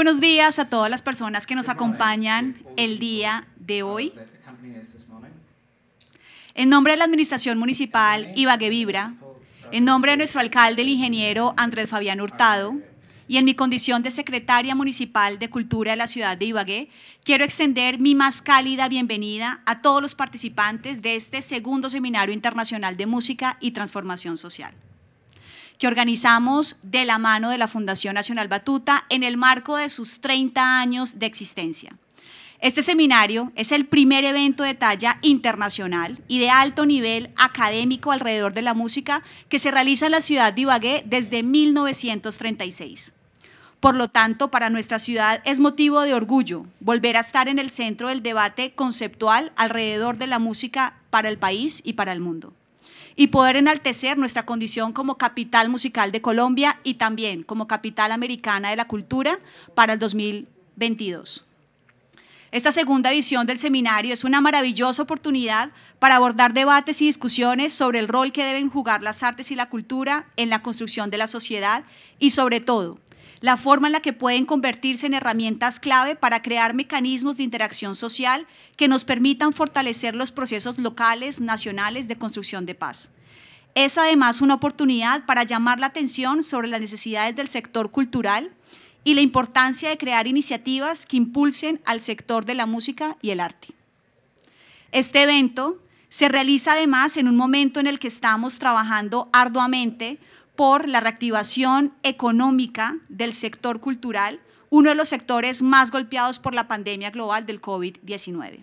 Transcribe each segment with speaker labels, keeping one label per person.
Speaker 1: buenos días a todas las personas que nos acompañan el día de hoy. En nombre de la Administración Municipal Ibagué Vibra, en nombre de nuestro alcalde, el ingeniero Andrés Fabián Hurtado, y en mi condición de secretaria municipal de Cultura de la ciudad de Ibagué, quiero extender mi más cálida bienvenida a todos los participantes de este segundo Seminario Internacional de Música y Transformación Social que organizamos de la mano de la Fundación Nacional Batuta en el marco de sus 30 años de existencia. Este seminario es el primer evento de talla internacional y de alto nivel académico alrededor de la música que se realiza en la ciudad de Ibagué desde 1936. Por lo tanto, para nuestra ciudad es motivo de orgullo volver a estar en el centro del debate conceptual alrededor de la música para el país y para el mundo y poder enaltecer nuestra condición como capital musical de Colombia y también como capital americana de la cultura para el 2022. Esta segunda edición del seminario es una maravillosa oportunidad para abordar debates y discusiones sobre el rol que deben jugar las artes y la cultura en la construcción de la sociedad y sobre todo la forma en la que pueden convertirse en herramientas clave para crear mecanismos de interacción social que nos permitan fortalecer los procesos locales, nacionales de construcción de paz. Es además una oportunidad para llamar la atención sobre las necesidades del sector cultural y la importancia de crear iniciativas que impulsen al sector de la música y el arte. Este evento se realiza además en un momento en el que estamos trabajando arduamente por la reactivación económica del sector cultural, uno de los sectores más golpeados por la pandemia global del COVID-19.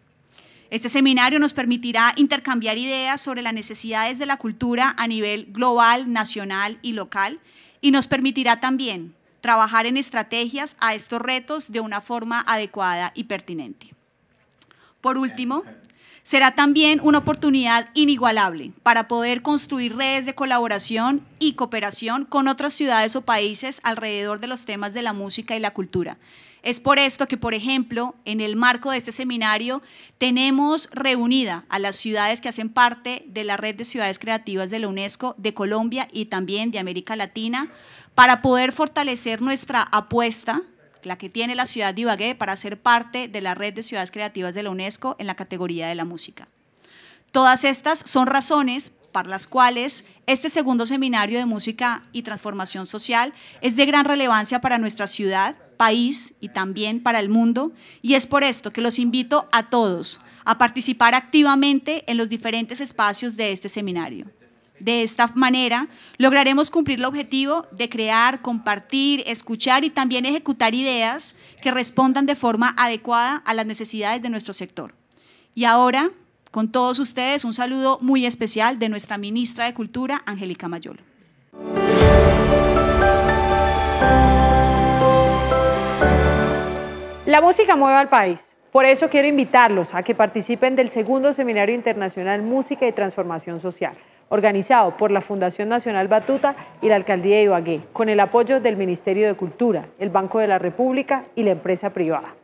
Speaker 1: Este seminario nos permitirá intercambiar ideas sobre las necesidades de la cultura a nivel global, nacional y local y nos permitirá también trabajar en estrategias a estos retos de una forma adecuada y pertinente. Por último, será también una oportunidad inigualable para poder construir redes de colaboración y cooperación con otras ciudades o países alrededor de los temas de la música y la cultura. Es por esto que, por ejemplo, en el marco de este seminario tenemos reunida a las ciudades que hacen parte de la red de ciudades creativas de la UNESCO de Colombia y también de América Latina para poder fortalecer nuestra apuesta la que tiene la ciudad de Ibagué para ser parte de la red de ciudades creativas de la UNESCO en la categoría de la música. Todas estas son razones para las cuales este segundo seminario de música y transformación social es de gran relevancia para nuestra ciudad, país y también para el mundo, y es por esto que los invito a todos a participar activamente en los diferentes espacios de este seminario. De esta manera, lograremos cumplir el objetivo de crear, compartir, escuchar y también ejecutar ideas que respondan de forma adecuada a las necesidades de nuestro sector. Y ahora, con todos ustedes, un saludo muy especial de nuestra ministra de Cultura, Angélica Mayolo.
Speaker 2: La música mueve al país. Por eso quiero invitarlos a que participen del segundo Seminario Internacional Música y Transformación Social, organizado por la Fundación Nacional Batuta y la Alcaldía de Ibagué, con el apoyo del Ministerio de Cultura, el Banco de la República y la empresa privada.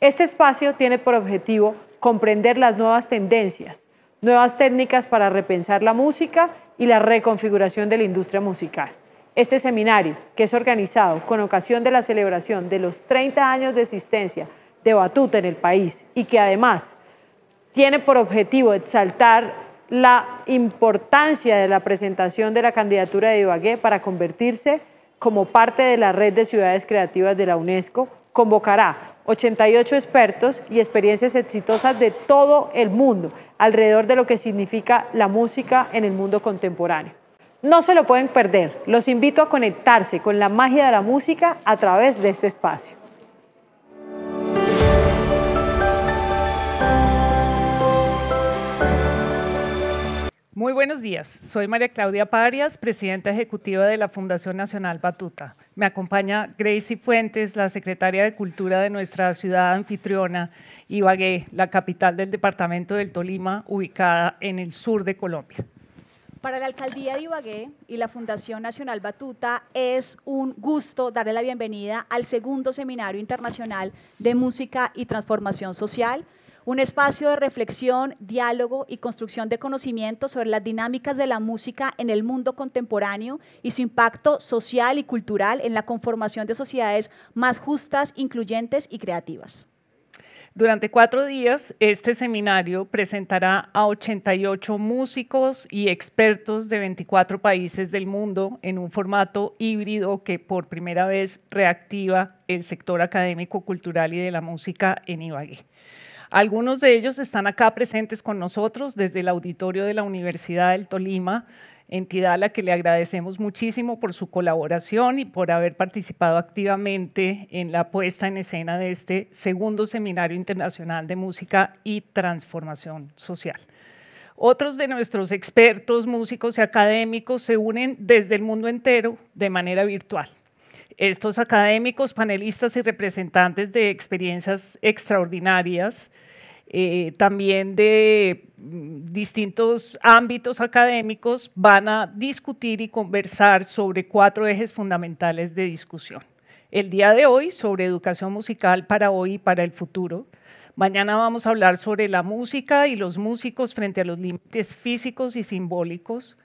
Speaker 2: Este espacio tiene por objetivo comprender las nuevas tendencias, nuevas técnicas para repensar la música y la reconfiguración de la industria musical. Este seminario, que es organizado con ocasión de la celebración de los 30 años de existencia de batuta en el país y que además tiene por objetivo exaltar la importancia de la presentación de la candidatura de Ibagué para convertirse como parte de la red de ciudades creativas de la UNESCO, convocará 88 expertos y experiencias exitosas de todo el mundo alrededor de lo que significa la música en el mundo contemporáneo. No se lo pueden perder, los invito a conectarse con la magia de la música a través de este espacio.
Speaker 3: Muy buenos días. Soy María Claudia Parias, presidenta ejecutiva de la Fundación Nacional Batuta. Me acompaña Gracie Fuentes, la secretaria de Cultura de nuestra ciudad anfitriona, Ibagué, la capital del departamento del Tolima, ubicada en el sur de Colombia.
Speaker 1: Para la alcaldía de Ibagué y la Fundación Nacional Batuta es un gusto darle la bienvenida al segundo seminario internacional de música y transformación social un espacio de reflexión, diálogo y construcción de conocimiento sobre las dinámicas de la música en el mundo contemporáneo y su impacto social y cultural en la conformación de sociedades más justas, incluyentes y creativas.
Speaker 3: Durante cuatro días, este seminario presentará a 88 músicos y expertos de 24 países del mundo en un formato híbrido que por primera vez reactiva el sector académico, cultural y de la música en Ibagué. Algunos de ellos están acá presentes con nosotros desde el auditorio de la Universidad del Tolima, entidad a la que le agradecemos muchísimo por su colaboración y por haber participado activamente en la puesta en escena de este segundo Seminario Internacional de Música y Transformación Social. Otros de nuestros expertos, músicos y académicos se unen desde el mundo entero de manera virtual estos académicos, panelistas y representantes de experiencias extraordinarias, eh, también de mm, distintos ámbitos académicos, van a discutir y conversar sobre cuatro ejes fundamentales de discusión. El día de hoy sobre educación musical para hoy y para el futuro. Mañana vamos a hablar sobre la música y los músicos frente a los límites físicos y simbólicos.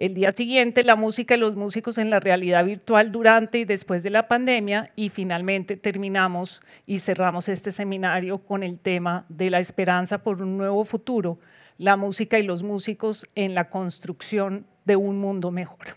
Speaker 3: El día siguiente, la música y los músicos en la realidad virtual durante y después de la pandemia. Y finalmente terminamos y cerramos este seminario con el tema de la esperanza por un nuevo futuro, la música y los músicos en la construcción de un mundo mejor.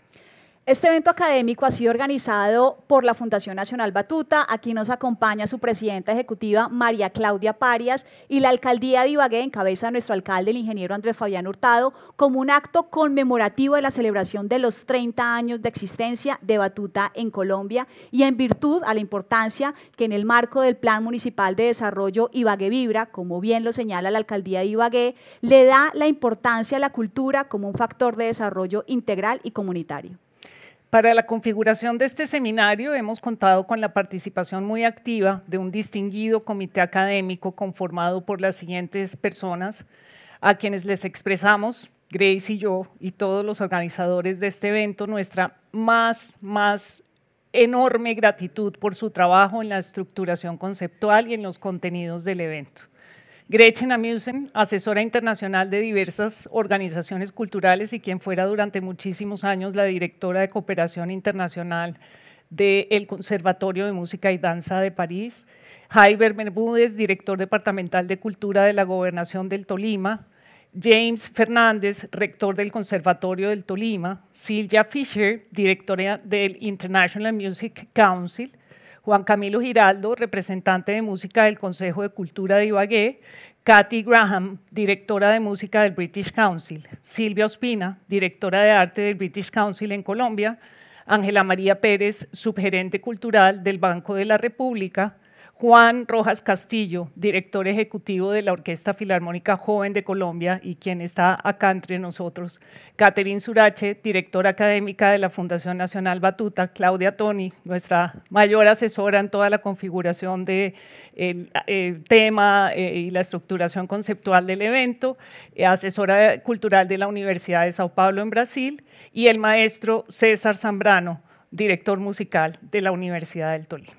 Speaker 1: Este evento académico ha sido organizado por la Fundación Nacional Batuta. Aquí nos acompaña su presidenta ejecutiva María Claudia Parias y la alcaldía de Ibagué en cabeza de nuestro alcalde, el ingeniero Andrés Fabián Hurtado, como un acto conmemorativo de la celebración de los 30 años de existencia de Batuta en Colombia y en virtud a la importancia que en el marco del Plan Municipal de Desarrollo Ibagué Vibra, como bien lo señala la alcaldía de Ibagué, le da la importancia a la cultura como un factor de desarrollo integral y comunitario.
Speaker 3: Para la configuración de este seminario hemos contado con la participación muy activa de un distinguido comité académico conformado por las siguientes personas a quienes les expresamos, Grace y yo, y todos los organizadores de este evento, nuestra más, más enorme gratitud por su trabajo en la estructuración conceptual y en los contenidos del evento. Gretchen Amusen, asesora internacional de diversas organizaciones culturales y quien fuera durante muchísimos años la directora de cooperación internacional del Conservatorio de Música y Danza de París. Jaiber Bermúdez, director departamental de Cultura de la Gobernación del Tolima. James Fernández, rector del Conservatorio del Tolima. Silvia Fisher, directora del International Music Council. Juan Camilo Giraldo, representante de música del Consejo de Cultura de Ibagué, Kathy Graham, directora de música del British Council, Silvia Ospina, directora de arte del British Council en Colombia, Ángela María Pérez, subgerente cultural del Banco de la República, Juan Rojas Castillo, director ejecutivo de la Orquesta Filarmónica Joven de Colombia y quien está acá entre nosotros. Caterín Surache, directora académica de la Fundación Nacional Batuta. Claudia Toni, nuestra mayor asesora en toda la configuración del de, tema eh, y la estructuración conceptual del evento. Eh, asesora cultural de la Universidad de Sao Paulo en Brasil. Y el maestro César Zambrano, director musical de la Universidad del Tolima.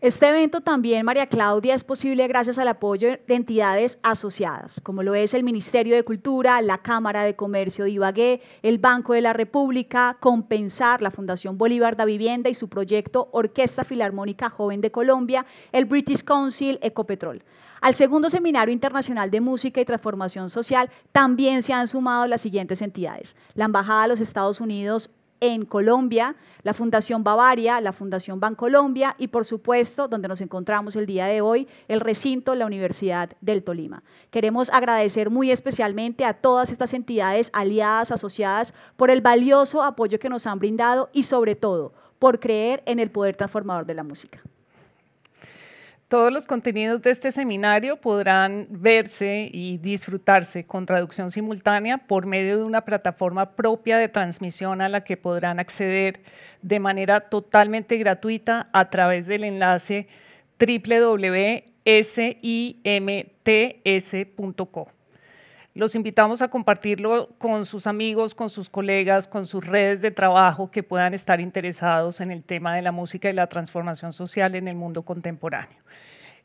Speaker 1: Este evento también, María Claudia, es posible gracias al apoyo de entidades asociadas, como lo es el Ministerio de Cultura, la Cámara de Comercio de Ibagué, el Banco de la República, Compensar, la Fundación Bolívar de Vivienda y su proyecto Orquesta Filarmónica Joven de Colombia, el British Council, Ecopetrol. Al segundo Seminario Internacional de Música y Transformación Social también se han sumado las siguientes entidades. La Embajada de los Estados Unidos en Colombia, la Fundación Bavaria, la Fundación Bancolombia y, por supuesto, donde nos encontramos el día de hoy, el recinto de la Universidad del Tolima. Queremos agradecer muy especialmente a todas estas entidades aliadas, asociadas, por el valioso apoyo que nos han brindado y, sobre todo, por creer en el poder transformador de la música.
Speaker 3: Todos los contenidos de este seminario podrán verse y disfrutarse con traducción simultánea por medio de una plataforma propia de transmisión a la que podrán acceder de manera totalmente gratuita a través del enlace www.simts.co. Los invitamos a compartirlo con sus amigos, con sus colegas, con sus redes de trabajo que puedan estar interesados en el tema de la música y la transformación social en el mundo contemporáneo.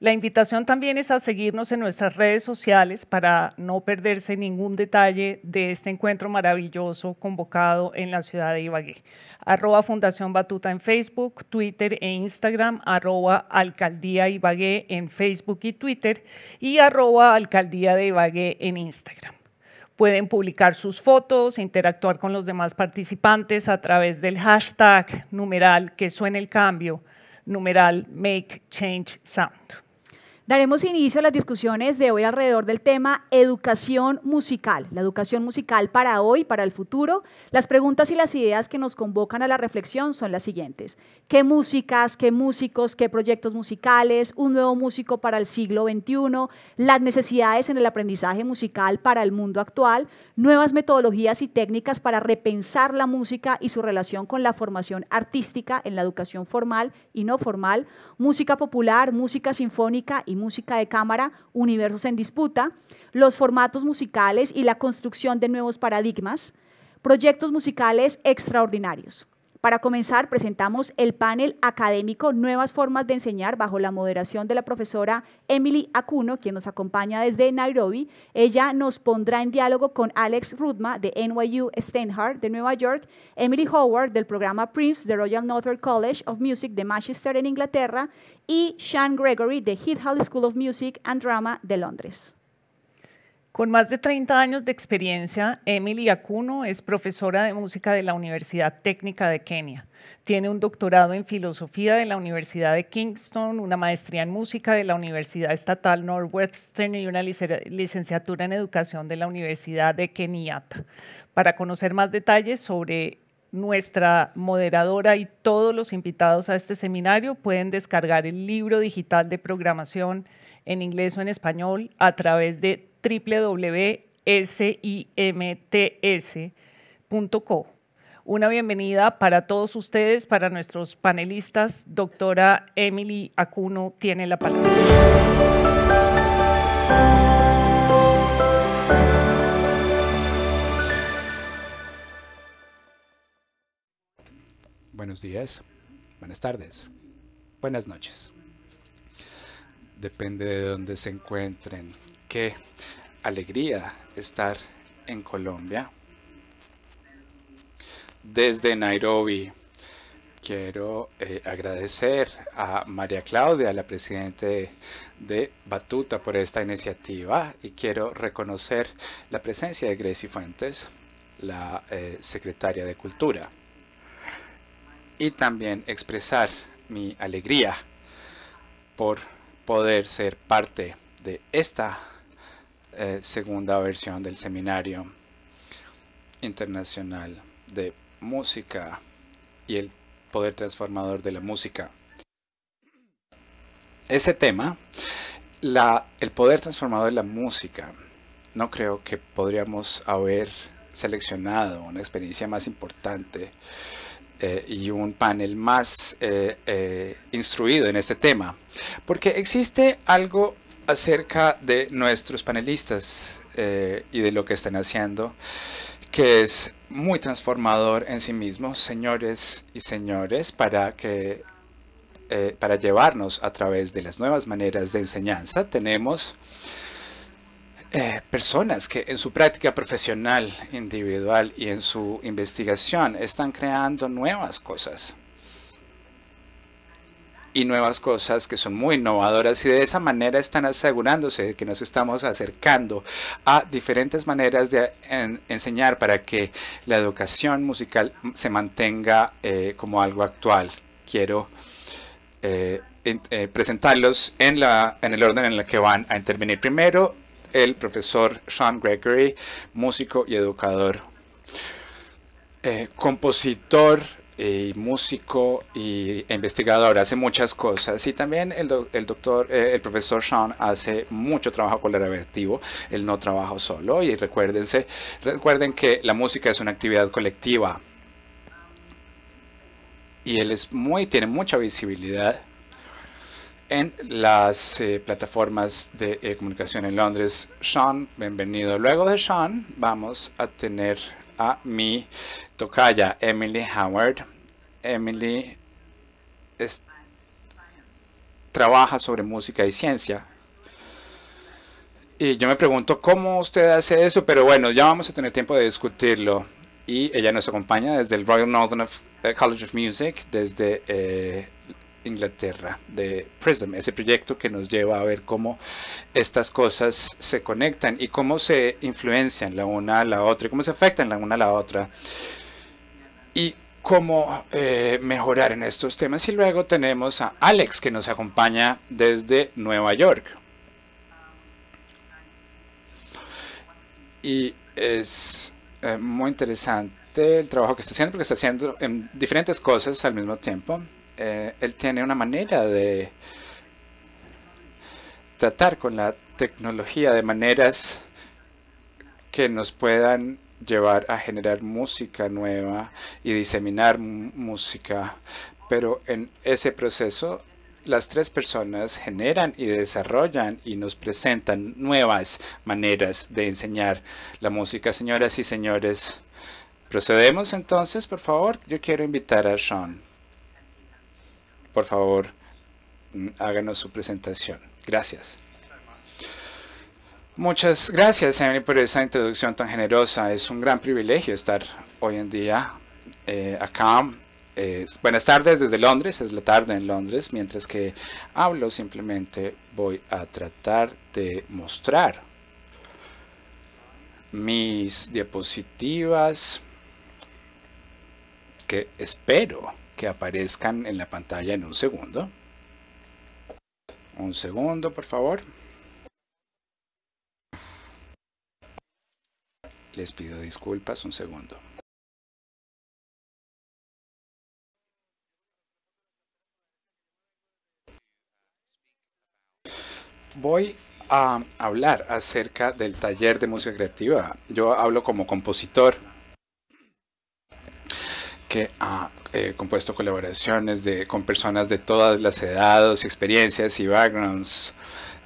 Speaker 3: La invitación también es a seguirnos en nuestras redes sociales para no perderse ningún detalle de este encuentro maravilloso convocado en la ciudad de Ibagué. Arroba Fundación Batuta en Facebook, Twitter e Instagram, arroba Alcaldía Ibagué en Facebook y Twitter y arroba Alcaldía de Ibagué en Instagram. Pueden publicar sus fotos, interactuar con los demás participantes a través del hashtag numeral que suene el cambio, numeral Make Change Sound.
Speaker 1: Daremos inicio a las discusiones de hoy alrededor del tema educación musical, la educación musical para hoy, para el futuro. Las preguntas y las ideas que nos convocan a la reflexión son las siguientes. ¿Qué músicas, qué músicos, qué proyectos musicales, un nuevo músico para el siglo XXI, las necesidades en el aprendizaje musical para el mundo actual, nuevas metodologías y técnicas para repensar la música y su relación con la formación artística en la educación formal y no formal, música popular, música sinfónica y música de cámara, universos en disputa, los formatos musicales y la construcción de nuevos paradigmas, proyectos musicales extraordinarios. Para comenzar, presentamos el panel académico Nuevas Formas de Enseñar bajo la moderación de la profesora Emily Acuno, quien nos acompaña desde Nairobi. Ella nos pondrá en diálogo con Alex Rudma de NYU Steinhardt de Nueva York, Emily Howard del programa PRIMS de Royal Northern College of Music de Manchester en Inglaterra y Sean Gregory de Heathall School of Music and Drama de Londres.
Speaker 3: Con más de 30 años de experiencia, Emily Acuno es profesora de música de la Universidad Técnica de Kenia. Tiene un doctorado en filosofía de la Universidad de Kingston, una maestría en música de la Universidad Estatal Northwestern y una licenciatura en educación de la Universidad de Kenyatta. Para conocer más detalles sobre nuestra moderadora y todos los invitados a este seminario pueden descargar el libro digital de programación en inglés o en español a través de www.simts.co. Una bienvenida para todos ustedes, para nuestros panelistas. Doctora Emily Acuno tiene la palabra.
Speaker 4: Buenos días, buenas tardes, buenas noches. Depende de dónde se encuentren qué alegría estar en Colombia. Desde Nairobi quiero eh, agradecer a María Claudia, la presidente de Batuta, por esta iniciativa y quiero reconocer la presencia de Gracie Fuentes, la eh, secretaria de Cultura, y también expresar mi alegría por poder ser parte de esta eh, segunda versión del Seminario Internacional de Música y el poder transformador de la música. Ese tema, la, el poder transformador de la música, no creo que podríamos haber seleccionado una experiencia más importante eh, y un panel más eh, instruido en este tema, porque existe algo acerca de nuestros panelistas eh, y de lo que están haciendo, que es muy transformador en sí mismo, señores y señores, para que eh, para llevarnos a través de las nuevas maneras de enseñanza, tenemos eh, personas que en su práctica profesional, individual y en su investigación están creando nuevas cosas y nuevas cosas que son muy innovadoras y de esa manera están asegurándose de que nos estamos acercando a diferentes maneras de enseñar para que la educación musical se mantenga eh, como algo actual. Quiero eh, eh, presentarlos en, la, en el orden en el que van a intervenir. Primero, el profesor Sean Gregory, músico y educador, compositor, músico e investigador, hace muchas cosas. Y también el, doctor, eh, el profesor Sean hace mucho trabajo colaborativo. Él no trabaja solo. Y recuérdense, recuerden que la música es una actividad colectiva. Y él es muy, tiene mucha visibilidad en las eh, plataformas de eh, comunicación en Londres. Sean, bienvenido. Luego de Sean, vamos a tener a mi tocaya Emily Howard. Emily trabaja sobre música y ciencia. Y yo me pregunto cómo usted hace eso, pero bueno, ya vamos a tener tiempo de discutirlo. Y ella nos acompaña desde el Royal Northern College of Music, desde eh, Inglaterra, de PRISM, ese proyecto que nos lleva a ver cómo estas cosas se conectan y cómo se influencian la una a la otra y cómo se afectan la una a la otra. Y cómo eh, mejorar en estos temas. Y luego tenemos a Alex que nos acompaña desde Nueva York. Y es eh, muy interesante el trabajo que está haciendo porque está haciendo en diferentes cosas al mismo tiempo. Eh, él tiene una manera de tratar con la tecnología de maneras que nos puedan llevar a generar música nueva y diseminar música. Pero en ese proceso las tres personas generan y desarrollan y nos presentan nuevas maneras de enseñar la música. Señoras y señores, procedemos entonces, por favor. Yo quiero invitar a Sean por favor, mm, háganos su presentación. Gracias. Muchas gracias, Emily, por esa introducción tan generosa. Es un gran privilegio estar hoy en día eh, acá. buenas tardes desde Londres, es la tarde en Londres. Mientras que hablo, simplemente voy a tratar de mostrar mis diapositivas que espero que aparezcan en la pantalla en un segundo. Un segundo, por favor. Les pido disculpas, un segundo. Voy a hablar acerca del taller de música creativa. Yo hablo como compositor que ha eh, compuesto colaboraciones con personas de todas las edades, experiencias y backgrounds.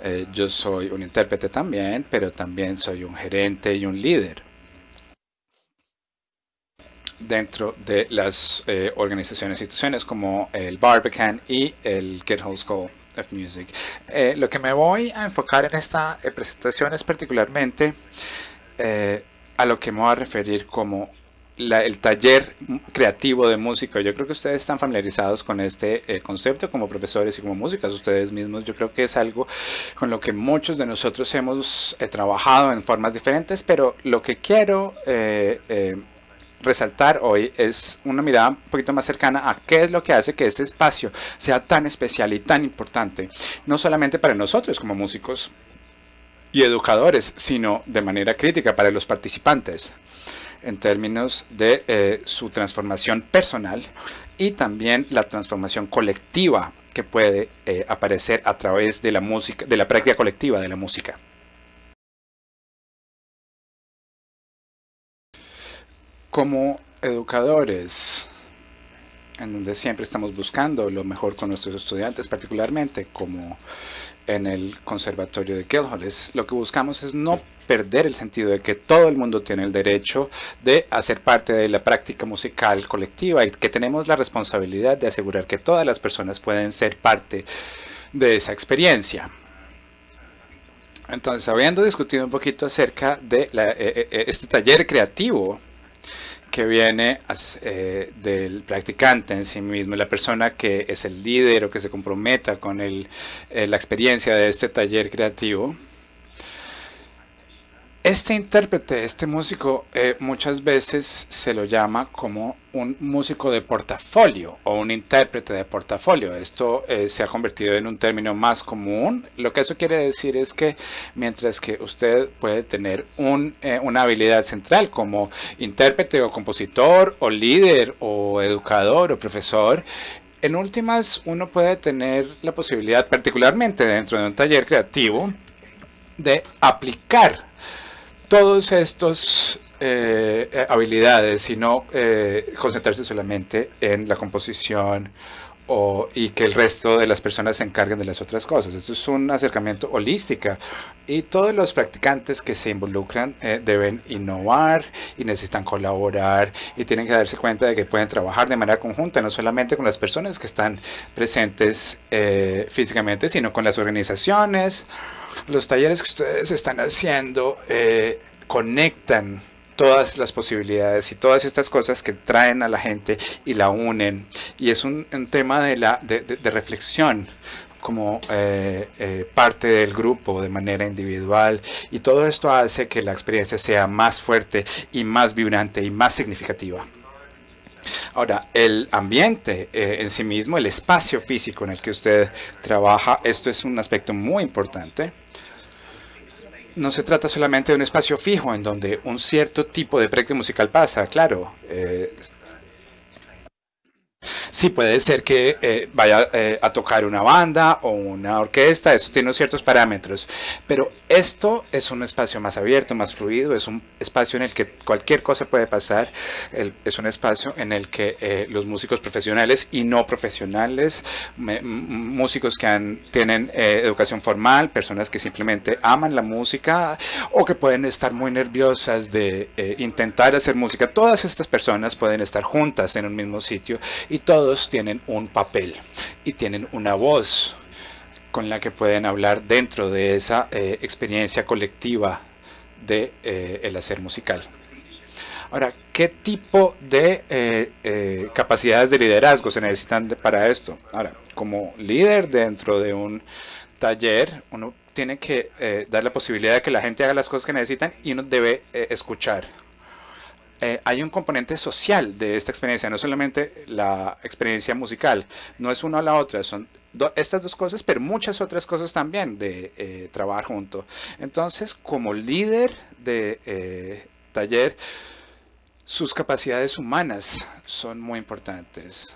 Speaker 4: Eh, yo soy un intérprete también, pero también soy un gerente y un líder dentro de las eh, organizaciones e instituciones como el Barbican y el Get School of Music. lo que me voy a enfocar en esta presentación es particularmente a lo que me voy a referir como el taller creativo de música. Yo creo que ustedes están familiarizados con este eh, concepto como profesores y como músicas, ustedes mismos. Yo creo que es algo con lo que muchos de nosotros hemos eh, trabajado en formas diferentes, pero lo que quiero eh, resaltar hoy es una mirada un poquito más cercana a qué es lo que hace que este espacio sea tan especial y tan importante, no solamente para nosotros como músicos y educadores, sino de manera crítica para los participantes en términos de eh, su transformación personal y también la transformación colectiva que puede eh, aparecer a través de la música, de la práctica colectiva de la música. Como educadores, en donde siempre estamos buscando lo mejor con nuestros estudiantes, particularmente como en el Conservatorio de Guildhall, lo que buscamos es no perder el sentido de que todo el mundo tiene el derecho de hacer parte de la práctica musical colectiva y que tenemos la responsabilidad de asegurar que todas las personas pueden ser parte de esa experiencia. Entonces, habiendo discutido un poquito acerca de eh, eh, eh, este taller creativo que viene del practicante en sí mismo, la persona que es el líder o que se comprometa con la experiencia de este taller creativo, este intérprete, este músico, eh, muchas veces se lo llama como un músico de portafolio o un intérprete de portafolio. Esto eh, se ha convertido en un término más común. Lo que eso quiere decir es que mientras que usted puede tener eh, una habilidad central como intérprete o compositor o líder o educador o profesor, en últimas uno puede tener la posibilidad, particularmente dentro de un taller creativo, de aplicar todos estos eh, eh, habilidades, sino no eh, concentrarse solamente en la composición y que el resto de las personas se encarguen de las otras cosas. Esto es un acercamiento holístico y todos los practicantes que se involucran deben innovar y necesitan colaborar y tienen que darse cuenta de que pueden trabajar de manera conjunta, no solamente con las personas que están presentes físicamente, sino con las organizaciones los talleres que ustedes están haciendo eh, conectan todas las posibilidades y todas estas cosas que traen a la gente y la unen. Y es un, tema de, la, de, reflexión como eh, eh, parte del grupo de manera individual y todo esto hace que la experiencia sea más fuerte y más vibrante y más significativa. Ahora, el ambiente en sí mismo, el espacio físico en el que usted trabaja, esto es un aspecto muy importante no se trata solamente de un espacio fijo en donde un cierto tipo de proyecto musical pasa, claro. Eh, Sí, puede ser que eh, vaya eh, a tocar una banda o una orquesta, eso tiene ciertos parámetros, pero esto es un espacio más abierto, más fluido, es un espacio en el que cualquier cosa puede pasar, es un espacio en el que eh, los músicos profesionales y no profesionales, músicos que tienen educación formal, personas que simplemente aman la música o que pueden estar muy nerviosas de intentar hacer música, todas estas personas pueden estar juntas en un mismo sitio y y todos tienen un papel y tienen una voz con la que pueden hablar dentro de esa eh, experiencia colectiva de eh, el hacer musical. Ahora, ¿qué tipo de eh, capacidades de liderazgo se necesitan para esto? Ahora, como líder dentro de un taller, uno tiene que dar la posibilidad de que la gente haga las cosas que necesitan y uno debe escuchar. Eh, hay un componente social de esta experiencia, no solamente la experiencia musical, no es una a la otra, son estas dos cosas, pero muchas otras cosas también de eh, trabajar junto. Entonces, como líder de eh, taller, sus capacidades humanas son muy importantes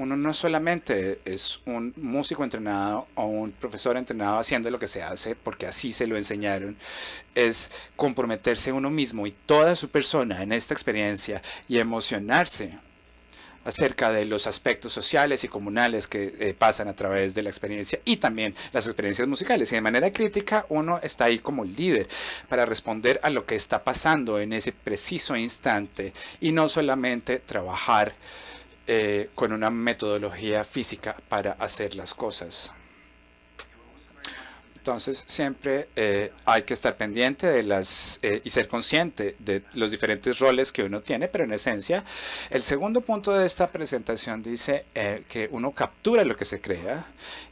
Speaker 4: uno no solamente es un músico entrenado o un profesor entrenado haciendo lo que se hace porque así se lo enseñaron, es comprometerse uno mismo y toda su persona en esta experiencia y emocionarse acerca de los aspectos sociales y comunales que eh, pasan a través de la experiencia y también las experiencias musicales. Y de manera crítica uno está ahí como líder para responder a lo que está pasando en ese preciso instante y no solamente trabajar eh, con una metodología física para hacer las cosas. Entonces, siempre eh, hay que estar pendiente de las eh, y ser consciente de los diferentes roles que uno tiene, pero en esencia, el segundo punto de esta presentación dice que uno captura lo que se crea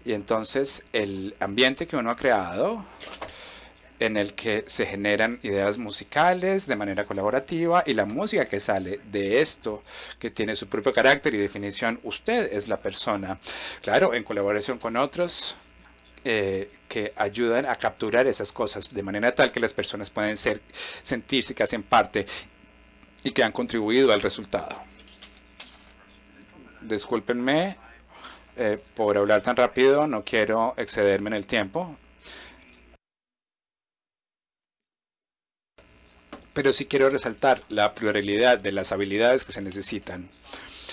Speaker 4: y entonces el ambiente que uno ha creado en el que se generan ideas musicales de manera colaborativa y la música que sale de esto, que tiene su propio carácter y definición, usted es la persona, claro, en colaboración con otros. Eh, que ayudan a capturar esas cosas de manera tal que las personas pueden ser, sentirse que hacen parte y que han contribuido al resultado. Discúlpenme eh, por hablar tan rápido, no quiero excederme en el tiempo. pero sí quiero resaltar la pluralidad de las habilidades que se necesitan.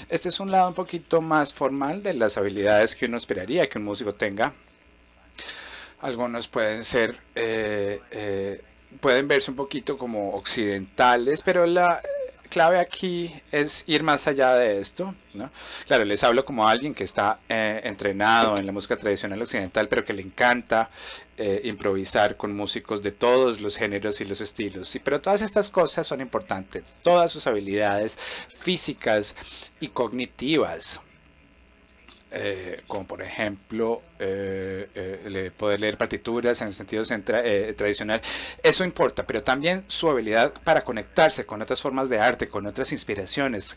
Speaker 4: Este es un lado un poquito más formal de las habilidades que uno esperaría que un músico tenga. Algunos pueden ser, eh, eh, pueden verse un poquito como occidentales, pero la clave aquí es ir más allá de esto. Claro, les hablo como alguien que está eh, entrenado en la música tradicional occidental, pero que le encanta eh, improvisar con músicos de todos los géneros y los estilos. pero todas estas cosas son importantes, todas sus habilidades físicas y cognitivas. Eh, como por ejemplo eh, poder leer partituras en el sentido tradicional, eso importa, pero también su habilidad para conectarse con otras formas de arte, con otras inspiraciones,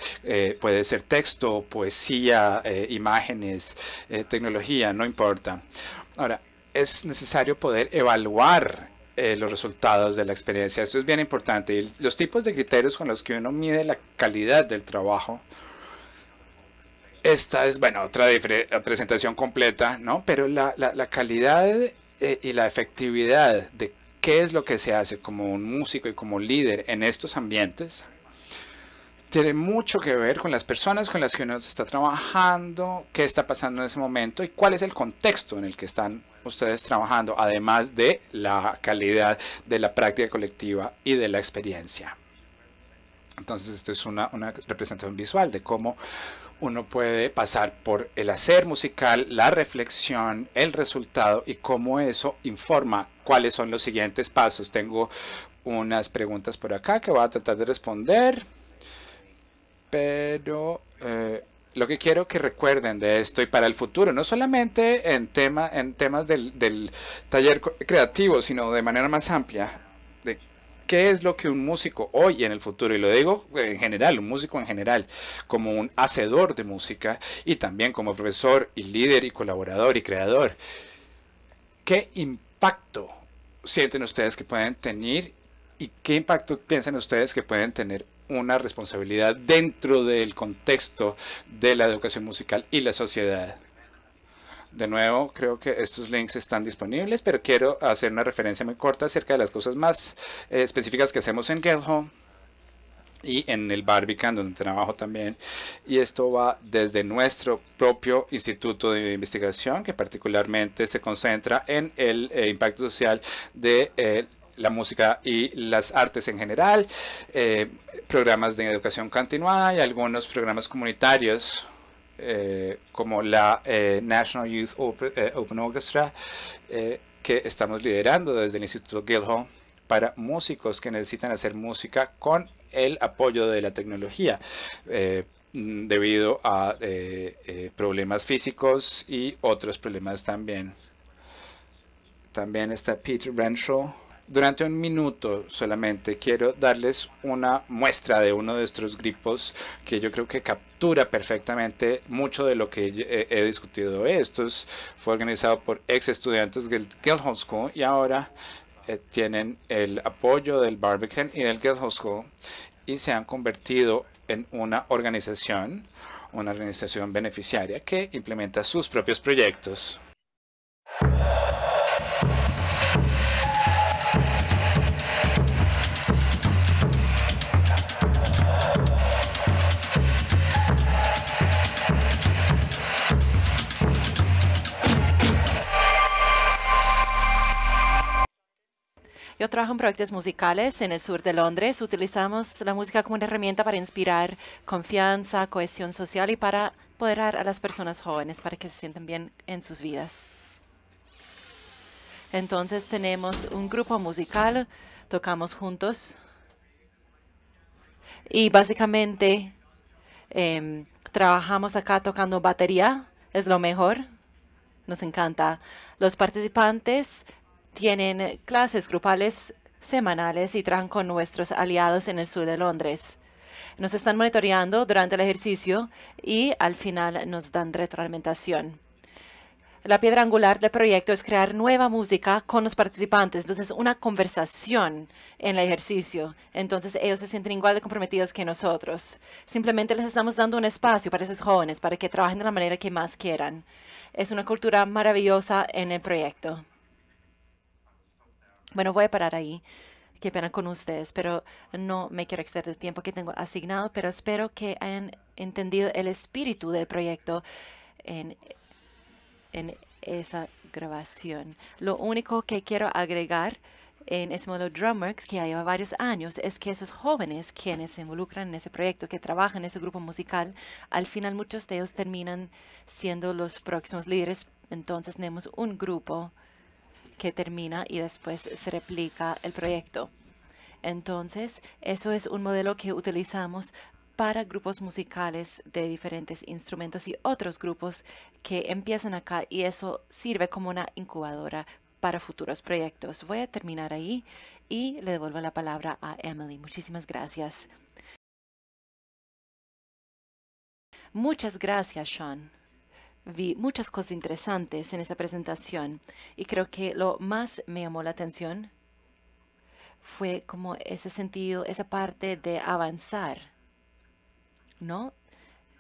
Speaker 4: puede ser texto, poesía, imágenes, tecnología, no importa. Ahora, es necesario poder evaluar eh, los resultados de la experiencia. Esto es bien importante. Y los tipos de criterios con los que uno mide la calidad del trabajo. Esta es, bueno, otra presentación completa, ¿no? Pero la, calidad eh, y la efectividad de qué es lo que se hace como un músico y como líder en estos ambientes tiene mucho que ver con las personas con las que uno está trabajando, qué está pasando en ese momento y cuál es el contexto en el que están ustedes trabajando, además de la calidad de la práctica colectiva y de la experiencia. Entonces, esto es una, representación visual de cómo uno puede pasar por el hacer musical, la reflexión, el resultado y cómo eso informa cuáles son los siguientes pasos. Tengo unas preguntas por acá que voy a tratar de responder, pero eh, lo que quiero que recuerden de esto y para el futuro, no solamente en, tema, en temas del, del taller creativo, sino de manera más amplia, de qué es lo que un músico hoy y en el futuro, y lo digo en general, un músico en general, como un hacedor de música y también como profesor y líder y colaborador y creador, ¿qué impacto sienten ustedes que pueden tener y qué impacto piensan ustedes que pueden tener una responsabilidad dentro del contexto de la educación musical y la sociedad. De nuevo, creo que estos links están disponibles, pero quiero hacer una referencia muy corta acerca de las cosas más eh, específicas que hacemos en Gelho y en el Barbican, donde trabajo también. Y esto va desde nuestro propio instituto de investigación, que particularmente se concentra en el eh, impacto social de, eh, la música y las artes en general, eh, programas de educación continua y algunos programas comunitarios eh, como la eh, National Youth Open, Orchestra que estamos liderando desde el Instituto Guildhall para músicos que necesitan hacer música con el apoyo de la tecnología mm, debido a problemas físicos y otros problemas también. También está Peter Renshaw durante un minuto solamente quiero darles una muestra de uno de estos grupos que yo creo que captura perfectamente mucho de lo que eh, he, discutido. Estos fue organizado por ex estudiantes del Guildhall School y ahora eh, tienen el apoyo del Barbican y del Guildhall School y se han convertido en una organización, una organización beneficiaria que implementa sus propios proyectos.
Speaker 5: Yo trabajo en proyectos musicales en el sur de Londres. Utilizamos la música como una herramienta para inspirar confianza, cohesión social y para empoderar a las personas jóvenes para que se sientan bien en sus vidas. Entonces tenemos un grupo musical, tocamos juntos y básicamente em, trabajamos acá tocando batería, es lo mejor, nos encanta. Los participantes tienen clases grupales semanales y trabajan con nuestros aliados en el sur de Londres. Nos están monitoreando durante el ejercicio y al final nos dan retroalimentación. La piedra angular del proyecto es crear nueva música con los participantes, entonces una conversación en el ejercicio. Entonces ellos se sienten igual de comprometidos que nosotros. Simplemente les estamos dando un espacio para esos jóvenes, para que trabajen de la manera que más quieran. Es una cultura maravillosa en el proyecto. Bueno, voy a parar ahí. Qué pena con ustedes, pero no me quiero exceder el tiempo que tengo asignado, pero espero que hayan entendido el espíritu del proyecto en, esa grabación. Lo único que quiero agregar en ese modelo DrumWorks, que lleva varios años, es que esos jóvenes quienes se involucran en ese proyecto, que trabajan en ese grupo musical, al final muchos de ellos terminan siendo los próximos líderes. Entonces tenemos un grupo que termina y después se replica el proyecto. Entonces, eso es un modelo que utilizamos para grupos musicales de diferentes instrumentos y otros grupos que empiezan acá y eso sirve como una incubadora para futuros proyectos. Voy a terminar ahí y le devuelvo la palabra a Emily. Muchísimas gracias. Muchas gracias, Sean vi muchas cosas interesantes en esa presentación y creo que lo más me llamó la atención fue como ese sentido, esa parte de avanzar, ¿no?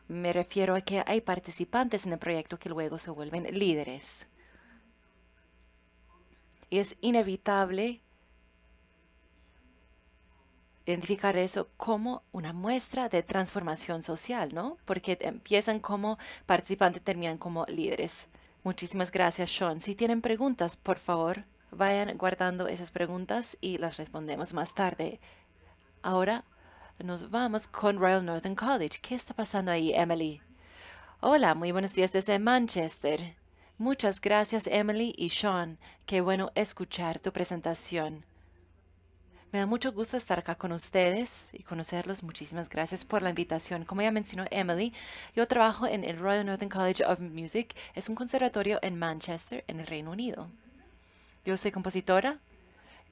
Speaker 5: Me refiero a que hay participantes en el proyecto que luego se vuelven líderes. Y es inevitable identificar eso como una muestra de transformación social, ¿no? Porque empiezan como participantes, terminan como líderes. Muchísimas gracias, Sean. Si tienen preguntas, por favor, vayan guardando esas preguntas y las respondemos más tarde. Ahora nos vamos con Royal Northern College. ¿Qué está pasando ahí, Emily? Hola, muy buenos días desde Manchester. Muchas gracias, Emily y Sean. Qué bueno escuchar tu presentación. Me da mucho gusto estar acá con ustedes y conocerlos. Muchísimas gracias por la invitación. Como ya mencionó Emily, yo trabajo en el Royal Northern College of Music. Es un conservatorio en Manchester, en el Reino Unido. Yo soy compositora.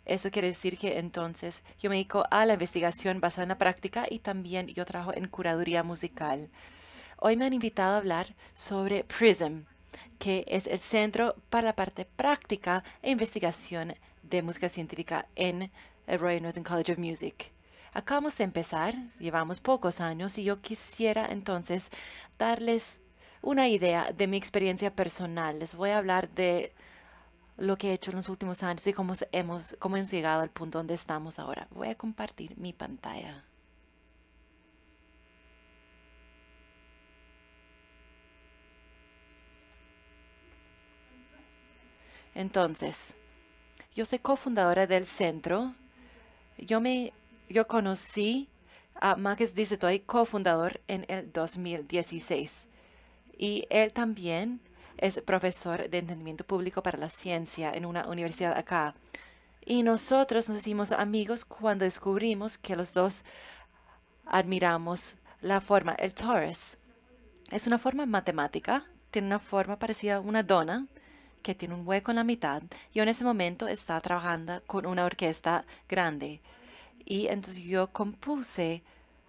Speaker 5: Eso quiere decir que entonces yo me dedico a la investigación basada en la práctica y también yo trabajo en curaduría musical. Hoy me han invitado a hablar sobre PRISM, que es el Centro para la parte práctica e investigación de música científica en el Royal Northern College of Music. Acabamos de empezar, llevamos pocos años y yo quisiera entonces darles una idea de mi experiencia personal. Les voy a hablar de lo que he hecho en los últimos años y cómo hemos, cómo hemos llegado al punto donde estamos ahora. Voy a compartir mi pantalla. Entonces, yo soy cofundadora del centro yo, me, yo conocí a Max Dizetoy, cofundador, en el 2016. Y él también es profesor de entendimiento público para la ciencia en una universidad acá. Y nosotros nos hicimos amigos cuando descubrimos que los dos admiramos la forma, el torus. Es una forma matemática, tiene una forma parecida a una dona, que tiene un hueco en la mitad. Yo en ese momento estaba trabajando con una orquesta grande y entonces yo compuse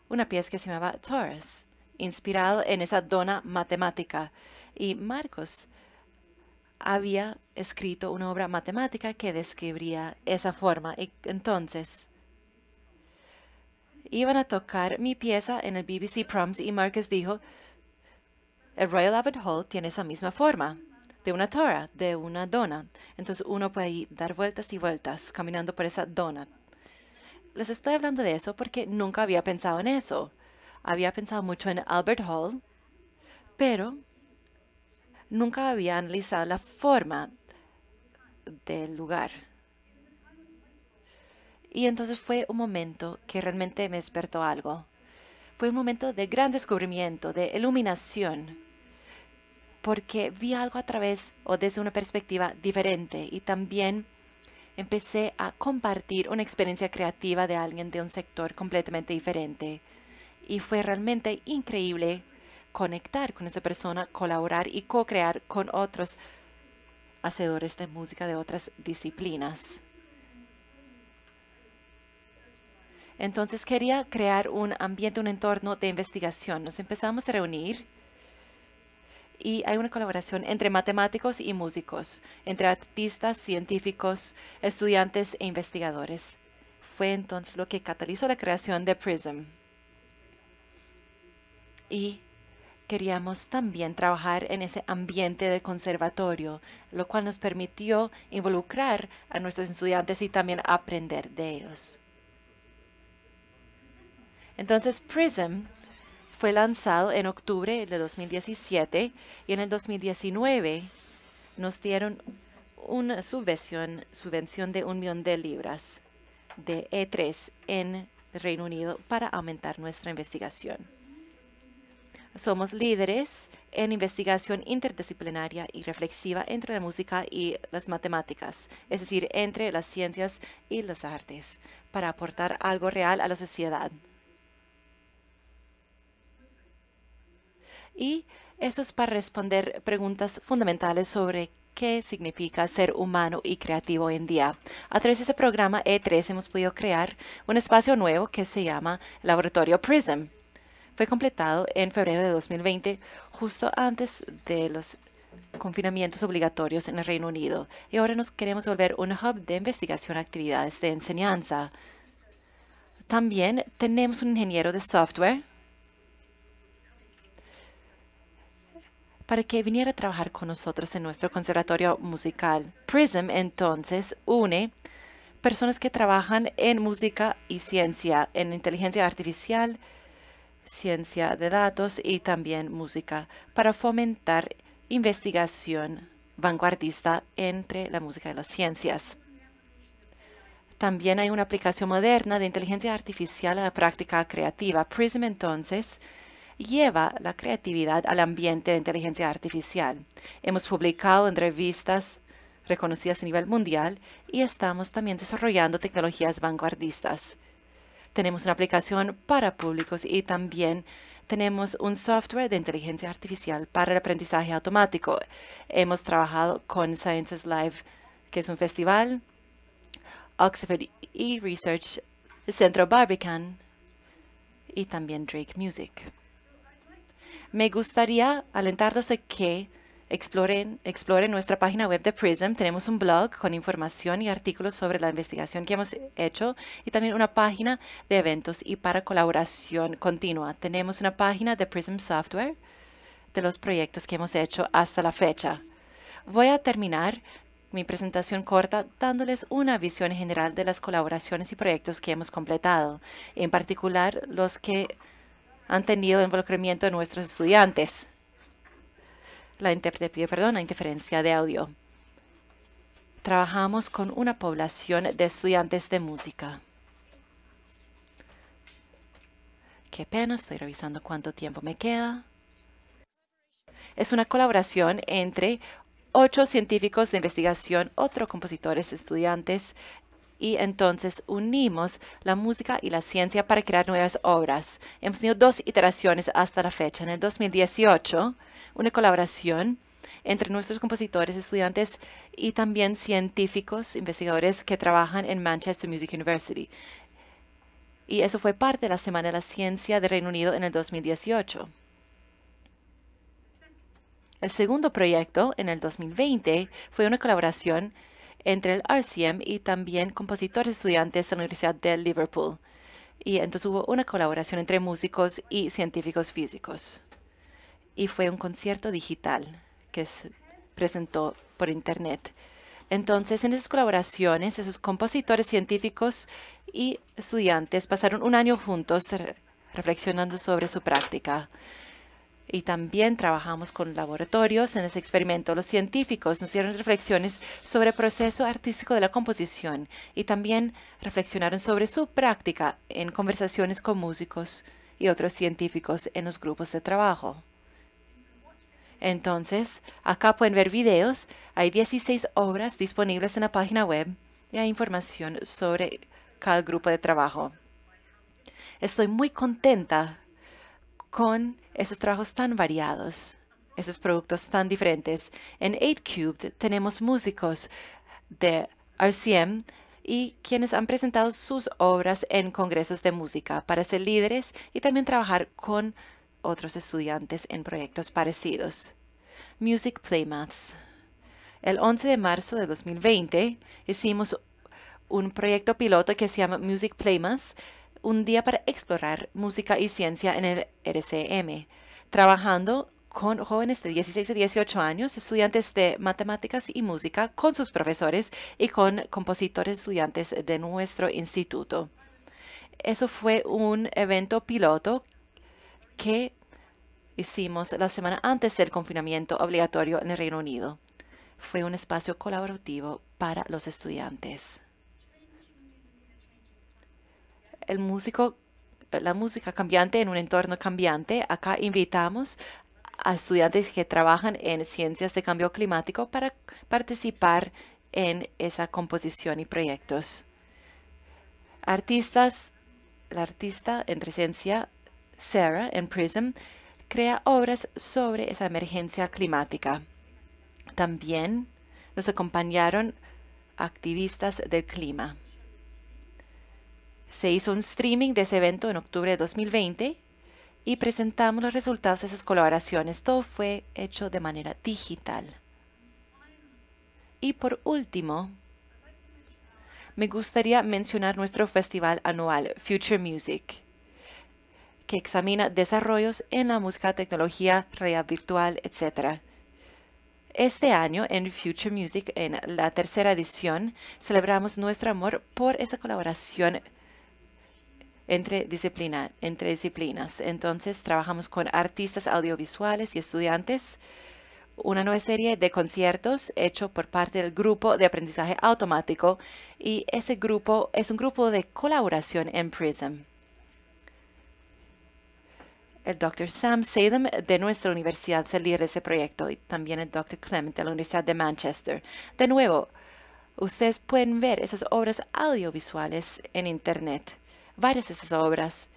Speaker 5: una pieza que se llamaba Taurus, inspirado en esa dona matemática. Y Marcos había escrito una obra matemática que describía esa forma. Y entonces iban a tocar mi pieza en el BBC Proms y Marcos dijo, el Royal Albert Hall tiene esa misma forma de una Torah, de una dona, Entonces uno puede dar vueltas y vueltas caminando por esa dona. Les estoy hablando de eso porque nunca había pensado en eso. Había pensado mucho en Albert Hall, pero nunca había analizado la forma del lugar. Y entonces fue un momento que realmente me despertó algo. Fue un momento de gran descubrimiento, de iluminación porque vi algo a través o desde una perspectiva diferente y también empecé a compartir una experiencia creativa de alguien de un sector completamente diferente. Y fue realmente increíble conectar con esa persona, colaborar y co-crear con otros hacedores de música de otras disciplinas. Entonces quería crear un ambiente, un entorno de investigación. Nos empezamos a reunir y hay una colaboración entre matemáticos y músicos, entre artistas, científicos, estudiantes e investigadores. Fue entonces lo que catalizó la creación de PRISM. Y queríamos también trabajar en ese ambiente de conservatorio, lo cual nos permitió involucrar a nuestros estudiantes y también aprender de ellos. Entonces, PRISM fue lanzado en octubre de 2017 y en el 2019 nos dieron una subvención, de un millón de libras de E3 en Reino Unido para aumentar nuestra investigación. Somos líderes en investigación interdisciplinaria y reflexiva entre la música y las matemáticas, es decir, entre las ciencias y las artes, para aportar algo real a la sociedad. Y eso es para responder preguntas fundamentales sobre qué significa ser humano y creativo hoy en día. A través de este programa E3 hemos podido crear un espacio nuevo que se llama Laboratorio PRISM. Fue completado en febrero de 2020, justo antes de los confinamientos obligatorios en el Reino Unido. Y ahora nos queremos volver un hub de investigación, actividades de enseñanza. También tenemos un ingeniero de software para que viniera a trabajar con nosotros en nuestro conservatorio musical. PRISM entonces une personas que trabajan en música y ciencia, en inteligencia artificial, ciencia de datos y también música para fomentar investigación vanguardista entre la música y las ciencias. También hay una aplicación moderna de inteligencia artificial a la práctica creativa. PRISM entonces lleva la creatividad al ambiente de inteligencia artificial. Hemos publicado en revistas reconocidas a nivel mundial y estamos también desarrollando tecnologías vanguardistas. Tenemos una aplicación para públicos y también tenemos un software de inteligencia artificial para el aprendizaje automático. Hemos trabajado con Sciences Live, que es un festival, Oxford e-Research, Centro Barbican y también Drake Music me gustaría alentarlos a que exploren, nuestra página web de PRISM. Tenemos un blog con información y artículos sobre la investigación que hemos hecho y también una página de eventos y para colaboración continua. Tenemos una página de PRISM Software de los proyectos que hemos hecho hasta la fecha. Voy a terminar mi presentación corta dándoles una visión general de las colaboraciones y proyectos que hemos completado, en particular los que han tenido el involucramiento de nuestros estudiantes. La intérprete perdón, la interferencia de audio. Trabajamos con una población de estudiantes de música. Qué pena, estoy revisando cuánto tiempo me queda. Es una colaboración entre ocho científicos de investigación, otros compositores, estudiantes y entonces unimos la música y la ciencia para crear nuevas obras. Hemos tenido dos iteraciones hasta la fecha. En el 2018, una colaboración entre nuestros compositores, estudiantes y también científicos, investigadores que trabajan en Manchester Music University. Y eso fue parte de la Semana de la Ciencia de Reino Unido en el 2018. El segundo proyecto, en el 2020, fue una colaboración entre el RCM y también compositores estudiantes de la Universidad de Liverpool. Y entonces hubo una colaboración entre músicos y científicos físicos. Y fue un concierto digital que se presentó por Internet. Entonces, en esas colaboraciones, esos compositores científicos y estudiantes pasaron un año juntos reflexionando sobre su práctica y también trabajamos con laboratorios en ese experimento. Los científicos nos dieron reflexiones sobre el proceso artístico de la composición y también reflexionaron sobre su práctica en conversaciones con músicos y otros científicos en los grupos de trabajo. Entonces, acá pueden ver videos. Hay 16 obras disponibles en la página web y hay información sobre cada grupo de trabajo. Estoy muy contenta con esos trabajos tan variados, esos productos tan diferentes. En 8Cubed tenemos músicos de RCM y quienes han presentado sus obras en congresos de música para ser líderes y también trabajar con otros estudiantes en proyectos parecidos. Music Playmaths. El 11 de marzo de 2020 hicimos un proyecto piloto que se llama Music Playmaths un día para explorar música y ciencia en el RCM, trabajando con jóvenes de 16 a 18 años, estudiantes de matemáticas y música, con sus profesores y con compositores estudiantes de nuestro instituto. Eso fue un evento piloto que hicimos la semana antes del confinamiento obligatorio en el Reino Unido. Fue un espacio colaborativo para los estudiantes el músico, eh, la música cambiante en un entorno cambiante. Acá invitamos a estudiantes que trabajan en ciencias de cambio climático para participar en esa composición y proyectos. Artistas, la artista entre ciencia, Sarah, en PRISM, crea obras sobre esa emergencia climática. También nos acompañaron activistas del clima. Se hizo un streaming de ese evento en octubre de 2020 y presentamos los resultados de esas colaboraciones. Todo fue hecho de manera digital. Y por último, me gustaría mencionar nuestro festival anual Future Music, que examina desarrollos en la música, tecnología, realidad virtual, etc. Este año en Future Music, en la tercera edición, celebramos nuestro amor por esa colaboración entre, disciplinas. Entonces trabajamos con artistas audiovisuales y estudiantes una nueva serie de conciertos hecho por parte del grupo de aprendizaje automático y ese grupo es un grupo de colaboración en PRISM. El doctor Sam Salem de nuestra universidad es el líder de ese proyecto y también el doctor Clement de la Universidad de Manchester. De nuevo, ustedes pueden ver esas obras audiovisuales en Internet. Varias de esas obras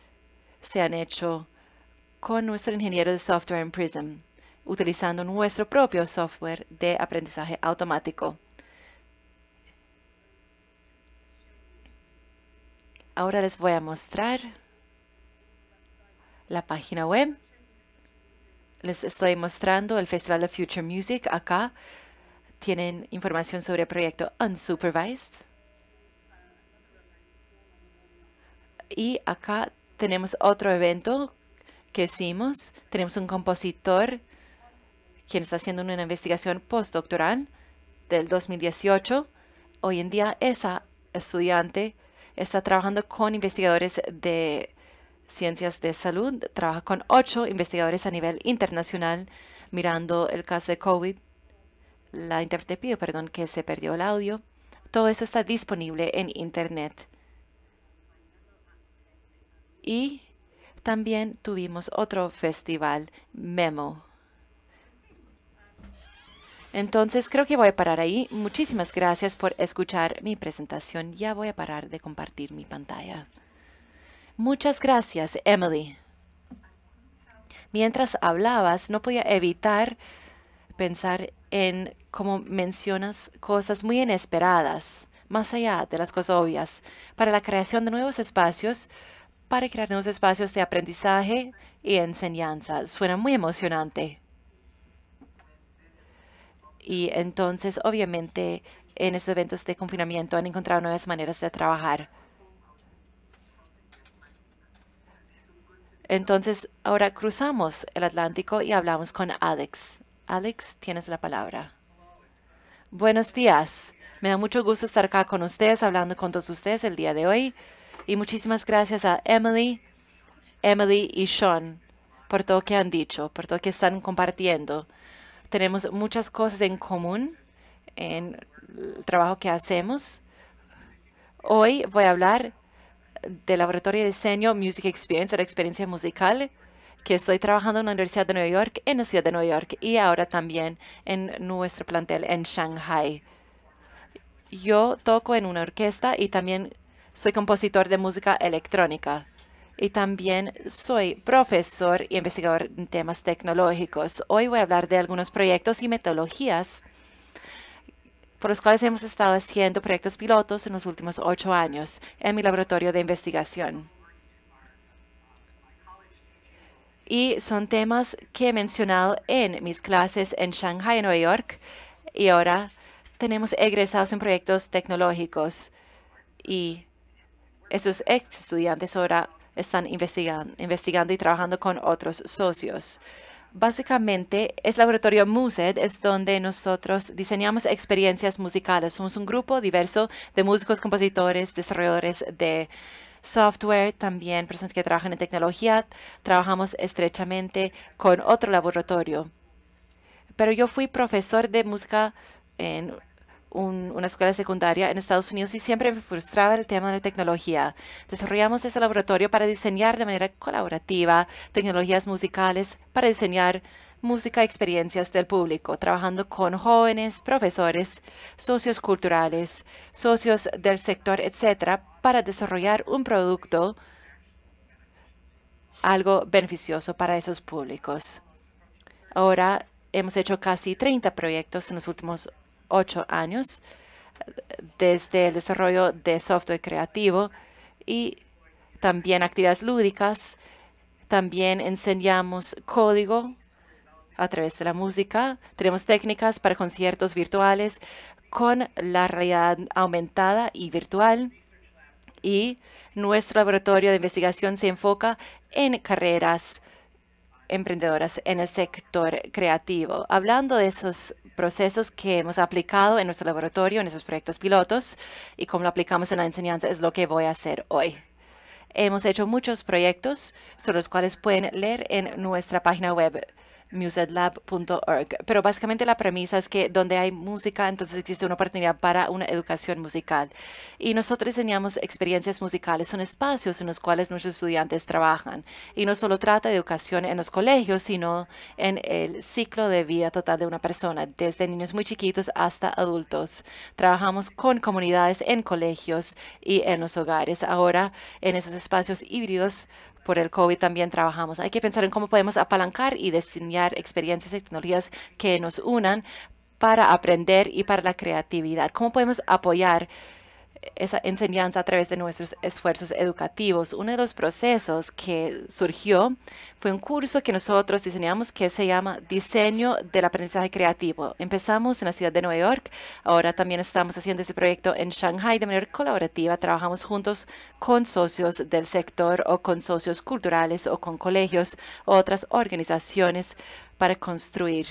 Speaker 5: se han hecho con nuestro ingeniero de software en Prism, utilizando nuestro propio software de aprendizaje automático. Ahora les voy a mostrar la página web. Les estoy mostrando el Festival de Future Music acá. Tienen información sobre el proyecto Unsupervised. Y acá tenemos otro evento que hicimos. Tenemos un compositor quien está haciendo una investigación postdoctoral del 2018. Hoy en día esa estudiante está trabajando con investigadores de ciencias de salud. Trabaja con ocho investigadores a nivel internacional mirando el caso de COVID. La intérprete perdón, que se perdió el audio. Todo eso está disponible en Internet. Y también tuvimos otro festival, Memo. Entonces creo que voy a parar ahí. Muchísimas gracias por escuchar mi presentación. Ya voy a parar de compartir mi pantalla. Muchas gracias, Emily. Mientras hablabas, no podía evitar pensar en cómo mencionas cosas muy inesperadas, más allá de las cosas obvias, para la creación de nuevos espacios para crear nuevos espacios de aprendizaje y enseñanza. Suena muy emocionante. Y entonces, obviamente, en esos eventos de confinamiento han encontrado nuevas maneras de trabajar. Entonces, ahora cruzamos el Atlántico y hablamos con Alex. Alex, tienes la palabra. Buenos días. Me da mucho gusto estar acá con ustedes, hablando con todos ustedes el día de hoy. Y muchísimas gracias a Emily, Emily y Sean por todo que han dicho, por todo que están compartiendo. Tenemos muchas cosas en común en el trabajo que hacemos. Hoy voy a hablar del Laboratorio de Diseño Music Experience, la experiencia musical, que estoy trabajando en la Universidad de Nueva York, en la ciudad de Nueva York y ahora también en nuestro plantel en Shanghai. Yo toco en una orquesta y también soy compositor de música electrónica y también soy profesor y investigador en temas tecnológicos. Hoy voy a hablar de algunos proyectos y metodologías por los cuales hemos estado haciendo proyectos pilotos en los últimos ocho años en mi laboratorio de investigación. Y son temas que he mencionado en mis clases en Shanghai, Nueva York, y ahora tenemos egresados en proyectos tecnológicos y estos ex estudiantes ahora están investigando, y trabajando con otros socios. Básicamente, es laboratorio Muset, es donde nosotros diseñamos experiencias musicales. Somos un grupo diverso de músicos, compositores, desarrolladores de software, también personas que trabajan en tecnología. Trabajamos estrechamente con otro laboratorio. Pero yo fui profesor de música en una escuela secundaria en Estados Unidos y siempre me frustraba el tema de la tecnología. Desarrollamos ese laboratorio para diseñar de manera colaborativa tecnologías musicales, para diseñar música experiencias del público, trabajando con jóvenes, profesores, socios culturales, socios del sector, etcétera, para desarrollar un producto, algo beneficioso para esos públicos. Ahora hemos hecho casi 30 proyectos en los últimos ocho años desde el desarrollo de software creativo y también actividades lúdicas. También enseñamos código a través de la música. Tenemos técnicas para conciertos virtuales con la realidad aumentada y virtual. Y nuestro laboratorio de investigación se enfoca en carreras emprendedoras en el sector creativo. Hablando de esos procesos que hemos aplicado en nuestro laboratorio, en esos proyectos pilotos, y cómo lo aplicamos en la enseñanza es lo que voy a hacer hoy. Hemos hecho muchos proyectos sobre los cuales pueden leer en nuestra página web musetlab.org. Pero básicamente la premisa es que donde hay música, entonces existe una oportunidad para una educación musical. Y nosotros teníamos experiencias musicales, son espacios en los cuales nuestros estudiantes trabajan. Y no solo trata de educación en los colegios, sino en el ciclo de vida total de una persona, desde niños muy chiquitos hasta adultos. Trabajamos con comunidades en colegios y en los hogares. Ahora, en esos espacios híbridos, por el COVID también trabajamos. Hay que pensar en cómo podemos apalancar y diseñar experiencias y tecnologías que nos unan para aprender y para la creatividad. ¿Cómo podemos apoyar? esa enseñanza a través de nuestros esfuerzos educativos. Uno de los procesos que surgió fue un curso que nosotros diseñamos que se llama Diseño del Aprendizaje Creativo. Empezamos en la ciudad de Nueva York, ahora también estamos haciendo ese proyecto en Shanghai de manera colaborativa. Trabajamos juntos con socios del sector o con socios culturales o con colegios, otras organizaciones para construir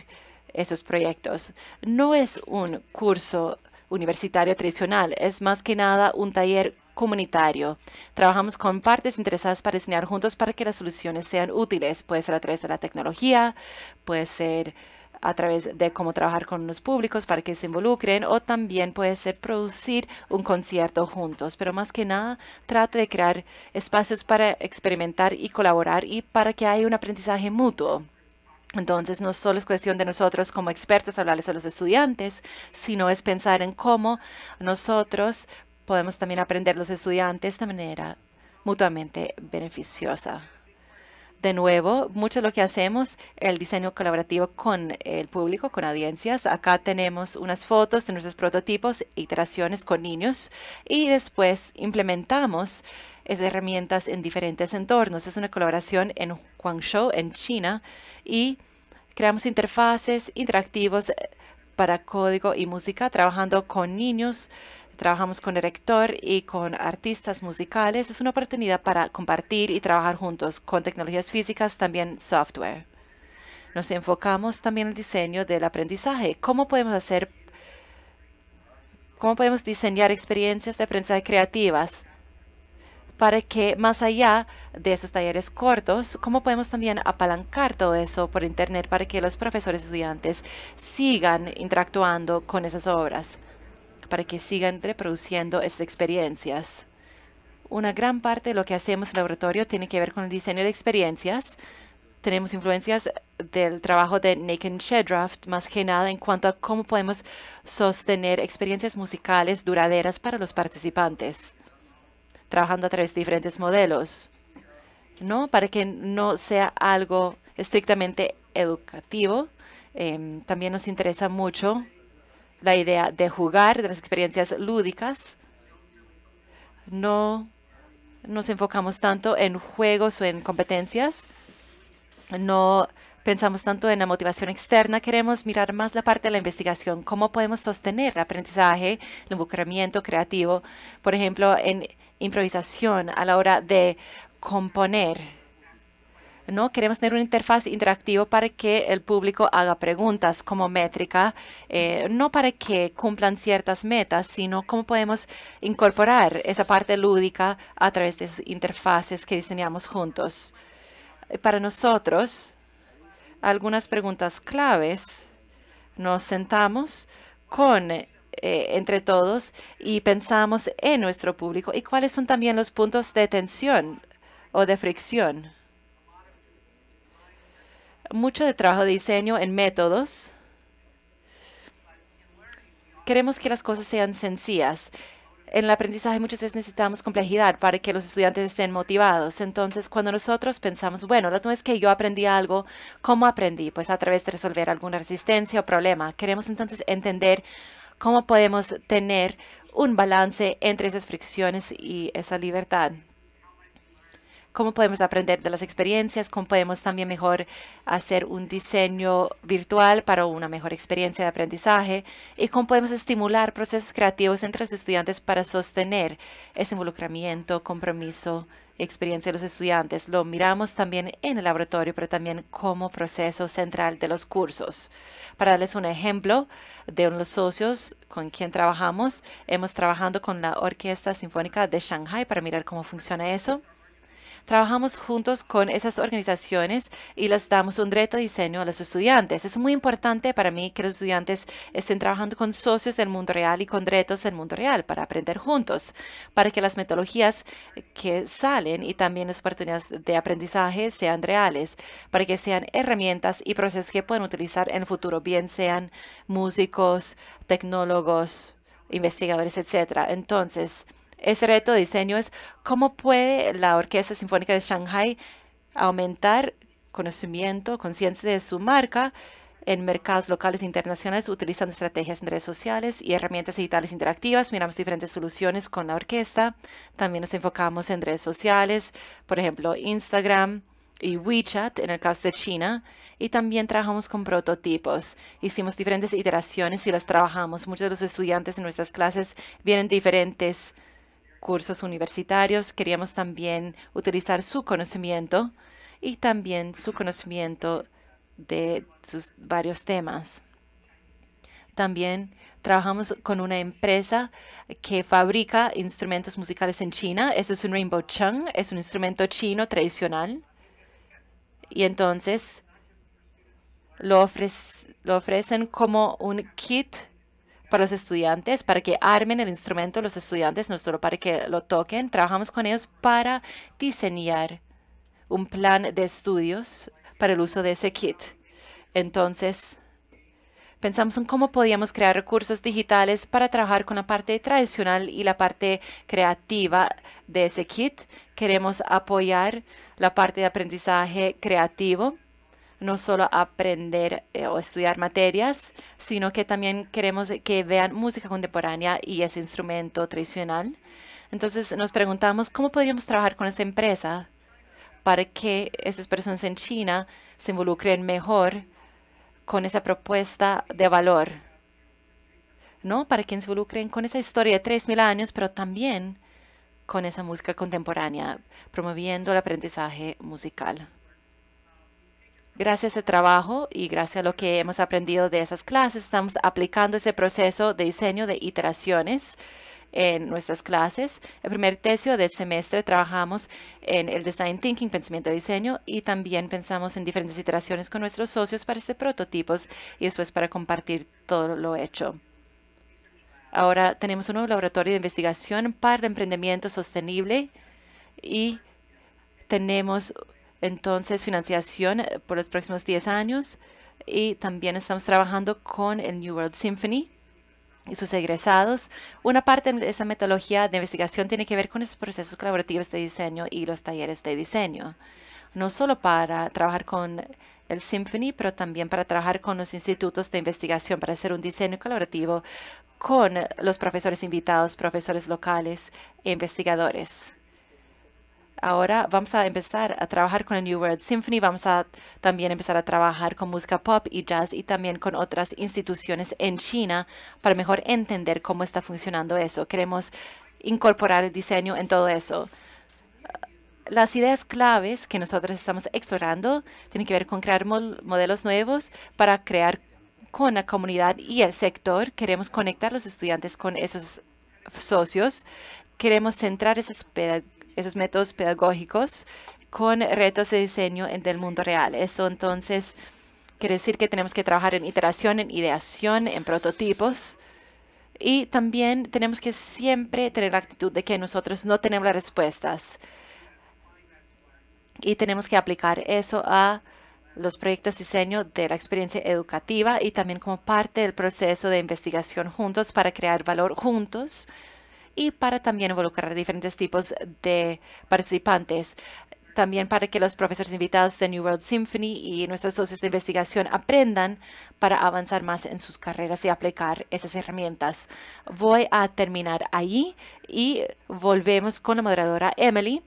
Speaker 5: esos proyectos. No es un curso universitario tradicional, es más que nada un taller comunitario. Trabajamos con partes interesadas para diseñar juntos para que las soluciones sean útiles. Puede ser a través de la tecnología, puede ser a través de cómo trabajar con los públicos para que se involucren o también puede ser producir un concierto juntos. Pero más que nada, trate de crear espacios para experimentar y colaborar y para que haya un aprendizaje mutuo. Entonces, no solo es cuestión de nosotros como expertos hablarles a los estudiantes, sino es pensar en cómo nosotros podemos también aprender los estudiantes de manera mutuamente beneficiosa. De nuevo, mucho de lo que hacemos, el diseño colaborativo con el público, con audiencias. Acá tenemos unas fotos de nuestros prototipos, iteraciones con niños y después implementamos esas herramientas en diferentes entornos. Es una colaboración en Guangzhou, en China, y creamos interfaces interactivos eh, para código y música, trabajando con niños Trabajamos con el y con artistas musicales. Es una oportunidad para compartir y trabajar juntos con tecnologías físicas, también software. Nos enfocamos también en el diseño del aprendizaje. ¿Cómo podemos hacer cómo podemos diseñar experiencias de aprendizaje creativas para que más allá de esos talleres cortos, cómo podemos también apalancar todo eso por Internet para que los profesores y estudiantes sigan interactuando con esas obras para que sigan reproduciendo esas experiencias. Una gran parte de lo que hacemos en el laboratorio tiene que ver con el diseño de experiencias. Tenemos influencias del trabajo de Nathan Shedraft, más que nada en cuanto a cómo podemos sostener experiencias musicales duraderas para los participantes, trabajando a través de diferentes modelos, ¿no? para que no sea algo estrictamente educativo. Em, también nos interesa mucho la idea de jugar, de las experiencias lúdicas. No nos enfocamos tanto en juegos o en competencias. No pensamos tanto en la motivación externa, queremos mirar más la parte de la investigación, cómo podemos sostener el aprendizaje, el involucramiento creativo, por ejemplo, en improvisación a la hora de componer ¿no? Queremos tener una interfaz interactiva para que el público haga preguntas como métrica, eh, no para que cumplan ciertas metas, sino cómo podemos incorporar esa parte lúdica a través de esas interfaces que diseñamos juntos. Eh, para nosotros, algunas preguntas claves. Nos sentamos con eh, entre todos y pensamos en nuestro público y cuáles son también los puntos de tensión o de fricción mucho de trabajo de diseño en métodos. Queremos que las cosas sean sencillas. En el aprendizaje muchas veces necesitamos complejidad para que los estudiantes estén motivados. Entonces, cuando nosotros pensamos, bueno, no es que yo aprendí algo, ¿cómo aprendí? Pues a través de resolver alguna resistencia o problema. Queremos entonces entender cómo podemos tener un balance entre esas fricciones y esa libertad cómo podemos aprender de las experiencias, cómo podemos también mejor hacer un diseño virtual para una mejor experiencia de aprendizaje y cómo podemos estimular procesos creativos entre los estudiantes para sostener ese involucramiento, compromiso, experiencia de los estudiantes. Lo miramos también en el laboratorio, pero también como proceso central de los cursos. Para darles un ejemplo de uno de los socios con quien trabajamos, hemos trabajado con la Orquesta Sinfónica de Shanghai para mirar cómo funciona eso. Trabajamos juntos con esas organizaciones y les damos un reto de diseño a los estudiantes. Es muy importante para mí que los estudiantes estén trabajando con socios del mundo real y con retos del mundo real para aprender juntos, para que las metodologías que salen y también las oportunidades de aprendizaje sean reales, para que sean herramientas y procesos que puedan utilizar en el futuro, bien sean músicos, tecnólogos, investigadores, etcétera. Entonces, ese reto de diseño es cómo puede la Orquesta Sinfónica de Shanghai aumentar conocimiento, conciencia de su marca en mercados locales e internacionales utilizando estrategias en redes sociales y herramientas digitales interactivas. Miramos diferentes soluciones con la orquesta. También nos enfocamos en redes sociales, por ejemplo, Instagram, y WeChat en el caso de China y también trabajamos con prototipos. Hicimos diferentes iteraciones y las trabajamos. Muchos de los estudiantes en nuestras clases vienen diferentes cursos universitarios, queríamos también utilizar su conocimiento y también su conocimiento de sus varios temas. También trabajamos con una empresa que fabrica instrumentos musicales en China. Eso es un Rainbow Chung, es un instrumento chino tradicional. Y entonces lo, ofrece, lo ofrecen como un kit para los estudiantes, para que armen el instrumento los estudiantes, no solo para que lo toquen. Trabajamos con ellos para diseñar un plan de estudios para el uso de ese kit. Entonces, pensamos en cómo podíamos crear recursos digitales para trabajar con la parte tradicional y la parte creativa de ese kit. Queremos apoyar la parte de aprendizaje creativo no solo aprender eh, o estudiar materias, sino que también queremos que vean música contemporánea y ese instrumento tradicional. Entonces nos preguntamos cómo podríamos trabajar con esta empresa para que esas personas en China se involucren mejor con esa propuesta de valor, ¿no? Para que se involucren con esa historia de 3.000 años, pero también con esa música contemporánea, promoviendo el aprendizaje musical. Gracias a ese trabajo y gracias a lo que hemos aprendido de esas clases, estamos aplicando ese proceso de diseño de iteraciones en nuestras clases. El primer tercio del semestre trabajamos en el Design Thinking, pensamiento de diseño, y también pensamos en diferentes iteraciones con nuestros socios para este prototipos y después para compartir todo lo hecho. Ahora tenemos un nuevo laboratorio de investigación para el emprendimiento sostenible y tenemos entonces, financiación eh, por los próximos 10 años. Y también estamos trabajando con el New World Symphony y sus egresados. Una parte de esa metodología de investigación tiene que ver con esos procesos colaborativos de diseño y los talleres de diseño, no solo para trabajar con el Symphony, pero también para trabajar con los institutos de investigación para hacer un diseño colaborativo con los profesores invitados, profesores locales e investigadores. Ahora vamos a empezar a trabajar con el New World Symphony, vamos a también empezar a trabajar con música pop y jazz y también con otras instituciones en China para mejor entender cómo está funcionando eso. Queremos incorporar el diseño en todo eso. Las ideas claves que nosotros estamos explorando tienen que ver con crear modelos nuevos para crear con la comunidad y el sector. Queremos conectar a los estudiantes con esos socios. Queremos centrar esas pedagogías esos métodos pedagógicos con retos de diseño en del mundo real. Eso entonces quiere decir que tenemos que trabajar en iteración, en ideación, en prototipos. Y también tenemos que siempre tener la actitud de que nosotros no tenemos las respuestas. Y tenemos que aplicar eso a los proyectos de diseño de la experiencia educativa y también como parte del proceso de investigación juntos para crear valor juntos y para también involucrar a diferentes tipos de participantes también para que los profesores invitados de New World Symphony y nuestros socios de investigación aprendan para avanzar más en sus carreras y aplicar esas herramientas. Voy a terminar allí y volvemos con la moderadora Emily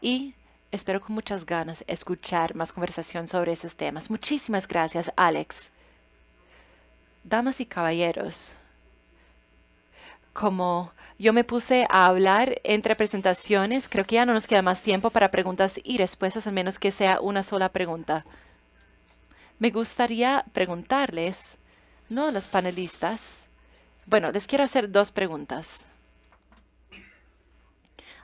Speaker 5: y espero con muchas ganas escuchar más conversación sobre esos temas. Muchísimas gracias, Alex. Damas y caballeros como yo me puse a hablar entre presentaciones, creo que ya no nos queda más tiempo para preguntas y respuestas, a menos que sea una sola pregunta. Me gustaría preguntarles, no los panelistas, bueno, les quiero hacer dos preguntas.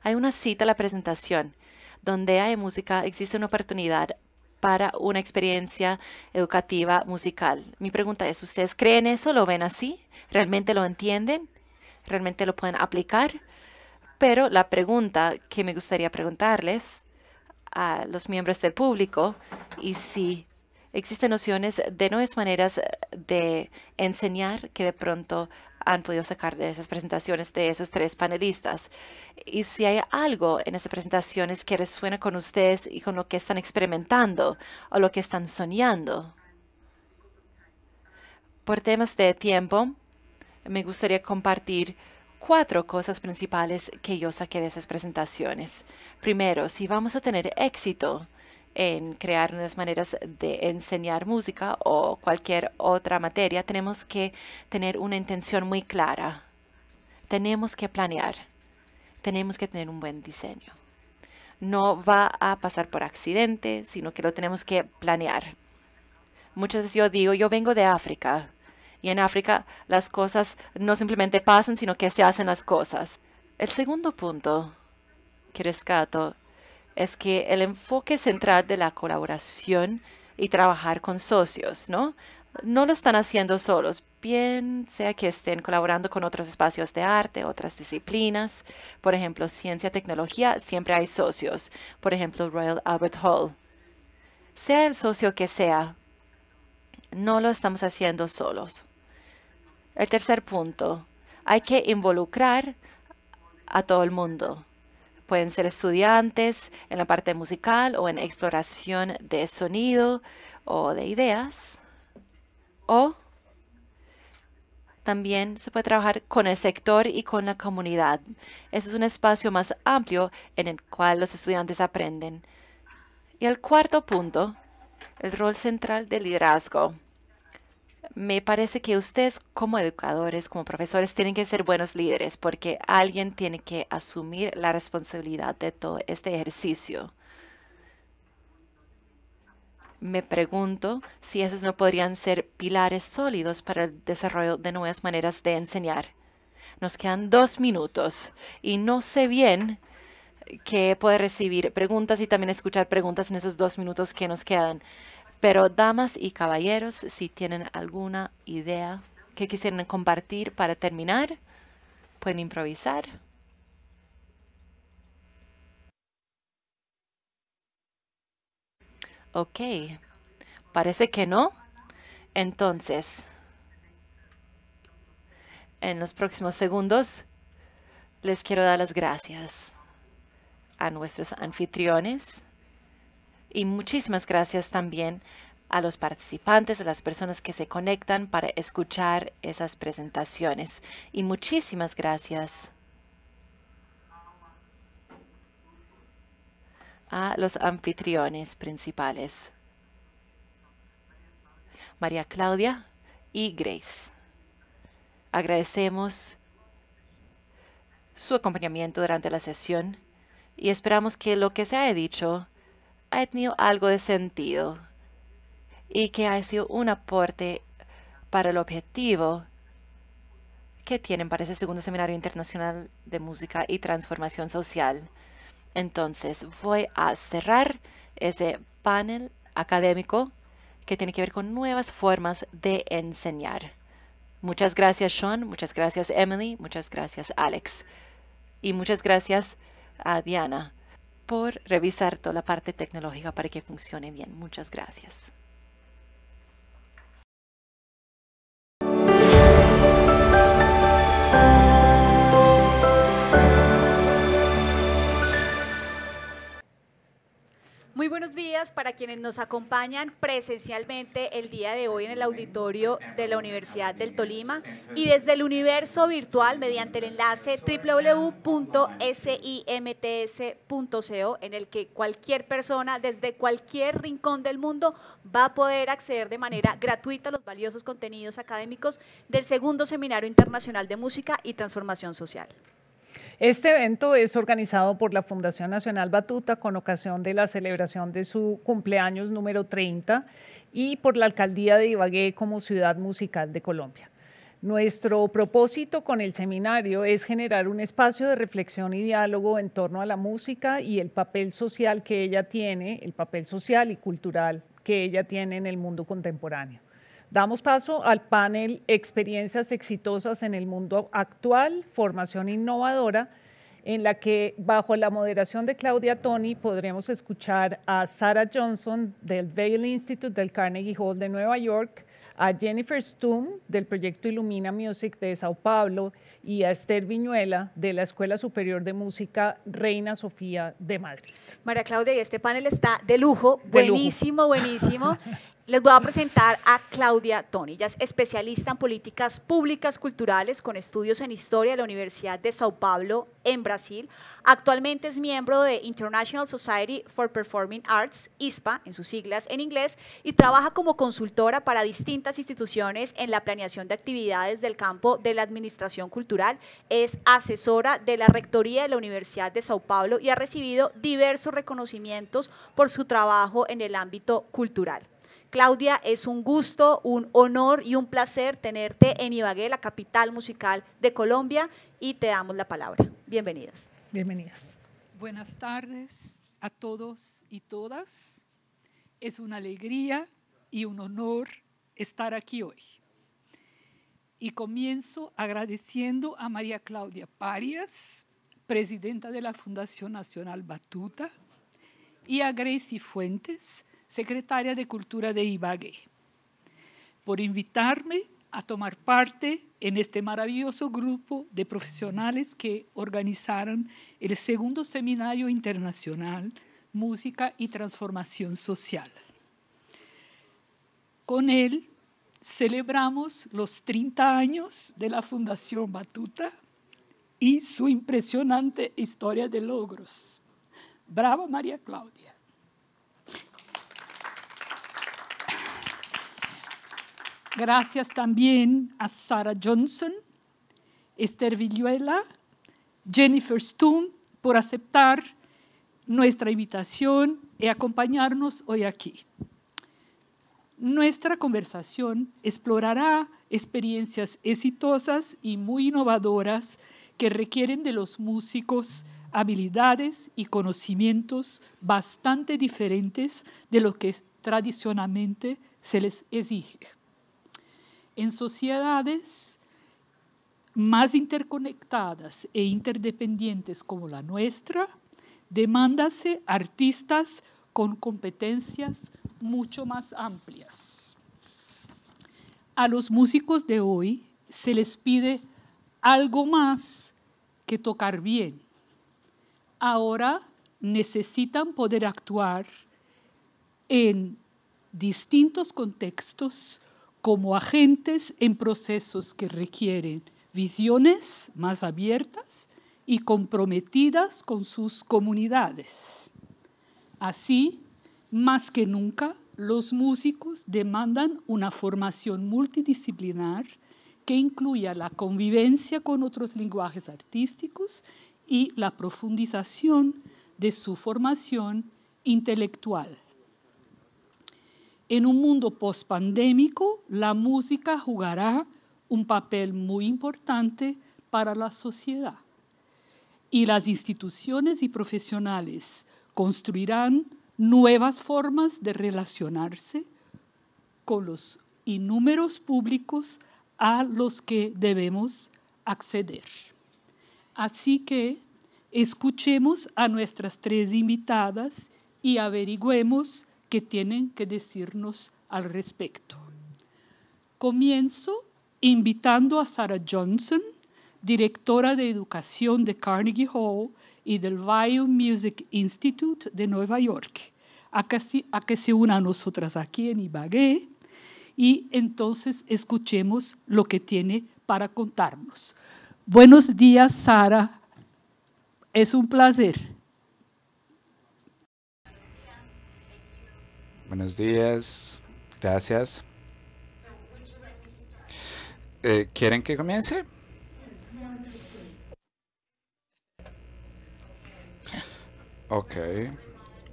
Speaker 5: Hay una cita a la presentación donde hay música, existe una oportunidad para una experiencia educativa musical. Mi pregunta es, ¿ustedes creen eso? ¿Lo ven así? ¿Realmente lo entienden? realmente lo pueden aplicar. Pero la pregunta que me gustaría preguntarles a los miembros del público y si existen nociones de nuevas maneras de enseñar que de pronto han podido sacar de esas presentaciones de esos tres panelistas. Y si hay algo en esas presentaciones que resuena con ustedes y con lo que están experimentando o lo que están soñando. Por temas de tiempo, me gustaría compartir cuatro cosas principales que yo saqué de esas presentaciones. Primero, si vamos a tener éxito en crear nuevas maneras de enseñar música o cualquier otra materia, tenemos que tener una intención muy clara. Tenemos que planear. Tenemos que tener un buen diseño. No va a pasar por accidente, sino que lo tenemos que planear. Muchas veces yo digo, yo vengo de África y en África las cosas no simplemente pasan, sino que se hacen las cosas. El segundo punto que rescato es que el enfoque central de la colaboración y trabajar con socios, ¿no? No lo están haciendo solos, bien sea que estén colaborando con otros espacios de arte, otras disciplinas, por ejemplo, ciencia, tecnología, siempre hay socios, por ejemplo, Royal Albert Hall. Sea el socio que sea, no lo estamos haciendo solos. El tercer punto, hay que involucrar a todo el mundo. Pueden ser estudiantes en la parte musical o en exploración de sonido o de ideas. O también se puede trabajar con el sector y con la comunidad. Ese es un espacio más amplio en el cual los estudiantes aprenden. Y el cuarto punto, el rol central del liderazgo me parece que ustedes como educadores, como profesores, tienen que ser buenos líderes porque alguien tiene que asumir la responsabilidad de todo este ejercicio. Me pregunto si esos no podrían ser pilares sólidos para el desarrollo de nuevas maneras de enseñar. Nos quedan dos minutos y no sé bien que puede recibir preguntas y también escuchar preguntas en esos dos minutos que nos quedan. Pero damas y caballeros, si tienen alguna idea que quisieran compartir para terminar, pueden improvisar. Ok, parece que no. Entonces, en los próximos segundos, les quiero dar las gracias a nuestros anfitriones y muchísimas gracias también a los participantes, a las personas que se conectan para escuchar esas presentaciones. Y muchísimas gracias a los anfitriones principales, María Claudia y Grace. Agradecemos su acompañamiento durante la sesión y esperamos que lo que se haya dicho ha tenido algo de sentido y que ha sido un aporte para el objetivo que tienen para ese segundo seminario internacional de música y transformación social. Entonces voy a cerrar ese panel académico que tiene que ver con nuevas formas de enseñar. Muchas gracias Sean, muchas gracias Emily, muchas gracias Alex y muchas gracias a Diana por revisar toda la parte tecnológica para que funcione bien. Muchas gracias.
Speaker 1: Muy buenos días para quienes nos acompañan presencialmente el día de hoy en el auditorio de la Universidad del Tolima y desde el universo virtual mediante el enlace www.simts.co en el que cualquier persona desde cualquier rincón del mundo va a poder acceder de manera gratuita a los valiosos contenidos académicos del segundo Seminario Internacional de Música y Transformación Social.
Speaker 3: Este evento es organizado por la Fundación Nacional Batuta con ocasión de la celebración de su cumpleaños número 30 y por la Alcaldía de Ibagué como Ciudad Musical de Colombia. Nuestro propósito con el seminario es generar un espacio de reflexión y diálogo en torno a la música y el papel social que ella tiene, el papel social y cultural que ella tiene en el mundo contemporáneo. Damos paso al panel Experiencias exitosas en el mundo actual, formación innovadora, en la que bajo la moderación de Claudia Tony podremos escuchar a Sarah Johnson del Vail Institute del Carnegie Hall de Nueva York, a Jennifer Stum del proyecto Illumina Music de Sao Paulo y a Esther Viñuela de la Escuela Superior de Música Reina Sofía de Madrid. María Claudia, este panel
Speaker 1: está de lujo, buenísimo, buenísimo. Les voy a presentar a Claudia Toni. Ella es especialista en políticas públicas culturales con estudios en historia de la Universidad de Sao Paulo en Brasil. Actualmente es miembro de International Society for Performing Arts, ISPA, en sus siglas en inglés, y trabaja como consultora para distintas instituciones en la planeación de actividades del campo de la administración cultural. Es asesora de la Rectoría de la Universidad de Sao Paulo y ha recibido diversos reconocimientos por su trabajo en el ámbito cultural. Claudia, es un gusto, un honor y un placer tenerte en Ibagué, la capital musical de Colombia, y te damos la
Speaker 6: palabra. Bienvenidas.
Speaker 3: Bienvenidas.
Speaker 6: Buenas tardes a todos y todas. Es una alegría y un honor estar aquí hoy. Y comienzo agradeciendo a María Claudia Parias, presidenta de la Fundación Nacional Batuta, y a Gracie Fuentes, secretaria de Cultura de Ibagué, por invitarme a tomar parte en este maravilloso grupo de profesionales que organizaron el segundo seminario internacional Música y Transformación Social. Con él celebramos los 30 años de la Fundación Batuta y su impresionante historia de logros. ¡Brava María Claudia. Gracias también a Sarah Johnson, Esther Villuela, Jennifer Stum por aceptar nuestra invitación y acompañarnos hoy aquí. Nuestra conversación explorará experiencias exitosas y muy innovadoras que requieren de los músicos habilidades y conocimientos bastante diferentes de lo que tradicionalmente se les exige en sociedades más interconectadas e interdependientes como la nuestra, demándase artistas con competencias mucho más amplias. A los músicos de hoy se les pide algo más que tocar bien. Ahora necesitan poder actuar en distintos contextos como agentes en procesos que requieren visiones más abiertas y comprometidas con sus comunidades. Así, más que nunca, los músicos demandan una formación multidisciplinar que incluya la convivencia con otros lenguajes artísticos y la profundización de su formación intelectual. En un mundo post-pandémico, la música jugará un papel muy importante para la sociedad y las instituciones y profesionales construirán nuevas formas de relacionarse con los inúmeros públicos a los que debemos acceder. Así que escuchemos a nuestras tres invitadas y averigüemos que tienen que decirnos al respecto. Comienzo invitando a Sara Johnson, directora de educación de Carnegie Hall y del bio Music Institute de Nueva York, a que, a que se una a nosotras aquí en Ibagué y entonces escuchemos lo que tiene para contarnos. Buenos días, Sara. Es un placer.
Speaker 4: Buenos días. Gracias. Eh, ¿Quieren que comience? Ok.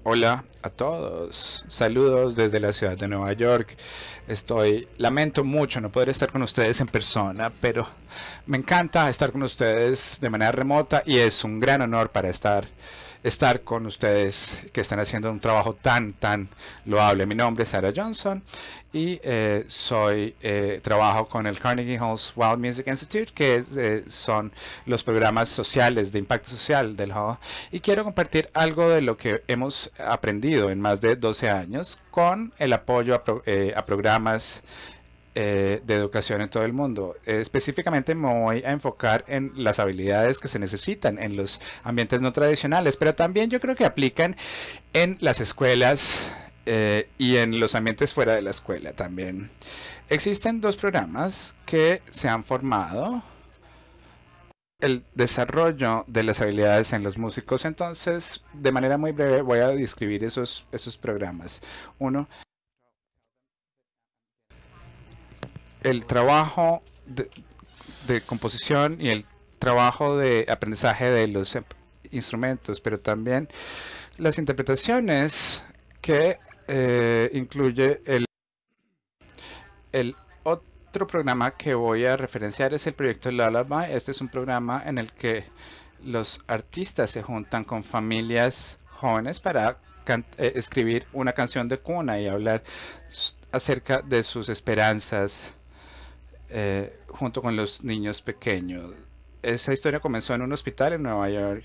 Speaker 4: Hola a todos. Saludos desde la ciudad de Nueva York. Estoy, lamento mucho no poder estar con ustedes en persona, pero me encanta estar con ustedes de manera remota y es un gran honor para estar estar con ustedes que están haciendo un trabajo tan, tan loable. Mi nombre es Sarah Johnson y eh, soy, eh, trabajo con el Carnegie Hall's Wild Music Institute, que eh, son los programas sociales de impacto social del Hall. Y quiero compartir algo de lo que hemos aprendido en más de 12 años con el apoyo a programas eh, de educación en todo el mundo. Eh, específicamente me voy a enfocar en las habilidades que se necesitan en los ambientes no tradicionales, pero también yo creo que aplican en las escuelas eh, y en los ambientes fuera de la escuela también. Existen dos programas que se han formado. El desarrollo de las habilidades en los músicos. Entonces, de manera muy breve, voy a describir esos, esos programas. Uno el trabajo de, composición y el trabajo de aprendizaje de los em, instrumentos, pero también las interpretaciones que eh, incluye el, el otro programa que voy a referenciar es el proyecto Lullaby. Este es un programa en el que los artistas se juntan con familias jóvenes para eh, escribir una canción de cuna y hablar acerca de sus esperanzas eh, junto con los niños pequeños. Esa historia comenzó en un hospital en Nueva York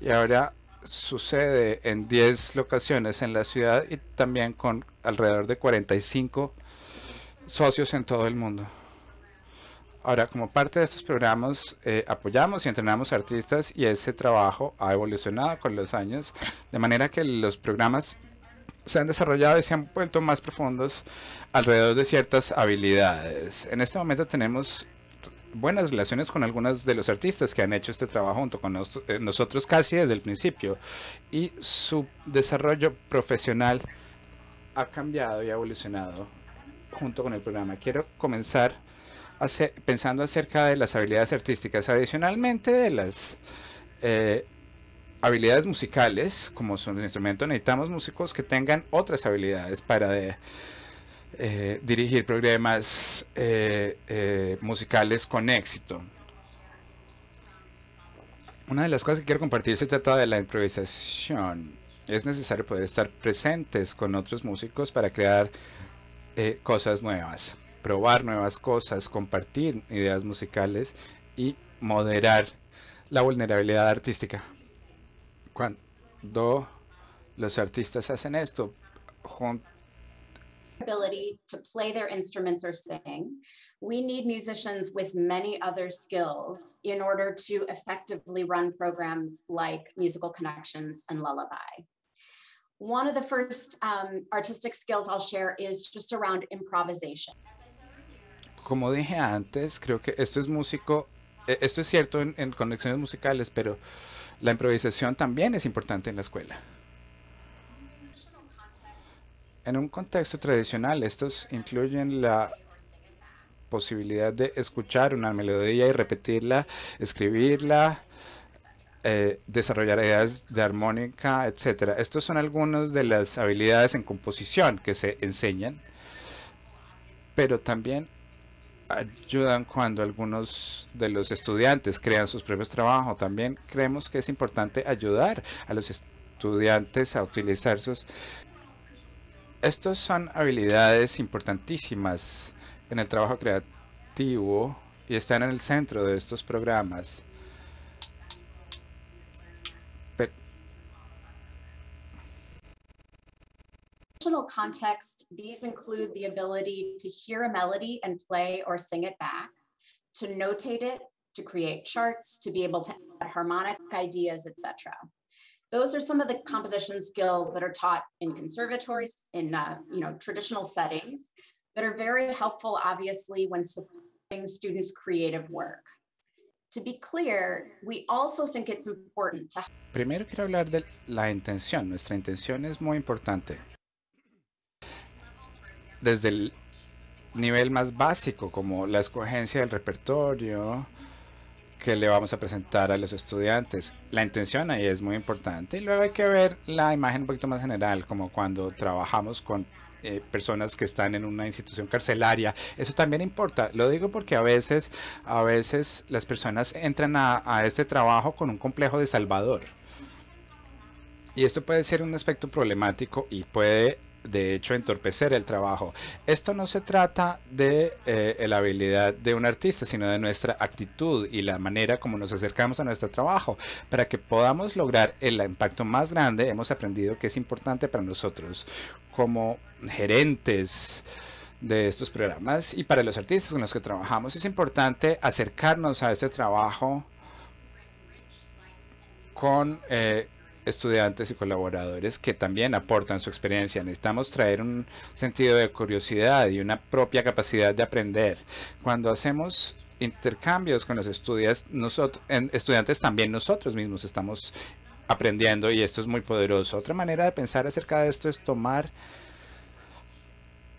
Speaker 4: y ahora sucede en 10 locaciones en la ciudad y también con alrededor de 45 socios en todo el mundo. Ahora, como parte de estos programas, eh, apoyamos y entrenamos artistas y ese trabajo ha evolucionado con los años, de manera que los programas se han desarrollado y se han vuelto más profundos alrededor de ciertas habilidades. En este momento tenemos buenas relaciones con algunos de los artistas que han hecho este trabajo junto con eh, nosotros casi desde el principio y su desarrollo profesional ha cambiado y ha evolucionado junto con el programa. Quiero comenzar pensando acerca de las habilidades artísticas, adicionalmente de las eh, habilidades musicales, como son el instrumento, necesitamos músicos que tengan otras habilidades para eh, eh, dirigir programas eh, musicales con éxito. Una de las cosas que quiero compartir se trata de la improvisación. Es necesario poder estar presentes con otros músicos para crear cosas nuevas, probar nuevas cosas, compartir ideas musicales y moderar la vulnerabilidad artística. cuando los artistas hacen esto,
Speaker 7: ability to play their instruments or sing. We need musicians with many other skills in order to effectively run programs like Musical Connections and Lullaby. One of the first um, artistic skills I'll share is just around improvisation.
Speaker 4: Como dije antes, creo que esto es músico, esto es cierto en, en conexiones musicales, pero La improvisación también es importante en la escuela. En un contexto tradicional, estos incluyen la posibilidad de escuchar una melodía y repetirla, escribirla, eh, desarrollar ideas de armónica, etc. Estos son algunas de las habilidades en composición que se enseñan, pero también ayudan cuando algunos de los estudiantes crean sus propios trabajos. También creemos que es importante ayudar a los estudiantes a utilizar sus... Estas son habilidades importantísimas en el trabajo creativo y están en el centro de estos programas.
Speaker 7: Additional context, these include the ability to hear a melody and play or sing it back, to notate it, to create charts, to be able to add harmonic ideas, etc. Those are some of the composition skills that are taught in conservatories, in uh, you know traditional settings, that are very helpful, obviously, when supporting students' creative work. To be clear, we also think it's important to...
Speaker 4: Primero quiero hablar de la intención. Nuestra intención es muy importante. desde el nivel más básico, como la escogencia del repertorio que le vamos a presentar a los estudiantes. La intención ahí es muy importante. Y luego hay que ver la imagen un poquito más general, como cuando trabajamos con eh, personas que están en una institución carcelaria. Eso también importa. Lo digo porque a veces, a veces las personas entran a, a este trabajo con un complejo de salvador. Y esto puede ser un aspecto problemático y puede de hecho entorpecer el trabajo. Esto no se trata de eh, la habilidad de un artista, sino de nuestra actitud y la manera como nos acercamos a nuestro trabajo. Para que podamos lograr el impacto más grande, hemos aprendido que es importante para nosotros como gerentes de estos programas y para los artistas con los que trabajamos es importante acercarnos a este trabajo con eh, estudiantes y colaboradores que también aportan su experiencia. Necesitamos traer un sentido de curiosidad y una propia capacidad de aprender. Cuando hacemos intercambios con los estudiantes, nosotros, estudiantes también nosotros mismos estamos aprendiendo y esto es muy poderoso. Otra manera de pensar acerca de esto es tomar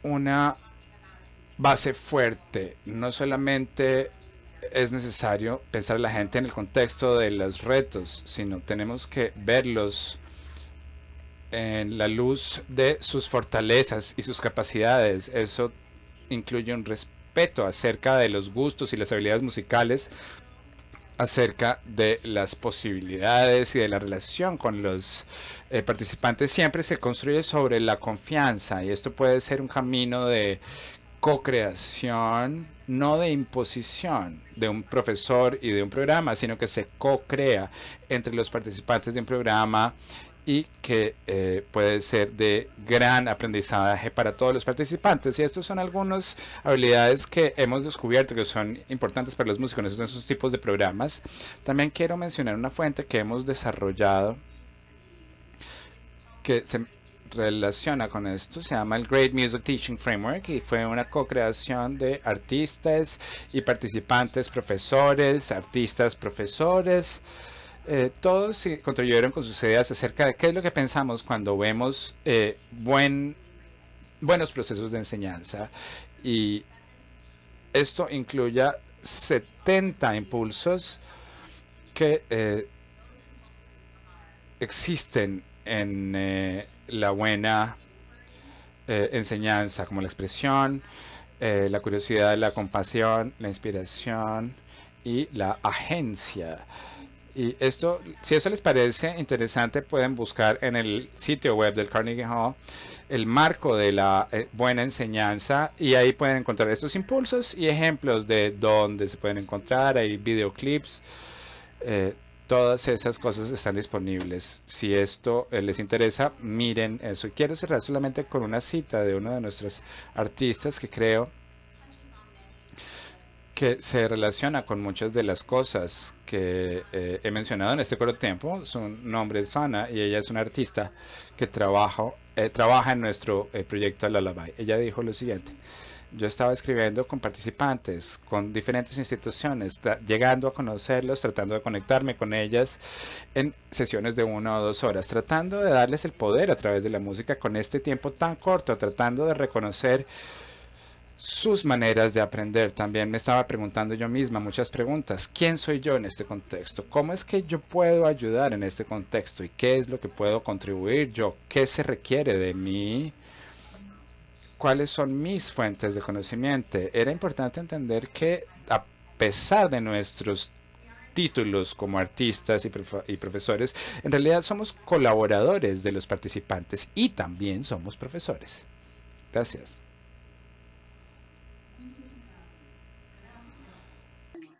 Speaker 4: una base fuerte, no solamente es necesario pensar a la gente en el contexto de los retos, sino tenemos que verlos en la luz de sus fortalezas y sus capacidades. Eso incluye un respeto acerca de los gustos y las habilidades musicales, acerca de las posibilidades y de la relación con los eh, participantes. Siempre se construye sobre la confianza y esto puede ser un camino de co-creación no de imposición de un profesor y de un programa, sino que se co-crea entre los participantes de un programa y que eh, puede ser de gran aprendizaje para todos los participantes. Y estas son algunas habilidades que hemos descubierto que son importantes para los músicos en esos tipos de programas. También quiero mencionar una fuente que hemos desarrollado que se relaciona con esto se llama el Great Music Teaching Framework y fue una co-creación de artistas y participantes, profesores, artistas, profesores. Eh, todos contribuyeron con sus ideas acerca de qué es lo que pensamos cuando vemos eh, buen, buenos procesos de enseñanza y esto incluye 70 impulsos que eh, existen en la buena eh, enseñanza, como la expresión, eh, la curiosidad, la compasión, la inspiración y la agencia. Y esto, si eso les parece interesante, pueden buscar en el sitio web del Carnegie Hall el marco de la eh, buena enseñanza y ahí pueden encontrar estos impulsos y ejemplos de dónde se pueden encontrar. Hay videoclips. Todas esas cosas están disponibles. Si esto eh, les interesa, miren eso. quiero cerrar solamente con una cita de uno de nuestros artistas que creo que se relaciona con muchas de las cosas que eh, he mencionado en este corto tiempo. Su nombre es Sana y ella es una artista que trabajo, eh, trabaja en nuestro proyecto proyecto Lullaby. Ella dijo lo siguiente. Yo estaba escribiendo con participantes, con diferentes instituciones, llegando a conocerlos, tratando de conectarme con ellas en sesiones de una o dos horas, tratando de darles el poder a través de la música con este tiempo tan corto, tratando de reconocer sus maneras de aprender. También me estaba preguntando yo misma muchas preguntas. ¿Quién soy yo en este contexto? ¿Cómo es que yo puedo ayudar en este contexto? ¿Y qué es lo que puedo contribuir yo? ¿Qué se requiere de mí cuáles son mis fuentes de conocimiento. Era importante entender que a pesar de nuestros títulos como artistas y, profesores, en realidad somos colaboradores de los participantes y también somos profesores. Gracias.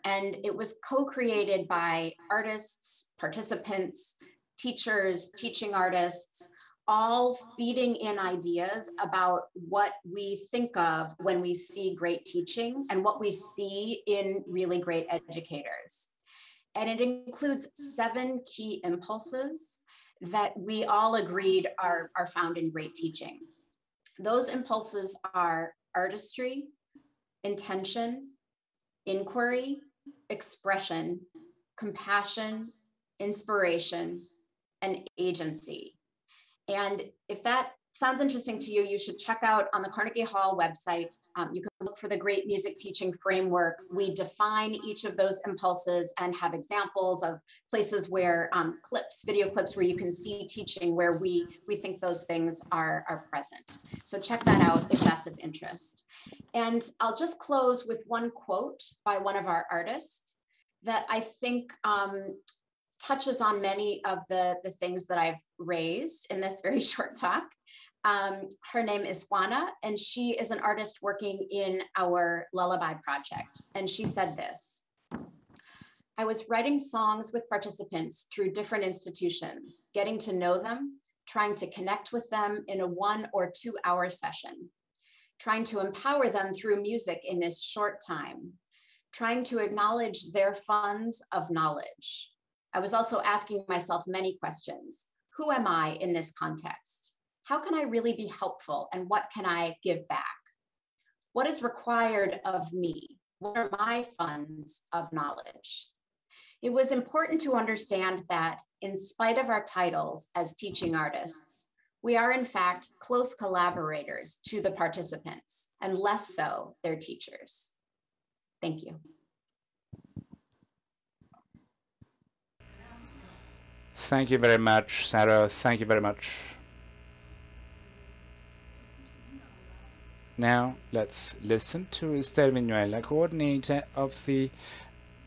Speaker 7: And it was co-created by artists, participants, teachers, teaching artists, all feeding in ideas about what we think of when we see great teaching and what we see in really great educators. And it includes seven key impulses that we all agreed are, are found in great teaching. Those impulses are artistry, intention, inquiry, expression, compassion, inspiration, and agency. And if that sounds interesting to you, you should check out on the Carnegie Hall website. Um, you can look for the great music teaching framework. We define each of those impulses and have examples of places where um, clips, video clips, where you can see teaching where we, we think those things are, are present. So check that out if that's of interest. And I'll just close with one quote by one of our artists that I think um, touches on many of the, the things that I've raised in this very short talk. Um, her name is Juana, and she is an artist working in our lullaby project. And she said this I was writing songs with participants through different institutions, getting to know them, trying to connect with them in a one or two hour session, trying to empower them through music in this short time, trying to acknowledge their funds of knowledge I was also asking myself many questions. Who am I in this context? How can I really be helpful and what can I give back? What is required of me? What are my funds of knowledge? It was important to understand that, in spite of our titles as teaching artists, we are in fact close collaborators to the participants and less so their teachers. Thank you.
Speaker 4: Thank you very much, Sarah. Thank you very much. Now, let's listen to Esther Viñuela, coordinator of the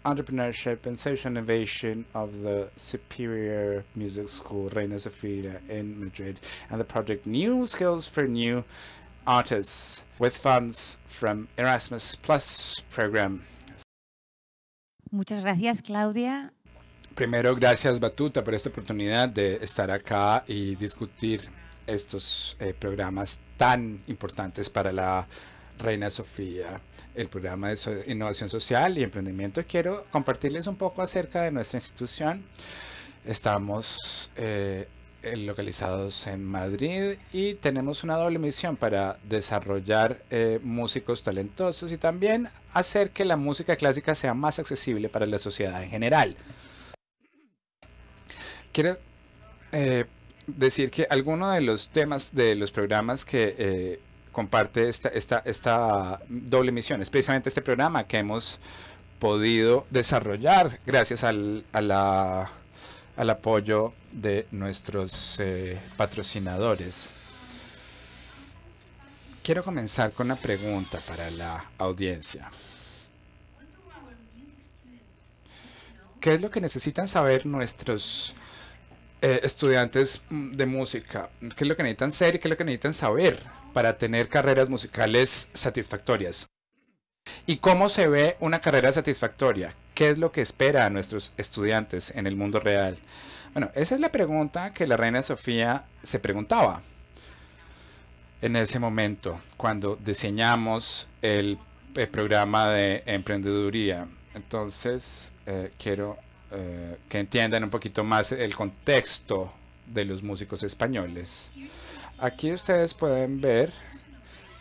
Speaker 4: entrepreneurship and social innovation of the Superior Music School Reina Sofia in Madrid and the project New Skills for New Artists with funds from Erasmus Plus program.
Speaker 8: Muchas gracias, Claudia.
Speaker 4: Primero, gracias Batuta por esta oportunidad de estar acá y discutir estos eh, programas tan importantes para la Reina Sofía, el programa de innovación social y emprendimiento. Quiero compartirles un poco acerca de nuestra institución. Estamos eh, localizados en Madrid y tenemos una doble misión para desarrollar eh, músicos talentosos y también hacer que la música clásica sea más accesible para la sociedad en general. Quiero eh, decir que alguno de los temas de los programas que eh, comparte esta, esta, esta doble misión es precisamente este programa que hemos podido desarrollar gracias al, a la, al apoyo de nuestros eh, patrocinadores. Quiero comenzar con una pregunta para la audiencia. ¿Qué es lo que necesitan saber nuestros eh, estudiantes mm, de música, qué es lo que necesitan ser y qué es lo que necesitan saber para tener carreras musicales satisfactorias. ¿Y cómo se ve una carrera satisfactoria? ¿Qué es lo que espera a nuestros estudiantes en el mundo real? Bueno, esa es la pregunta que la reina Sofía se preguntaba en ese momento cuando diseñamos el, programa de emprendeduría. Entonces, eh, quiero eh, que entiendan un poquito más el contexto de los músicos españoles. Aquí ustedes pueden ver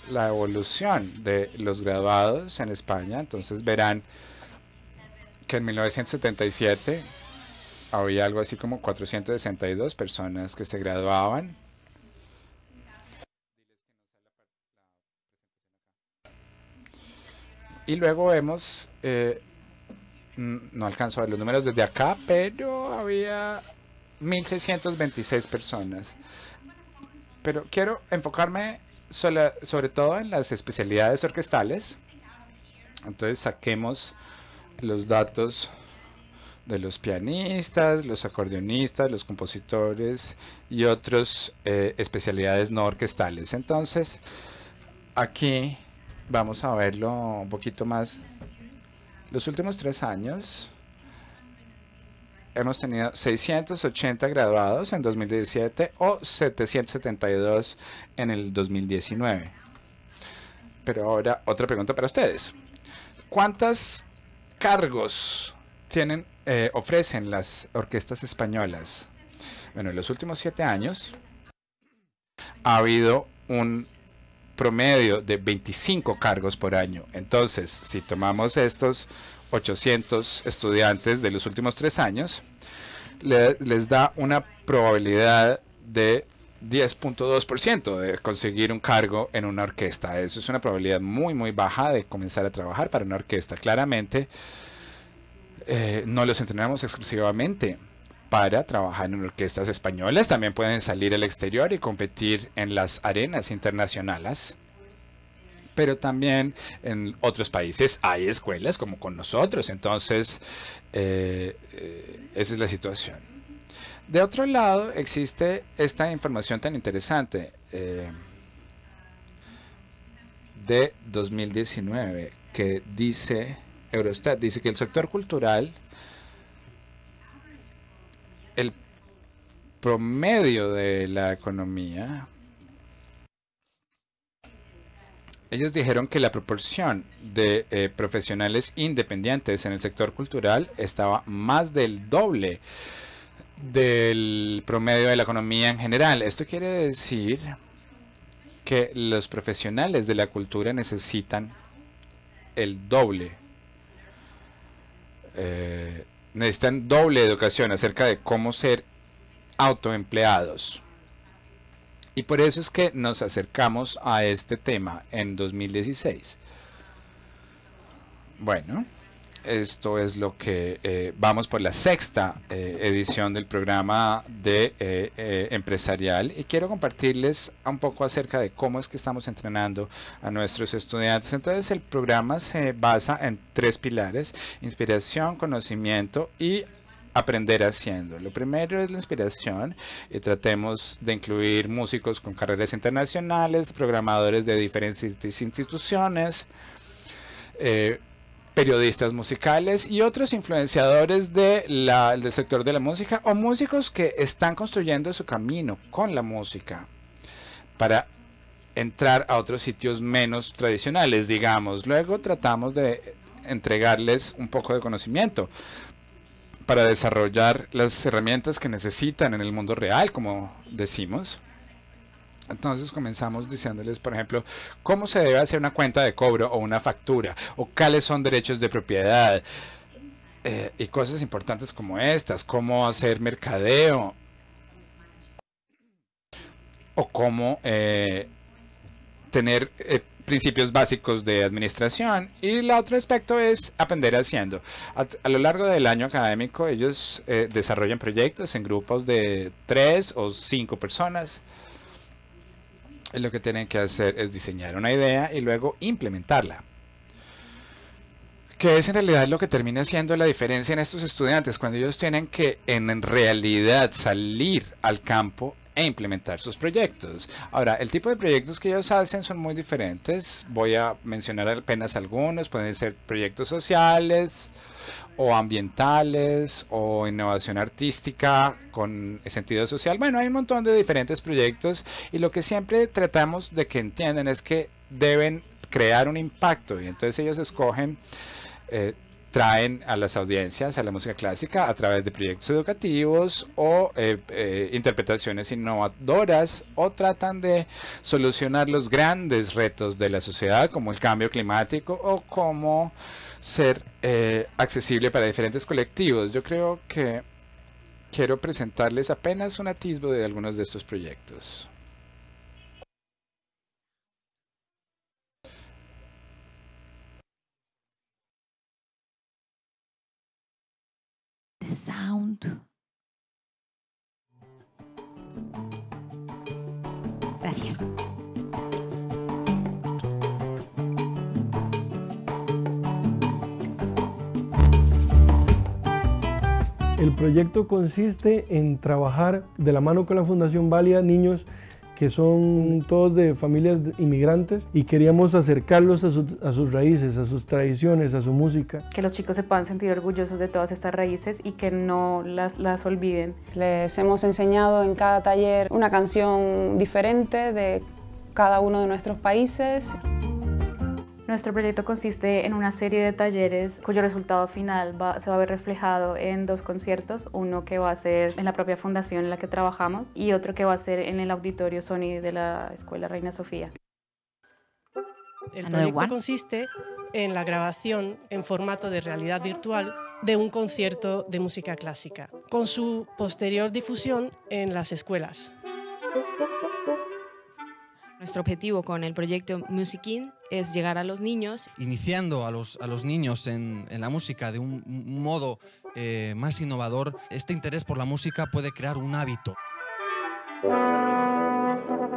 Speaker 4: la evolución de los graduados en España. Entonces verán que en 1977 había algo así como 462 personas que se graduaban. Y luego vemos eh, no alcanzo a ver los números desde acá, pero había 1626 personas. Pero quiero enfocarme sobre, todo en las especialidades orquestales. Entonces saquemos los datos de los pianistas, los acordeonistas, los compositores y otras eh, especialidades no orquestales. Entonces, aquí vamos a verlo un poquito más los últimos tres años hemos tenido 680 graduados en 2017 o 772 en el 2019. Pero ahora otra pregunta para ustedes. ¿Cuántos cargos tienen, eh, ofrecen las orquestas españolas? Bueno, en los últimos siete años ha habido un promedio de 25 cargos por año. Entonces, si tomamos estos 800 estudiantes de los últimos tres años, les da una probabilidad de 10.2% de conseguir un cargo en una orquesta. Eso es una probabilidad muy, muy baja de comenzar a trabajar para una orquesta. Claramente, eh, no los entrenamos exclusivamente para trabajar en orquestas españolas. También pueden salir al exterior y competir en las arenas internacionales. Pero también en otros países hay escuelas como con nosotros. Entonces, eh, eh, esa es la situación. De otro lado, existe esta información tan interesante eh, de 2019 que dice, Eurostat dice que el sector cultural promedio de la economía, ellos dijeron que la proporción de eh, profesionales independientes en el sector cultural estaba más del doble del promedio de la economía en general. Esto quiere decir que los profesionales de la cultura necesitan el doble. Eh, necesitan doble educación acerca de cómo ser autoempleados. Y por eso es que nos acercamos a este tema en 2016. Bueno, esto es lo que eh, vamos por la sexta eh, edición del programa de eh, empresarial y quiero compartirles un poco acerca de cómo es que estamos entrenando a nuestros estudiantes. Entonces el programa se basa en tres pilares, inspiración, conocimiento y aprender haciendo. Lo primero es la inspiración. Y eh, tratemos de incluir músicos con carreras internacionales, programadores de diferentes instituciones, eh, periodistas musicales y otros influenciadores de del sector de la música o músicos que están construyendo su camino con la música para entrar a otros sitios menos tradicionales, digamos. Luego tratamos de entregarles un poco de conocimiento para desarrollar las herramientas que necesitan en el mundo real, como decimos. Entonces comenzamos diciéndoles, por ejemplo, cómo se debe hacer una cuenta de cobro o una factura, o cuáles son derechos de propiedad, eh, y cosas importantes como estas, cómo hacer mercadeo, o cómo eh, tener eh, principios básicos de administración y el otro aspecto es aprender haciendo. A, lo largo del año académico ellos eh, desarrollan proyectos en grupos de tres o cinco personas. Lo que tienen que hacer es diseñar una idea y luego implementarla. Que es en realidad lo que termina siendo la diferencia en estos estudiantes, cuando ellos tienen que en realidad salir al campo e implementar sus proyectos. Ahora, el tipo de proyectos que ellos hacen son muy diferentes. Voy a mencionar apenas algunos. Pueden ser proyectos sociales o ambientales o innovación artística con sentido social. Bueno, hay un montón de diferentes proyectos y lo que siempre tratamos de que entiendan es que deben crear un impacto y entonces ellos escogen eh, traen a las audiencias a la música clásica a través de proyectos educativos o eh, eh, interpretaciones innovadoras o tratan de solucionar los grandes retos de la sociedad como el cambio climático o como ser eh, accesible para diferentes colectivos. Yo creo que quiero presentarles apenas un atisbo de algunos de estos proyectos.
Speaker 8: Gracias.
Speaker 9: El proyecto consiste en trabajar de la mano con la Fundación Valia, niños que son todos de familias inmigrantes y queríamos acercarlos a, sus raíces, a sus tradiciones, a su
Speaker 10: música.
Speaker 11: Que los chicos se puedan sentir orgullosos de todas estas raíces y que no las, las olviden. Les hemos enseñado en cada taller una canción diferente de cada uno de nuestros países. Nuestro proyecto consiste en una serie de talleres cuyo resultado final se va a ver reflejado en dos conciertos, uno que va a ser en la propia fundación en la que trabajamos y otro que va a ser en el auditorio Sony de la Escuela Reina Sofía.
Speaker 2: El proyecto consiste en la grabación en formato de realidad virtual de un concierto de música clásica, con su posterior difusión en las escuelas. Nuestro
Speaker 12: objetivo con el proyecto Musikin es llegar a los niños.
Speaker 9: Iniciando a los, a los niños
Speaker 13: en, la música de un, modo eh, más innovador, este interés por la música puede crear un hábito.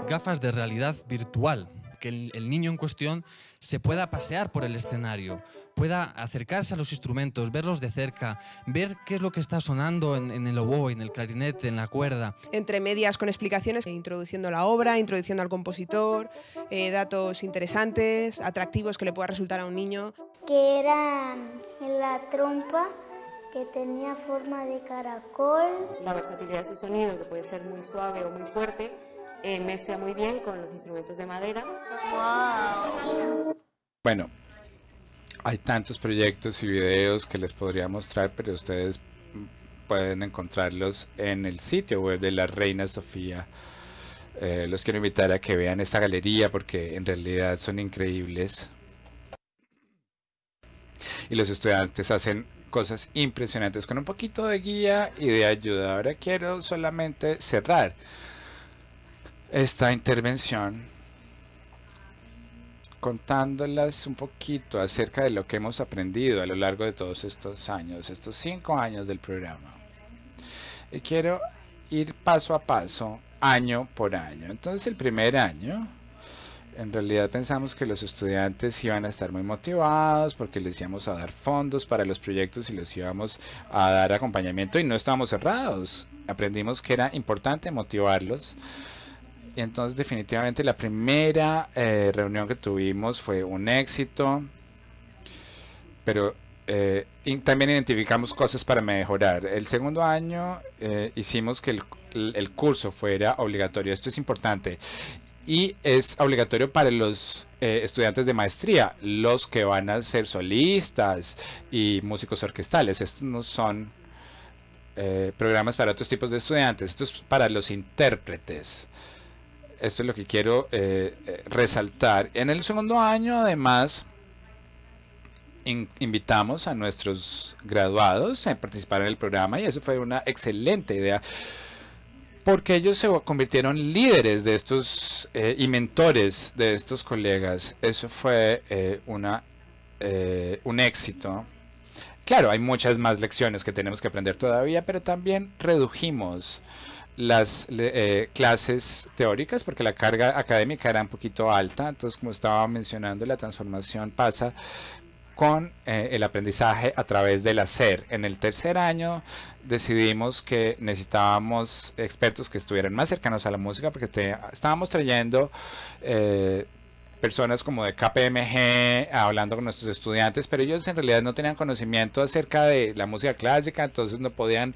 Speaker 13: Gafas de realidad virtual que el, niño en cuestión se pueda pasear por el escenario, pueda acercarse a los instrumentos, verlos de cerca, ver qué es lo que está sonando en, el oboe, en el clarinete, en la cuerda.
Speaker 14: Entre medias con explicaciones, eh, introduciendo la obra, introduciendo al compositor,
Speaker 2: eh, datos interesantes, atractivos que le pueda resultar a un niño.
Speaker 10: Que era la trompa que tenía forma de caracol.
Speaker 11: La versatilidad de su sonido, que puede ser muy suave o muy fuerte, eh, mezcla muy bien con los instrumentos de madera.
Speaker 4: Bueno, hay tantos proyectos y videos que les podría mostrar, pero ustedes pueden encontrarlos en el sitio web de la Reina Sofía. Eh, los quiero invitar a que vean esta galería porque en realidad son increíbles. Y los estudiantes hacen cosas impresionantes con un poquito de guía y de ayuda. Ahora quiero solamente cerrar esta intervención contándolas un poquito acerca de lo que hemos aprendido a lo largo de todos estos años, estos cinco años del programa. Y quiero ir paso a paso, año por año. Entonces el primer año, en realidad pensamos que los estudiantes iban a estar muy motivados porque les íbamos a dar fondos para los proyectos y les íbamos a dar acompañamiento y no estábamos cerrados. Aprendimos que era importante motivarlos entonces definitivamente la primera eh, reunión que tuvimos fue un éxito, pero eh, también identificamos cosas para mejorar. El segundo año eh, hicimos que el, el, curso fuera obligatorio, esto es importante, y es obligatorio para los estudiantes de maestría, los que van a ser solistas y músicos orquestales, estos no son programas para otros tipos de estudiantes, esto es para los intérpretes esto es lo que quiero eh, eh, resaltar. En el segundo año, además, invitamos a nuestros graduados a participar en el programa y eso fue una excelente idea porque ellos se convirtieron líderes de estos eh, y mentores de estos colegas. Eso fue una, un éxito. Claro, hay muchas más lecciones que tenemos que aprender todavía, pero también redujimos las eh, clases teóricas porque la carga académica era un poquito alta, entonces como estaba mencionando la transformación pasa con eh, el aprendizaje a través del hacer. En el tercer año decidimos que necesitábamos expertos que estuvieran más cercanos a la música porque estábamos trayendo eh, personas como de KPMG hablando con nuestros estudiantes, pero ellos en realidad no tenían conocimiento acerca de la música clásica, entonces no podían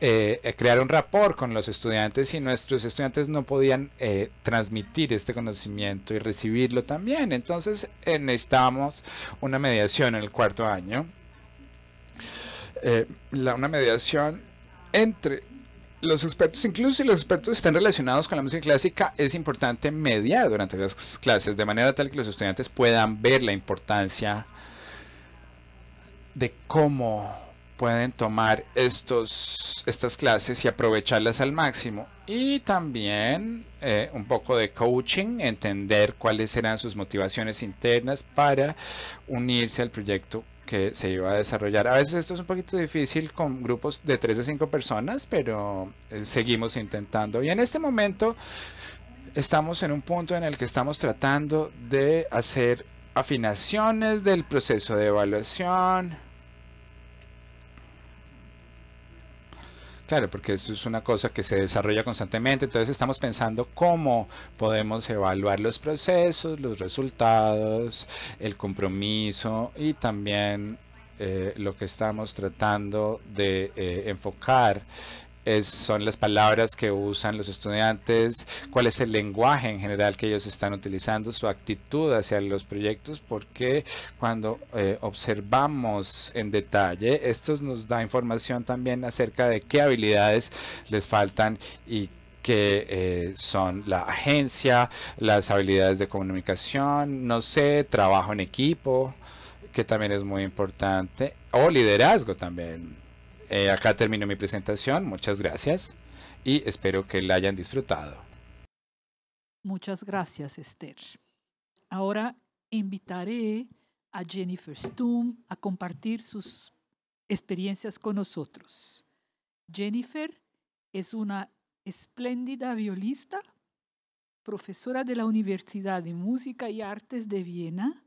Speaker 4: eh, eh, crear un rapport con los estudiantes y nuestros estudiantes no podían eh, transmitir este conocimiento y recibirlo también. Entonces eh, necesitábamos una mediación en el cuarto año, una mediación entre los expertos, incluso si los expertos están relacionados con la música clásica, es importante mediar durante las clases, de manera tal que los estudiantes puedan ver la importancia de cómo pueden tomar estos, estas clases y aprovecharlas al máximo. Y también eh, un poco de coaching, entender cuáles serán sus motivaciones internas para unirse al proyecto que se iba a desarrollar. A veces esto es un poquito difícil con grupos de tres a cinco personas, pero eh, seguimos intentando. Y en este momento estamos en un punto en el que estamos tratando de hacer afinaciones del proceso de evaluación, Claro, porque esto es una cosa que se desarrolla constantemente, entonces estamos pensando cómo podemos evaluar los procesos, los resultados, el compromiso y también eh, lo que estamos tratando de eh, enfocar es, son las palabras que usan los estudiantes, cuál es el lenguaje en general que ellos están utilizando, su actitud hacia los proyectos, porque cuando eh, observamos en detalle, esto nos da información también acerca de qué habilidades les faltan y qué eh, son la agencia, las habilidades de comunicación, no sé, trabajo en equipo, que también es muy importante, o liderazgo también eh, acá termino mi presentación. Muchas gracias y espero que la hayan disfrutado.
Speaker 6: Muchas gracias, Esther. Ahora invitaré a Jennifer Stum a compartir sus experiencias con nosotros. Jennifer es una espléndida violista, profesora de la Universidad de Música y Artes de Viena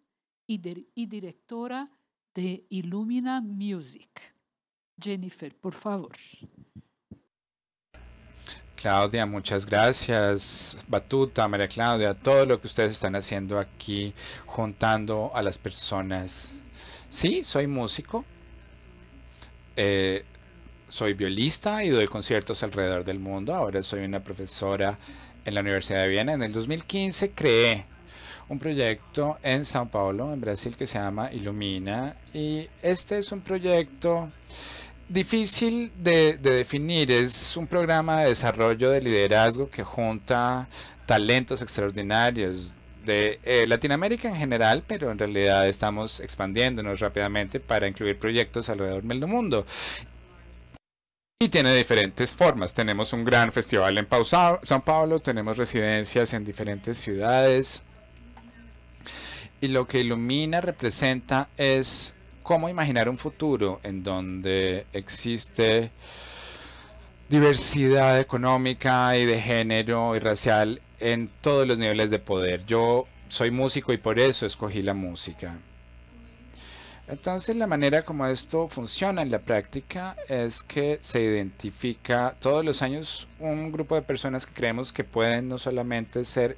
Speaker 6: y directora de Illumina Music. Jennifer, por favor.
Speaker 4: Claudia, muchas gracias. Batuta, María Claudia, todo lo que ustedes están haciendo aquí, juntando a las personas. Sí, soy músico. Eh, soy violista y doy conciertos alrededor del mundo. Ahora soy una profesora en la Universidad de Viena. En el 2015 creé un proyecto en Sao Paulo, en Brasil, que se llama Ilumina. Y este es un proyecto difícil de, definir. Es un programa de desarrollo de liderazgo que junta talentos extraordinarios de eh, Latinoamérica en general, pero en realidad estamos expandiéndonos rápidamente para incluir proyectos alrededor del mundo. Y tiene diferentes formas. Tenemos un gran festival en São Paulo, tenemos residencias en diferentes ciudades. Y lo que Ilumina representa es cómo imaginar un futuro en donde existe diversidad económica y de género y racial en todos los niveles de poder. Yo soy músico y por eso escogí la música. Entonces la manera como esto funciona en la práctica es que se identifica todos los años un grupo de personas que creemos que pueden no solamente ser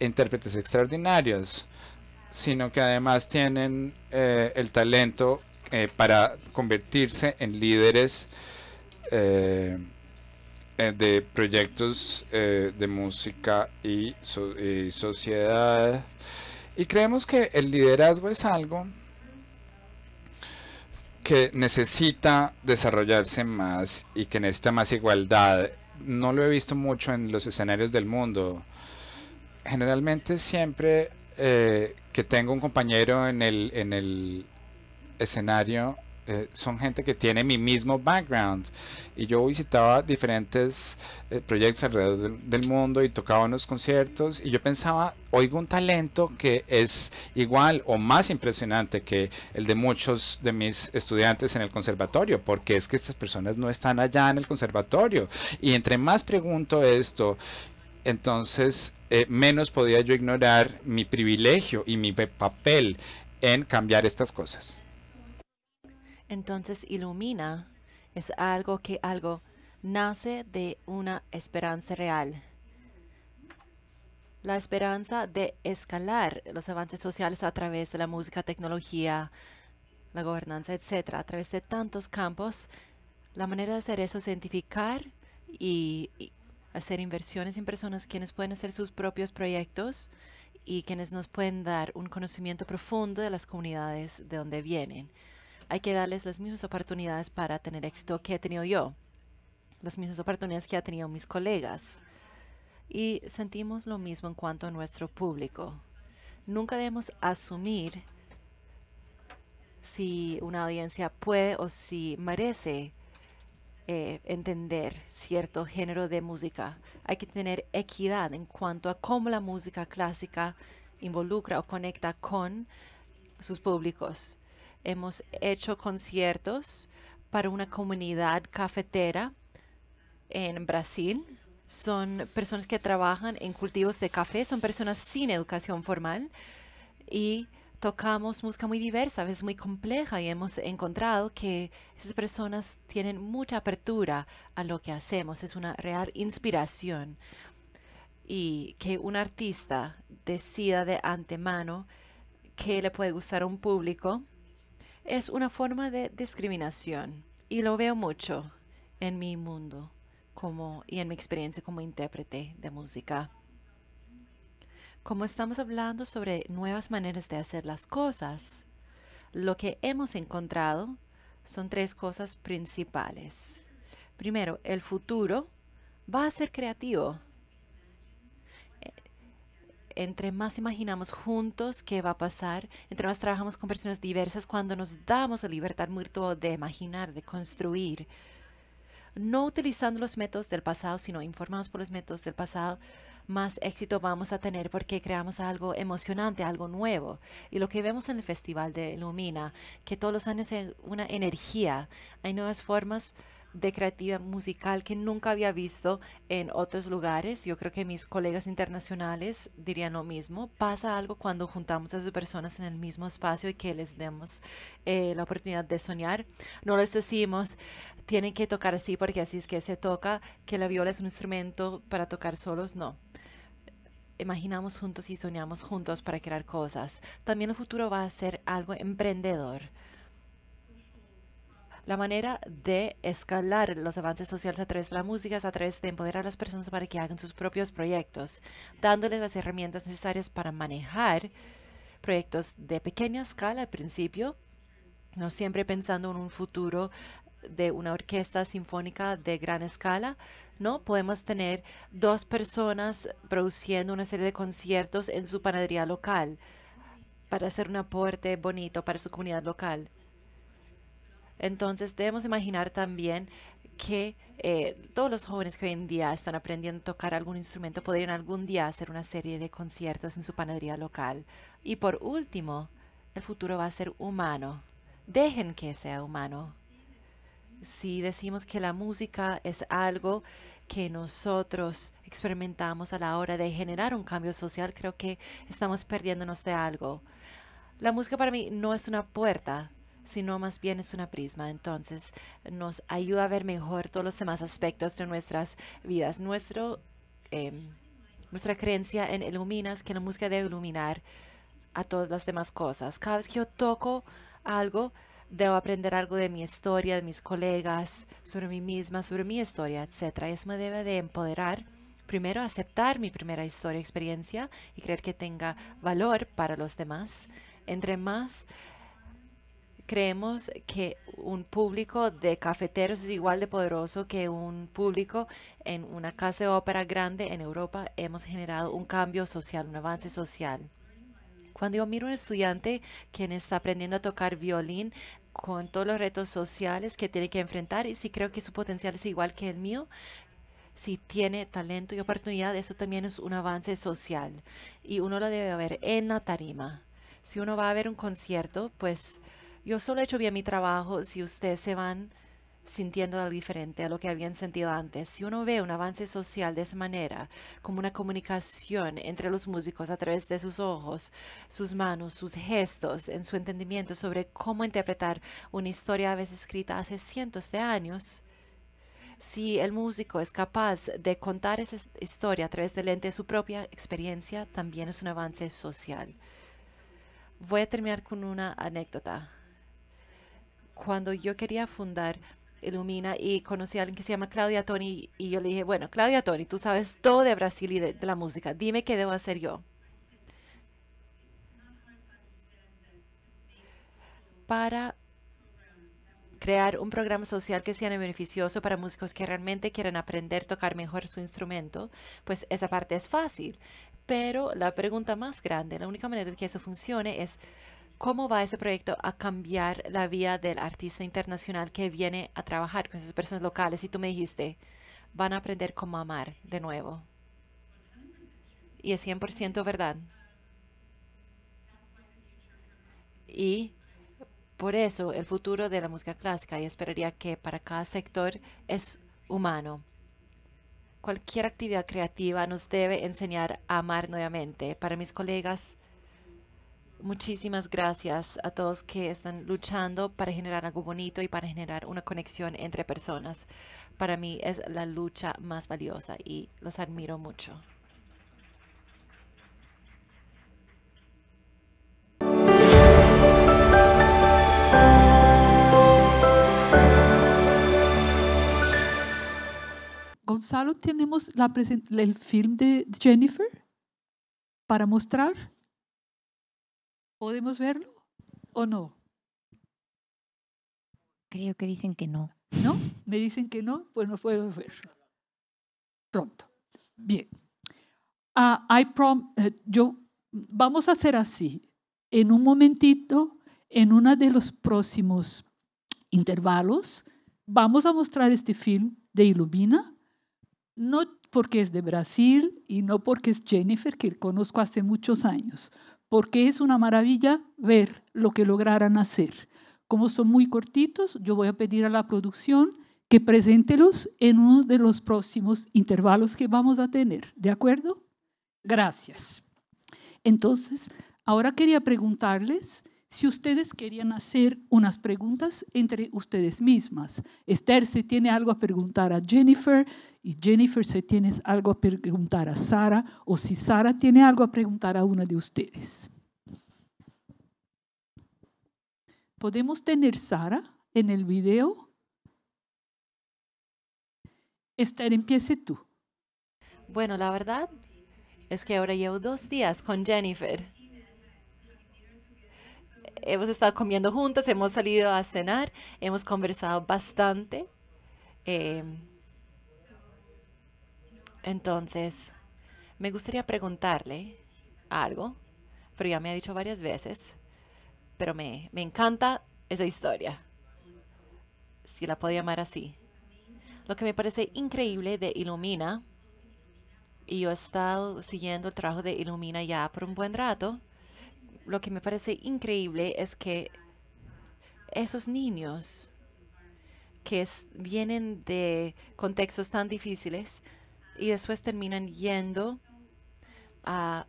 Speaker 4: intérpretes extraordinarios, sino que además tienen eh, el talento eh, para convertirse en líderes eh, de proyectos de música y, y sociedad. Y creemos que el liderazgo es algo que necesita desarrollarse más y que necesita más igualdad. No lo he visto mucho en los escenarios del mundo. Generalmente siempre eh, que tengo un compañero en el, en el escenario eh, son gente que tiene mi mismo background. Y yo visitaba diferentes eh, proyectos alrededor del, del, mundo y tocaba unos conciertos y yo pensaba, oigo un talento que es igual o más impresionante que el de muchos de mis estudiantes en el conservatorio, porque es que estas personas no están allá en el conservatorio. Y entre más pregunto esto entonces eh, menos podía yo ignorar mi privilegio y mi papel en cambiar estas cosas.
Speaker 5: Entonces ilumina es algo que algo nace de una esperanza real. La esperanza de escalar los avances sociales a través de la música, tecnología, la gobernanza, etcétera, a través de tantos campos. La manera de hacer eso es identificar y hacer inversiones en personas quienes pueden hacer sus propios proyectos y quienes nos pueden dar un conocimiento profundo de las comunidades de donde vienen. Hay que darles las mismas oportunidades para tener éxito que he tenido yo, las mismas oportunidades que han tenido mis colegas. Y sentimos lo mismo en cuanto a nuestro público. Nunca debemos asumir si una audiencia puede o si merece eh, entender cierto género de música. Hay que tener equidad en cuanto a cómo la música clásica involucra o conecta con sus públicos. Hemos hecho conciertos para una comunidad cafetera en Brasil. Son personas que trabajan en cultivos de café, son personas sin educación formal y tocamos música muy diversa, a veces muy compleja y hemos encontrado que esas personas tienen mucha apertura a lo que hacemos, es una real inspiración. Y que un artista decida de antemano que le puede gustar a un público es una forma de discriminación y lo veo mucho en mi mundo como y en mi experiencia como intérprete de música. Como estamos hablando sobre nuevas maneras de hacer las cosas, lo que hemos encontrado son tres cosas principales. Primero, el futuro va a ser creativo. Eh, entre más imaginamos juntos qué va a pasar, entre más trabajamos con personas diversas, cuando nos damos la libertad mutua de imaginar, de construir, no utilizando los métodos del pasado, sino informados por los métodos del pasado, más éxito vamos a tener porque creamos algo emocionante, algo nuevo. Y lo que vemos en el Festival de Lumina, que todos los años hay una energía, hay nuevas formas de creatividad musical que nunca había visto en otros lugares. Yo creo que mis colegas internacionales dirían lo mismo. Pasa algo cuando juntamos a esas personas en el mismo espacio y que les demos eh, la oportunidad de soñar. No les decimos, tienen que tocar así porque así es que se toca, que la viola es un instrumento para tocar solos, no imaginamos juntos y soñamos juntos para crear cosas. También el futuro va a ser algo emprendedor. La manera de escalar los avances sociales a través de la música es a través de empoderar a las personas para que hagan sus propios proyectos, dándoles las herramientas necesarias para manejar proyectos de pequeña escala al principio, no siempre pensando en un futuro de una orquesta sinfónica de gran escala, ¿no? Podemos tener dos personas produciendo una serie de conciertos en su panadería local para hacer un aporte bonito para su comunidad local. Entonces debemos imaginar también que eh, todos los jóvenes que hoy en día están aprendiendo a tocar algún instrumento podrían algún día hacer una serie de conciertos en su panadería local. Y por último, el futuro va a ser humano. Dejen que sea humano. Si decimos que la música es algo que nosotros experimentamos a la hora de generar un cambio social, creo que estamos perdiéndonos de algo. La música para mí no es una puerta, sino más bien es una prisma. Entonces nos ayuda a ver mejor todos los demás aspectos de nuestras vidas. Nuestro, em, nuestra creencia en iluminas, que la música de iluminar a todas las demás cosas. Cada vez que yo toco algo, debo aprender algo de mi historia, de mis colegas, sobre mí misma, sobre mi historia, etc. Eso me debe de empoderar. Primero, aceptar mi primera historia, experiencia y creer que tenga valor para los demás. Entre más creemos que un público de cafeteros es igual de poderoso que un público en una casa de ópera grande en Europa. Hemos generado un cambio social, un avance social. Cuando yo miro a un estudiante quien está aprendiendo a tocar violín con todos los retos sociales que tiene que enfrentar y si creo que su potencial es igual que el mío, si tiene talento y oportunidad, eso también es un avance social y uno lo debe ver en la tarima. Si uno va a ver un concierto, pues yo solo he hecho bien mi trabajo si ustedes se van sintiendo algo diferente a lo que habían sentido antes. Si uno ve un avance social de esa manera, como una comunicación entre los músicos a través de sus ojos, sus manos, sus gestos, en su entendimiento sobre cómo interpretar una historia a veces escrita hace cientos de años, si el músico es capaz de contar esa historia a través del lente de su propia experiencia, también es un avance social. Voy a terminar con una anécdota cuando yo quería fundar Ilumina y conocí a alguien que se llama Claudia Tony y yo le dije, bueno, Claudia Tony, tú sabes todo de Brasil y de, la música, dime qué debo hacer yo. Para crear un programa social que sea beneficioso para músicos que realmente quieran aprender a tocar mejor su instrumento, pues esa parte es fácil. Pero la pregunta más grande, la única manera de que eso funcione es ¿Cómo va ese proyecto a cambiar la vida del artista internacional que viene a trabajar con esas personas locales? Y tú me dijiste, van a aprender cómo amar de nuevo. Y es 100% verdad. Y por eso el futuro de la música clásica, y esperaría que para cada sector es humano. Cualquier actividad creativa nos debe enseñar a amar nuevamente. Para mis colegas Muchísimas gracias a todos que están luchando para generar algo bonito y para generar una conexión entre personas. Para mí es la lucha más valiosa y los admiro mucho.
Speaker 6: Gonzalo, tenemos la el film de Jennifer para mostrar. ¿Podemos verlo o no? Creo que dicen que no. ¿No? ¿Me dicen que no? Pues no puedo verlo. Pronto. Bien. Ah, I eh, yo, vamos a hacer así. En un momentito, en uno de los próximos intervalos, vamos a mostrar este film de Ilumina. No porque es de Brasil y no porque es Jennifer, que conozco hace muchos años, porque es una maravilla ver lo que lograran hacer. Como son muy cortitos, yo voy a pedir a la producción que preséntelos en uno de los próximos intervalos que vamos a tener. ¿De acuerdo? Gracias. Entonces, ahora quería preguntarles si ustedes querían hacer unas preguntas entre ustedes mismas. Esther se tiene algo a preguntar a Jennifer y Jennifer se tiene algo a preguntar a Sara o si Sara tiene algo a preguntar a una de ustedes. ¿Podemos tener Sara en el
Speaker 5: video? Esther, empiece tú. Bueno, la verdad es que ahora llevo dos días con Jennifer hemos estado comiendo juntos, hemos salido a cenar, hemos conversado bastante. Em, entonces, me gustaría preguntarle algo, pero ya me ha dicho varias veces, pero me, me encanta esa historia, si la puedo llamar así. Lo que me parece increíble de Ilumina, y yo he estado siguiendo el trabajo de Ilumina ya por un buen rato, lo que me parece increíble es que esos niños que vienen de contextos tan difíciles y después terminan yendo a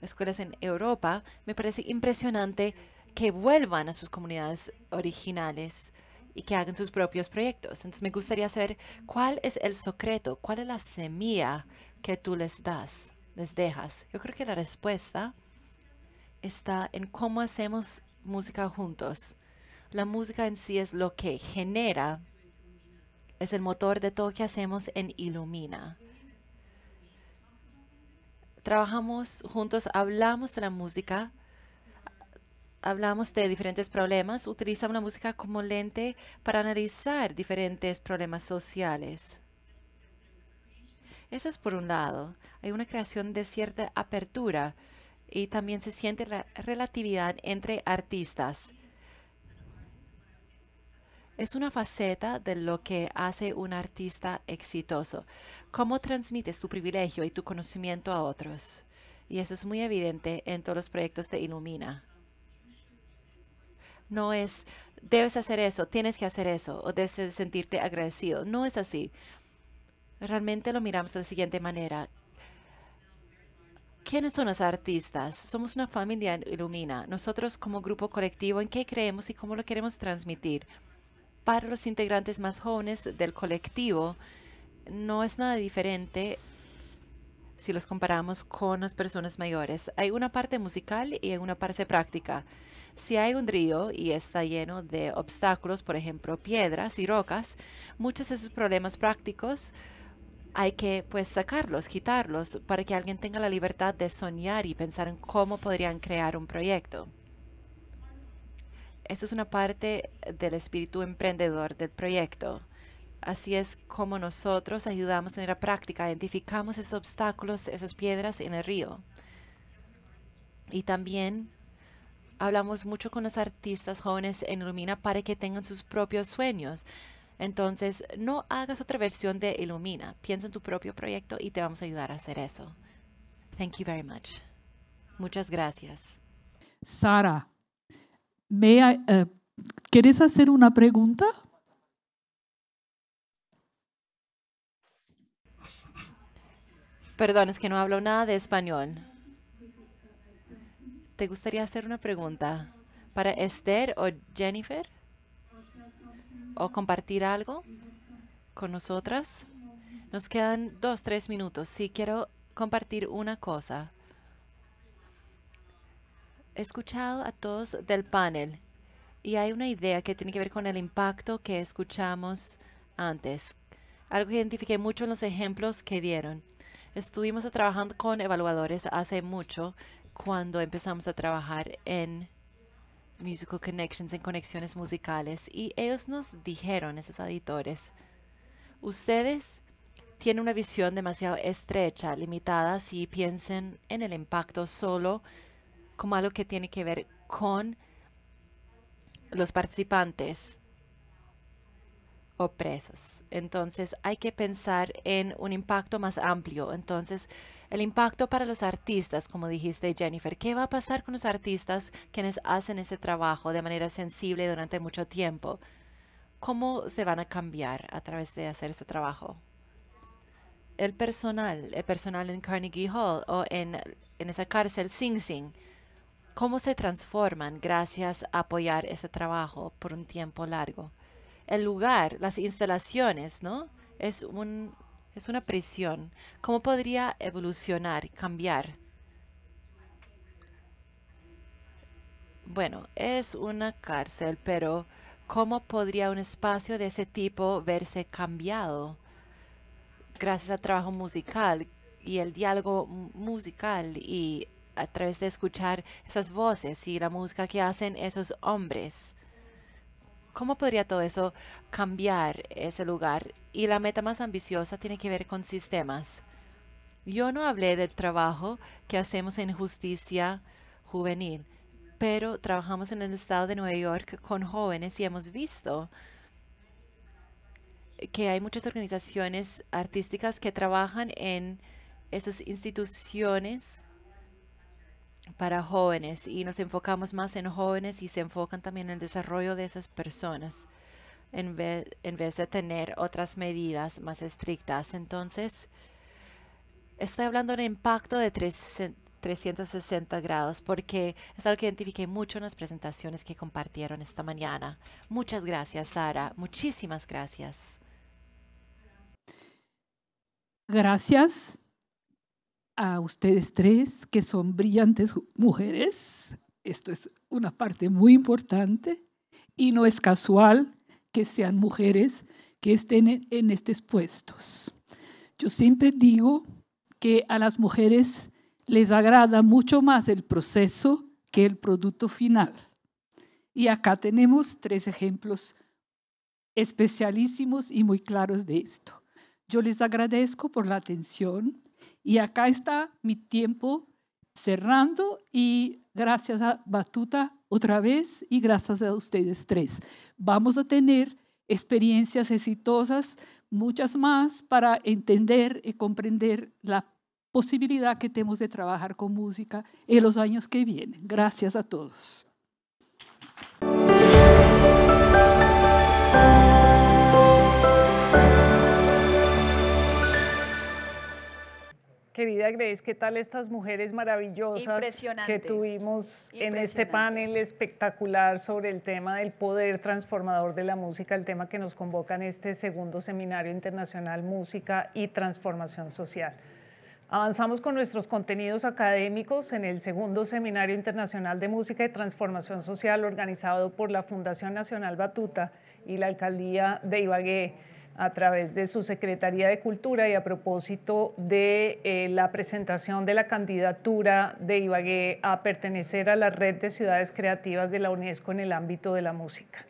Speaker 5: escuelas en Europa, me parece impresionante que vuelvan a sus comunidades originales y que hagan sus propios proyectos. Entonces me gustaría saber cuál es el secreto, cuál es la semilla que tú les das, les dejas. Yo creo que la respuesta está en cómo hacemos música juntos. La música en sí es lo que genera, es el motor de todo que hacemos en Ilumina. Trabajamos juntos, hablamos de la música, hablamos de diferentes problemas, utilizamos la música como lente para analizar diferentes problemas sociales. Eso es por un lado. Hay una creación de cierta apertura y también se siente la relatividad entre artistas. Es una faceta de lo que hace un artista exitoso. Cómo transmites tu privilegio y tu conocimiento a otros. Y eso es muy evidente en todos los proyectos de Ilumina. No es, debes hacer eso, tienes que hacer eso, o debes sentirte agradecido. No es así. Realmente lo miramos de la siguiente manera. ¿Quiénes son los artistas? Somos una familia Ilumina. Nosotros como grupo colectivo, ¿en qué creemos y cómo lo queremos transmitir? Para los integrantes más jóvenes del colectivo, no es nada diferente si los comparamos con las personas mayores. Hay una parte musical y hay una parte práctica. Si hay un río y está lleno de obstáculos, por ejemplo, piedras y rocas, muchos de esos problemas prácticos hay que pues sacarlos, quitarlos, para que alguien tenga la libertad de soñar y pensar en cómo podrían crear un proyecto. Esto es una parte del espíritu emprendedor del proyecto. Así es como nosotros ayudamos en la práctica, identificamos esos obstáculos, esas piedras en el río. Y también hablamos mucho con los artistas jóvenes en Lumina para que tengan sus propios sueños. Entonces, no hagas otra versión de Illumina. Piensa en tu propio proyecto y te vamos a ayudar a hacer eso. Thank you very much. Muchas gracias.
Speaker 6: Sara, eh, ¿quieres hacer una pregunta?
Speaker 5: Perdón, es que no hablo nada de español. ¿Te gustaría hacer una pregunta para Esther o Jennifer? o compartir algo con nosotras? Nos quedan dos, tres minutos. Sí, quiero compartir una cosa. He escuchado a todos del panel y hay una idea que tiene que ver con el impacto que escuchamos antes. Algo que identifiqué mucho en los ejemplos que dieron. Estuvimos trabajando con evaluadores hace mucho cuando empezamos a trabajar en Musical Connections en Conexiones Musicales y ellos nos dijeron, esos editores, ustedes tienen una visión demasiado estrecha, limitada, si piensen en el impacto solo como algo que tiene que ver con los participantes o presos. Entonces hay que pensar en un impacto más amplio. Entonces, el impacto para los artistas, como dijiste Jennifer, ¿qué va a pasar con los artistas quienes hacen ese trabajo de manera sensible durante mucho tiempo? ¿Cómo se van a cambiar a través de hacer ese trabajo? El personal, el personal en Carnegie Hall o en, en esa cárcel Sing Sing, ¿cómo se transforman gracias a apoyar ese trabajo por un tiempo largo? El lugar, las instalaciones, ¿no? Es un es una prisión. ¿Cómo podría evolucionar, cambiar? Bueno, es una cárcel, pero ¿cómo podría un espacio de ese tipo verse cambiado? Gracias al trabajo musical y el diálogo musical y a través de escuchar esas voces y la música que hacen esos hombres. ¿Cómo podría todo eso cambiar ese lugar? Y la meta más ambiciosa tiene que ver con sistemas. Yo no hablé del trabajo que hacemos en justicia juvenil, pero trabajamos en el estado de Nueva York con jóvenes y hemos visto que hay muchas organizaciones artísticas que trabajan en esas instituciones para jóvenes y nos enfocamos más en jóvenes y se enfocan también en el desarrollo de esas personas en vez, de tener otras medidas más estrictas. Entonces, estoy hablando de un impacto de 360 grados porque es algo que identifiqué mucho en las presentaciones que compartieron esta mañana. Muchas gracias, Sara. Muchísimas gracias.
Speaker 6: Gracias a ustedes tres, que son brillantes mujeres. Esto es una parte muy importante y no es casual que sean mujeres que estén en, estos puestos. Yo siempre digo que a las mujeres les agrada mucho más el proceso que el producto final. Y acá tenemos tres ejemplos especialísimos y muy claros de esto. Yo les agradezco por la atención y acá está mi tiempo cerrando y gracias a Batuta otra vez y gracias a ustedes tres. Vamos a tener experiencias exitosas, muchas más, para entender y comprender la posibilidad que tenemos de trabajar con música en los años que vienen. Gracias a todos.
Speaker 3: Querida Grace, ¿qué tal estas mujeres maravillosas que tuvimos en este panel espectacular sobre el tema del poder transformador de la música, el tema que nos convoca en este segundo seminario internacional Música y Transformación Social? Avanzamos con nuestros contenidos académicos en el segundo Seminario Internacional de Música y Transformación Social organizado por la Fundación Nacional Batuta y la Alcaldía de Ibagué a través de su Secretaría de Cultura y a propósito de eh, la presentación de la candidatura de Ibagué a pertenecer a la red de ciudades creativas de la UNESCO en el ámbito de la música.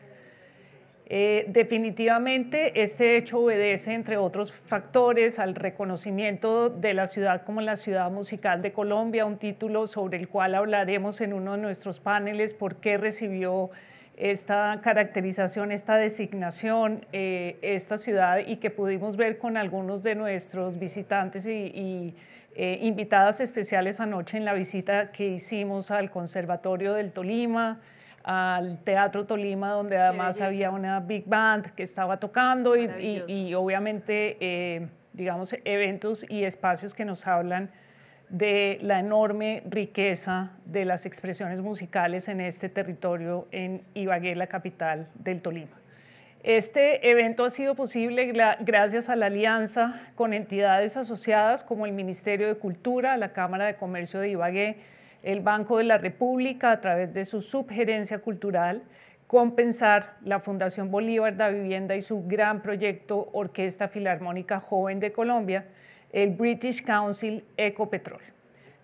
Speaker 3: Eh, definitivamente este hecho obedece, entre otros factores, al reconocimiento de la ciudad como la ciudad musical de Colombia, un título sobre el cual hablaremos en uno de nuestros paneles, por qué recibió esta caracterización, esta designación, eh, esta ciudad y que pudimos ver con algunos de nuestros visitantes y, eh, invitadas especiales anoche en la visita que hicimos al Conservatorio del Tolima, al Teatro Tolima, donde además había una big band que estaba tocando y, obviamente, eh, digamos, eventos y espacios que nos hablan de la enorme riqueza de las expresiones musicales en este territorio, en Ibagué, la capital del Tolima. Este evento ha sido posible gracias a la alianza con entidades asociadas como el Ministerio de Cultura, la Cámara de Comercio de Ibagué, el Banco de la República a través de su subgerencia cultural, compensar la Fundación Bolívar da Vivienda y su gran proyecto Orquesta Filarmónica Joven de Colombia, el British Council Ecopetrol.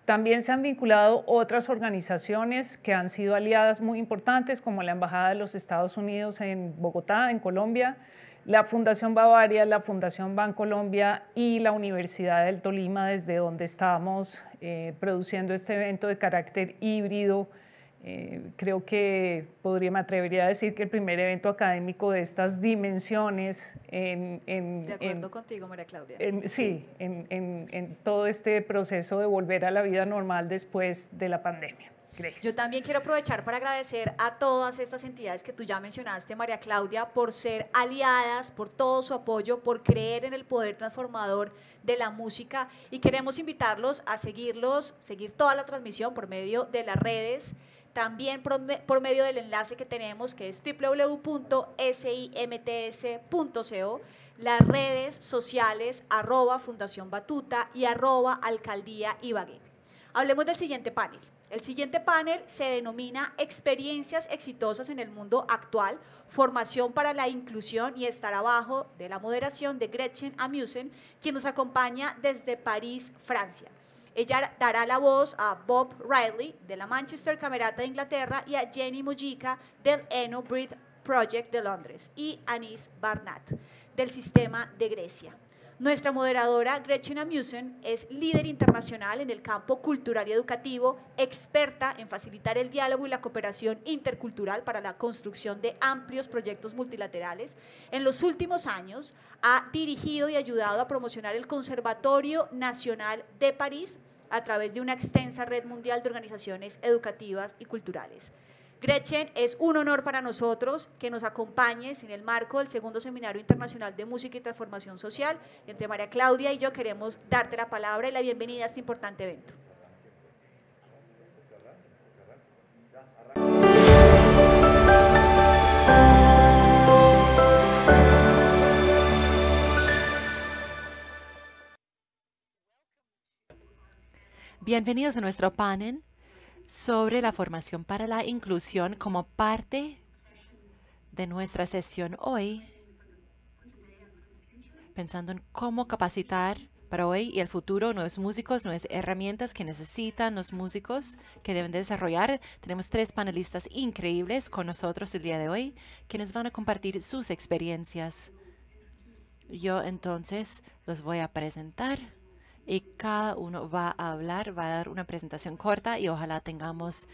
Speaker 3: También se han vinculado otras organizaciones que han sido aliadas muy importantes, como la Embajada de los Estados Unidos en Bogotá, en Colombia, la Fundación Bavaria, la Fundación Bancolombia y la Universidad del Tolima, desde donde estamos eh, produciendo este evento de carácter híbrido eh, creo que podría, me atrevería a decir que el primer evento académico de estas dimensiones en... de acuerdo
Speaker 1: contigo, María Claudia. sí,
Speaker 3: en todo este proceso de volver a la vida normal después de la pandemia.
Speaker 1: Yo también quiero aprovechar para agradecer a todas estas entidades que tú ya mencionaste, María Claudia, por ser aliadas, por todo su apoyo, por creer en el poder transformador de la música y queremos invitarlos a seguirlos, seguir toda la transmisión por medio de las redes también por medio del enlace que tenemos que es www.simts.co, las redes sociales arroba Fundación Batuta y arroba Alcaldía Ibagué. Hablemos del siguiente panel. El siguiente panel se denomina Experiencias exitosas en el mundo actual, formación para la inclusión y estar abajo de la moderación de Gretchen Amusen, quien nos acompaña desde París, Francia. Ella dará la voz a Bob Riley de la Manchester Camerata de Inglaterra y a Jenny Mujica del Eno Breath Project de Londres y Anis Barnat del sistema de Grecia. Nuestra moderadora Gretchen Amusen es líder internacional en el campo cultural y educativo, experta en facilitar el diálogo y la cooperación intercultural para la construcción de amplios proyectos multilaterales. En los últimos años ha dirigido y ayudado a promocionar el Conservatorio Nacional de París a través de una extensa red mundial de organizaciones educativas y culturales. Gretchen, es un honor para nosotros que nos acompañes en el marco del segundo Seminario Internacional de Música y Transformación Social. Entre María Claudia y yo queremos darte la palabra y la bienvenida a este importante evento.
Speaker 5: Bienvenidos a nuestro panel sobre la formación para la inclusión como parte de nuestra sesión hoy, pensando en cómo capacitar para hoy y el futuro nuevos músicos, nuevas herramientas que necesitan los músicos que deben desarrollar. Tenemos tres panelistas increíbles con nosotros el día de hoy, quienes van a compartir sus experiencias. Yo entonces los voy a presentar y cada uno va a hablar, va a dar una presentación corta y ojalá tengamos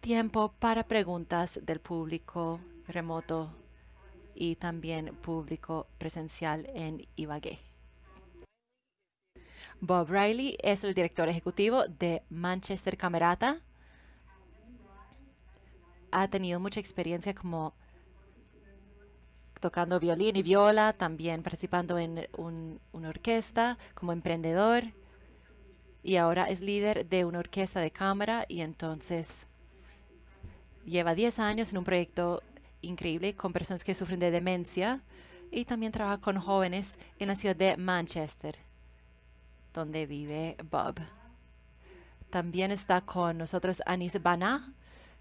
Speaker 5: tiempo para preguntas del público remoto y también público presencial en Ibagué. Bob Riley es el director ejecutivo de Manchester Camerata. Ha tenido mucha experiencia como tocando violín y viola, también participando en una orquesta como emprendedor y ahora es líder de una orquesta de cámara y entonces lleva 10 años en un proyecto increíble con personas que sufren de demencia y también trabaja con jóvenes en la ciudad de Manchester, donde vive Bob. También está con nosotros Anis Bana,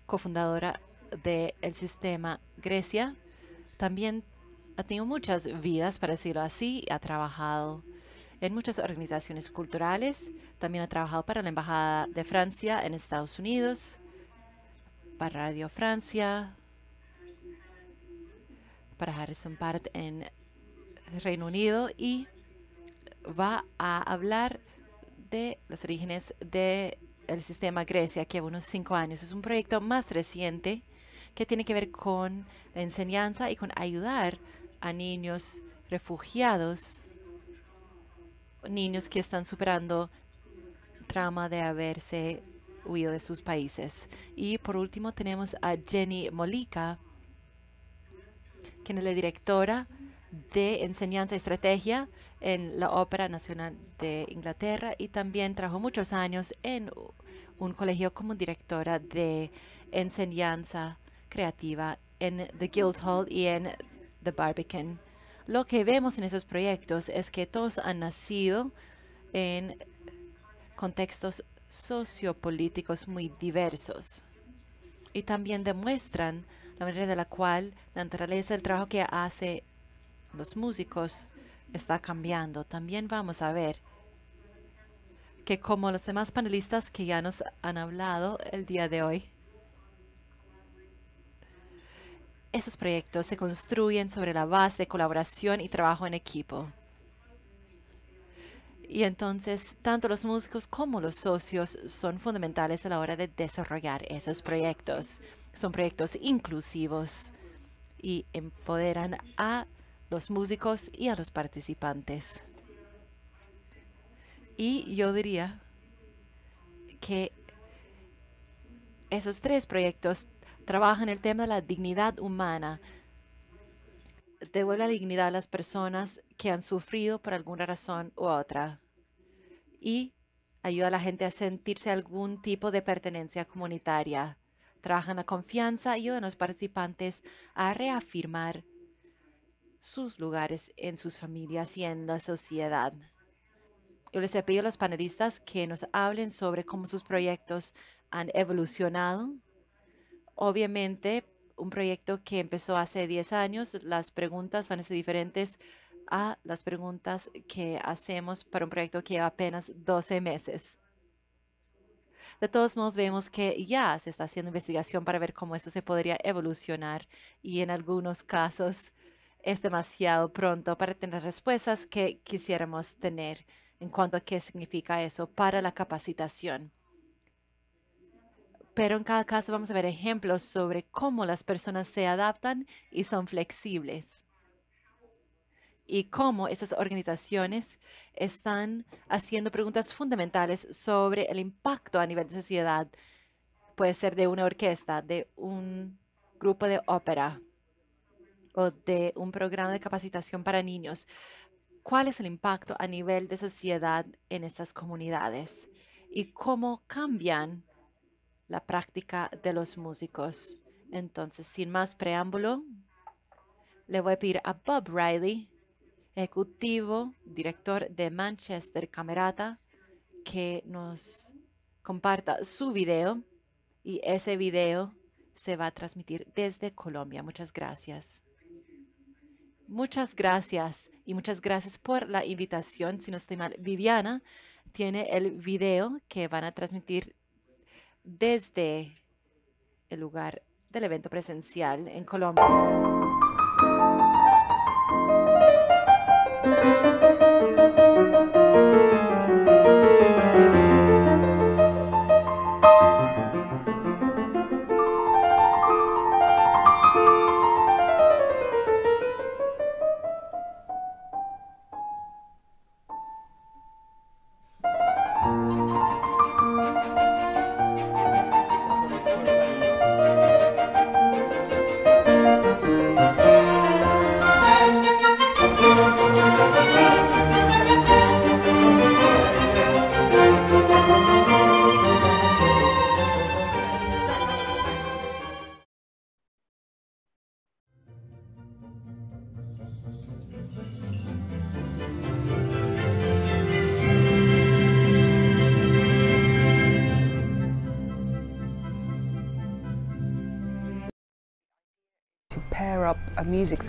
Speaker 5: cofundadora del sistema Grecia. También ha tenido muchas vidas, para decirlo así, ha trabajado en muchas organizaciones culturales, también ha trabajado para la Embajada de Francia en Estados Unidos, para Radio Francia, para Harrison Part en Reino Unido y va a hablar de los orígenes del sistema Grecia, que lleva unos cinco años. Es un proyecto más reciente que tiene que ver con la enseñanza y con ayudar a niños refugiados, niños que están superando trauma de haberse huido de sus países. Y por último tenemos a Jenny Molica, quien es la directora de enseñanza y estrategia en la Ópera Nacional de Inglaterra y también trabajó muchos años en un colegio como directora de enseñanza creativa en The Guildhall y en The Barbican. Lo que vemos en esos proyectos es que todos han nacido en contextos sociopolíticos muy diversos y también demuestran la manera de la cual la naturaleza del trabajo que hace los músicos está cambiando. También vamos a ver que como los demás panelistas que ya nos han hablado el día de hoy, esos proyectos se construyen sobre la base de colaboración y trabajo en equipo. Y entonces, tanto los músicos como los socios son fundamentales a la hora de desarrollar esos proyectos. Son proyectos inclusivos y empoderan a los músicos y a los participantes. Y yo diría que esos tres proyectos trabaja en el tema de la dignidad humana. Devuelve la dignidad a las personas que han sufrido por alguna razón u otra y ayuda a la gente a sentirse algún tipo de pertenencia comunitaria. Trabaja en la confianza y ayuda a los participantes a reafirmar sus lugares en sus familias y en la sociedad. Yo les pido a los panelistas que nos hablen sobre cómo sus proyectos han evolucionado Obviamente, un proyecto que empezó hace 10 años, las preguntas van a ser diferentes a las preguntas que hacemos para un proyecto que lleva apenas 12 meses. De todos modos, vemos que ya se está haciendo investigación para ver cómo eso se podría evolucionar y en algunos casos es demasiado pronto para tener respuestas que quisiéramos tener en cuanto a qué significa eso para la capacitación pero en cada caso vamos a ver ejemplos sobre cómo las personas se adaptan y son flexibles y cómo estas organizaciones están haciendo preguntas fundamentales sobre el impacto a nivel de sociedad. Puede ser de una orquesta, de un grupo de ópera o de un programa de capacitación para niños. ¿Cuál es el impacto a nivel de sociedad en estas comunidades? ¿Y cómo cambian la práctica de los músicos. Entonces, sin más preámbulo, le voy a pedir a Bob Riley, ejecutivo, director de Manchester Camerata, que nos comparta su video y ese video se va a transmitir desde Colombia. Muchas gracias. Muchas gracias y muchas gracias por la invitación. Si no estoy mal, Viviana tiene el video que van a transmitir desde el lugar del evento presencial en Colombia.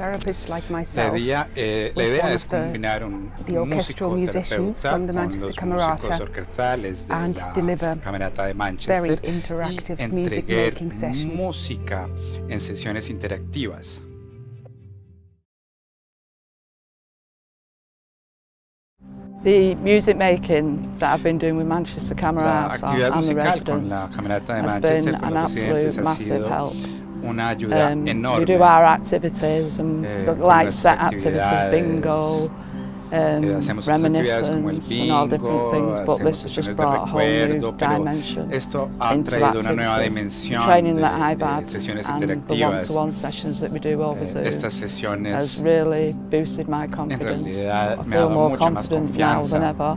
Speaker 3: therapist
Speaker 6: like myself. La idea, eh, la idea es combinar
Speaker 4: un the orchestral musicians from the Manchester Camerata and deliver Camerata de Manchester very
Speaker 6: interactive music making sessions.
Speaker 4: música en sesiones interactivas.
Speaker 3: The music making that I've been doing with Manchester Camerata and the residents has been an
Speaker 6: absolute massive help una um, ayuda um, enorme. We do our activities and eh, the light set activities, bingo, eh, um, reminiscence bingo, and all different things, but this has just brought a whole new
Speaker 4: dimension esto ha into una nueva dimensión training de, that I've had and the one-to-one
Speaker 6: -one sessions that we do eh, over Zoom estas has really boosted my confidence. I feel more confident now than ever.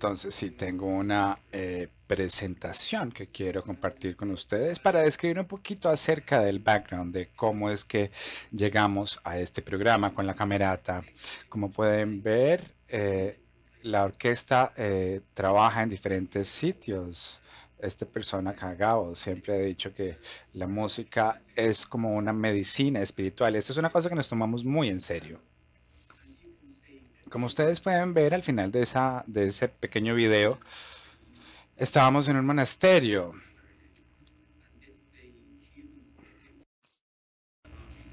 Speaker 4: Entonces, sí, tengo una eh, presentación que quiero compartir con ustedes para describir un poquito acerca del background, de cómo es que llegamos a este programa con la camerata. Como pueden ver, eh, la orquesta eh, trabaja en diferentes sitios. Esta persona, cagado siempre ha dicho que la música es como una medicina espiritual. Esto es una cosa que nos tomamos muy en serio. Como ustedes pueden ver al final de, esa, de ese pequeño video, estábamos en un monasterio.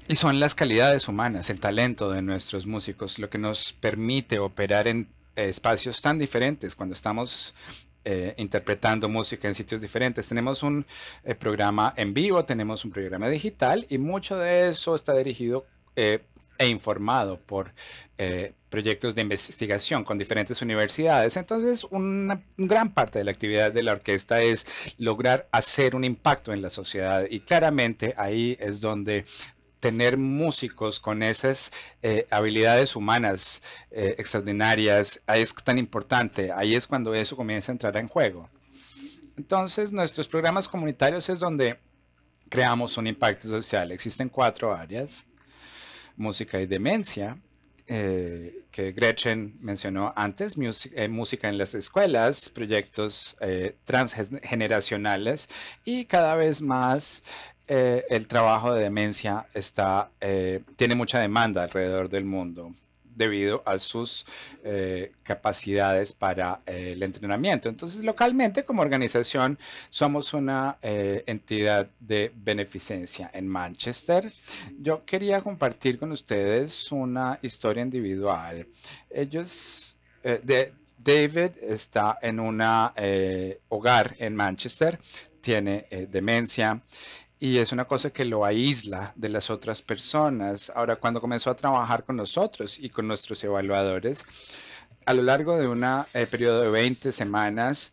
Speaker 4: Y son las calidades humanas, el talento de nuestros músicos, lo que nos permite operar en eh, espacios tan diferentes cuando estamos eh, interpretando música en sitios diferentes. Tenemos un eh, programa en vivo, tenemos un programa digital y mucho de eso está dirigido eh, e informado por eh, proyectos de investigación con diferentes universidades. Entonces, una gran parte de la actividad de la orquesta es lograr hacer un impacto en la sociedad y claramente ahí es donde tener músicos con esas eh, habilidades humanas eh, extraordinarias, es tan importante, ahí es cuando eso comienza a entrar en juego. Entonces, nuestros programas comunitarios es donde creamos un impacto social. Existen cuatro áreas música y demencia, eh, que Gretchen mencionó antes, eh, música en las escuelas, proyectos eh, transgeneracionales y cada vez más el trabajo de demencia está, tiene mucha demanda alrededor del mundo debido a sus eh, capacidades para eh, el entrenamiento. Entonces, localmente como organización somos una eh, entidad de beneficencia en Manchester. Yo quería compartir con ustedes una historia individual. Ellos, David está en un hogar en Manchester, tiene demencia y es una cosa que lo aísla de las otras personas. Ahora, cuando comenzó a trabajar con nosotros y con nuestros evaluadores, a lo largo de un eh, periodo de 20 semanas,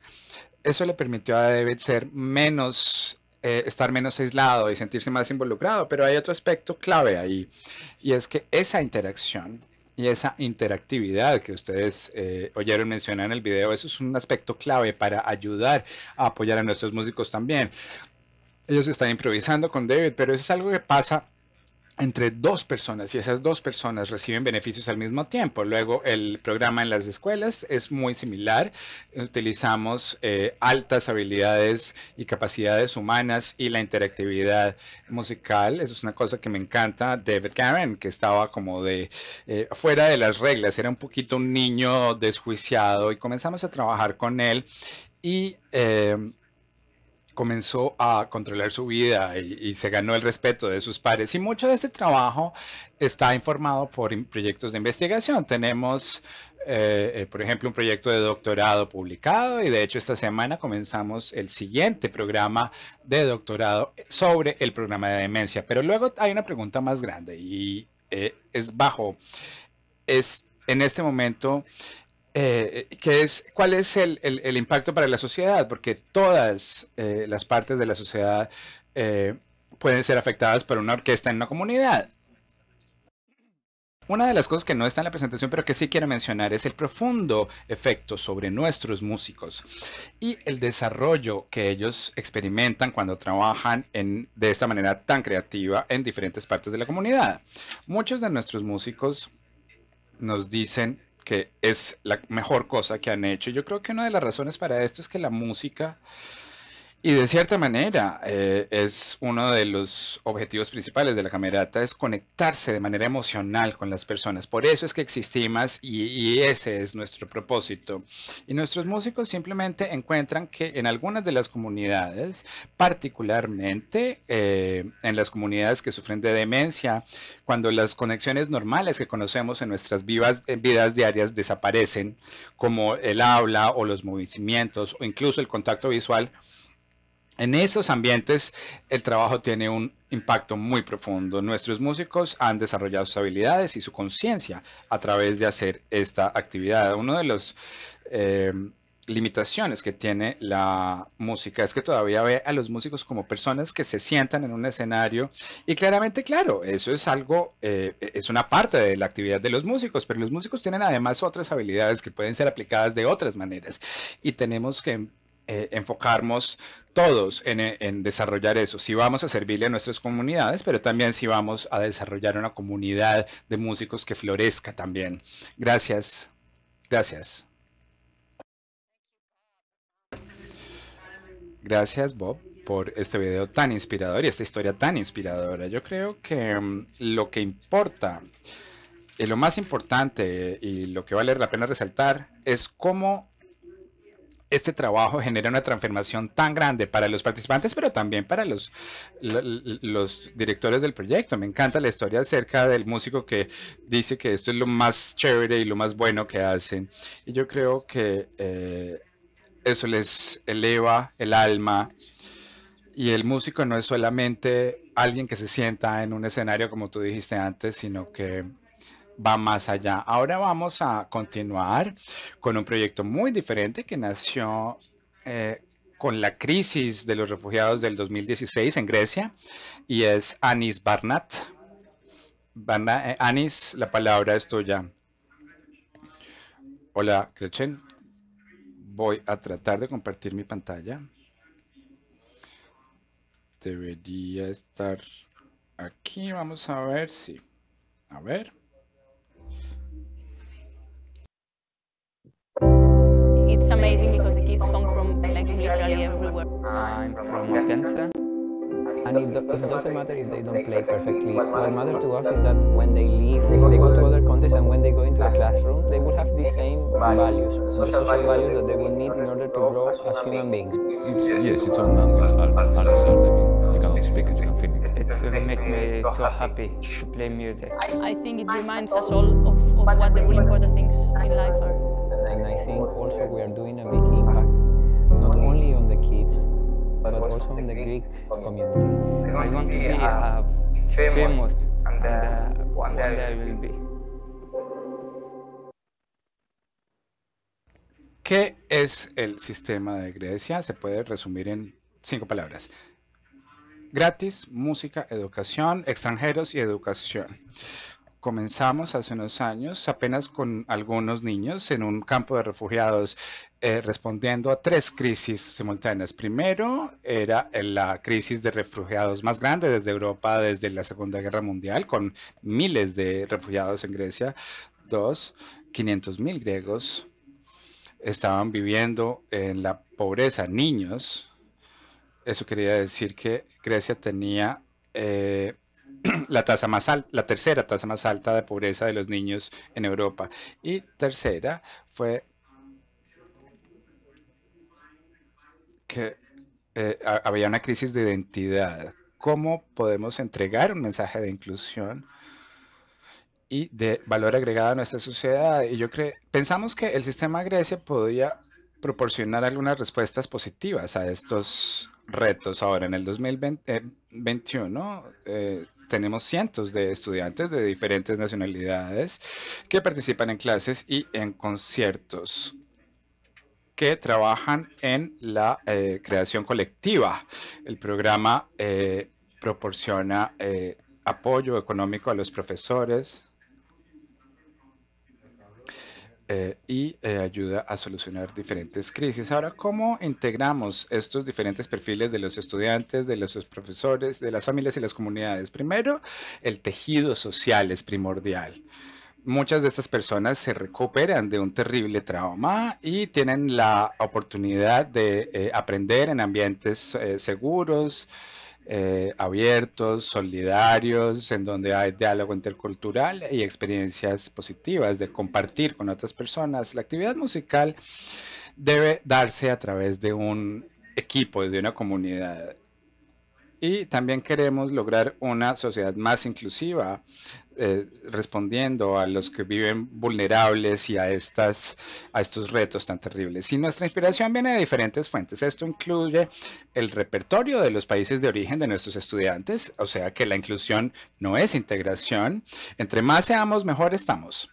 Speaker 4: eso le permitió a David ser menos, eh, estar menos aislado y sentirse más involucrado, pero hay otro aspecto clave ahí, y es que esa interacción y esa interactividad que ustedes eh, oyeron mencionar en el video, eso es un aspecto clave para ayudar a apoyar a nuestros músicos también ellos están improvisando con David, pero eso es algo que pasa entre dos personas y esas dos personas reciben beneficios al mismo tiempo. Luego el programa en las escuelas es muy similar. Utilizamos eh, altas habilidades y capacidades humanas y la interactividad musical. Eso es una cosa que me encanta. David Karen que estaba como de eh, fuera de las reglas, era un poquito un niño desjuiciado y comenzamos a trabajar con él y eh, comenzó a controlar su vida y, se ganó el respeto de sus pares. Y mucho de este trabajo está informado por proyectos de investigación. Tenemos, eh, eh, por ejemplo, un proyecto de doctorado publicado y de hecho esta semana comenzamos el siguiente programa de doctorado sobre el programa de demencia. Pero luego hay una pregunta más grande y eh, es bajo. Es en este momento eh, eh, es, ¿Cuál es el, el, impacto para la sociedad? Porque todas eh, las partes de la sociedad pueden ser afectadas por una orquesta en una comunidad. Una de las cosas que no está en la presentación, pero que sí quiero mencionar, es el profundo efecto sobre nuestros músicos y el desarrollo que ellos experimentan cuando trabajan en, de esta manera tan creativa en diferentes partes de la comunidad. Muchos de nuestros músicos nos dicen que es la mejor cosa que han hecho. Yo creo que una de las razones para esto es que la música y de cierta manera, eh, es uno de los objetivos principales de la camerata, es conectarse de manera emocional con las personas. Por eso es que existimos y, ese es nuestro propósito. Y nuestros músicos simplemente encuentran que en algunas de las comunidades, particularmente eh, en las comunidades que sufren de demencia, cuando las conexiones normales que conocemos en nuestras vivas, eh, vidas diarias desaparecen, como el habla o los movimientos o incluso el contacto visual, en esos ambientes el trabajo tiene un impacto muy profundo. Nuestros músicos han desarrollado sus habilidades y su conciencia a través de hacer esta actividad. Una de las eh, limitaciones que tiene la música es que todavía ve a los músicos como personas que se sientan en un escenario y claramente claro eso es algo eh, es una parte de la actividad de los músicos pero los músicos tienen además otras habilidades que pueden ser aplicadas de otras maneras y tenemos que eh, enfocarnos todos en, eh, desarrollar eso. Si vamos a servirle a nuestras comunidades, pero también si vamos a desarrollar una comunidad de músicos que florezca también. Gracias. Gracias. Gracias, Bob, por este video tan inspirador y esta historia tan inspiradora. Yo creo que mm, lo que importa, y eh, lo más importante y lo que vale la pena resaltar es cómo este trabajo genera una transformación tan grande para los participantes, pero también para los, directores del proyecto. Me encanta la historia acerca del músico que dice que esto es lo más chévere y lo más bueno que hacen. Y yo creo que eh, eso les eleva el alma. Y el músico no es solamente alguien que se sienta en un escenario, como tú dijiste antes, sino que va más allá. Ahora vamos a continuar con un proyecto muy diferente que nació eh, con la crisis de los refugiados del 2016 en Grecia y es Anis Barnat. Eh, Anis, la palabra es tuya. Hola, Gretchen. Voy a tratar de compartir mi pantalla. Debería estar aquí. Vamos a ver si. A ver.
Speaker 12: it's amazing because the kids come from like literally
Speaker 15: everywhere. I'm from Mortense. And it, do, it, doesn't matter if they
Speaker 16: don't play perfectly. What matters to us is that when they leave, they go to other countries, and when they go into a classroom, they will have the same values,
Speaker 15: the social values that they will need in order to grow as human beings. It's, yes, it's on art. It's art, art is art. I mean, you cannot speak it, you can feel it. It uh, makes me so happy to play music.
Speaker 6: I, I think it reminds us all of, of what the really
Speaker 17: important things in life are.
Speaker 16: and I think also we are doing a big impact, not only on the kids, but also on the Greek community. I want to be and uh,
Speaker 4: ¿Qué es el sistema de Grecia? Se puede resumir en cinco palabras. Gratis, música, educación, extranjeros y educación comenzamos hace unos años apenas con algunos niños en un campo de refugiados eh, respondiendo a tres crisis simultáneas. Primero era eh, la crisis de refugiados más grande desde Europa desde la Segunda Guerra Mundial con miles de refugiados en Grecia. Dos, 500.000 griegos estaban viviendo en la pobreza, niños. Eso quería decir que Grecia tenía... Eh, la tasa más alta, la tercera tasa más alta de pobreza de los niños en Europa. Y tercera fue que eh, había una crisis de identidad. ¿Cómo podemos entregar un mensaje de inclusión y de valor agregado a nuestra sociedad? Y yo creo, pensamos que el sistema Grecia podía proporcionar algunas respuestas positivas a estos retos. Ahora, en el 2021, eh, tenemos cientos de estudiantes de diferentes nacionalidades que participan en clases y en conciertos que trabajan en la eh, creación colectiva. El programa eh, proporciona eh, apoyo económico a los profesores, eh, y eh, ayuda a solucionar diferentes crisis. Ahora, ¿cómo integramos estos diferentes perfiles de los estudiantes, de los profesores, de las familias y las comunidades? Primero, el tejido social es primordial muchas de estas personas se recuperan de un terrible trauma y tienen la oportunidad de eh, aprender en ambientes seguros, eh, abiertos, solidarios, en donde hay diálogo intercultural y experiencias positivas de compartir con otras personas. La actividad musical debe darse a través de un equipo, de una comunidad. Y también queremos lograr una sociedad más inclusiva, eh, respondiendo a los que viven vulnerables y a, estas, a estos retos tan terribles. Y nuestra inspiración viene de diferentes fuentes. Esto incluye el repertorio de los países de origen de nuestros estudiantes, o sea que la inclusión no es integración. Entre más seamos, mejor estamos.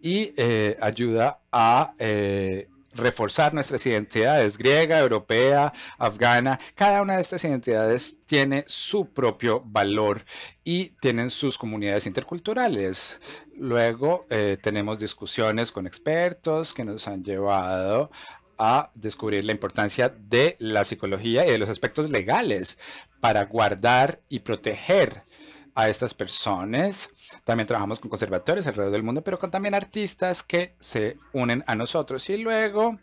Speaker 4: Y eh, ayuda a eh, reforzar nuestras identidades griega, europea, afgana. Cada una de estas identidades tiene su propio valor y tienen sus comunidades interculturales. Luego eh, tenemos discusiones con expertos que nos han llevado a descubrir la importancia de la psicología y de los aspectos legales para guardar y proteger a estas personas. También trabajamos con conservatorios alrededor del mundo, pero con también artistas que se unen a nosotros. Y luego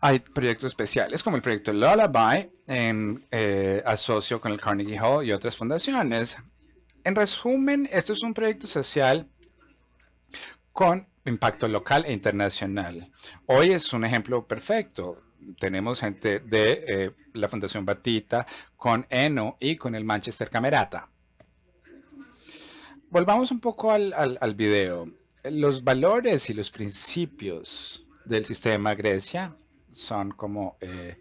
Speaker 4: hay proyectos especiales como el proyecto Lullaby en eh, asocio con el Carnegie Hall y otras fundaciones. En resumen, esto es un proyecto social con impacto local e internacional. Hoy es un ejemplo perfecto. Tenemos gente de eh, la Fundación Batita con Eno y con el Manchester Camerata volvamos un poco al, video. Los valores y los principios del sistema Grecia son como eh,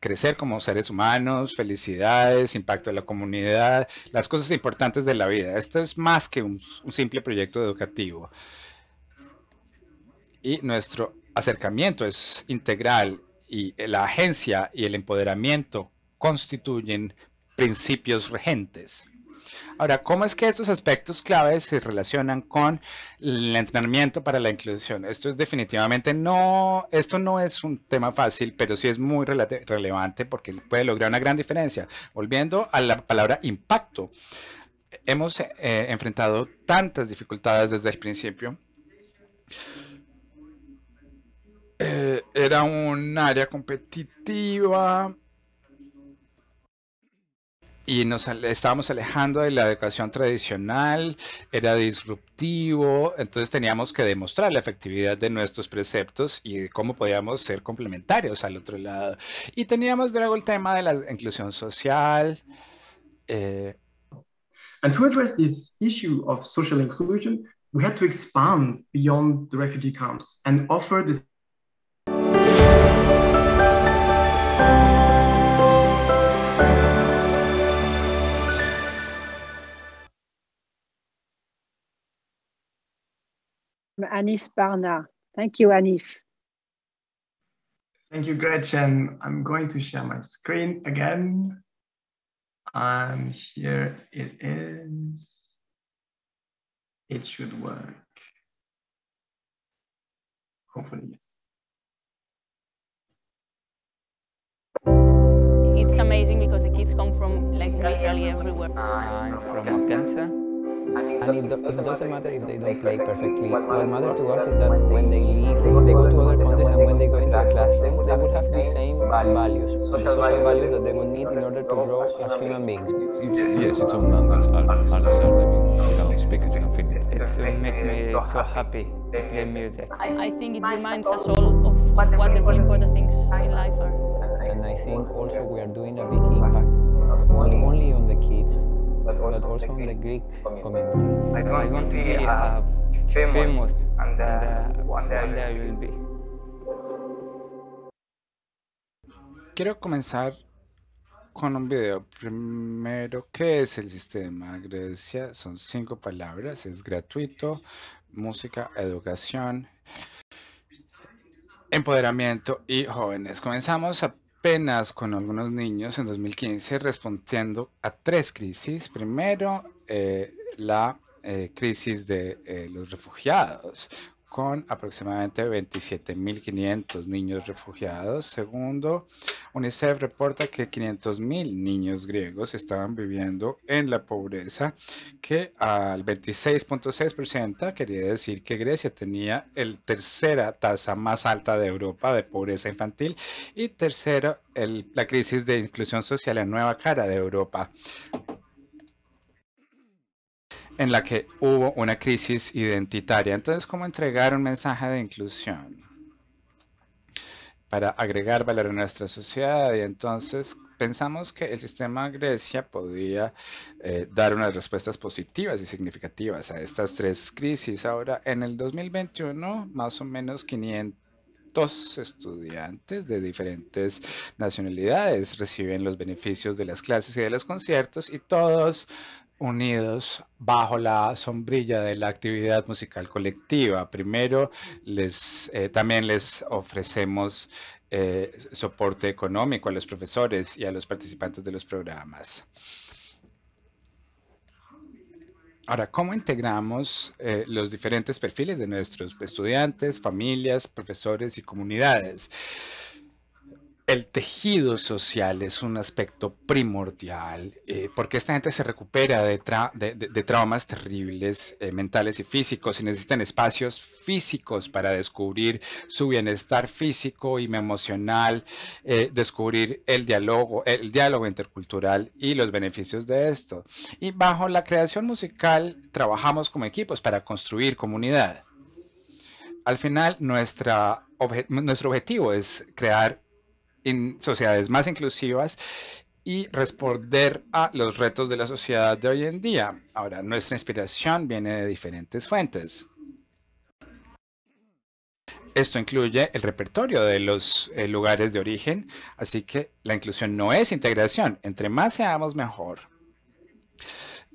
Speaker 4: crecer como seres humanos, felicidades, impacto en la comunidad, las cosas importantes de la vida. Esto es más que un simple proyecto educativo. Y nuestro acercamiento es integral y la agencia y el empoderamiento constituyen principios regentes. Ahora, ¿cómo es que estos aspectos claves se relacionan con el entrenamiento para la inclusión? Esto es definitivamente no, esto no es un tema fácil, pero sí es muy relevante porque puede lograr una gran diferencia. Volviendo a la palabra impacto, hemos eh, enfrentado tantas dificultades desde el principio. Eh, era un área competitiva y nos estábamos alejando de la educación tradicional, era disruptivo, entonces teníamos que demostrar la efectividad de nuestros preceptos y cómo podíamos ser complementarios al otro lado. Y teníamos luego el tema de la inclusión social. Eh.
Speaker 18: And this issue of social inclusion, we had to expand beyond the refugee camps and offer the
Speaker 10: from Anis Barna. Thank you, Anis.
Speaker 19: Thank you, Gretchen. I'm going to share my screen again. And here it is. It should work. Hopefully, yes.
Speaker 11: It's amazing because the kids come from like literally everywhere.
Speaker 15: I'm uh, from Afghanistan. And it, do, it doesn't matter if they don't play perfectly. What
Speaker 16: matters to us is that when they leave, they go to other countries, and when they go into a classroom, they will have the same values, the social values that they would need in order to grow as human beings. It's, yes,
Speaker 15: it's own language, art, art is art, I mean, you can speak it, you can feel it. It's make me so happy to play music.
Speaker 16: I,
Speaker 6: I think it reminds us all of what the really important things in life are.
Speaker 16: And I think also we are doing a big impact, not only on the kids,
Speaker 4: Quiero comenzar con un video. Primero, ¿qué es el sistema Grecia? Son cinco palabras. Es gratuito, música, educación, empoderamiento y jóvenes. Comenzamos a penas con algunos niños en 2015 respondiendo a tres crisis. Primero, eh, la eh, crisis de eh, los refugiados, con aproximadamente 27.500 niños refugiados. Segundo, UNICEF reporta que 500.000 niños griegos estaban viviendo en la pobreza, que al 26.6% quería decir que Grecia tenía el tercera tasa más alta de Europa de pobreza infantil y tercero, el, la crisis de inclusión social en nueva cara de Europa en la que hubo una crisis identitaria. Entonces, ¿cómo entregar un mensaje de inclusión? Para agregar valor a nuestra sociedad y entonces pensamos que el sistema Grecia podía eh, dar unas respuestas positivas y significativas a estas tres crisis. Ahora, en el 2021, más o menos 500 estudiantes de diferentes nacionalidades reciben los beneficios de las clases y de los conciertos y todos unidos bajo la sombrilla de la actividad musical colectiva. Primero, les, eh, también les ofrecemos eh, soporte económico a los profesores y a los participantes de los programas. Ahora, ¿cómo integramos eh, los diferentes perfiles de nuestros estudiantes, familias, profesores y comunidades? el tejido social es un aspecto primordial, eh, porque esta gente se recupera de, traumas terribles eh, mentales y físicos y necesitan espacios físicos para descubrir su bienestar físico y emocional, eh, descubrir el diálogo, el diálogo intercultural y los beneficios de esto. Y bajo la creación musical trabajamos como equipos para construir comunidad. Al final, nuestro objetivo es crear en sociedades más inclusivas y responder a los retos de la sociedad de hoy en día. Ahora, nuestra inspiración viene de diferentes fuentes. Esto incluye el repertorio de los eh, lugares de origen, así que la inclusión no es integración, entre más seamos mejor.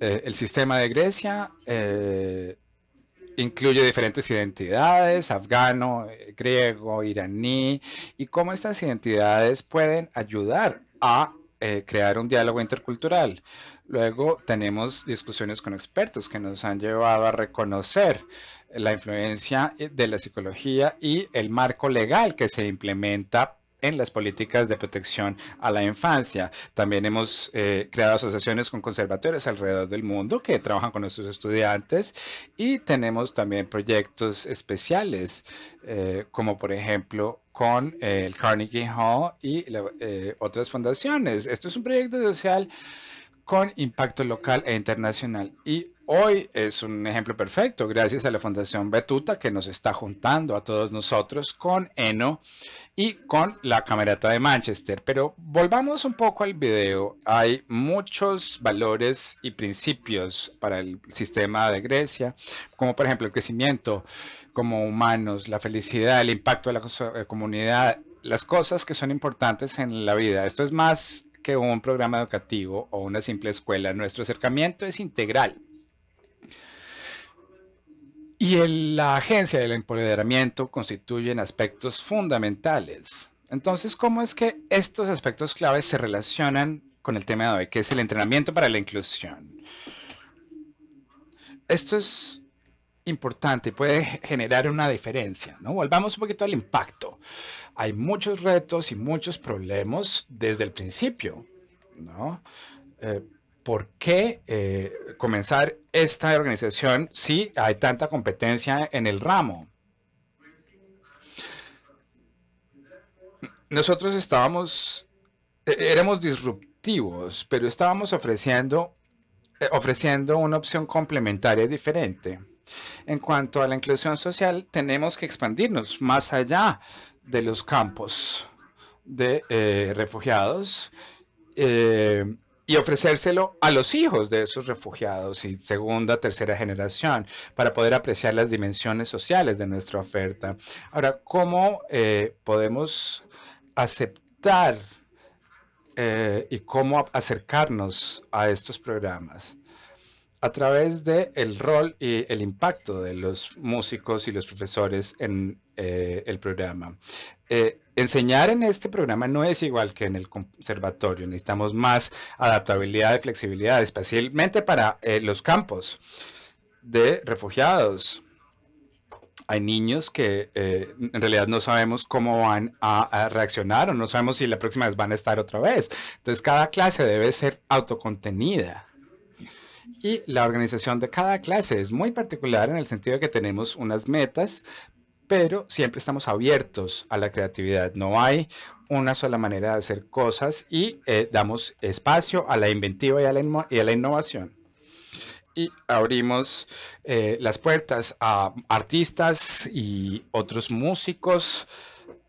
Speaker 4: Eh, el sistema de Grecia eh, Incluye diferentes identidades, afgano, eh, griego, iraní, y cómo estas identidades pueden ayudar a eh, crear un diálogo intercultural. Luego tenemos discusiones con expertos que nos han llevado a reconocer la influencia eh, de la psicología y el marco legal que se implementa en las políticas de protección a la infancia. También hemos eh, creado asociaciones con conservatorios alrededor del mundo que trabajan con nuestros estudiantes y tenemos también proyectos especiales, eh, como por ejemplo con eh, el Carnegie Hall y otras fundaciones. Esto es un proyecto social con impacto local e internacional y Hoy es un ejemplo perfecto, gracias a la Fundación Betuta que nos está juntando a todos nosotros con Eno y con la Camerata de Manchester. Pero volvamos un poco al video. Hay muchos valores y principios para el sistema de Grecia, como por ejemplo el crecimiento como humanos, la felicidad, el impacto de la eh, comunidad, las cosas que son importantes en la vida. Esto es más que un programa educativo o una simple escuela. Nuestro acercamiento es integral y la agencia del empoderamiento constituyen aspectos fundamentales. Entonces, ¿cómo es que estos aspectos claves se relacionan con el tema de hoy, que es el entrenamiento para la inclusión? Esto es importante, puede generar una diferencia, ¿no? Volvamos un poquito al impacto. Hay muchos retos y muchos problemas desde el principio, ¿no? Eh, por qué eh, comenzar esta organización si hay tanta competencia en el ramo. Nosotros estábamos, e-, éramos disruptivos, pero estábamos ofreciendo, eh, ofreciendo una opción complementaria diferente. En cuanto a la inclusión social, tenemos que expandirnos más allá de los campos de eh, refugiados y ofrecérselo a los hijos de esos refugiados y segunda, tercera generación, para poder apreciar las dimensiones sociales de nuestra oferta. Ahora, ¿cómo eh, podemos aceptar eh, y cómo acercarnos a estos programas? a través del el rol y el impacto de los músicos y los profesores en eh, el programa. Eh, enseñar en este programa no es igual que en el conservatorio. Necesitamos más adaptabilidad y flexibilidad, especialmente para eh, los campos de refugiados. Hay niños que en realidad no sabemos cómo van a, a, reaccionar o no sabemos si la próxima vez van a estar otra vez. Entonces cada clase debe ser autocontenida. Y la organización de cada clase es muy particular en el sentido de que tenemos unas metas pero siempre estamos abiertos a la creatividad. No hay una sola manera de hacer cosas y eh, damos espacio a la inventiva y a la, innovación. Y abrimos eh, las puertas a artistas y otros músicos.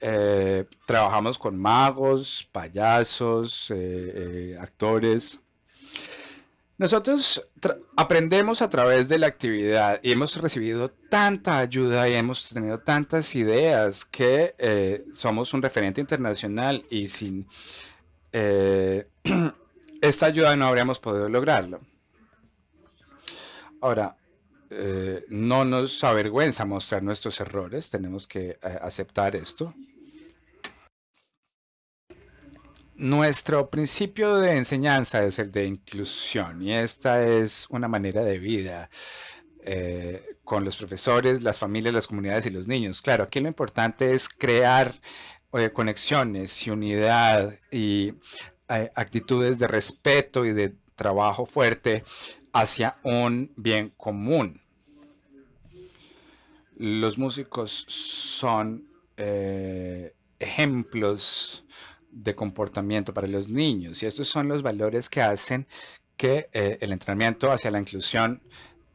Speaker 4: Eh, trabajamos con magos, payasos, actores, nosotros aprendemos a través de la actividad y hemos recibido tanta ayuda y hemos tenido tantas ideas que eh, somos un referente internacional y sin eh, esta ayuda no habríamos podido lograrlo. Ahora, eh, no nos avergüenza mostrar nuestros errores, tenemos que aceptar esto. Nuestro principio de enseñanza es el de inclusión y esta es una manera de vida eh, con los profesores, las familias, las comunidades y los niños. Claro, aquí lo importante es crear eh, conexiones y unidad y eh, actitudes de respeto y de trabajo fuerte hacia un bien común. Los músicos son ejemplos de comportamiento para los niños y estos son los valores que hacen que eh, el entrenamiento hacia la inclusión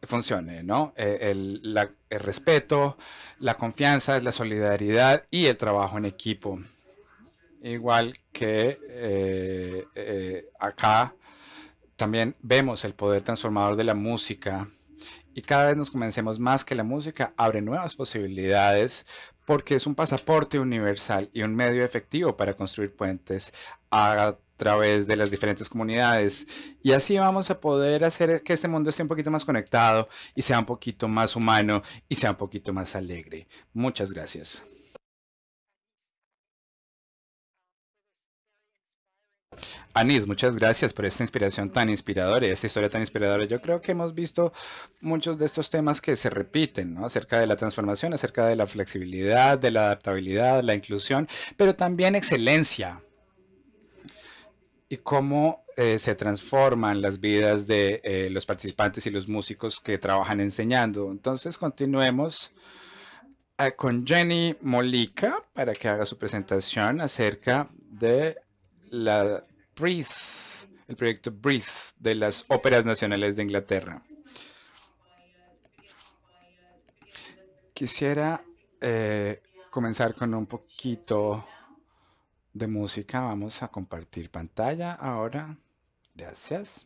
Speaker 4: funcione, ¿no? Eh, el, respeto, la confianza, la solidaridad y el trabajo en equipo. Igual que eh, acá también vemos el poder transformador de la música y cada vez nos convencemos más que la música abre nuevas posibilidades porque es un pasaporte universal y un medio efectivo para construir puentes a través de las diferentes comunidades. Y así vamos a poder hacer que este mundo esté un poquito más conectado y sea un poquito más humano y sea un poquito más alegre. Muchas gracias. Anis, muchas gracias por esta inspiración tan inspiradora y esta historia tan inspiradora. Yo creo que hemos visto muchos de estos temas que se repiten, ¿no? Acerca de la transformación, acerca de la flexibilidad, de la adaptabilidad, la inclusión, pero también excelencia. Y cómo eh, se transforman las vidas de eh, los participantes y los músicos que trabajan enseñando. Entonces, continuemos eh, con Jenny Molica para que haga su presentación acerca de la Breathe, el proyecto Breathe de las Óperas Nacionales de Inglaterra. Quisiera eh, comenzar con un poquito de música. Vamos a compartir pantalla ahora. Gracias.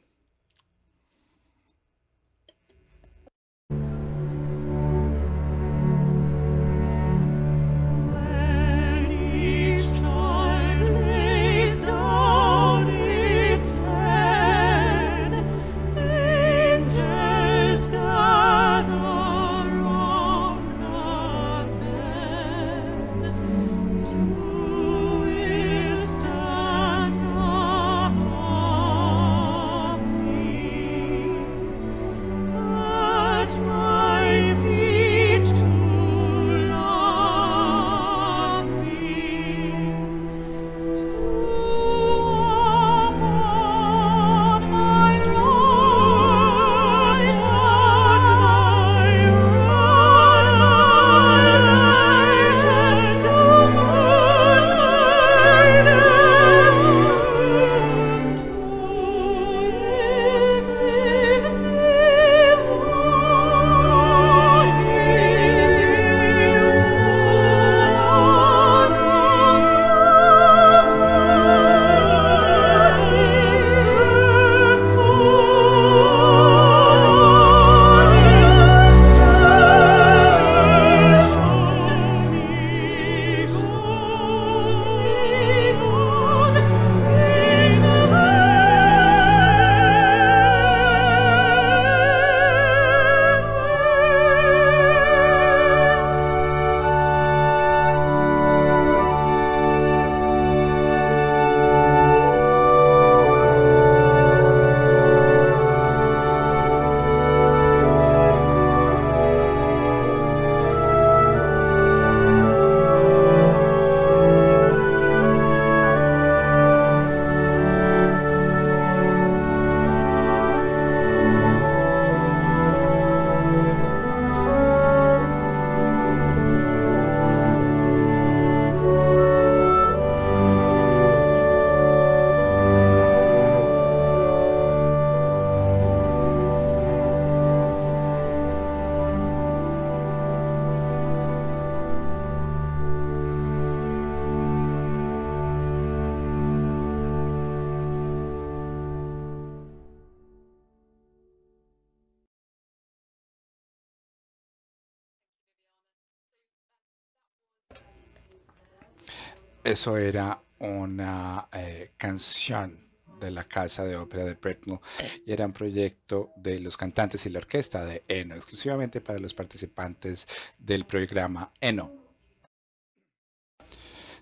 Speaker 4: eso era una eh, canción de la Casa de Ópera de Pretnell. y era un proyecto de los cantantes y la orquesta de Eno, exclusivamente para los participantes del programa Eno.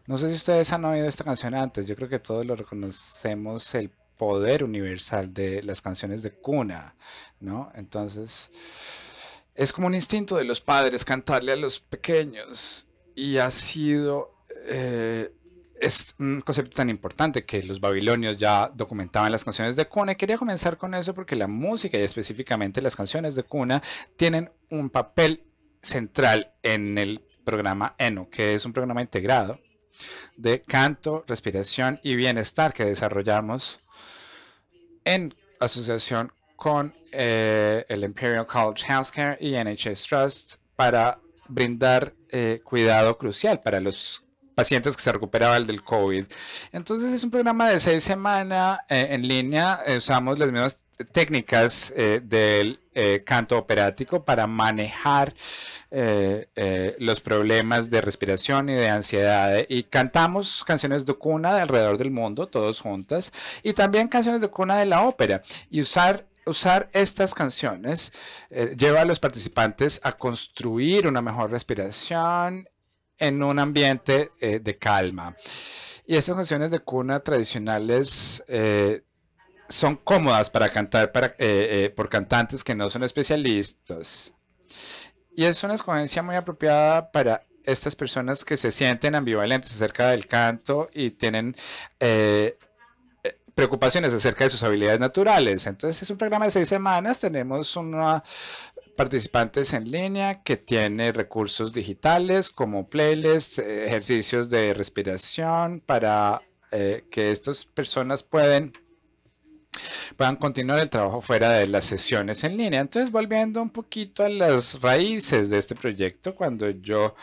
Speaker 4: No sé si ustedes han oído esta canción antes, yo creo que todos lo reconocemos el poder universal de las canciones de cuna, ¿no? Entonces, es como un instinto de los padres cantarle a los pequeños y ha sido... Eh, es un concepto tan importante que los babilonios ya documentaban las canciones de cuna. quería comenzar con eso porque la música y específicamente las canciones de cuna tienen un papel central en el programa ENO, que es un programa integrado de canto, respiración y bienestar que desarrollamos en asociación con eh, el Imperial College Healthcare y NHS Trust para brindar eh, cuidado crucial para los pacientes que se recuperaban del COVID. Entonces es un programa de seis semanas eh, en línea, eh, usamos las mismas técnicas eh, del canto operático para manejar los problemas de respiración y de ansiedad. Y cantamos canciones de cuna de alrededor del mundo, todos juntas, y también canciones de cuna de la ópera. Y usar usar estas canciones lleva a los participantes a construir una mejor respiración, en un ambiente eh, de calma. Y estas canciones de cuna tradicionales eh, son cómodas para cantar para, eh, por cantantes que no son especialistas. Y es una escogencia muy apropiada para estas personas que se sienten ambivalentes acerca del canto y tienen preocupaciones acerca de sus habilidades naturales. Entonces es un programa de seis semanas, tenemos una participantes en línea que tiene recursos digitales como playlists, eh, ejercicios de respiración para eh, que estas personas pueden, puedan continuar el trabajo fuera de las sesiones en línea. Entonces, volviendo un poquito a las raíces de este proyecto, cuando yo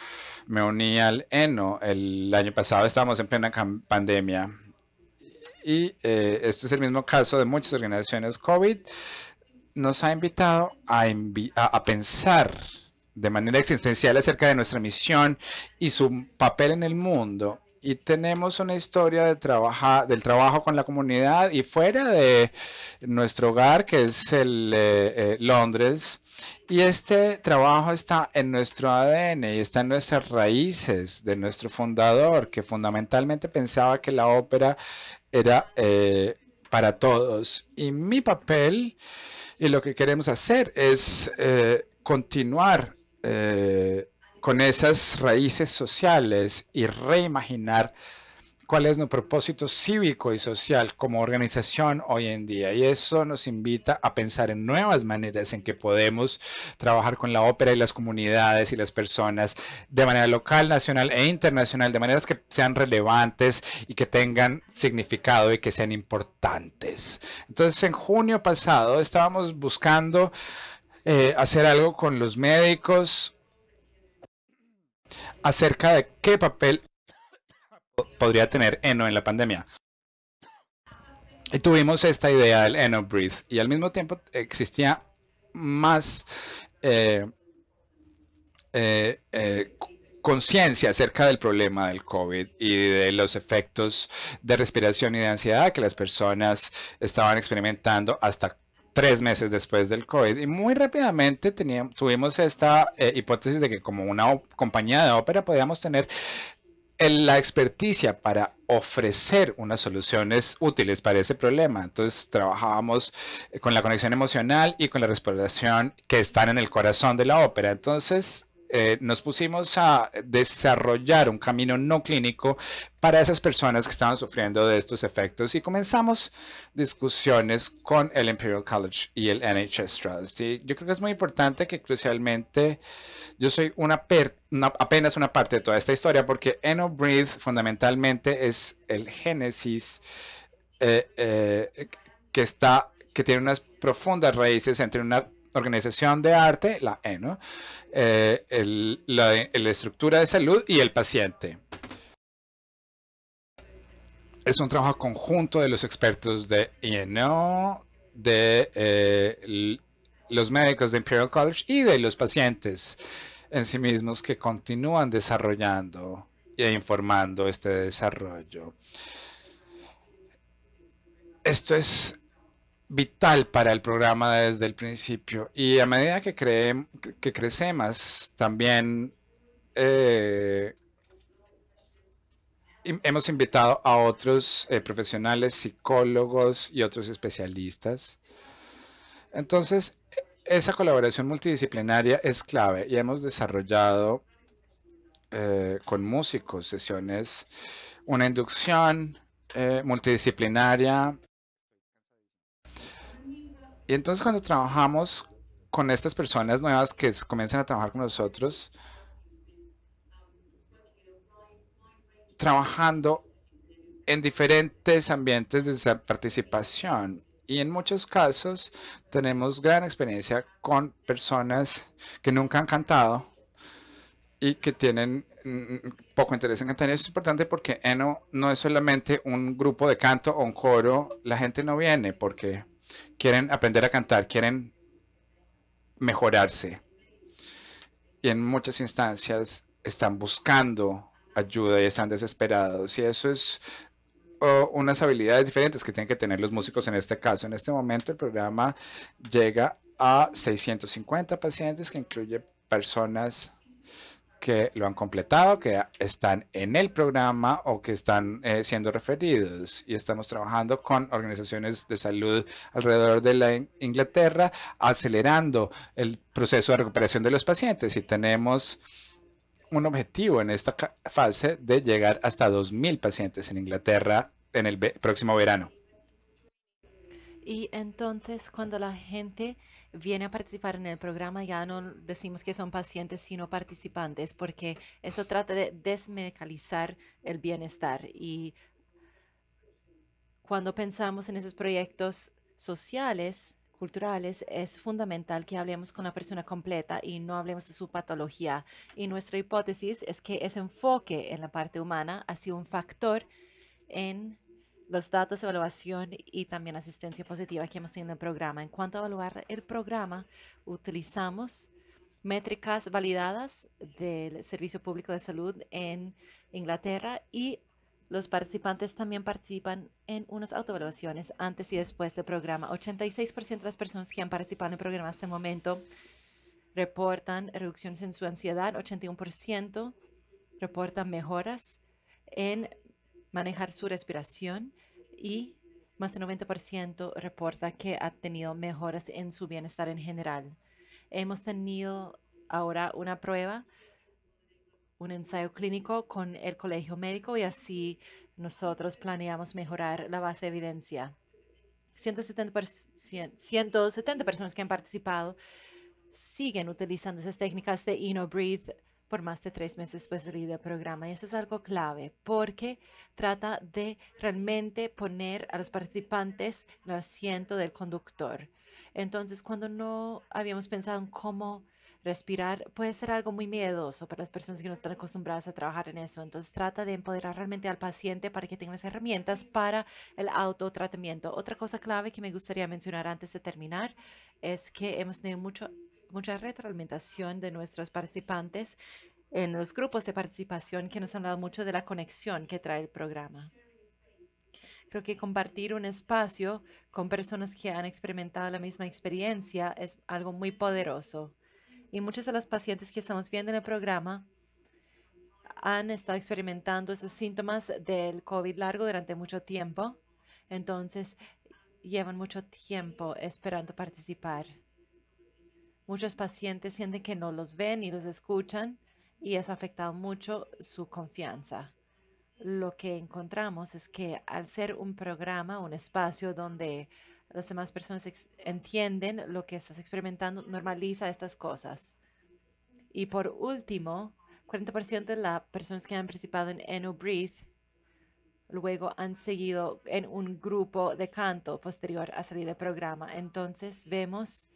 Speaker 4: me uní al ENO el año pasado, estábamos en plena pandemia. Y eh, esto es el mismo caso de muchas organizaciones COVID nos ha invitado a, pensar de manera existencial acerca de nuestra misión y su papel en el mundo. Y tenemos una historia de del trabajo con la comunidad y fuera de nuestro hogar, que es el eh, eh, Londres. Y este trabajo está en nuestro ADN y está en nuestras raíces de nuestro fundador, que fundamentalmente pensaba que la ópera era eh, para todos. Y mi papel y lo que queremos hacer es eh, continuar eh, con esas raíces sociales y reimaginar cuál es nuestro propósito cívico y social como organización hoy en día. Y eso nos invita a pensar en nuevas maneras en que podemos trabajar con la ópera y las comunidades y las personas de manera local, nacional e internacional, de maneras que sean relevantes y que tengan significado y que sean importantes. Entonces, en junio pasado estábamos buscando eh, hacer algo con los médicos acerca de qué papel podría tener Eno en la pandemia. Y tuvimos esta idea del Eno Breathe. Y al mismo tiempo existía más eh, eh, eh, conciencia acerca del problema del COVID y de los efectos de respiración y de ansiedad que las personas estaban experimentando hasta tres meses después del COVID. Y muy rápidamente teníamos, tuvimos esta hipótesis de que como una compañía de ópera podíamos tener la experticia para ofrecer unas soluciones útiles para ese problema. Entonces trabajábamos eh, con la conexión emocional y con la respiración que están en el corazón de la ópera. Entonces eh, nos pusimos a desarrollar un camino no clínico para esas personas que estaban sufriendo de estos efectos y comenzamos discusiones con el Imperial College y el NHS Trust. yo creo que es muy importante que crucialmente yo soy una, apenas una parte de toda esta historia porque Eno fundamentalmente es el génesis eh, eh, que está que tiene unas profundas raíces entre una organización de arte, la E, eh, la, estructura de salud y el paciente. Es un trabajo conjunto de los expertos de INO, e de eh, los médicos de Imperial College y de los pacientes en sí mismos que continúan desarrollando e informando este desarrollo. Esto es vital para el programa desde el principio. Y a medida que, creemos que crecemos, también eh, hemos invitado a otros eh, profesionales, psicólogos y otros especialistas. Entonces, e, esa colaboración multidisciplinaria es clave y hemos desarrollado eh, con músicos sesiones, una inducción multidisciplinaria y entonces cuando trabajamos con estas personas nuevas que comienzan a trabajar con nosotros, trabajando en diferentes ambientes de participación. Y en muchos casos tenemos gran experiencia con personas que nunca han cantado y que tienen mm, mm, poco interés en cantar. Y eso es importante porque ENO no es solamente un grupo de canto o un coro. La gente no viene porque quieren aprender a cantar, quieren mejorarse. Y en muchas instancias están buscando ayuda y están desesperados. Y eso es unas habilidades diferentes que tienen que tener los músicos en este caso. En este momento el programa llega a 650 pacientes que incluye personas que lo han completado, que están en el programa o que están eh, siendo referidos. Y estamos trabajando con organizaciones de salud alrededor de la Inglaterra, acelerando el proceso de recuperación de los pacientes. Y tenemos un objetivo en esta fase de llegar hasta 2.000 pacientes en Inglaterra en el próximo verano.
Speaker 5: Y entonces cuando la gente viene a participar en el programa, ya no decimos que son pacientes, sino participantes, porque eso trata de desmedicalizar el bienestar. Y cuando pensamos en esos proyectos sociales, culturales, es fundamental que hablemos con la persona completa y no hablemos de su patología. Y nuestra hipótesis es que ese enfoque en la parte humana ha sido un factor en los datos de evaluación y también asistencia positiva que hemos tenido en el programa. En cuanto a evaluar el programa, utilizamos métricas validadas del Servicio Público de Salud en Inglaterra y los participantes también participan en unas autoevaluaciones antes y después del programa. 86% de las personas que han participado en el programa hasta el momento reportan reducciones en su ansiedad, 81% reportan mejoras en manejar su respiración y más del 90% reporta que ha tenido mejoras en su bienestar en general. Hemos tenido ahora una prueba, un ensayo clínico con el colegio médico y así nosotros planeamos mejorar la base de evidencia. 170, 170 personas que han participado siguen utilizando esas técnicas de InnoBreathe por más de tres meses después de video programa. Y eso es algo clave porque trata de realmente poner a los participantes en el asiento del conductor. Entonces, cuando no habíamos pensado en cómo respirar, puede ser algo muy miedoso para las personas que no están acostumbradas a trabajar en eso. Entonces, trata de empoderar realmente al paciente para que tenga las herramientas para el autotratamiento. Otra cosa clave que me gustaría mencionar antes de terminar es que hemos tenido mucho mucha retroalimentación de nuestros participantes en los grupos de participación que nos han hablado mucho de la conexión que trae el programa. Creo que compartir un espacio con personas que han experimentado la misma experiencia es algo muy poderoso. Y muchos de los pacientes que estamos viendo en el programa han estado experimentando esos síntomas del COVID largo durante mucho tiempo. Entonces, llevan mucho tiempo esperando participar. Muchos pacientes sienten que no los ven y los escuchan y eso ha afectado mucho su confianza. Lo que encontramos es que al ser un programa, un espacio donde las demás personas entienden lo que estás experimentando, normaliza estas cosas. Y por último, 40% de las personas que han participado en EnuBreathe Breathe luego han seguido en un grupo de canto posterior a salir del programa. Entonces vemos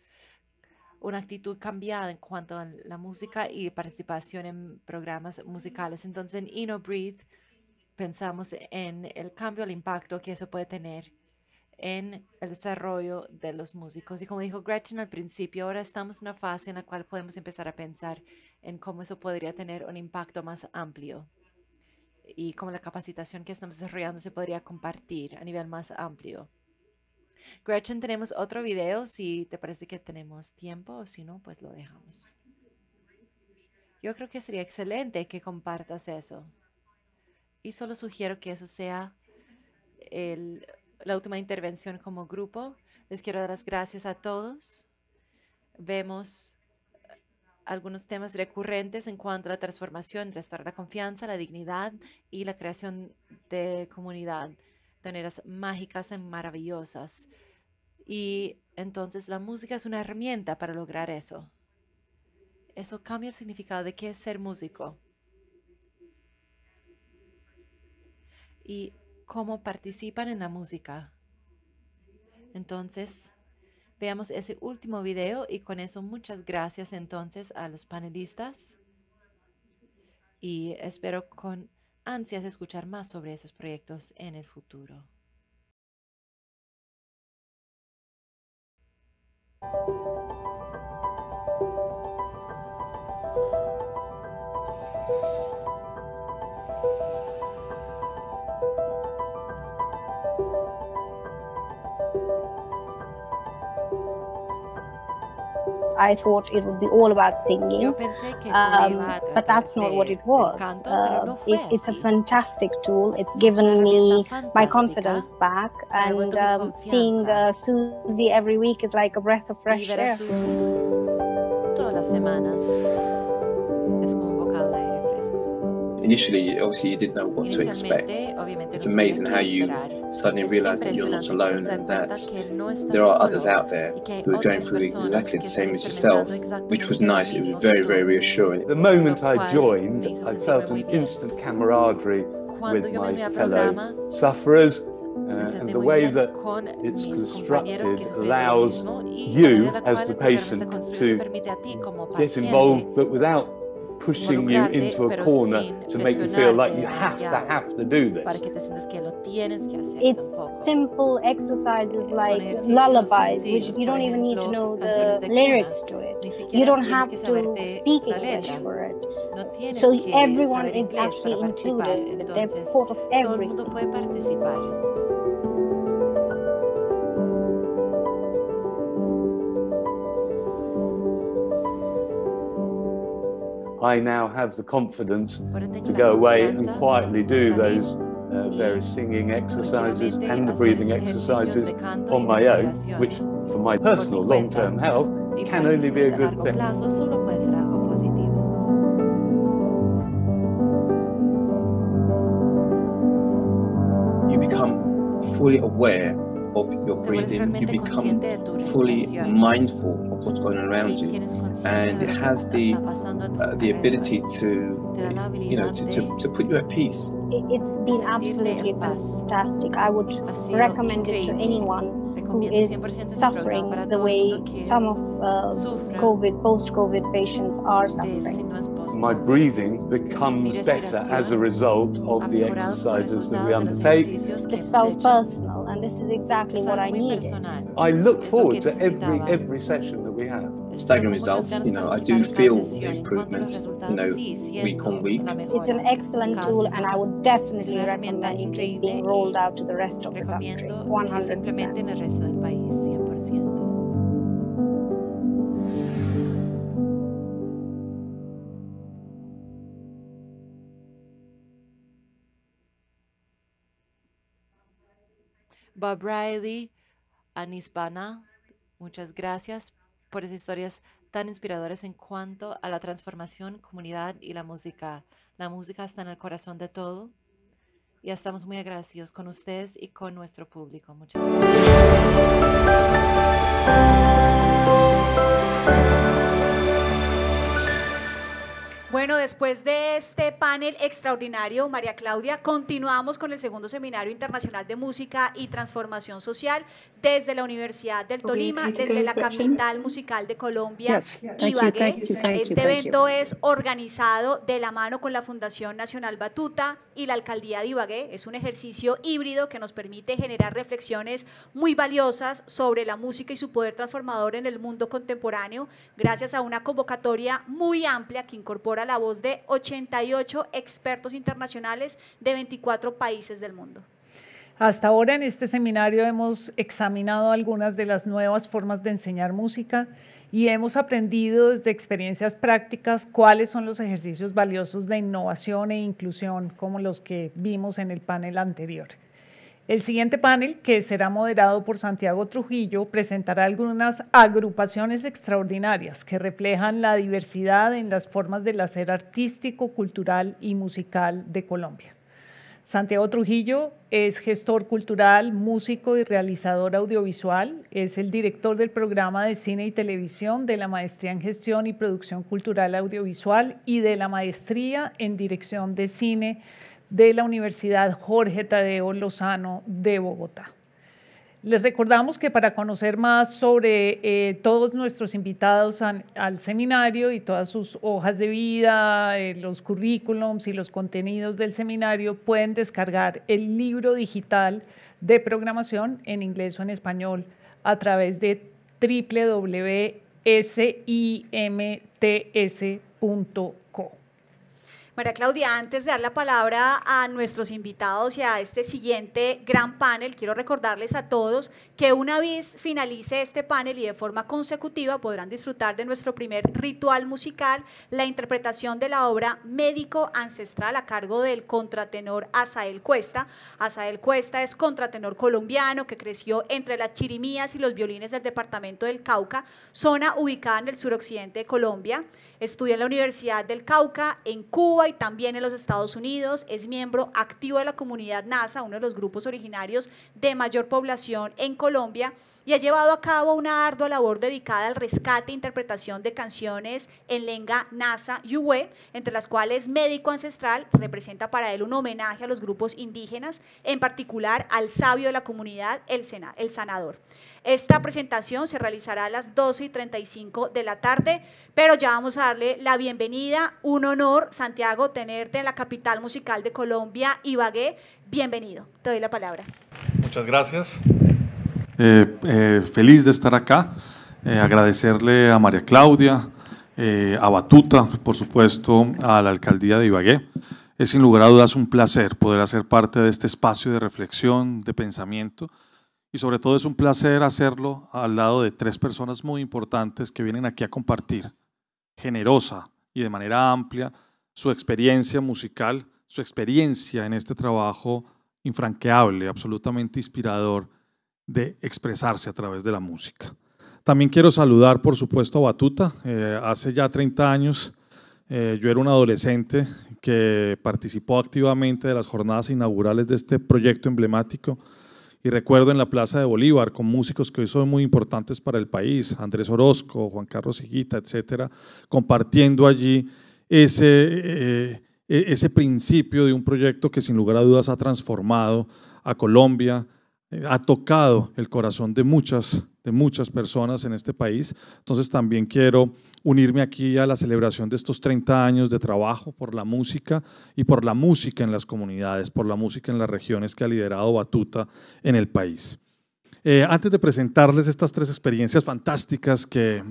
Speaker 5: una actitud cambiada en cuanto a la música y participación en programas musicales. Entonces, en Ino Breathe pensamos en el cambio, el impacto que eso puede tener en el desarrollo de los músicos. Y como dijo Gretchen al principio, ahora estamos en una fase en la cual podemos empezar a pensar en cómo eso podría tener un impacto más amplio y cómo la capacitación que estamos desarrollando se podría compartir a nivel más amplio. Gretchen, tenemos otro video si te parece que tenemos tiempo o si no, pues lo dejamos. Yo creo que sería excelente que compartas eso. Y solo sugiero que eso sea la última intervención como grupo. Les quiero dar las gracias a todos. Vemos eh, algunos temas recurrentes en cuanto a la transformación, restaurar la confianza, la dignidad y la creación de comunidad maneras mágicas y maravillosas. Y entonces la música es una herramienta para lograr eso. Eso cambia el significado de qué es ser músico. Y cómo participan en la música. Entonces, veamos ese último video y con eso muchas gracias entonces a los panelistas. Y espero con ansias escuchar más sobre esos proyectos en el futuro.
Speaker 8: I thought it would be all about singing, um, but that's not what it was. Uh, it, it's a fantastic tool. It's given me my confidence back, and um, seeing uh, Susie every week is like a breath of fresh air.
Speaker 5: Todas las semanas
Speaker 19: initially, obviously, you didn't know what to expect. It's amazing how you suddenly realize that you're not alone and
Speaker 5: that there are others
Speaker 19: out there who are going through exactly the same as yourself, which was nice. It was very, very reassuring. The moment I joined,
Speaker 14: I felt an instant camaraderie
Speaker 20: with my fellow
Speaker 14: sufferers.
Speaker 5: Uh, and the way that it's constructed allows you, as the patient, to get involved, but without pushing you into a corner to make you feel like you have to have to do this.
Speaker 8: It's simple exercises like lullabies, which you don't even need to know the lyrics to it. You don't have to speak English for it. So everyone is actually included. They're part of everything.
Speaker 14: I now have the confidence to go away and quietly do those uh, various singing exercises
Speaker 21: and the breathing
Speaker 22: exercises on my own, which for my personal long term health can only be a good thing.
Speaker 5: You
Speaker 18: become fully aware of your breathing, you become fully mindful of what's going around you, and it has the uh, the ability to
Speaker 8: you know
Speaker 19: to, to, to put you at peace.
Speaker 8: It's been absolutely fantastic. I would recommend it to anyone who is suffering the way some of uh, COVID, post COVID patients are suffering.
Speaker 13: My breathing becomes
Speaker 22: better as a result of the exercises that we undertake.
Speaker 8: This felt personal this is exactly what I needed.
Speaker 22: I look forward to every every session that we
Speaker 19: have. Staggering results, you know, I do feel the improvement, you know, week on week.
Speaker 8: It's an excellent tool and I would definitely recommend it being rolled out to the rest of the country, 100%.
Speaker 5: Bob Riley, Anis Bana, muchas gracias por esas historias tan inspiradoras en cuanto a la transformación, comunidad y la música. La música está en el corazón de todo y estamos muy agradecidos con ustedes y con nuestro público. Muchas gracias.
Speaker 1: Bueno, después de este panel extraordinario, María Claudia, continuamos con el segundo seminario internacional de música y transformación social desde la Universidad del Tolima, desde la capital musical de Colombia, Ibagué. Este evento es organizado de la mano con la Fundación Nacional Batuta y la Alcaldía de Ibagué. Es un ejercicio híbrido que nos permite generar reflexiones muy valiosas sobre la música y su poder transformador en el mundo contemporáneo, gracias a una convocatoria muy amplia que incorpora la voz de 88 expertos internacionales de 24 países del mundo.
Speaker 3: Hasta ahora en este seminario hemos examinado algunas de las nuevas formas de enseñar música y hemos aprendido desde experiencias prácticas cuáles son los ejercicios valiosos de innovación e inclusión como los que vimos en el panel anterior. El siguiente panel, que será moderado por Santiago Trujillo, presentará algunas agrupaciones extraordinarias que reflejan la diversidad en las formas del hacer artístico, cultural y musical de Colombia. Santiago Trujillo es gestor cultural, músico y realizador audiovisual. Es el director del programa de cine y televisión de la maestría en gestión y producción cultural audiovisual y de la maestría en dirección de cine de la Universidad Jorge Tadeo Lozano de Bogotá. Les recordamos que para conocer más sobre eh, todos nuestros invitados al seminario y todas sus hojas de vida, eh, los currículums y los contenidos del seminario, pueden descargar el libro digital de programación en inglés o en español a través de www.simts.org. María
Speaker 1: Claudia, antes de dar la palabra a nuestros invitados y a este siguiente gran panel, quiero recordarles a todos que una vez finalice este panel y de forma consecutiva podrán disfrutar de nuestro primer ritual musical, la interpretación de la obra Médico Ancestral a cargo del contratenor Asael Cuesta. Asael Cuesta es contratenor colombiano que creció entre las chirimías y los violines del departamento del Cauca, zona ubicada en el suroccidente de Colombia. Estudia en la Universidad del Cauca, en Cuba y también en los Estados Unidos. Es miembro activo de la comunidad NASA, uno de los grupos originarios de mayor población en Colombia y ha llevado a cabo una ardua labor dedicada al rescate e interpretación de canciones en lengua NASA y entre las cuales Médico Ancestral representa para él un homenaje a los grupos indígenas, en particular al sabio de la comunidad, el, Sena, el sanador. Esta presentación se realizará a las 12 y 35 de la tarde, pero ya vamos a darle la bienvenida. Un honor, Santiago, tenerte en la capital musical de Colombia, Ibagué. Bienvenido, te doy la palabra.
Speaker 22: Muchas gracias. Eh, eh, feliz de estar acá. Eh, agradecerle a María Claudia, a Batuta, por supuesto, a la alcaldía de Ibagué. Es sin lugar a dudas un placer poder hacer parte de este espacio de reflexión, de pensamiento y sobre todo es un placer hacerlo al lado de tres personas muy importantes que vienen aquí a compartir, generosa y de manera amplia, su experiencia musical, su experiencia en este trabajo infranqueable, absolutamente inspirador de expresarse a través de la música. También quiero saludar, por supuesto, a Batuta. Eh, hace ya 30 años eh, yo era un adolescente que participó activamente de las jornadas inaugurales de este proyecto emblemático y recuerdo en la Plaza de Bolívar, con músicos que hoy son muy importantes para el país, Andrés Orozco, Juan Carlos Higuita, etcétera, compartiendo allí ese, eh, eh, ese principio de un proyecto que sin lugar a dudas ha transformado a Colombia, eh, ha tocado el corazón de muchas, de muchas personas en este país. Entonces también quiero unirme aquí a la celebración de estos 30 años de trabajo por la música y por la música en las comunidades, por la música en las regiones que ha liderado Batuta en el país. Eh, antes de presentarles estas tres experiencias fantásticas que,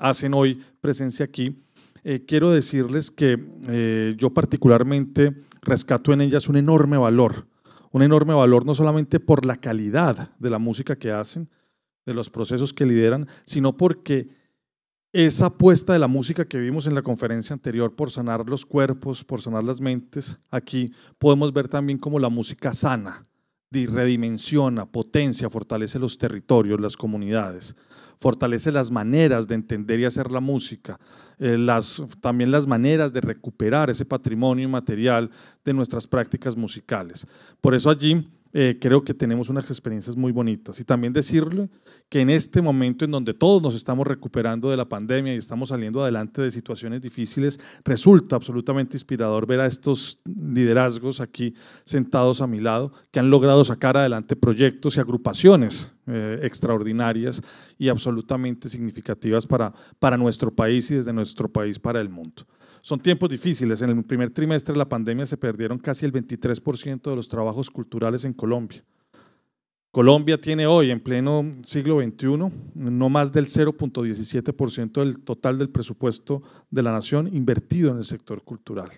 Speaker 22: hacen hoy presencia aquí, eh, quiero decirles que eh, yo particularmente rescato en ellas un enorme valor, un enorme valor no solamente por la calidad de la música que hacen, de los procesos que lideran, sino porque esa apuesta de la música que vimos en la conferencia anterior por sanar los cuerpos, por sanar las mentes, aquí podemos ver también como la música sana, redimensiona, potencia, fortalece los territorios, las comunidades, fortalece las maneras de entender y hacer la música, eh, las, también las maneras de recuperar ese patrimonio material de nuestras prácticas musicales. Por eso allí eh, creo que tenemos unas experiencias muy bonitas. Y también decirle que en este momento en donde todos nos estamos recuperando de la pandemia y estamos saliendo adelante de situaciones difíciles, resulta absolutamente inspirador ver a estos liderazgos aquí sentados a mi lado que han logrado sacar adelante proyectos y agrupaciones eh, extraordinarias y absolutamente significativas para, para nuestro país y desde nuestro país para el mundo. Son tiempos difíciles. En el primer trimestre de la pandemia se perdieron casi el 23% de los trabajos culturales en Colombia. Colombia tiene hoy, en pleno siglo XXI, no más del 0.17% del total del presupuesto de la nación invertido en el sector cultural.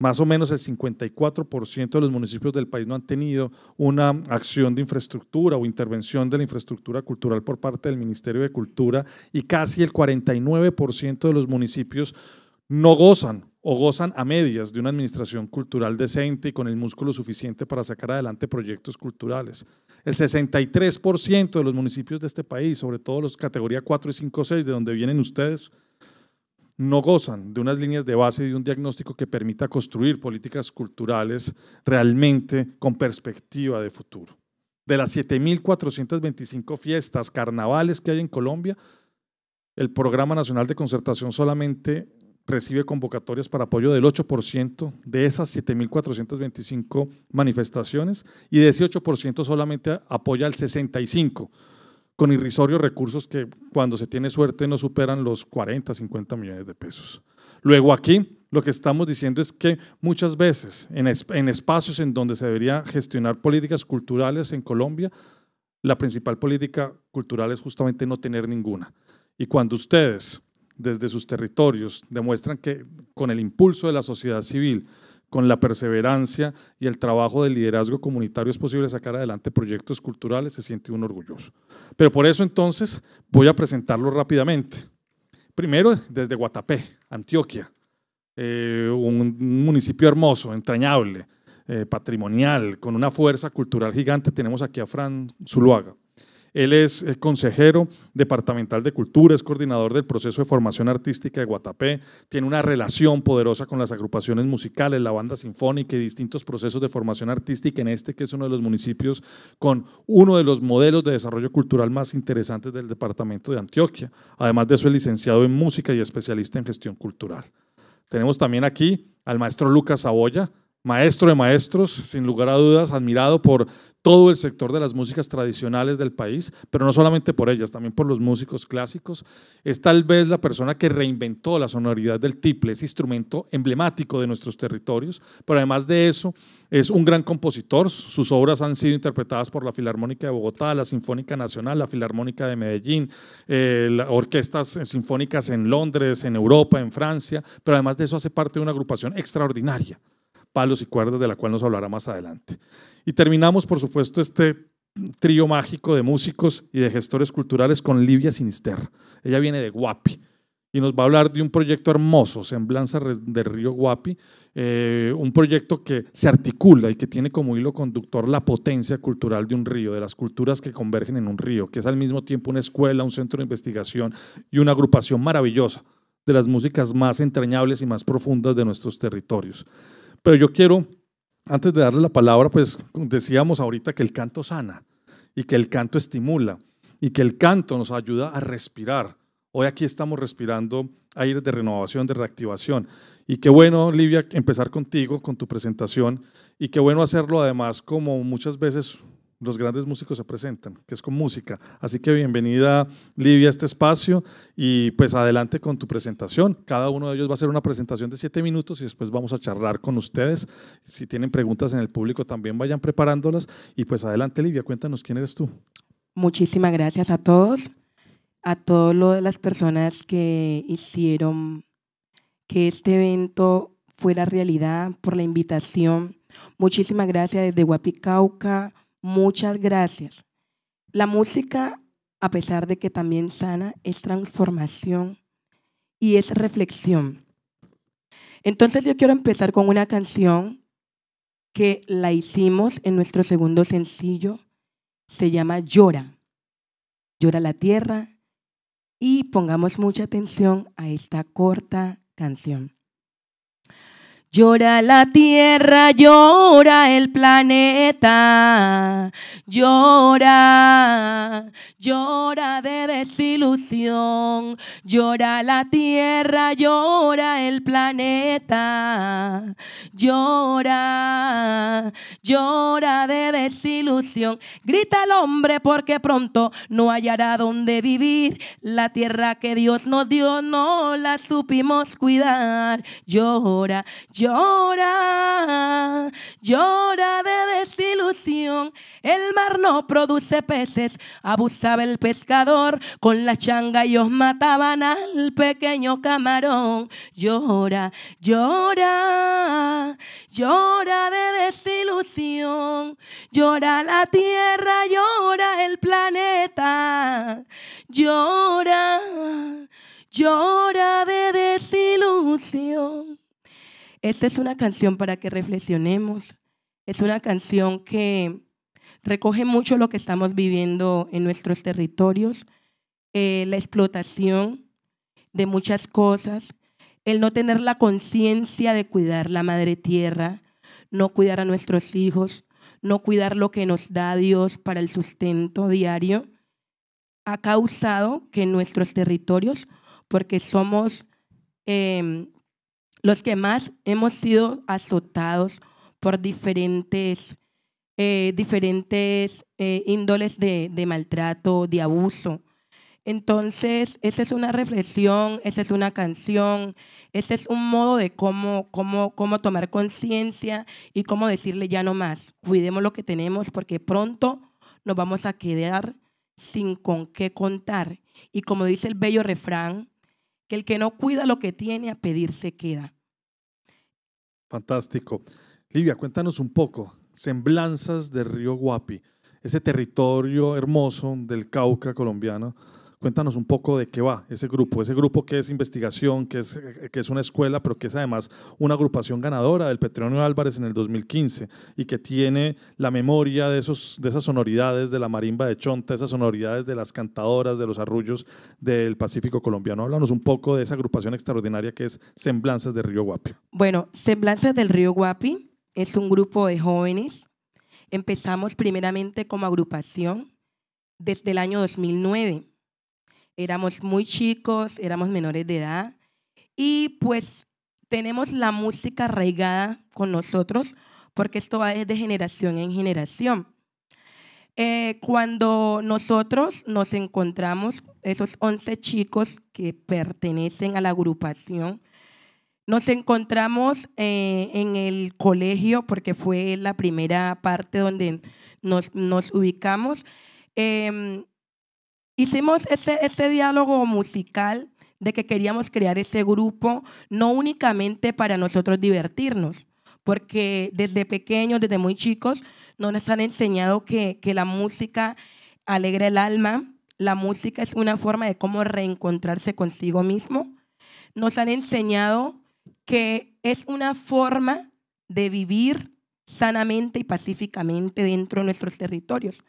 Speaker 22: Más o menos el 54% de los municipios del país no han tenido una acción de infraestructura o intervención de la infraestructura cultural por parte del Ministerio de Cultura y casi el 49% de los municipios no gozan o gozan a medias de una administración cultural decente y con el músculo suficiente para sacar adelante proyectos culturales. El 63% de los municipios de este país, sobre todo los categoría 4 y 5, 6, de donde vienen ustedes, no gozan de unas líneas de base y de un diagnóstico que permita construir políticas culturales realmente con perspectiva de futuro. De las 7.425 fiestas, carnavales que hay en Colombia, el Programa Nacional de Concertación solamente recibe convocatorias para apoyo del 8% de esas 7.425 manifestaciones y de ese 8% solamente apoya al 65%, con irrisorios recursos que cuando se tiene suerte no superan los 40, 50 millones de pesos. Luego aquí lo que estamos diciendo es que muchas veces en, en espacios en donde se debería gestionar políticas culturales en Colombia, la principal política cultural es justamente no tener ninguna. Y cuando ustedes desde sus territorios, demuestran que con el impulso de la sociedad civil, con la perseverancia y el trabajo de liderazgo comunitario es posible sacar adelante proyectos culturales, se siente uno orgulloso. Pero por eso entonces voy a presentarlo rápidamente. Primero desde Guatapé, Antioquia, eh, un municipio hermoso, entrañable, eh, patrimonial, con una fuerza cultural gigante. Tenemos aquí a Fran Zuluaga. Él es eh, consejero departamental de cultura, es coordinador del proceso de formación artística de Guatapé, tiene una relación poderosa con las agrupaciones musicales, la banda sinfónica y distintos procesos de formación artística en este que es uno de los municipios con uno de los modelos de desarrollo cultural más interesantes del departamento de Antioquia. Además de eso es licenciado en música y especialista en gestión cultural. Tenemos también aquí al maestro Lucas Saboya, maestro de maestros, sin lugar a dudas, admirado por todo el sector de las músicas tradicionales del país, pero no solamente por ellas, también por los músicos clásicos. Es tal vez la persona que reinventó la sonoridad del tiple, ese instrumento emblemático de nuestros territorios, pero además de eso es un gran compositor. Sus obras han sido interpretadas por la Filarmónica de Bogotá, la Sinfónica Nacional, la Filarmónica de Medellín, eh, orquestas eh, sinfónicas en Londres, en Europa, en Francia, pero además de eso hace parte de una agrupación extraordinaria palos y cuerdas, de la cual nos hablará más adelante. Y terminamos, por supuesto, este trío mágico de músicos y de gestores culturales con Livia Sinisterra. Ella viene de Guapi y nos va a hablar de un proyecto hermoso, Semblanza del Río Guapi, eh, un proyecto que se articula y que tiene como hilo conductor la potencia cultural de un río, de las culturas que convergen en un río, que es al mismo tiempo una escuela, un centro de investigación y una agrupación maravillosa de las músicas más entrañables y más profundas de nuestros territorios. Pero yo quiero, antes de darle la palabra, pues decíamos ahorita que el canto sana y que el canto estimula y que el canto nos ayuda a respirar. Hoy aquí estamos respirando aire de renovación, de reactivación. Y qué bueno, Livia, empezar contigo, con tu presentación. Y qué bueno hacerlo además como muchas veces los grandes músicos se presentan, que es con música. Así que bienvenida, Livia, a este espacio y pues adelante con tu presentación. Cada uno de ellos va a hacer una presentación de siete minutos y después vamos a charlar con ustedes. Si tienen preguntas en el público, también vayan preparándolas. Y pues adelante, Livia, cuéntanos quién eres tú.
Speaker 12: Muchísimas gracias a todos, a todas las personas que hicieron que este evento fuera realidad por la invitación. Muchísimas gracias desde Guapicauca Muchas gracias. La música, a pesar de que también sana, es transformación y es reflexión. Entonces yo quiero empezar con una canción que la hicimos en nuestro segundo sencillo. Se llama Llora. Llora la tierra. Y pongamos mucha atención a esta corta canción. Llora la tierra, llora el planeta, llora, llora de desilusión. Llora la tierra, llora el planeta, llora, llora de desilusión. Grita el hombre porque pronto no hallará donde vivir. La tierra que Dios nos dio no la supimos cuidar. Llora, llora Llora, llora de desilusión. El mar no produce peces, abusaba el pescador. Con la changa os mataban al pequeño camarón. Llora, llora, llora de desilusión. Llora la tierra, llora el planeta. Llora, llora de desilusión. Esta es una canción para que reflexionemos. Es una canción que recoge mucho lo que estamos viviendo en nuestros territorios, eh, la explotación de muchas cosas, el no tener la conciencia de cuidar la madre tierra, no cuidar a nuestros hijos, no cuidar lo que nos da Dios para el sustento diario, ha causado que en nuestros territorios, porque somos... Em, los que más hemos sido azotados por diferentes, eh, diferentes eh, índoles de, maltrato, de abuso. Entonces, esa es una reflexión, esa es una canción, ese es un modo de cómo, cómo tomar conciencia y cómo decirle ya no más, cuidemos lo que tenemos porque pronto nos vamos a quedar sin con qué contar. Y como dice el bello refrán, que el que no cuida lo que tiene a pedir se queda.
Speaker 22: Fantástico. Livia, cuéntanos un poco, semblanzas del río Guapi, ese territorio hermoso del Cauca colombiano, Cuéntanos un poco de qué va ese grupo, ese grupo que es investigación, que es, que es una escuela, pero que es además una agrupación ganadora del Petronio Álvarez en el 2015 y que tiene la memoria de, esos, de esas sonoridades de la marimba de Chonta, esas sonoridades de las cantadoras, de los arrullos del Pacífico colombiano. Háblanos un poco de esa agrupación extraordinaria que es Semblanzas del Río Guapi.
Speaker 12: Bueno, Semblanzas del Río Guapi es un grupo de jóvenes. Empezamos primeramente como agrupación desde el año 2009 éramos muy chicos, éramos menores de edad y pues tenemos la música arraigada con nosotros porque esto va desde generación en generación. Eh, cuando nosotros nos encontramos, esos 11 chicos que pertenecen a la agrupación, nos encontramos eh, en el colegio, porque fue la primera parte donde nos, ubicamos. Em, Hicimos ese, ese diálogo musical de que queríamos crear ese grupo, no únicamente para nosotros divertirnos, porque desde pequeños, desde muy chicos, no nos han enseñado que, que la música alegra el alma, la música es una forma de cómo reencontrarse consigo mismo. Nos han enseñado que es una forma de vivir sanamente y pacíficamente dentro de nuestros territorios.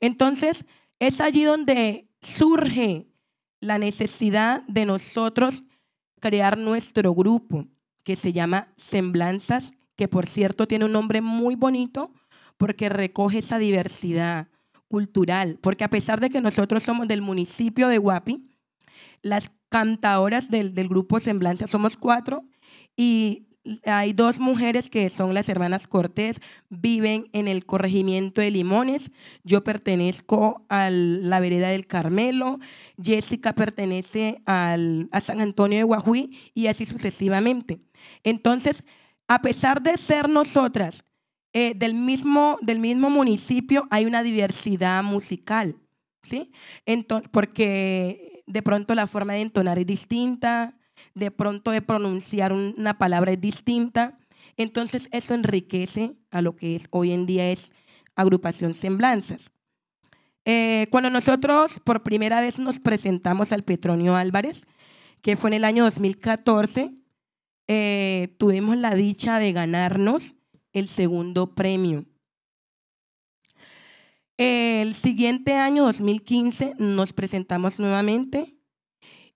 Speaker 12: Entonces, es allí donde surge la necesidad de nosotros crear nuestro grupo que se llama Semblanzas, que por cierto tiene un nombre muy bonito porque recoge esa diversidad cultural, porque a pesar de que nosotros somos del municipio de Guapi, las cantadoras del, del grupo Semblanzas somos cuatro y hay dos mujeres que son las hermanas Cortés, viven en el corregimiento de Limones. Yo pertenezco a la vereda del Carmelo, Jessica pertenece a San Antonio de Guajuí y así sucesivamente. Entonces, a pesar de ser nosotras eh, del, mismo, del mismo municipio, hay una diversidad musical, ¿sí? Entonces, porque de pronto la forma de entonar es distinta, de pronto de pronunciar una palabra distinta. Entonces eso enriquece a lo que es hoy en día es agrupación Semblanzas. Eh, cuando nosotros por primera vez nos presentamos al Petronio Álvarez, que fue en el año 2014, eh, tuvimos la dicha de ganarnos el segundo premio. El siguiente año, 2015, nos presentamos nuevamente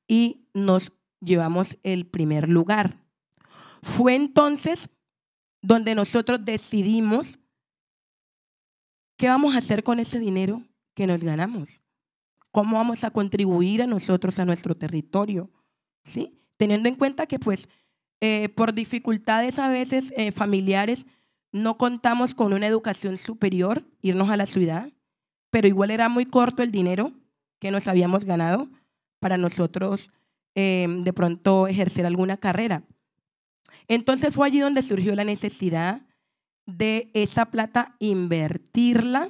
Speaker 12: y nos llevamos el primer lugar. Fue entonces donde nosotros decidimos qué vamos a hacer con ese dinero que nos ganamos, cómo vamos a contribuir a nosotros, a nuestro territorio, ¿sí? Teniendo en cuenta que pues eh, por dificultades a veces eh, familiares no contamos con una educación superior, irnos a la ciudad, pero igual era muy corto el dinero que nos habíamos ganado para nosotros Em, de pronto ejercer alguna carrera. Entonces fue allí donde surgió la necesidad de esa plata invertirla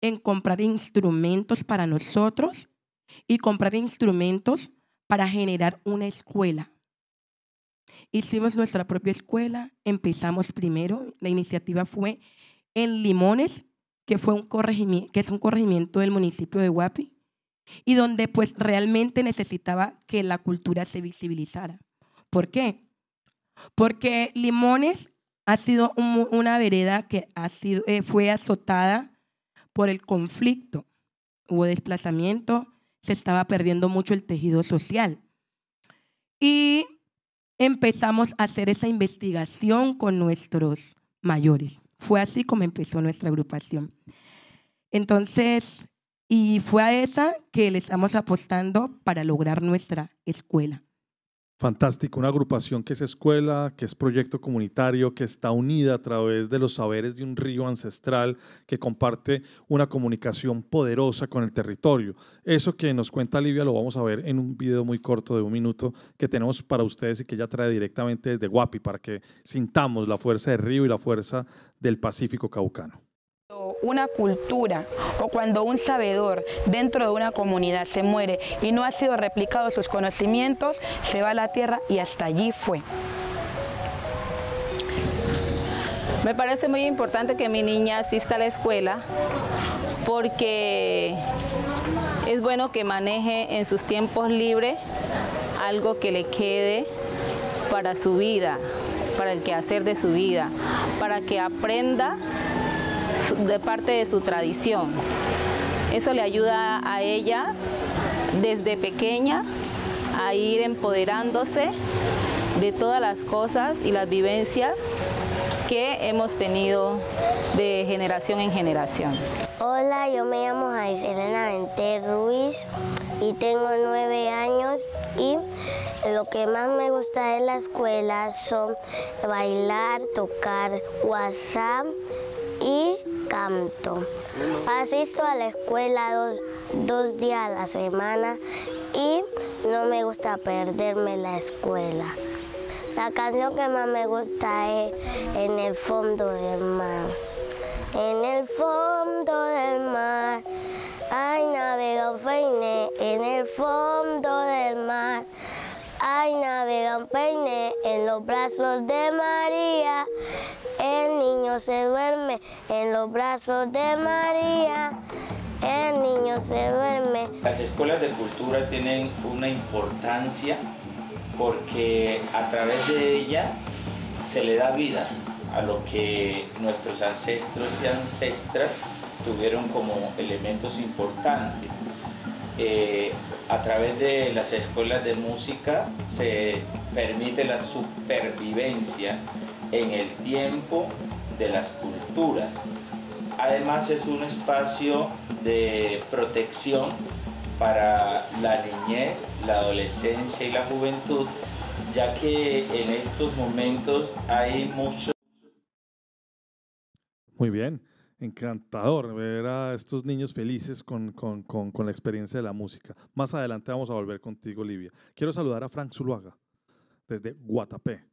Speaker 12: en comprar instrumentos para nosotros y comprar instrumentos para generar una escuela. Hicimos nuestra propia escuela, empezamos primero, la iniciativa fue en Limones, que, fue un que es un corregimiento del municipio de Guapi y donde pues realmente necesitaba que la cultura se visibilizara. ¿Por qué? Porque Limones ha sido una vereda que ha sido, eh, fue azotada por el conflicto. Hubo desplazamiento, se estaba perdiendo mucho el tejido social. Y empezamos a hacer esa investigación con nuestros mayores. Fue así como empezó nuestra agrupación. Entonces, y fue a esa que le estamos apostando para lograr nuestra escuela.
Speaker 22: Fantástico, una agrupación que es escuela, que es proyecto comunitario, que está unida a través de los saberes de un río ancestral, que comparte una comunicación poderosa con el territorio. Eso que nos cuenta Livia lo vamos a ver en un video muy corto de un minuto que tenemos para ustedes y que ella trae directamente desde Guapi para que sintamos la fuerza del río y la fuerza del Pacífico Caucano
Speaker 12: una cultura o cuando un sabedor dentro de una comunidad se muere y no ha sido replicado sus conocimientos, se va a la tierra y hasta allí fue. Me parece muy importante que mi niña asista a la escuela porque es bueno que maneje en sus tiempos libres algo que le quede para su vida, para el quehacer de su vida, para que aprenda de parte de su tradición. Eso le ayuda a ella desde pequeña a ir empoderándose de todas las cosas y las vivencias que hemos tenido de generación en generación. Hola, yo me llamo Elena Vente Ruiz y tengo nueve años y lo que más me gusta de la escuela son bailar, tocar WhatsApp, y canto. Asisto a la escuela dos, días a la semana y no me gusta perderme la escuela. La canción que más me gusta es En el fondo del mar. En el fondo del mar, ay, navega en el fondo del mar. Ay, navegan peine en los brazos de María. El niño se duerme en los brazos de María. El niño se duerme.
Speaker 23: Las escuelas de cultura
Speaker 24: tienen una importancia porque a través de ella se le da vida a lo que nuestros ancestros y ancestras tuvieron como elementos importantes. Eh, a través de las escuelas de música se permite la supervivencia en el tiempo de las culturas. Además es un espacio de protección para la
Speaker 22: niñez,
Speaker 15: la adolescencia y la juventud, ya que en estos momentos
Speaker 20: hay muchos...
Speaker 22: Muy bien encantador ver a estos niños felices con, con, con, la experiencia de la música. Más adelante vamos a volver contigo, Olivia. Quiero saludar a Frank Zuluaga desde Guatapé,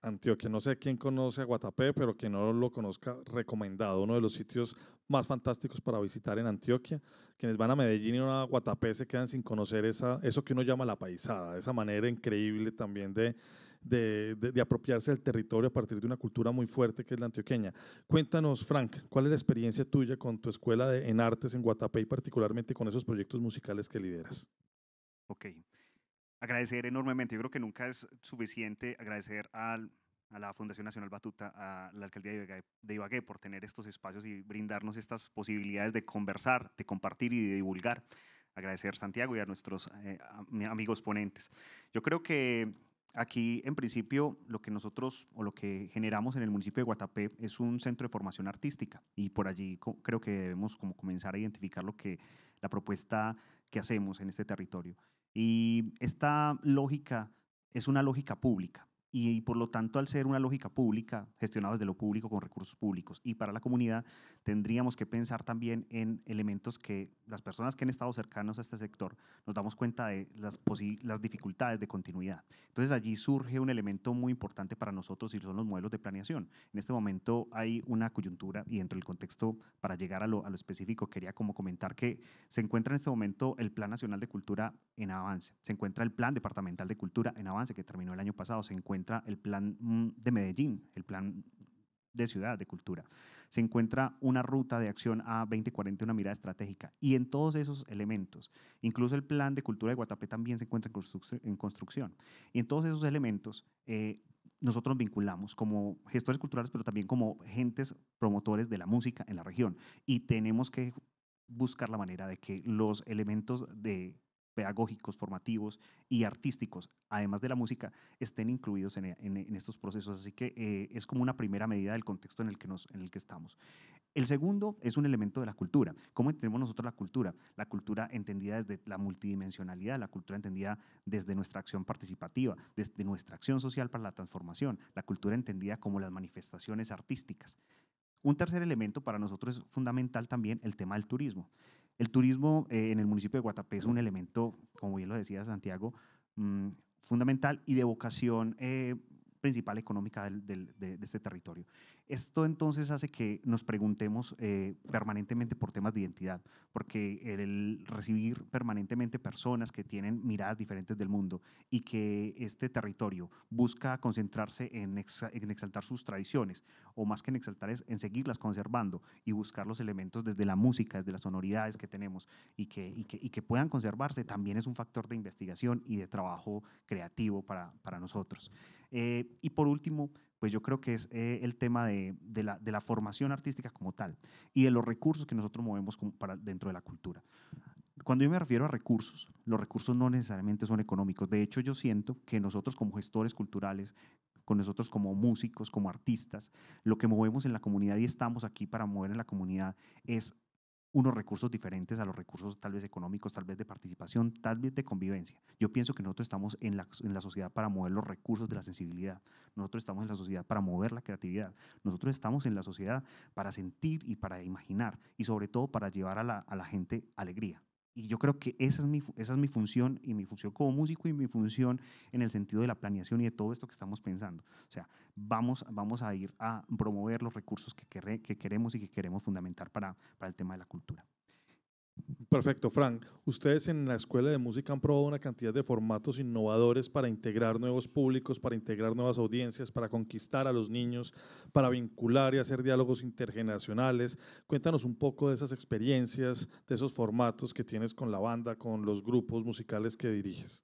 Speaker 22: Antioquia. No sé quién conoce a Guatapé, pero quien no lo conozca, recomendado. Uno de los sitios más fantásticos para visitar en Antioquia. Quienes van a Medellín y no a Guatapé se quedan sin conocer esa, eso que uno llama la paisada, esa manera increíble también de de, apropiarse del territorio a partir de una cultura muy fuerte que es la antioqueña. Cuéntanos, Frank, ¿cuál es la experiencia tuya con tu escuela de, en artes en Guatapé y particularmente con esos proyectos musicales que lideras? Ok.
Speaker 25: Agradecer enormemente, yo creo que nunca es suficiente agradecer a la Fundación Nacional Batuta, a la Alcaldía de Ibagué, por tener estos espacios y brindarnos estas posibilidades de conversar, de compartir y de divulgar. Agradecer a Santiago y a nuestros eh, amigos ponentes. Yo creo que Aquí, en principio, lo que nosotros o lo que generamos en el municipio de Guatapé es un centro de formación artística y por allí creo que debemos como comenzar a identificar lo que la propuesta que hacemos en este territorio. Y esta lógica es una lógica pública y, por lo tanto, al ser una lógica pública, gestionada desde lo público con recursos públicos y para la comunidad, tendríamos que pensar también en elementos que las personas que han estado cercanos a este sector nos damos cuenta de las, las dificultades de continuidad. Entonces allí surge un elemento muy importante para nosotros y son los modelos de planeación. En este momento hay una coyuntura y dentro del contexto, para llegar a lo, a lo específico, quería como comentar que se encuentra en este momento el Plan Nacional de Cultura en avance, se encuentra el Plan Departamental de Cultura en avance que terminó el año pasado, se encuentra el plan mm, de Medellín, el plan de ciudad, de cultura. Se encuentra una ruta de acción a 2040, una mirada estratégica. Y en todos esos elementos, incluso el plan de cultura de Guatapé también se encuentra en, construcción. Y en todos esos elementos, eh, nosotros vinculamos como gestores culturales, pero también como gentes promotores de la música en la región. Y tenemos que buscar la manera de que los elementos de pedagógicos, formativos y artísticos, además de la música, estén incluidos en, estos procesos. Así que eh, es como una primera medida del contexto en el, que nos, en el que estamos. El segundo es un elemento de la cultura. ¿Cómo entendemos nosotros la cultura? La cultura entendida desde la multidimensionalidad, la cultura entendida desde nuestra acción participativa, desde nuestra acción social para la transformación, la cultura entendida como las manifestaciones artísticas. Un tercer elemento para nosotros es fundamental también el tema del turismo. El turismo eh, en el municipio de Guatapé es un elemento, como bien lo decía Santiago, mm, fundamental y de vocación eh, principal económica de, este territorio. Esto entonces hace que nos preguntemos eh, permanentemente por temas de identidad, porque el recibir permanentemente personas que tienen miradas diferentes del mundo y que este territorio busca concentrarse en, exaltar sus tradiciones, o más que en exaltar es en seguirlas conservando y buscar los elementos desde la música, desde las sonoridades que tenemos y que, puedan conservarse, también es un factor de investigación y de trabajo creativo para, nosotros. Eh, y por último, pues yo creo que es eh, el tema de, la, formación artística como tal y de los recursos que nosotros movemos para dentro de la cultura. Cuando yo me refiero a recursos, los recursos no necesariamente son económicos. De hecho, yo siento que nosotros como gestores culturales, con nosotros como músicos, como artistas, lo que movemos en la comunidad y estamos aquí para mover en la comunidad es unos recursos diferentes a los recursos tal vez económicos, tal vez de participación, tal vez de convivencia. Yo pienso que nosotros estamos en la, sociedad para mover los recursos de la sensibilidad, nosotros estamos en la sociedad para mover la creatividad, nosotros estamos en la sociedad para sentir y para imaginar y sobre todo para llevar a la gente alegría. Y yo creo que esa es, mi, esa es mi función y mi función como músico y mi función en el sentido de la planeación y de todo esto que estamos pensando. O sea, vamos, vamos a ir a promover los recursos que, que queremos y que queremos fundamentar para el
Speaker 22: tema de la cultura. Perfecto, Frank. Ustedes en la Escuela de Música han probado una cantidad de formatos innovadores para integrar nuevos públicos, para integrar nuevas audiencias, para conquistar a los niños, para vincular y hacer diálogos intergeneracionales. Cuéntanos un poco de esas experiencias, de esos formatos que tienes con la banda, con los grupos musicales que diriges.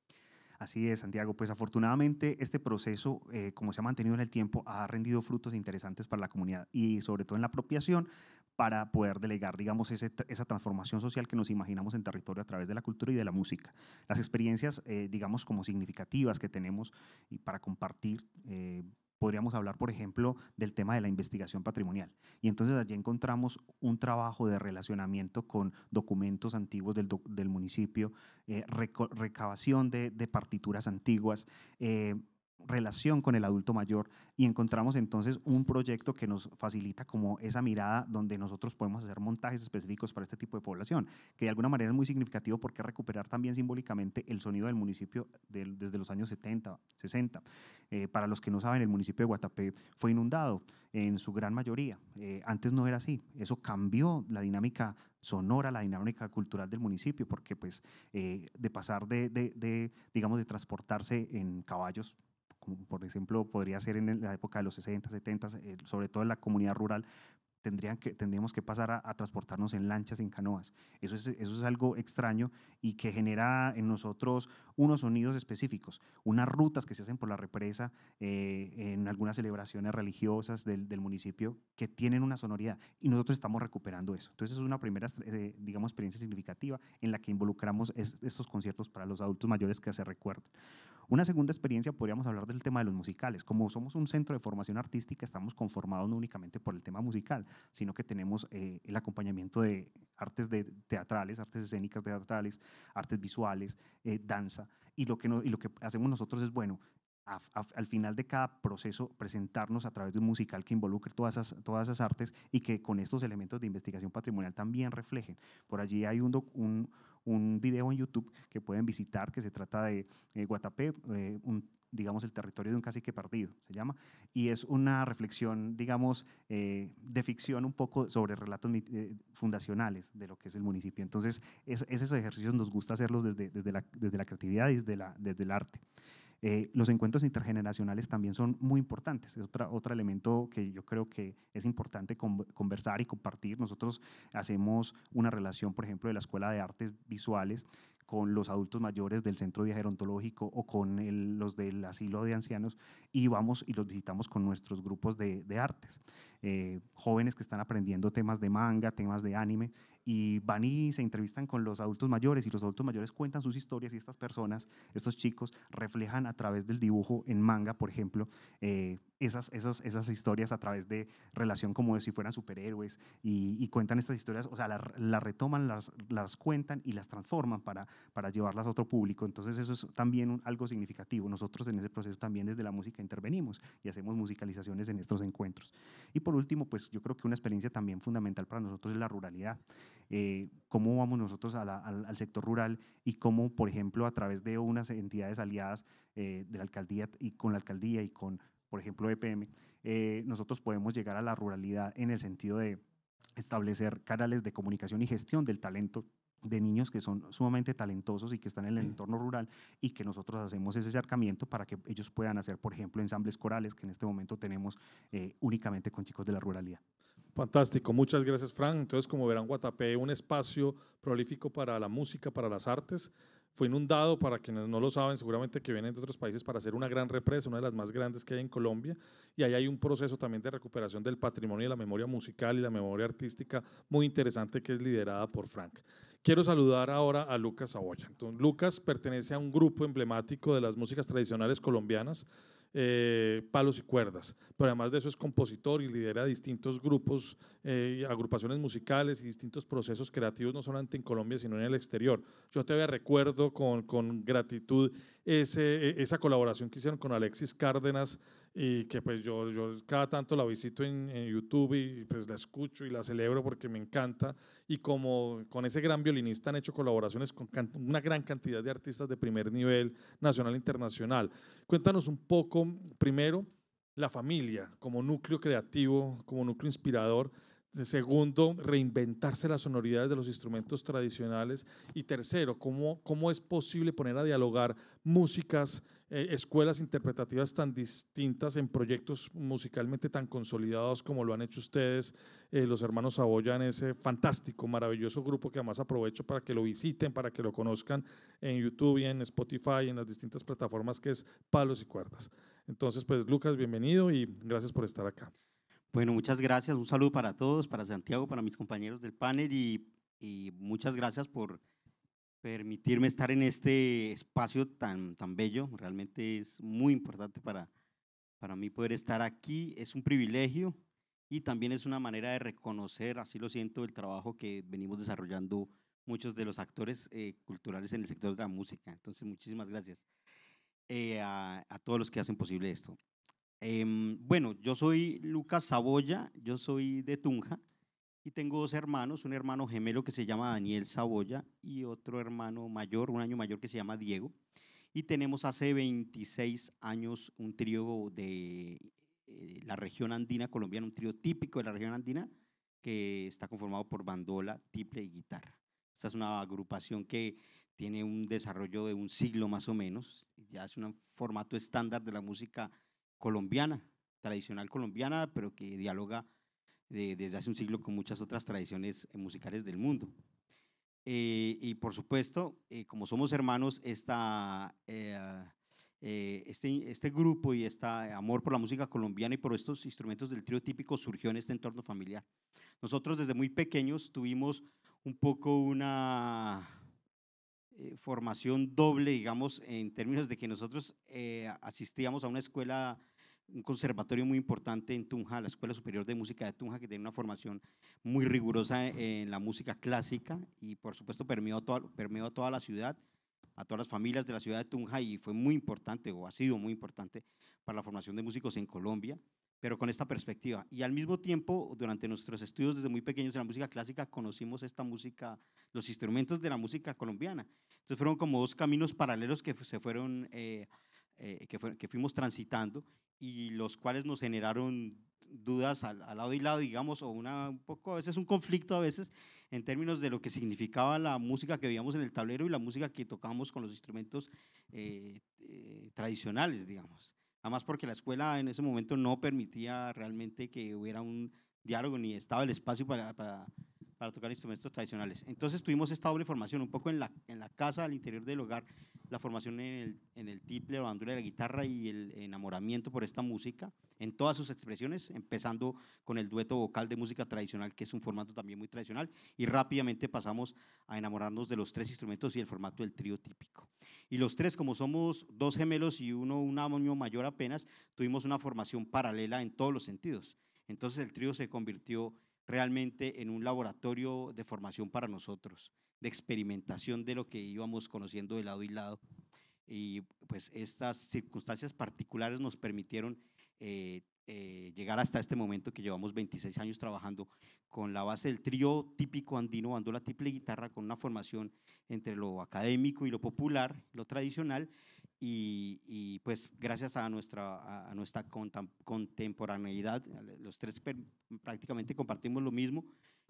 Speaker 22: Así es, Santiago. Pues afortunadamente este proceso, eh, como se ha mantenido en el tiempo,
Speaker 25: ha rendido frutos interesantes para la comunidad y sobre todo en la apropiación para poder delegar, digamos, esa transformación social que nos imaginamos en territorio a través de la cultura y de la música. Las experiencias, eh, digamos, como significativas que tenemos y para compartir. Eh, podríamos hablar, por ejemplo, del tema de la investigación patrimonial. Y entonces allí encontramos un trabajo de relacionamiento con documentos antiguos del, municipio, eh, recabación de, partituras antiguas. Eh, relación con el adulto mayor y encontramos entonces un proyecto que nos facilita como esa mirada donde nosotros podemos hacer montajes específicos para este tipo de población, que de alguna manera es muy significativo porque recuperar también simbólicamente el sonido del municipio desde los años 70, 60. Eh, para los que no saben, el municipio de Guatapé fue inundado en su gran mayoría. Eh, antes no era así. Eso cambió la dinámica sonora, la dinámica cultural del municipio, porque pues eh, de pasar de, de, digamos, de transportarse en caballos como por ejemplo podría ser en la época de los 60, 70, eh, sobre todo en la comunidad rural, tendrían que, tendríamos que pasar a, transportarnos en lanchas, en canoas. Eso es, eso es algo extraño y que genera en nosotros unos sonidos específicos, unas rutas que se hacen por la represa eh, en algunas celebraciones religiosas del, municipio que tienen una sonoridad y nosotros estamos recuperando eso. Entonces es una primera, eh, digamos, experiencia significativa en la que involucramos estos conciertos para los adultos mayores que se recuerden. Una segunda experiencia podríamos hablar del tema de los musicales. Como somos un centro de formación artística, estamos conformados no únicamente por el tema musical, sino que tenemos eh, el acompañamiento de artes de, teatrales, artes escénicas teatrales, artes visuales, eh, danza. Y lo, que y lo que hacemos nosotros es, bueno, al final de cada proceso presentarnos a través de un musical que involucre todas esas, todas esas artes y que con estos elementos de investigación patrimonial también reflejen. Por allí hay un, un, un video en YouTube que pueden visitar que se trata de eh, Guatapé, eh, un, digamos, el territorio de un cacique perdido, se llama, y es una reflexión, digamos, eh, de ficción un poco sobre relatos fundacionales de lo que es el municipio. Entonces, es, es esos ejercicios nos gusta hacerlos desde, desde, la, desde la creatividad y desde, la, desde el arte. Eh, los encuentros intergeneracionales también son muy importantes. Es otra, otro elemento que yo creo que es importante conversar y compartir. Nosotros hacemos una relación, por ejemplo, de la Escuela de Artes Visuales con los adultos mayores del centro de o con los del asilo de ancianos y vamos y los visitamos con nuestros grupos de, de artes. Eh, jóvenes que están aprendiendo temas de manga, temas de anime, y van y se entrevistan con los adultos mayores y los adultos mayores cuentan sus historias y estas personas, estos chicos, reflejan a través del dibujo en manga, por ejemplo, eh, esas, esas, esas historias a través de relación como de si fueran superhéroes y, cuentan estas historias, o sea, las retoman, las, las cuentan y las transforman para, para llevarlas a otro público. Entonces eso es también algo significativo. Nosotros en ese proceso también desde la música intervenimos y hacemos musicalizaciones en estos encuentros. Y por último, pues yo creo que una experiencia también fundamental para nosotros es la ruralidad. Eh, cómo vamos nosotros al, sector rural y cómo, por ejemplo, a través de unas entidades aliadas eh, de la alcaldía y con la alcaldía y con, por ejemplo, EPM, eh, nosotros podemos llegar a la ruralidad en el sentido de establecer canales de comunicación y gestión del talento de niños que son sumamente talentosos y que están en el mm. entorno rural y que nosotros hacemos ese acercamiento para que ellos puedan hacer, por ejemplo, ensambles corales que en este momento tenemos eh, únicamente con chicos de la ruralidad.
Speaker 22: Fantástico, muchas gracias Frank, Entonces, como verán, Guatapé, un espacio prolífico para la música, para las artes, fue inundado, para quienes no lo saben, seguramente que vienen de otros países para hacer una gran represa, una de las más grandes que hay en Colombia, y ahí hay un proceso también de recuperación del patrimonio y de la memoria musical y la memoria artística muy interesante que es liderada por Frank quiero saludar ahora a Lucas Saboya. Lucas pertenece a un grupo emblemático de las músicas tradicionales colombianas, eh, Palos y Cuerdas, pero además de eso es compositor y lidera distintos grupos, eh, agrupaciones musicales y distintos procesos creativos, no solamente en Colombia, sino en el exterior. Yo todavía recuerdo con, con gratitud ese, e, esa colaboración que hicieron con Alexis Cárdenas y que pues yo, yo cada tanto la visito en, YouTube y pues la escucho y la celebro porque me encanta y como con ese gran violinista han hecho colaboraciones con una gran cantidad de artistas de primer nivel nacional e internacional. Cuéntanos un poco primero la familia como núcleo creativo, como núcleo inspirador. Segundo, reinventarse las sonoridades de los instrumentos tradicionales. Y tercero, cómo, cómo es posible poner a dialogar músicas eh, escuelas interpretativas tan distintas en proyectos musicalmente tan consolidados como lo han hecho ustedes, eh, los hermanos Saboya en ese fantástico, maravilloso grupo que además aprovecho para que lo visiten, para que lo conozcan en YouTube y en Spotify, en las distintas plataformas que es Palos y Cuerdas. Entonces, pues Lucas, bienvenido y gracias por estar acá. Bueno, muchas gracias, un saludo para todos, para Santiago, para mis compañeros del panel
Speaker 23: y, y muchas gracias por permitirme estar en este espacio tan, tan bello. Realmente es muy importante para, para mí poder estar aquí. Es un privilegio y también es una manera de reconocer, así lo siento, el trabajo que venimos desarrollando muchos de los actores eh, culturales en el sector de la música. Entonces, muchísimas gracias eh, a, todos los que hacen posible esto. Em, bueno, yo soy Lucas Saboya, yo soy de Tunja. Y tengo dos hermanos, un hermano gemelo que se llama Daniel Saboya y otro hermano mayor, un año mayor que se llama Diego. Y tenemos hace 26 años un trío de eh, la región andina colombiana, un trío típico de la región andina que está conformado por bandola, tiple y guitarra. Esta es una agrupación que tiene un desarrollo de un siglo más o menos, ya es un formato estándar de la música colombiana, tradicional colombiana, pero que dialoga desde hace un siglo con muchas otras tradiciones eh, musicales del mundo. Eh, y por supuesto, eh, como somos hermanos, esta, este, este grupo y este amor por la música colombiana y por estos instrumentos del trío típico surgió en este entorno familiar. Nosotros desde muy pequeños tuvimos un poco una formación doble, digamos, en términos de que nosotros asistíamos a una escuela un conservatorio muy importante en Tunja, la Escuela Superior de Música de Tunja, que tiene una formación muy rigurosa en la música clásica y por supuesto permeó, toda, a toda la ciudad, a todas las familias de la ciudad de Tunja y fue muy importante o ha sido muy importante para la formación de músicos en Colombia, pero con esta perspectiva. Y al mismo tiempo, durante nuestros estudios desde muy pequeños en la música clásica, conocimos esta música, los instrumentos de la música colombiana. Entonces fueron como dos caminos paralelos que se fueron... Eh, eh, que, que, fuimos transitando y los cuales nos generaron dudas al, lado y lado, digamos, o una, un poco, a veces un conflicto a veces en términos de lo que significaba la música que veíamos en el tablero y la música que tocábamos con los instrumentos eh, eh, tradicionales, digamos. Además porque la escuela en ese momento no permitía realmente que hubiera un diálogo ni estaba el espacio para para tocar instrumentos tradicionales. Entonces tuvimos esta doble formación, un poco en la, en la casa, al interior del hogar, la formación en el, en el tiple, la bandura de la guitarra y el enamoramiento por esta música, en todas sus expresiones, empezando con el dueto vocal de música tradicional, que es un formato también muy tradicional, y rápidamente pasamos a enamorarnos de los tres instrumentos y el formato del trío típico. Y los tres, como somos dos gemelos y uno un año mayor apenas, tuvimos una formación paralela en todos los sentidos. Entonces el trío se convirtió realmente en un laboratorio de formación para nosotros, de experimentación de lo que íbamos conociendo de lado y lado. Y pues estas circunstancias particulares nos permitieron eh, eh, llegar hasta este momento que llevamos 26 años trabajando con la base del trío típico andino, bandola triple guitarra, con una formación entre lo académico y lo popular, lo tradicional, y, pues gracias a nuestra, a nuestra contemporaneidad, los tres prácticamente compartimos lo mismo,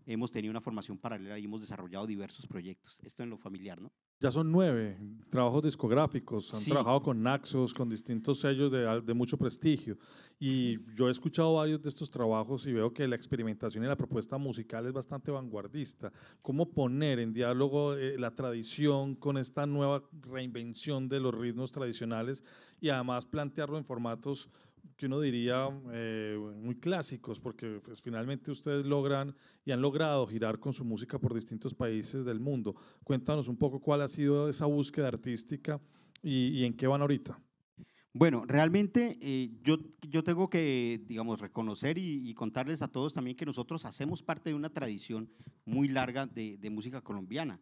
Speaker 23: hemos tenido una formación paralela y hemos desarrollado diversos proyectos. Esto en lo familiar, ¿no?
Speaker 22: Ya son nueve trabajos discográficos, han trabajado con Naxos, con distintos sellos de, mucho prestigio. Y yo he escuchado varios de estos trabajos y veo que la experimentación y la propuesta musical es bastante vanguardista. ¿Cómo poner en diálogo eh, la tradición con esta nueva reinvención de los ritmos tradicionales y además plantearlo en formatos que uno diría eh, muy clásicos, porque pues, finalmente ustedes logran y han logrado girar con su música por distintos países del mundo. Cuéntanos un poco cuál ha sido esa búsqueda artística y, en qué van ahorita. Bueno, realmente eh, yo, yo tengo que, digamos,
Speaker 23: reconocer y, contarles a todos también que nosotros hacemos parte de una tradición muy larga de, música colombiana.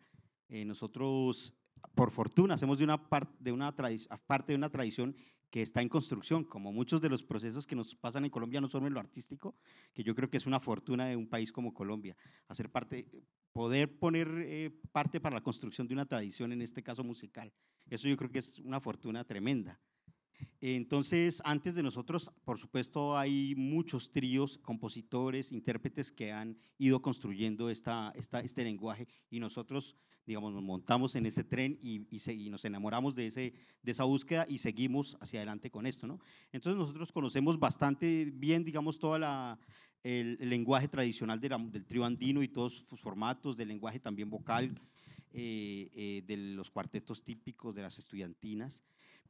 Speaker 23: Eh, nosotros, por fortuna, hacemos de una, parte de una parte de una tradición que está en construcción, como muchos de los procesos que nos pasan en Colombia, no solo en lo artístico, que yo creo que es una fortuna de un país como Colombia, hacer parte, poder poner eh, parte para la construcción de una tradición, en este caso musical. Eso yo creo que es una fortuna tremenda. Entonces, antes de nosotros, por supuesto, hay muchos tríos, compositores, intérpretes que han ido construyendo esta, este lenguaje y nosotros, digamos, nos montamos en ese tren y, nos enamoramos de, ese, de esa búsqueda y seguimos hacia adelante con esto, ¿no? Entonces, nosotros conocemos bastante bien, digamos, toda el, lenguaje tradicional del trío andino y todos sus formatos, del lenguaje también vocal, eh, eh, de los cuartetos típicos, de las estudiantinas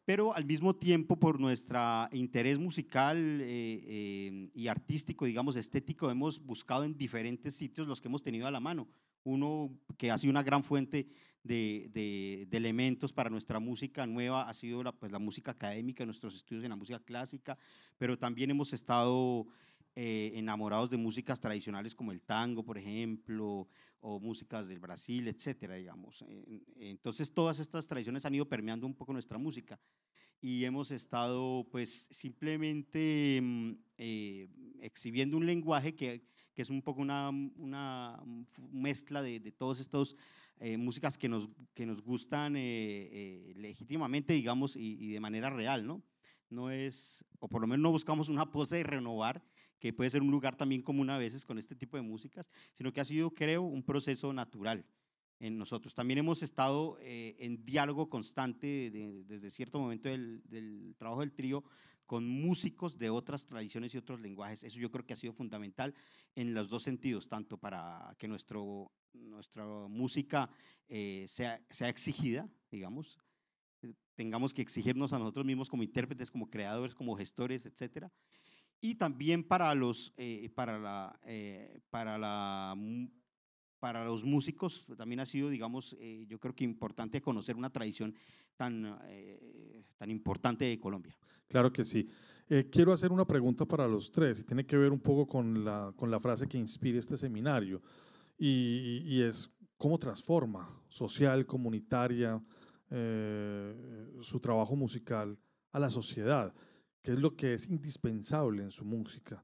Speaker 23: pero al mismo tiempo por nuestro interés musical eh, eh, y artístico, digamos, estético, hemos buscado en diferentes sitios los que hemos tenido a la mano. Uno que ha sido una gran fuente de, de, elementos para nuestra música nueva ha sido la, pues, la música académica, nuestros estudios en la música clásica, pero también hemos estado eh, enamorados de músicas tradicionales como el tango, por ejemplo, o músicas del Brasil, etcétera, digamos. Entonces todas estas tradiciones han ido permeando un poco nuestra música y hemos estado pues simplemente mm, eh, exhibiendo un lenguaje que, que, es un poco una, una mezcla de, de todas estas eh, músicas que nos, que nos gustan eh, legítimamente, digamos, y, y, de manera real, ¿no? No es, o por lo menos no buscamos una pose de renovar, que puede ser un lugar también común a veces con este tipo de músicas, sino que ha sido, creo, un proceso natural en nosotros. También hemos estado eh, en diálogo constante desde cierto momento del, trabajo del trío con músicos de otras tradiciones y otros lenguajes. Eso yo creo que ha sido fundamental en los dos sentidos, tanto para que nuestro, nuestra música eh, sea, sea exigida, digamos, eh, tengamos que exigirnos a nosotros mismos como intérpretes, como creadores, como gestores, etcétera, y también para los, eh, para, la, eh, para, la, para los músicos también ha sido, digamos, eh, yo creo que importante conocer una tradición tan,
Speaker 22: tan importante de Colombia. Claro que sí. quiero hacer una pregunta para los tres y tiene que ver un poco con la, frase que inspira este seminario y es cómo transforma social, comunitaria, su trabajo musical a la sociedad que es lo que es indispensable en su música.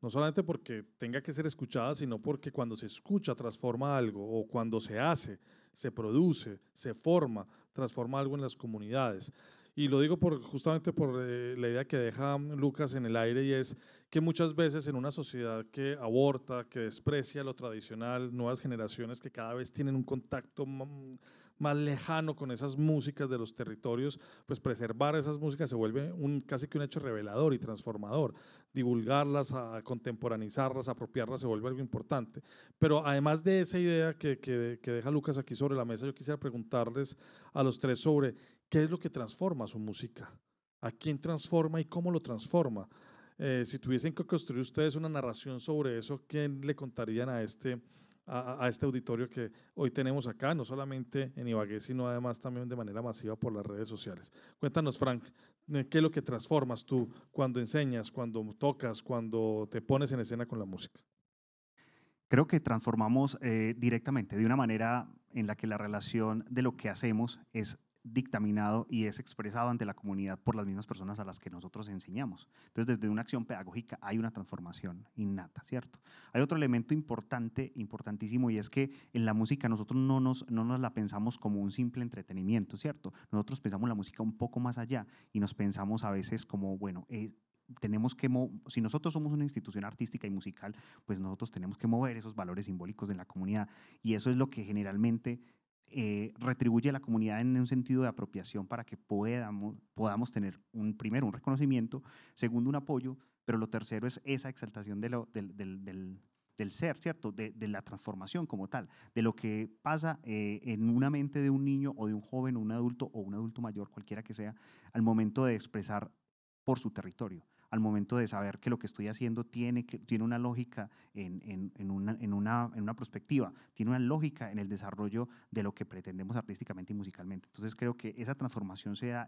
Speaker 22: No solamente porque tenga que ser escuchada, sino porque cuando se escucha transforma algo, o cuando se hace, se produce, se forma, transforma algo en las comunidades. Y lo digo justamente por eh, la idea que deja Lucas en el aire y es que muchas veces en una sociedad que aborta, que desprecia lo tradicional, nuevas generaciones que cada vez tienen un contacto mm, más lejano con esas músicas de los territorios, pues preservar esas músicas se vuelve un, casi que un hecho revelador y transformador. Divulgarlas, a apropiarlas se vuelve algo importante. Pero además de esa idea que, deja Lucas aquí sobre la mesa, yo quisiera preguntarles a los tres sobre qué es lo que transforma su música, a quién transforma y cómo lo transforma. Eh, si tuviesen que construir ustedes una narración sobre eso, ¿quién le contarían a este a, este auditorio que hoy tenemos acá, no solamente en Ibagué, sino además también de manera masiva por las redes sociales. Cuéntanos, Frank, eh, ¿qué es lo que transformas tú cuando enseñas, cuando tocas, cuando te pones en escena con la música?
Speaker 25: Creo que transformamos eh, directamente de una manera en la que la relación de lo que hacemos es dictaminado y es expresado ante la comunidad por las mismas personas a las que nosotros enseñamos. Entonces, desde una acción pedagógica hay una transformación innata, ¿cierto? Hay otro elemento importante, importantísimo, y es que en la música nosotros no nos, no nos la pensamos como un simple entretenimiento, ¿cierto? Nosotros pensamos la música un poco más allá y nos pensamos a veces como, bueno, eh, tenemos que, si nosotros somos una institución artística y musical, pues nosotros tenemos que mover esos valores simbólicos en la comunidad. Y eso es lo que generalmente eh, retribuye a la comunidad en un sentido de apropiación para que podamos, podamos tener, un, primero, un reconocimiento, segundo, un apoyo, pero lo tercero es esa exaltación del, ser, ¿cierto? De, la transformación como tal, de lo que pasa eh, en una mente de un niño o de un joven o un adulto o un adulto mayor, cualquiera que sea, al momento de expresar por su territorio al momento de saber que lo que estoy haciendo tiene, que, tiene una lógica en, en, en, una, en, una, en una perspectiva, tiene una lógica en el desarrollo de lo que pretendemos artísticamente y musicalmente. Entonces creo que esa transformación se da,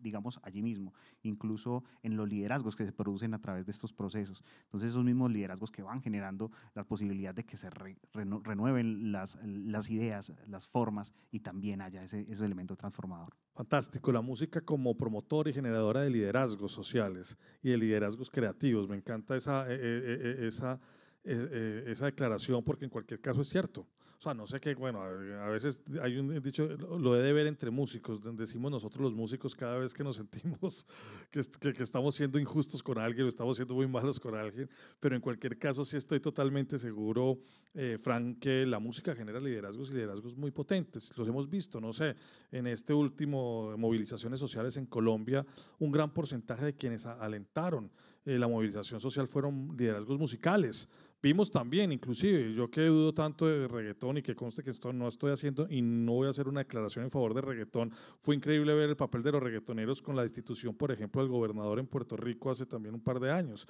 Speaker 25: digamos, allí mismo, incluso en los liderazgos que se producen a través de estos procesos. Entonces esos mismos liderazgos que van generando la posibilidad de que se renueven las, las ideas, las formas y también haya ese, ese elemento transformador.
Speaker 22: Fantástico, la música como promotor y generadora de liderazgos sociales y liderazgos creativos. Me encanta esa, eh, eh, eh, esa eh, esa declaración porque en cualquier caso es cierto. O sea, no sé qué, bueno, a veces hay un dicho, lo he de ver entre músicos, decimos nosotros los músicos cada vez que nos sentimos que, estamos siendo injustos con alguien o estamos siendo muy malos con alguien, pero en cualquier caso sí estoy totalmente seguro, eh, Frank, que la música genera liderazgos y liderazgos muy potentes. Los hemos visto, no sé, en este último, movilizaciones sociales en Colombia, un gran porcentaje de quienes alentaron eh, la movilización social fueron liderazgos musicales Vimos también, inclusive, yo que dudo tanto de reggaetón y que conste que esto no estoy haciendo y no voy a hacer una declaración en favor de reggaetón. Fue increíble ver el papel de los reggaetoneros con la destitución, por ejemplo, del gobernador en Puerto Rico hace también un par de años.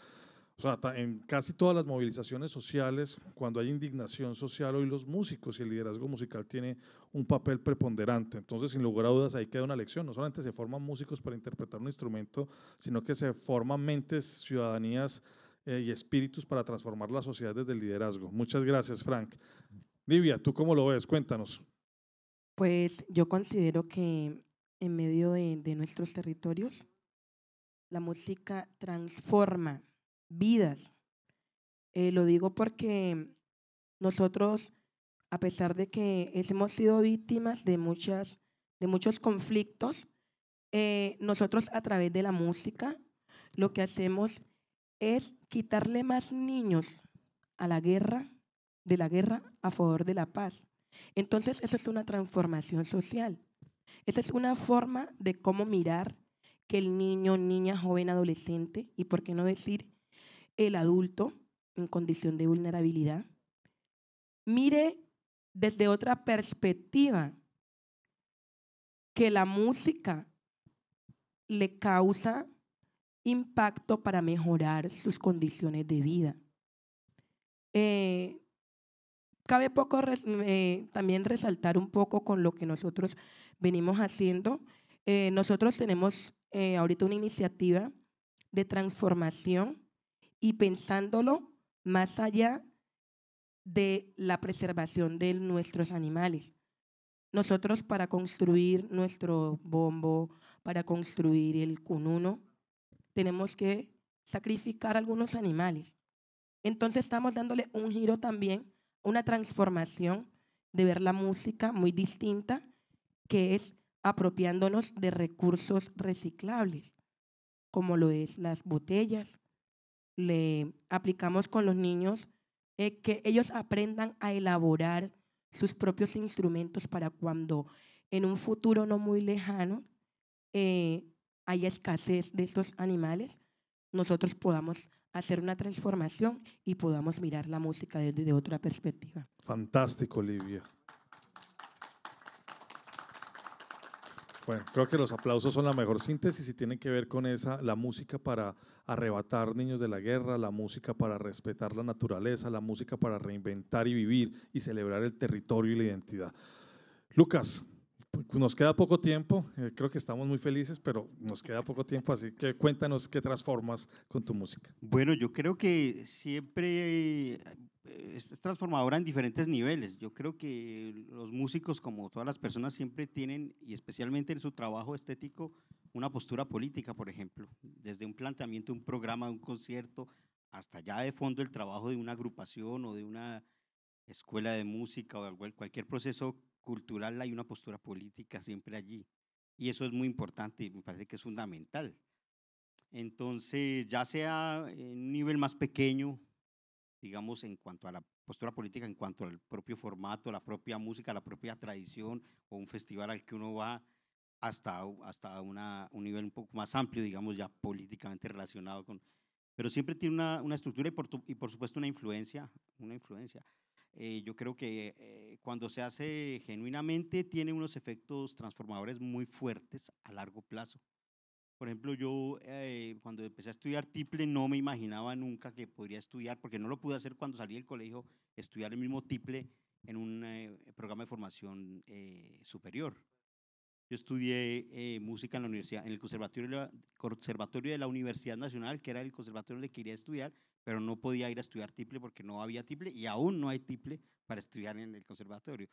Speaker 22: O sea, en casi todas las movilizaciones sociales, cuando hay indignación social, hoy los músicos y el liderazgo musical tiene un papel preponderante. Entonces, sin lugar a dudas, ahí queda una lección. No solamente se forman músicos para interpretar un instrumento, sino que se forman mentes, ciudadanías eh, y espíritus para transformar la sociedad desde el liderazgo. Muchas gracias, Frank. Livia, ¿tú cómo lo ves? Cuéntanos.
Speaker 12: Pues yo considero que en medio de, de nuestros territorios, la música transforma vidas. Eh, lo digo porque nosotros, a pesar de que hemos sido víctimas de, muchas, de muchos conflictos, eh, nosotros a través de la música lo que hacemos es quitarle más niños a la guerra, de la guerra a favor de la paz. Entonces, esa es una transformación social. Esa es una forma de cómo mirar que el niño, niña, joven, adolescente y, por qué no decir, el adulto en condición de vulnerabilidad, mire desde otra perspectiva que la música le causa impacto para mejorar sus condiciones de vida. Eh, cabe poco eh, también resaltar un poco con lo que nosotros venimos haciendo. Eh, nosotros tenemos ahorita una iniciativa de transformación y pensándolo más allá de la preservación de nuestros animales. Nosotros para construir nuestro bombo, para construir el cununo, tenemos que sacrificar algunos animales. Entonces estamos dándole un giro también, una transformación de ver la música muy distinta, que es apropiándonos de recursos reciclables, como lo es las botellas. Le aplicamos con los niños eh, que ellos aprendan a elaborar sus propios instrumentos para cuando en un futuro no muy lejano eh, hay escasez de estos animales, nosotros podamos hacer una transformación y podamos mirar la música desde otra perspectiva.
Speaker 22: Fantástico, Olivia. Bueno, creo que los aplausos son la mejor síntesis y tienen que ver con esa, la música para arrebatar niños de la guerra, la música para respetar la naturaleza, la música para reinventar y vivir y celebrar el territorio y la identidad. Lucas, pues, pues, nos queda poco tiempo, eh, creo que estamos muy felices, pero nos queda poco tiempo, así que cuéntanos qué transformas con tu música. Bueno, yo creo
Speaker 23: que siempre eh, es transformadora en diferentes niveles. Yo creo que los músicos, como todas las personas, siempre tienen, y especialmente en su trabajo estético, una postura política, por ejemplo, desde un planteamiento, un programa, un concierto, hasta ya de fondo el trabajo de una agrupación o de una escuela de música o de cualquier proceso cultural hay una postura política siempre allí. Y eso es muy importante y me parece que es fundamental. Entonces, ya sea en un nivel más pequeño, digamos, en cuanto a la postura política, en cuanto al propio formato, la propia música, la propia tradición o un festival al que uno va, hasta, hasta una, un nivel un poco más amplio, digamos, ya políticamente relacionado con... Pero siempre tiene una, una estructura y por, y por supuesto una influencia, una influencia. Eh, yo creo que eh, cuando se hace genuinamente tiene unos efectos transformadores muy fuertes a largo plazo. Por ejemplo, yo eh, cuando empecé a estudiar tiple no me imaginaba nunca que podría estudiar, porque no lo pude hacer cuando salí del colegio, estudiar el mismo tiple en un programa de formación superior. Yo estudié música en la universidad, en el conservatorio, conservatorio de la Universidad Nacional, que era el conservatorio donde quería estudiar, pero no podía ir a estudiar tiple porque no había tiple y aún no hay tiple para estudiar en el conservatorio.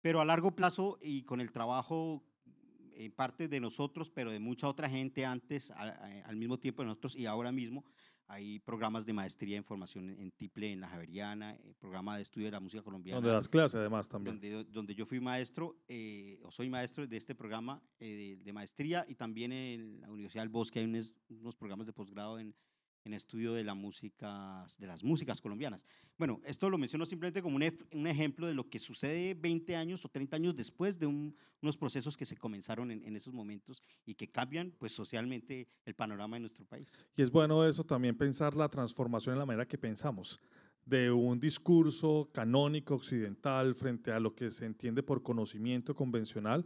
Speaker 23: Pero a largo plazo y con el trabajo en eh, parte de nosotros, pero de mucha otra gente antes, al mismo tiempo de nosotros y ahora mismo, hay programas de maestría en formación en Tiple, en la Javeriana, eh, programa de estudio de la música colombiana. Donde das
Speaker 22: clases además también.
Speaker 23: Donde, yo fui maestro, eh, o soy maestro de este programa de, maestría y también en la Universidad del Bosque hay unos programas de posgrado en, en estudio de, la música, de las músicas colombianas. Bueno, esto lo menciono simplemente como un, ejemplo de lo que sucede 20 años o 30 años después de unos procesos que se comenzaron en, en, esos momentos y que cambian pues socialmente el panorama de nuestro país.
Speaker 22: Y es bueno eso también pensar la transformación en la manera que pensamos de un discurso canónico occidental frente a lo que se entiende por conocimiento convencional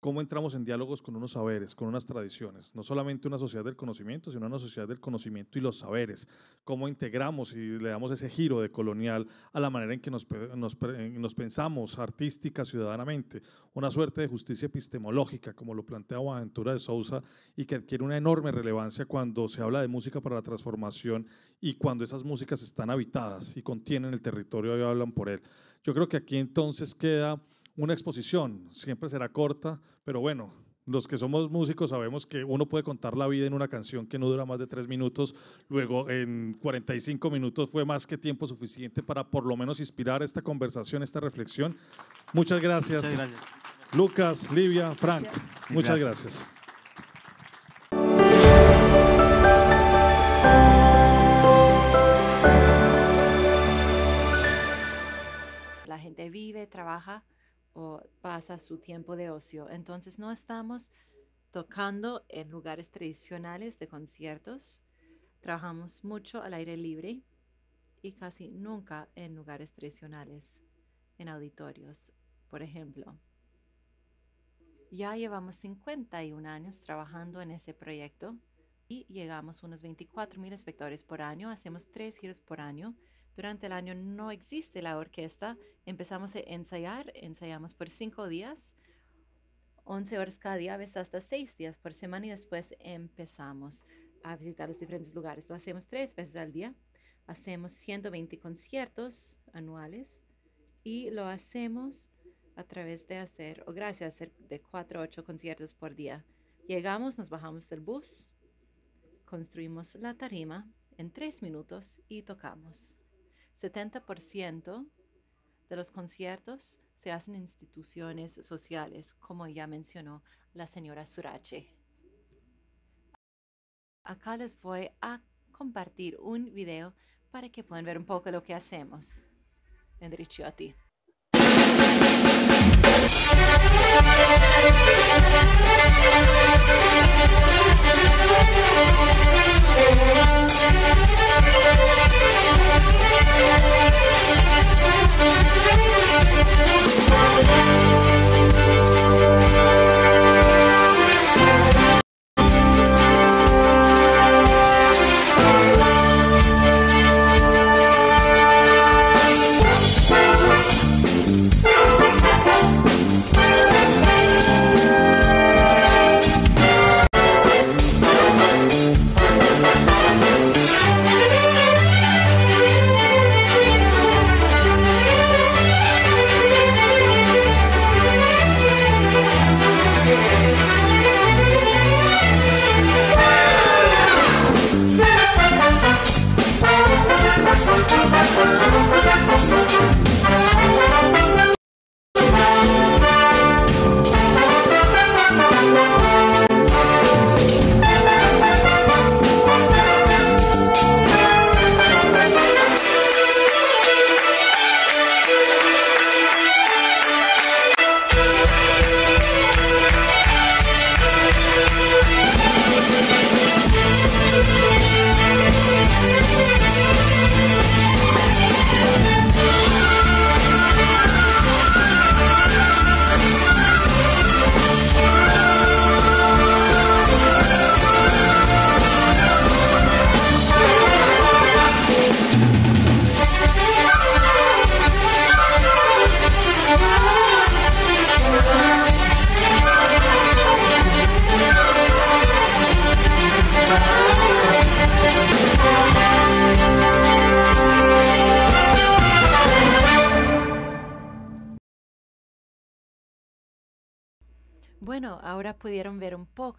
Speaker 22: cómo entramos en diálogos con unos saberes, con unas tradiciones, no solamente una sociedad del conocimiento, sino una sociedad del conocimiento y los saberes, cómo integramos y le damos ese giro de colonial a la manera en que nos, pensamos artística ciudadanamente, una suerte de justicia epistemológica, como lo plantea aventura de Sousa, y que adquiere una enorme relevancia cuando se habla de música para la transformación y cuando esas músicas están habitadas y contienen el territorio y hablan por él. Yo creo que aquí entonces queda una exposición siempre será corta, pero bueno, los que somos músicos sabemos que uno puede contar la vida en una canción que no dura más de tres minutos, luego en 45 minutos fue más que tiempo suficiente para por lo menos inspirar esta conversación, esta reflexión. Muchas gracias. Lucas, Livia, Frank, muchas gracias.
Speaker 5: La gente vive, trabaja o pasa su tiempo de ocio. Entonces no estamos tocando en lugares tradicionales de conciertos. Trabajamos mucho al aire libre y casi nunca en lugares tradicionales, en auditorios, por ejemplo. Ya llevamos 51 años trabajando en ese proyecto y llegamos unos 24 mil espectadores por año. Hacemos tres giros por año durante el año no existe la orquesta. Empezamos a ensayar, ensayamos por cinco días, 11 horas cada día, a veces hasta seis días por semana y después empezamos a visitar los diferentes lugares. Lo hacemos tres veces al día. Hacemos 120 conciertos anuales y lo hacemos a través de hacer, o gracias a hacer de cuatro o ocho conciertos por día. Llegamos, nos bajamos del bus, construimos la tarima en tres minutos y tocamos. 70% de los conciertos se hacen en instituciones sociales, como ya mencionó la señora Surache. Acá les voy a compartir un video para que puedan ver un poco lo que hacemos en
Speaker 21: Thank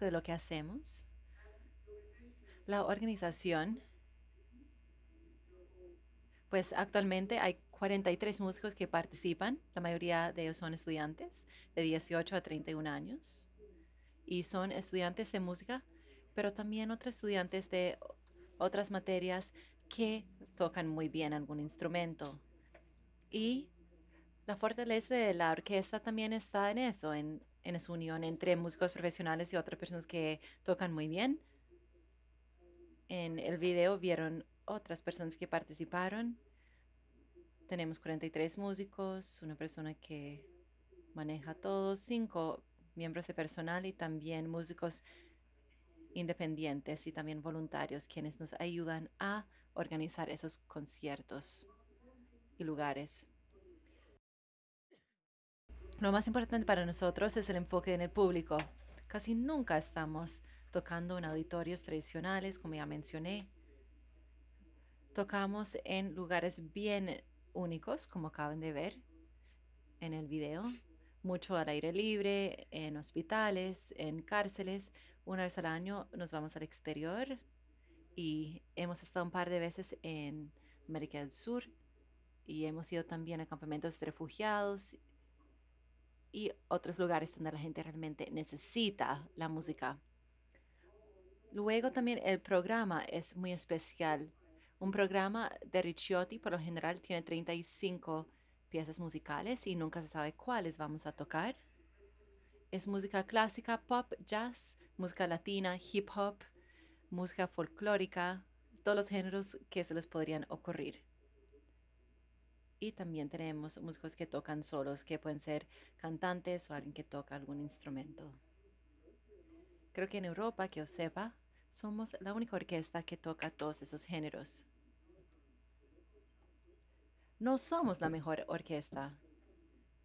Speaker 5: de lo que hacemos. La organización, pues actualmente hay 43 músicos que participan, la mayoría de ellos son estudiantes de 18 a 31 años y son estudiantes de música, pero también otros estudiantes de otras materias que tocan muy bien algún instrumento. Y la fortaleza de la orquesta también está en eso, en en esa unión entre músicos profesionales y otras personas que tocan muy bien. En el video vieron otras personas que participaron. Tenemos 43 músicos, una persona que maneja todos, cinco miembros de personal y también músicos independientes y también voluntarios quienes nos ayudan a organizar esos conciertos y lugares. Lo más importante para nosotros es el enfoque en el público. Casi nunca estamos tocando en auditorios tradicionales, como ya mencioné. Tocamos en lugares bien únicos, como acaban de ver en el video, mucho al aire libre, en hospitales, en cárceles. Una vez al año nos vamos al exterior y hemos estado un par de veces en América del Sur y hemos ido también a campamentos de refugiados y otros lugares donde la gente realmente necesita la música. Luego también el programa es muy especial. Un programa de Ricciotti por lo general tiene 35 piezas musicales y nunca se sabe cuáles vamos a tocar. Es música clásica, pop, jazz, música latina, hip hop, música folclórica, todos los géneros que se les podrían ocurrir y también tenemos músicos que tocan solos, que pueden ser cantantes o alguien que toca algún instrumento. Creo que en Europa, que os sepa, somos la única orquesta que toca todos esos géneros. No somos la mejor orquesta,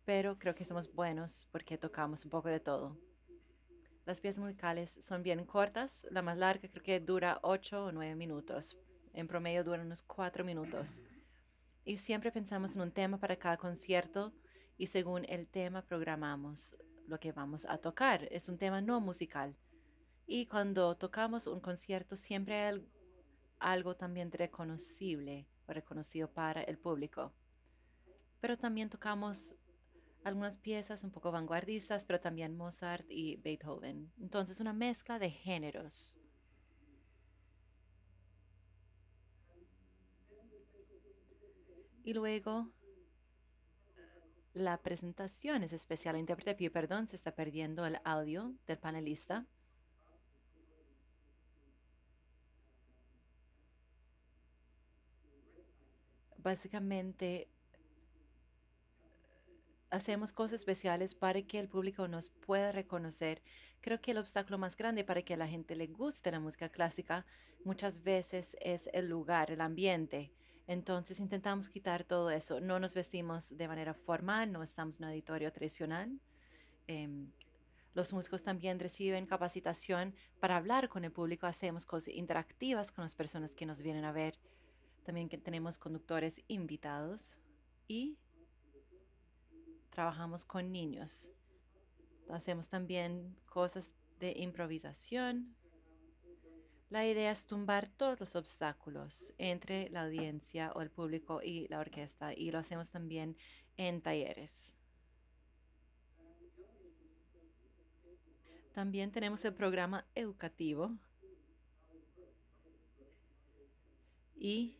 Speaker 5: pero creo que somos buenos porque tocamos un poco de todo. Las piezas musicales son bien cortas, la más larga creo que dura 8 o 9 minutos, en promedio duran unos 4 minutos y siempre pensamos en un tema para cada concierto y según el tema programamos lo que vamos a tocar. Es un tema no musical. Y cuando tocamos un concierto siempre hay algo también reconocible o reconocido para el público. Pero también tocamos algunas piezas un poco vanguardistas, pero también Mozart y Beethoven. Entonces una mezcla de géneros. Y luego la presentación es especial. Intérprete perdón, se está perdiendo el audio del panelista. Básicamente, hacemos cosas especiales para que el público nos pueda reconocer. Creo que el obstáculo más grande para que a la gente le guste la música clásica muchas veces es el lugar, el ambiente entonces intentamos quitar todo eso. No nos vestimos de manera formal, no estamos en un auditorio tradicional. Em, los músicos también reciben capacitación para hablar con el público. Hacemos cosas interactivas con las personas que nos vienen a ver. También tenemos conductores invitados y trabajamos con niños. Hacemos también cosas de improvisación, la idea es tumbar todos los obstáculos entre la audiencia o el público y la orquesta y lo hacemos también en talleres. También tenemos el programa educativo y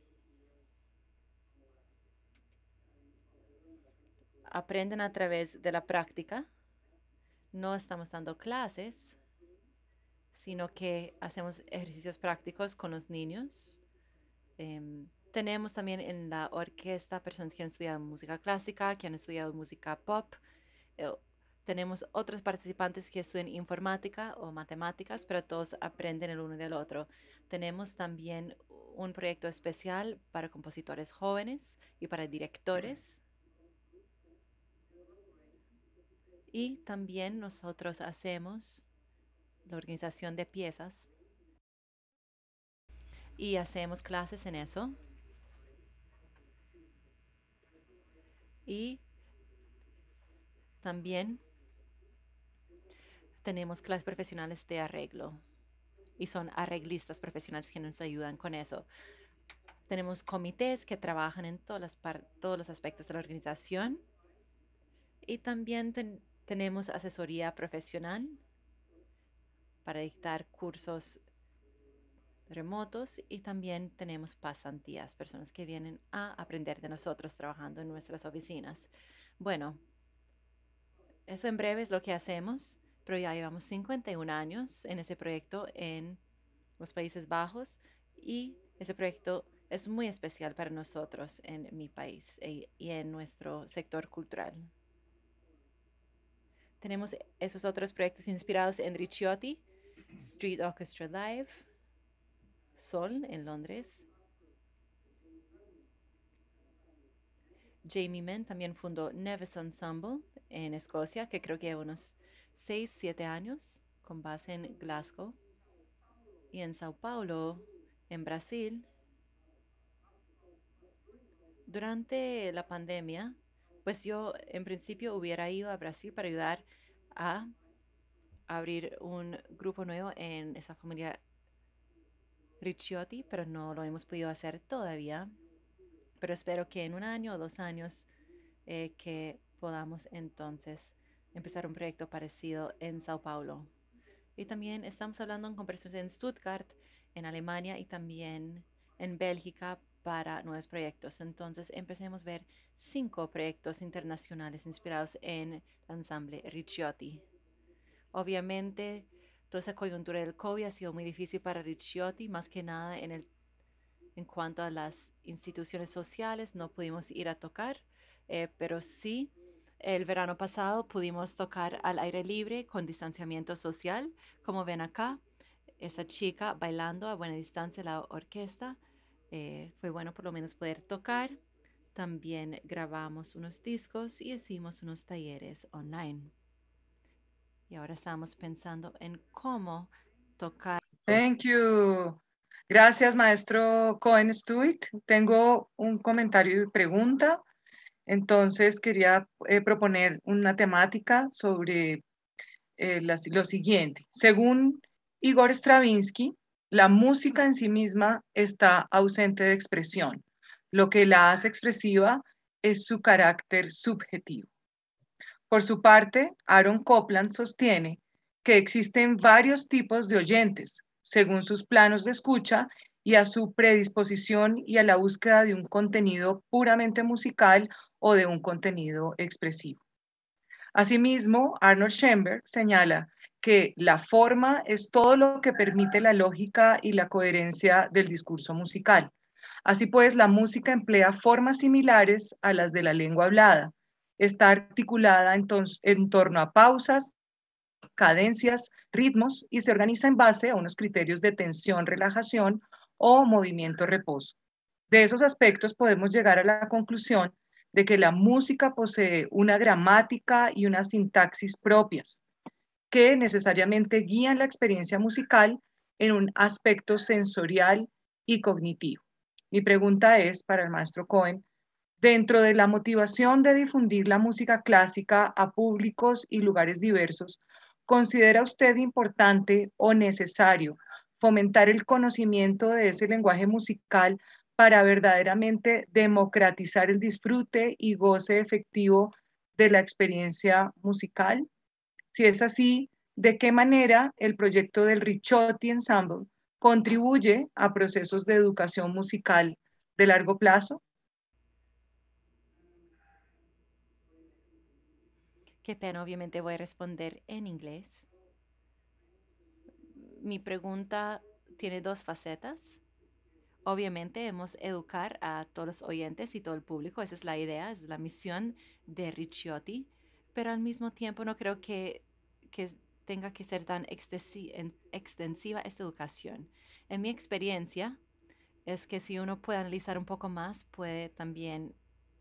Speaker 5: aprenden a través de la práctica. No estamos dando clases, sino que hacemos ejercicios prácticos con los niños. Em, tenemos también en la orquesta personas que han estudiado música clásica, que han estudiado música pop. Eh, tenemos otros participantes que estudian informática o matemáticas, pero todos aprenden el uno del otro. Tenemos también un proyecto especial para compositores jóvenes y para directores. Y también nosotros hacemos la organización de piezas. Y hacemos clases en eso. Y también tenemos clases profesionales de arreglo. Y son arreglistas profesionales que nos ayudan con eso. Tenemos comités que trabajan en todas todos los aspectos de la organización. Y también tenemos asesoría profesional para dictar cursos remotos y también tenemos pasantías, personas que vienen a aprender de nosotros trabajando en nuestras oficinas. Bueno, eso en breve es lo que hacemos, pero ya llevamos 51 años en ese proyecto en los Países Bajos y ese proyecto es muy especial para nosotros en mi país e, y en nuestro sector cultural. Tenemos esos otros proyectos inspirados en Ricciotti, Street Orchestra Live, Sol en Londres. Jamie Mann también fundó Nevis Ensemble en Escocia, que creo que unos 6, 7 años, con base en Glasgow. Y en Sao Paulo, en Brasil. Durante la pandemia, pues yo en principio hubiera ido a Brasil para ayudar a abrir un grupo nuevo en esa familia Ricciotti, pero no lo hemos podido hacer todavía. Pero espero que en un año o dos años eh, que podamos entonces empezar un proyecto parecido en Sao Paulo. Y también estamos hablando con personas en Stuttgart, en Alemania y también en Bélgica para nuevos proyectos. Entonces empecemos a ver cinco proyectos internacionales inspirados en el ensamble Ricciotti. Obviamente, toda esa coyuntura del COVID ha sido muy difícil para Ricciotti, más que nada en, el, en cuanto a las instituciones sociales, no pudimos ir a tocar, eh, pero sí, el verano pasado pudimos tocar al aire libre con distanciamiento social, como ven acá, esa chica bailando a buena distancia la orquesta. Eh, fue bueno por lo menos poder tocar. También grabamos unos discos y hicimos unos talleres online. Y ahora estamos pensando en cómo tocar.
Speaker 14: Thank you. Gracias, maestro Cohen Stuart. Tengo un comentario y pregunta. Entonces, quería eh, proponer una temática sobre eh, lo siguiente. Según Igor Stravinsky, la música en sí misma está ausente de expresión. Lo que la hace expresiva es su carácter subjetivo. Por su parte, Aaron Copland sostiene que existen varios tipos de oyentes, según sus planos de escucha y a su predisposición y a la búsqueda de un contenido puramente musical o de un contenido expresivo. Asimismo, Arnold Schoenberg señala que la forma es todo lo que permite la lógica y la coherencia del discurso musical. Así pues, la música emplea formas similares a las de la lengua hablada, está articulada en, en torno a pausas, cadencias, ritmos y se organiza en base a unos criterios de tensión, relajación o movimiento-reposo. De esos aspectos podemos llegar a la conclusión de que la música posee una gramática y una sintaxis propias, que necesariamente guían la experiencia musical en un aspecto sensorial y cognitivo. Mi pregunta es para el maestro Cohen, Dentro de la motivación de difundir la música clásica a públicos y lugares diversos, ¿considera usted importante o necesario fomentar el conocimiento de ese lenguaje musical para verdaderamente democratizar el disfrute y goce efectivo de la experiencia musical? Si es así, ¿de qué manera el proyecto del Ricciotti Ensemble contribuye a procesos de educación musical de largo plazo?
Speaker 5: Qué pena, obviamente voy a responder en inglés. Mi pregunta tiene dos facetas. Obviamente hemos educar a todos los oyentes y todo el público, esa es la idea, es la misión de Ricciotti, pero al mismo tiempo no creo que, que tenga que ser tan extensiva esta educación. En mi experiencia es que si uno puede analizar un poco más, puede también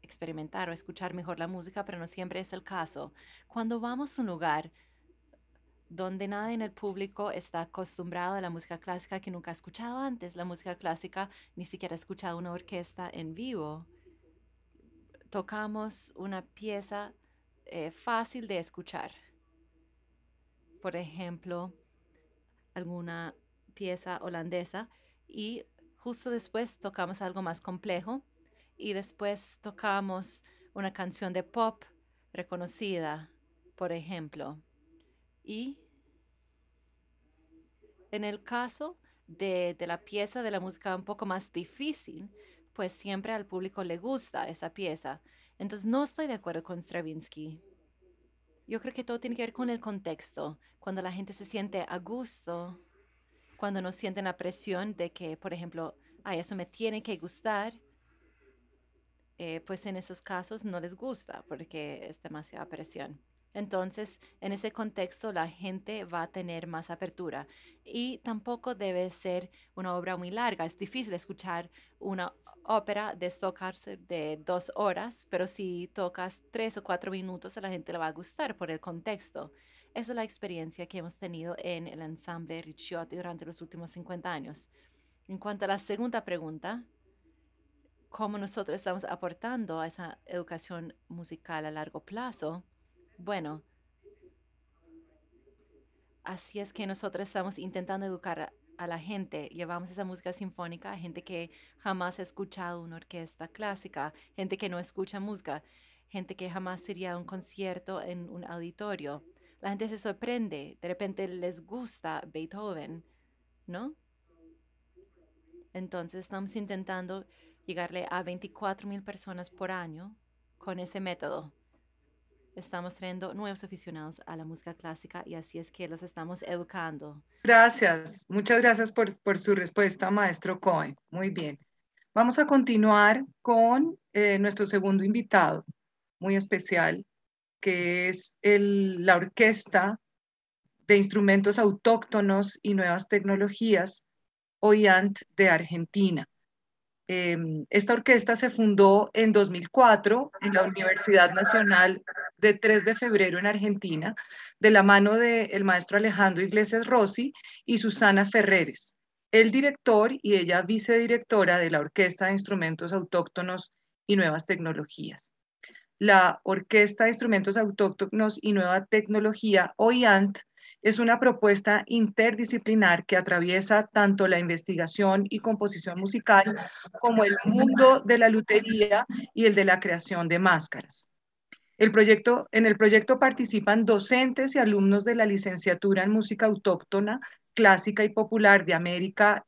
Speaker 5: experimentar o escuchar mejor la música, pero no siempre es el caso. Cuando vamos a un lugar donde nadie en el público está acostumbrado a la música clásica que nunca ha escuchado antes, la música clásica ni siquiera ha escuchado una orquesta en vivo, tocamos una pieza eh, fácil de escuchar. Por ejemplo, alguna pieza holandesa y justo después tocamos algo más complejo y después tocamos una canción de pop reconocida, por ejemplo. Y en el caso de, la pieza de la música un poco más difícil, pues siempre al público le gusta esa pieza. Entonces no estoy de acuerdo con Stravinsky. Yo creo que todo tiene que ver con el contexto, cuando la gente se siente a gusto, cuando no sienten la presión de que, por ejemplo, ay, eso me tiene que gustar eh, pues en esos casos no les gusta porque es demasiada presión. Entonces, en ese contexto, la gente va a tener más apertura y tampoco debe ser una obra muy larga. Es difícil escuchar una ópera de de dos horas, pero si tocas tres o cuatro minutos, a la gente le va a gustar por el contexto. Esa es la experiencia que hemos tenido en el ensamble Ricciotti durante los últimos 50 años. En cuanto a la segunda pregunta, cómo nosotros estamos aportando a esa educación musical a largo plazo, bueno, así es que nosotros estamos intentando educar a, la gente. Llevamos esa música sinfónica a gente que jamás ha escuchado una orquesta clásica, gente que no escucha música, gente que jamás iría a un concierto en un auditorio. La gente se sorprende, de repente les gusta Beethoven, ¿no? Entonces estamos intentando llegarle a 24 mil personas por año con ese método. Estamos trayendo nuevos aficionados a la música clásica y así es que los estamos educando. Gracias,
Speaker 14: muchas gracias por, su respuesta, maestro Cohen. Muy bien. Vamos a continuar con eh, nuestro segundo invitado, muy especial, que es la Orquesta de Instrumentos Autóctonos y Nuevas Tecnologías, OIANT de Argentina. Em, esta orquesta se fundó en 2004 en la Universidad Nacional de 3 de febrero en Argentina, de la mano del maestro Alejandro Iglesias Rossi y Susana Ferreres, el director y ella vicedirectora de la Orquesta de Instrumentos Autóctonos y Nuevas Tecnologías. La Orquesta de Instrumentos Autóctonos y Nueva Tecnología, OIANT, es una propuesta interdisciplinar que atraviesa tanto la investigación y composición musical como el mundo de la lutería y el de la creación de máscaras. El proyecto, en el proyecto participan docentes y alumnos de la licenciatura en música autóctona, clásica y popular de América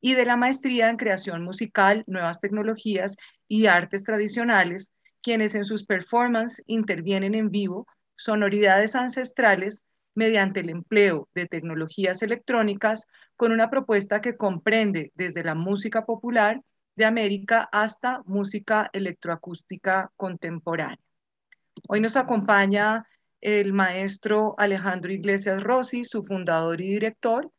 Speaker 14: y de la maestría en creación musical, nuevas tecnologías y artes tradicionales, quienes en sus performances intervienen en vivo sonoridades ancestrales mediante el empleo de tecnologías electrónicas con una propuesta que comprende desde la música popular de América hasta música electroacústica contemporánea. Hoy nos acompaña el maestro Alejandro Iglesias Rossi, su fundador y director,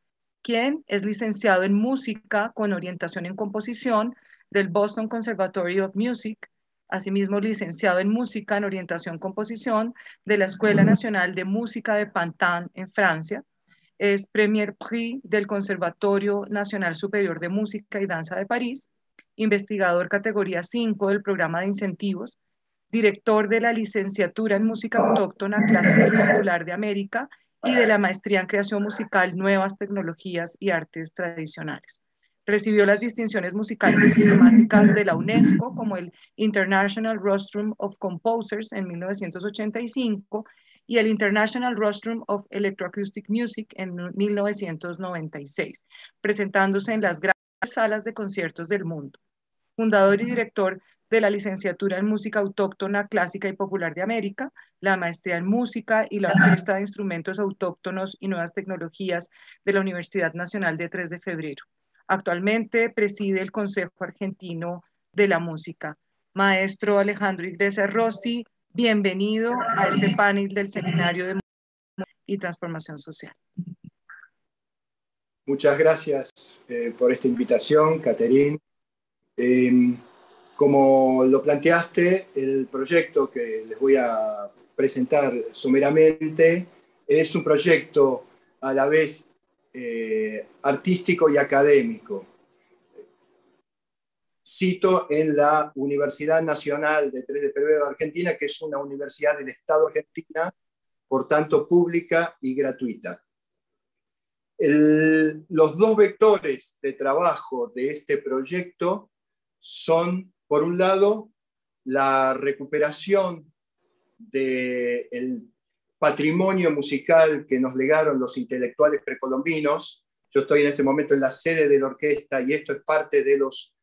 Speaker 14: quien es licenciado en música con orientación en composición del Boston Conservatory of Music asimismo licenciado en música en orientación composición de la Escuela Nacional de Música de Pantin en Francia. Es Premier Prix del Conservatorio Nacional Superior de Música y Danza de París, investigador categoría 5 del programa de incentivos, director de la licenciatura en música autóctona clásica popular de América y de la maestría en creación musical, nuevas tecnologías y artes tradicionales. Recibió las distinciones musicales y cinemáticas de la UNESCO, como el International Rostrum of Composers en 1985 y el International Rostrum of Electroacoustic Music en 1996, presentándose en las grandes salas de conciertos del mundo. Fundador y director de la licenciatura en música autóctona clásica y popular de América, la maestría en música y la orquesta de instrumentos autóctonos y nuevas tecnologías de la Universidad Nacional de 3 de Febrero. Actualmente preside el Consejo Argentino de la Música. Maestro Alejandro Iglesias Rossi, bienvenido a este panel del Seminario de Música y Transformación Social.
Speaker 9: Muchas gracias eh, por esta invitación, Caterín. Em, como lo planteaste, el proyecto que les voy a presentar someramente es un proyecto a la vez eh, artístico y académico. Cito en la Universidad Nacional de 3 de Febrero de Argentina, que es una universidad del Estado argentina, por tanto pública y gratuita. los dos vectores de trabajo de este proyecto son, por un lado, la recuperación del patrimonio musical que nos legaron los intelectuales precolombinos. Yo estoy en este momento en la sede de la orquesta y esto es parte de los,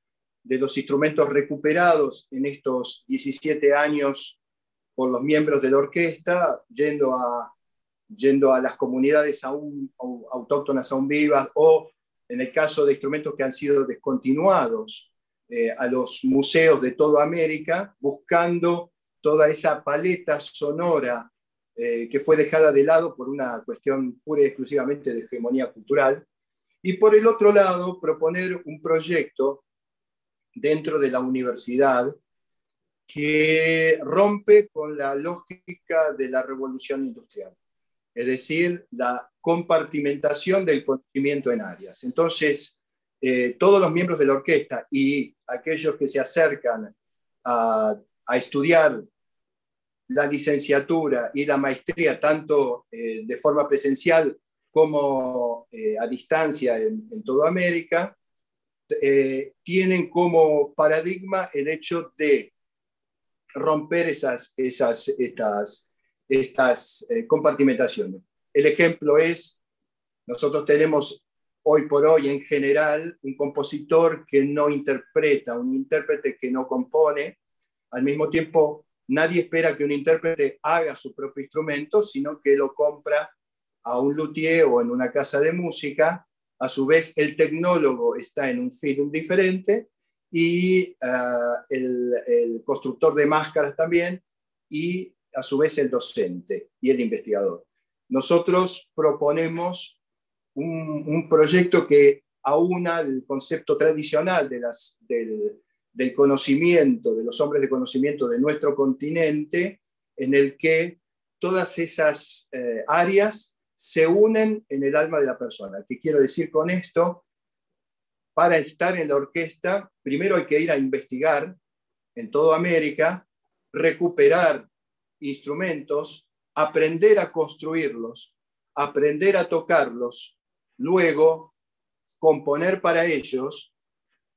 Speaker 9: de los instrumentos recuperados en estos 17 años por los miembros de la orquesta, yendo a, yendo a las comunidades aún, autóctonas aún vivas o en el caso de instrumentos que han sido descontinuados, eh, a los museos de toda América, buscando toda esa paleta sonora eh, que fue dejada de lado por una cuestión pura y exclusivamente de hegemonía cultural, y por el otro lado, proponer un proyecto dentro de la universidad que rompe con la lógica de la revolución industrial, es decir, la compartimentación del conocimiento en áreas. Entonces, eh, todos los miembros de la orquesta y aquellos que se acercan a estudiar la licenciatura y la maestría, tanto eh, de forma presencial como eh, a distancia en, toda América, eh, tienen como paradigma el hecho de romper esas, esas, estas, estas compartimentaciones. El ejemplo es, nosotros tenemos hoy por hoy en general un compositor que no interpreta, un intérprete que no compone, al mismo tiempo nadie espera que un intérprete haga su propio instrumento, sino que lo compra a un luthier o en una casa de música. A su vez, el tecnólogo está en un film diferente y eh, el, constructor de máscaras también y a su vez el docente y el investigador. Nosotros proponemos un, proyecto que aúna el concepto tradicional de las, del, del conocimiento, de los hombres de conocimiento de nuestro continente, en el que todas esas eh, áreas se unen en el alma de la persona. ¿Qué quiero decir con esto? Para estar en la orquesta, primero hay que ir a investigar en toda América, recuperar instrumentos, aprender a construirlos, aprender a tocarlos, luego componer para ellos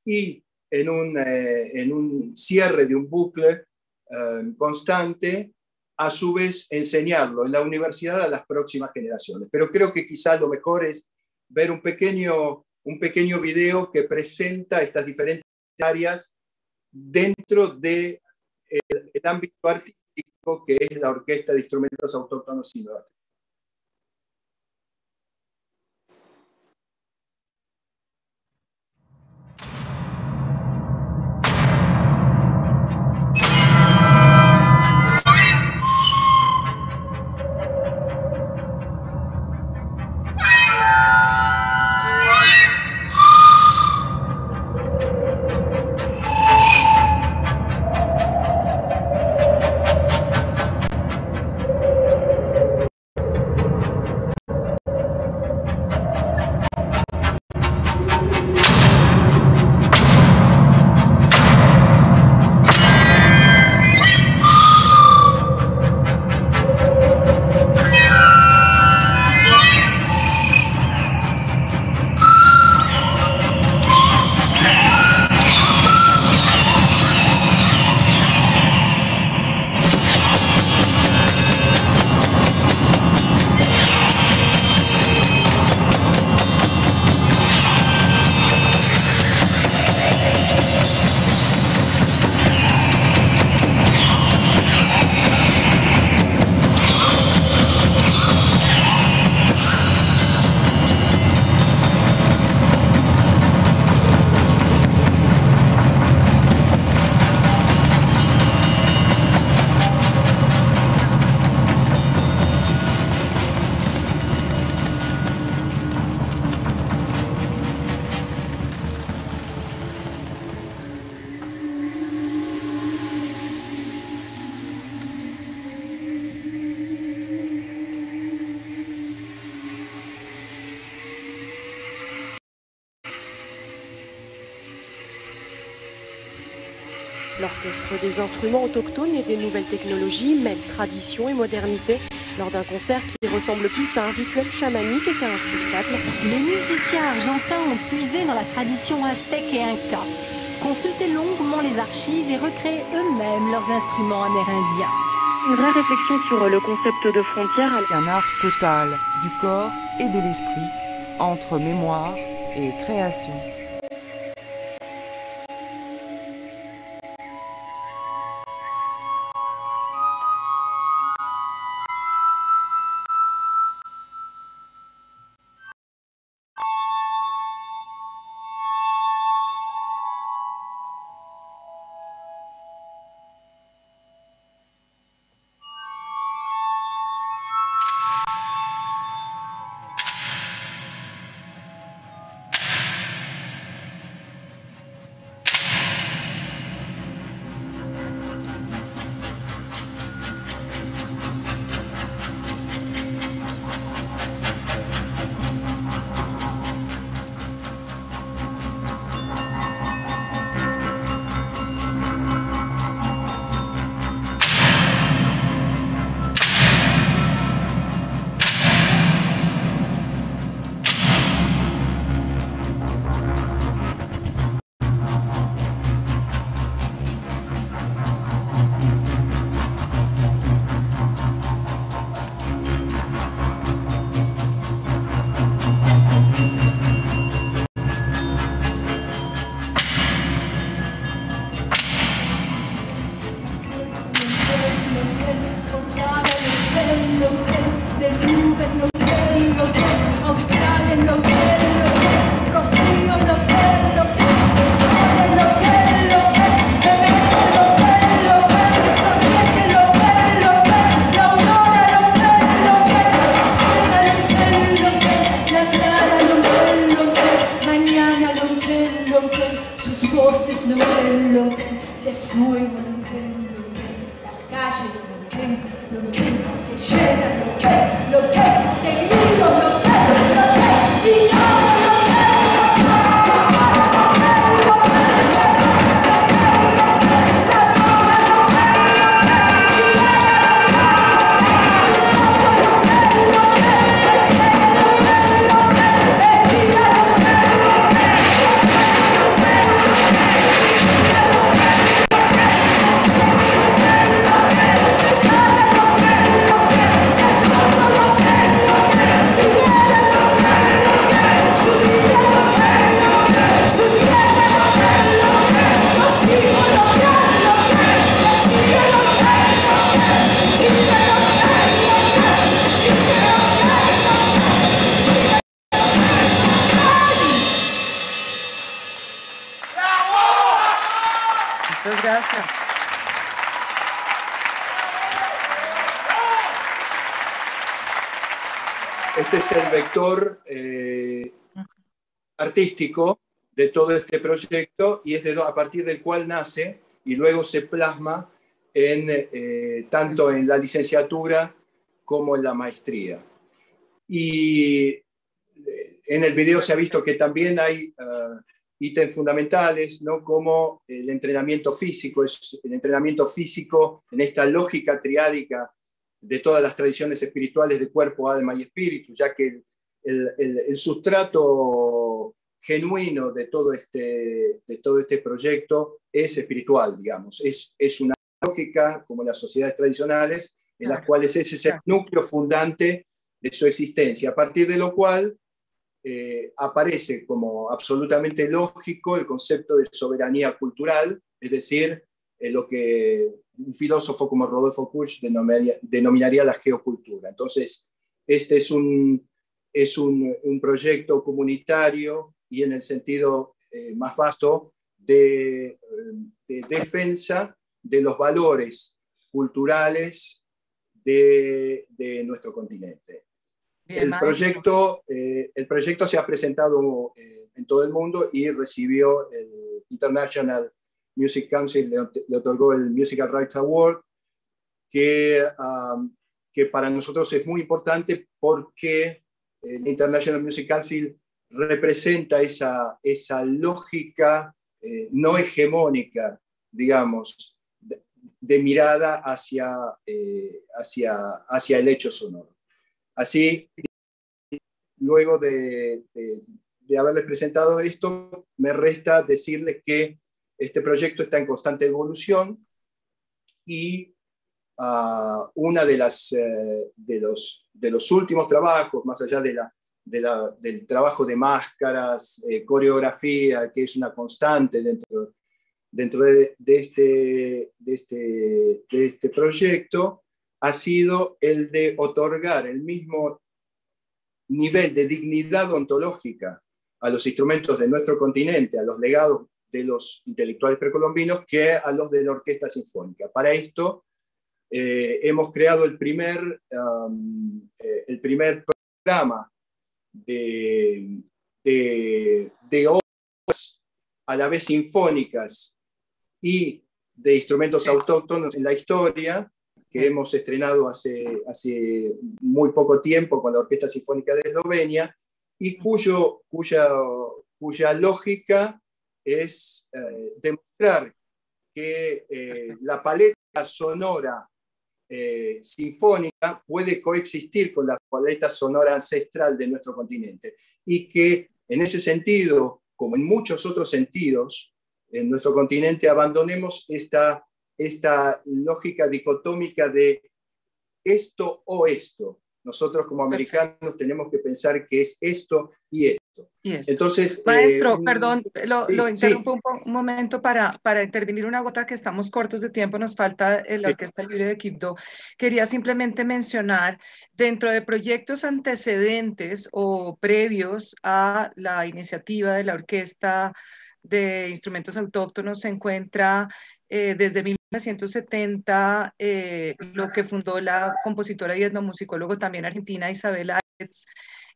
Speaker 9: y eh, en un, cierre de un bucle eh, constante, a su vez enseñarlo en la universidad a las próximas generaciones. Pero creo que quizás lo mejor es ver un pequeño, un pequeño video que presenta estas diferentes áreas dentro del eh, ámbito artístico que es la Orquesta de Instrumentos Autóctonos nuevas
Speaker 2: des instruments autochtones et des nouvelles technologies, mêlent tradition et modernité, lors d'un concert qui ressemble plus à un rituel chamanique qu'à un spectacle. Les musiciens argentins ont
Speaker 5: puisé dans la tradition aztèque et inca, consulté longuement les archives et recréé eux-mêmes leurs instruments amérindiens.
Speaker 10: Une vraie réflexion sur le concept de frontière. Un art total du corps et de l'esprit, entre mémoire et
Speaker 12: création.
Speaker 9: de todo este proyecto y es de, a partir del cual nace y luego se plasma en, eh, tanto en la licenciatura como en la maestría. Y eh, en el video se ha visto que también hay eh, ítems fundamentales, ¿no? como el entrenamiento físico, es el entrenamiento físico en esta lógica triádica de todas las tradiciones espirituales de cuerpo, alma y espíritu, ya que el, el, el sustrato genuino de todo este, de todo este proyecto es espiritual, digamos. Es, es una lógica, como las sociedades tradicionales, en las cuales ese es el núcleo fundante de su existencia, a partir de lo cual eh, aparece como absolutamente lógico el concepto de soberanía cultural, es decir, eh, lo que un filósofo como Rodolfo Kusch denominaría, denominaría la geocultura. Entonces, este es un, es un, un proyecto comunitario y en el sentido eh, más vasto eh, de, defensa de los valores culturales de, nuestro continente. el, proyecto, eh, el proyecto se ha presentado en todo el mundo y recibió el International Music Council, le, otorgó el Musical Rights Award, que, um, que para nosotros es muy importante porque el International Music Council representa esa, esa lógica eh, no hegemónica, digamos, de, mirada hacia, eh, hacia, hacia el hecho sonoro. Así, luego de, haberles presentado esto, me resta decirles que este proyecto está en constante evolución y uno ah, una de las eh, de los de los últimos trabajos más allá de la del trabajo de máscaras, eh, coreografía, que es una constante dentro, dentro de, este, de, este, de este proyecto, ha sido el de otorgar el mismo nivel de dignidad ontológica a los instrumentos de nuestro continente, a los legados de los intelectuales precolombinos, que a los de la Orquesta Sinfónica. Para esto eh, hemos creado el primer, um, eh, el primer programa de, de, obras a la vez sinfónicas y de instrumentos autóctonos en la historia, que hemos estrenado hace, hace muy poco tiempo con la Orquesta Sinfónica de Eslovenia, y cuyo, cuya, cuya lógica es eh, demostrar que eh, la paleta sonora eh, sinfónica puede coexistir con la paleta sonora ancestral de nuestro continente. Y que en ese sentido, como en muchos otros sentidos, en nuestro continente abandonemos esta, esta lógica dicotómica de esto o esto. Nosotros como americanos tenemos que pensar que es esto y esto. Entonces, eh, Maestro, mm, perdón,
Speaker 14: lo, interrumpo un, momento para, para intervenir una gota que estamos cortos de tiempo, nos falta la Orquesta Libre de Quibdó. Quería simplemente mencionar, dentro de proyectos antecedentes o previos a la iniciativa de la Orquesta de Instrumentos Autóctonos, se encuentra eh, desde 1970 eh, lo que fundó la compositora y etnomusicólogo también argentina Isabel Aetz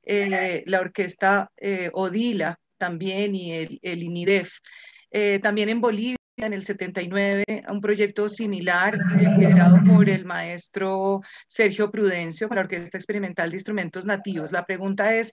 Speaker 14: eh, la orquesta eh, Odila también y el, INIDEF. Eh, también en Bolivia, en el 79, un proyecto similar liderado por el maestro Sergio Prudencio para la Orquesta Experimental de Instrumentos Nativos. La pregunta es,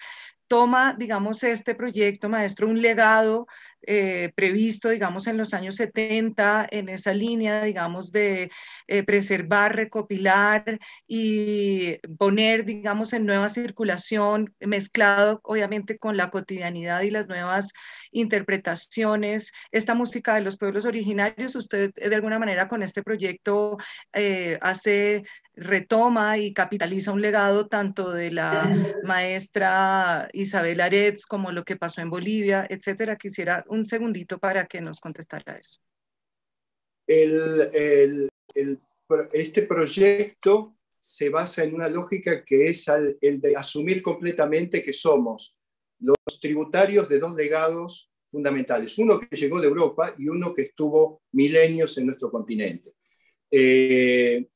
Speaker 14: toma, digamos, este proyecto, maestro, un legado eh, previsto, digamos, en los años 70, en esa línea, digamos, de eh, preservar, recopilar y poner, digamos, en nueva circulación, mezclado obviamente con la cotidianidad y las nuevas interpretaciones. Esta música de los pueblos originarios, usted eh, de alguna manera con este proyecto hace retoma y capitaliza un legado tanto de la maestra Isabel Aretz como lo que pasó en Bolivia, etcétera. Quisiera un segundito para que nos contestara eso.
Speaker 9: este proyecto se basa en una lógica que es el de asumir completamente que somos los tributarios de dos legados fundamentales, uno que llegó de Europa y uno que estuvo milenios en nuestro continente. Eh,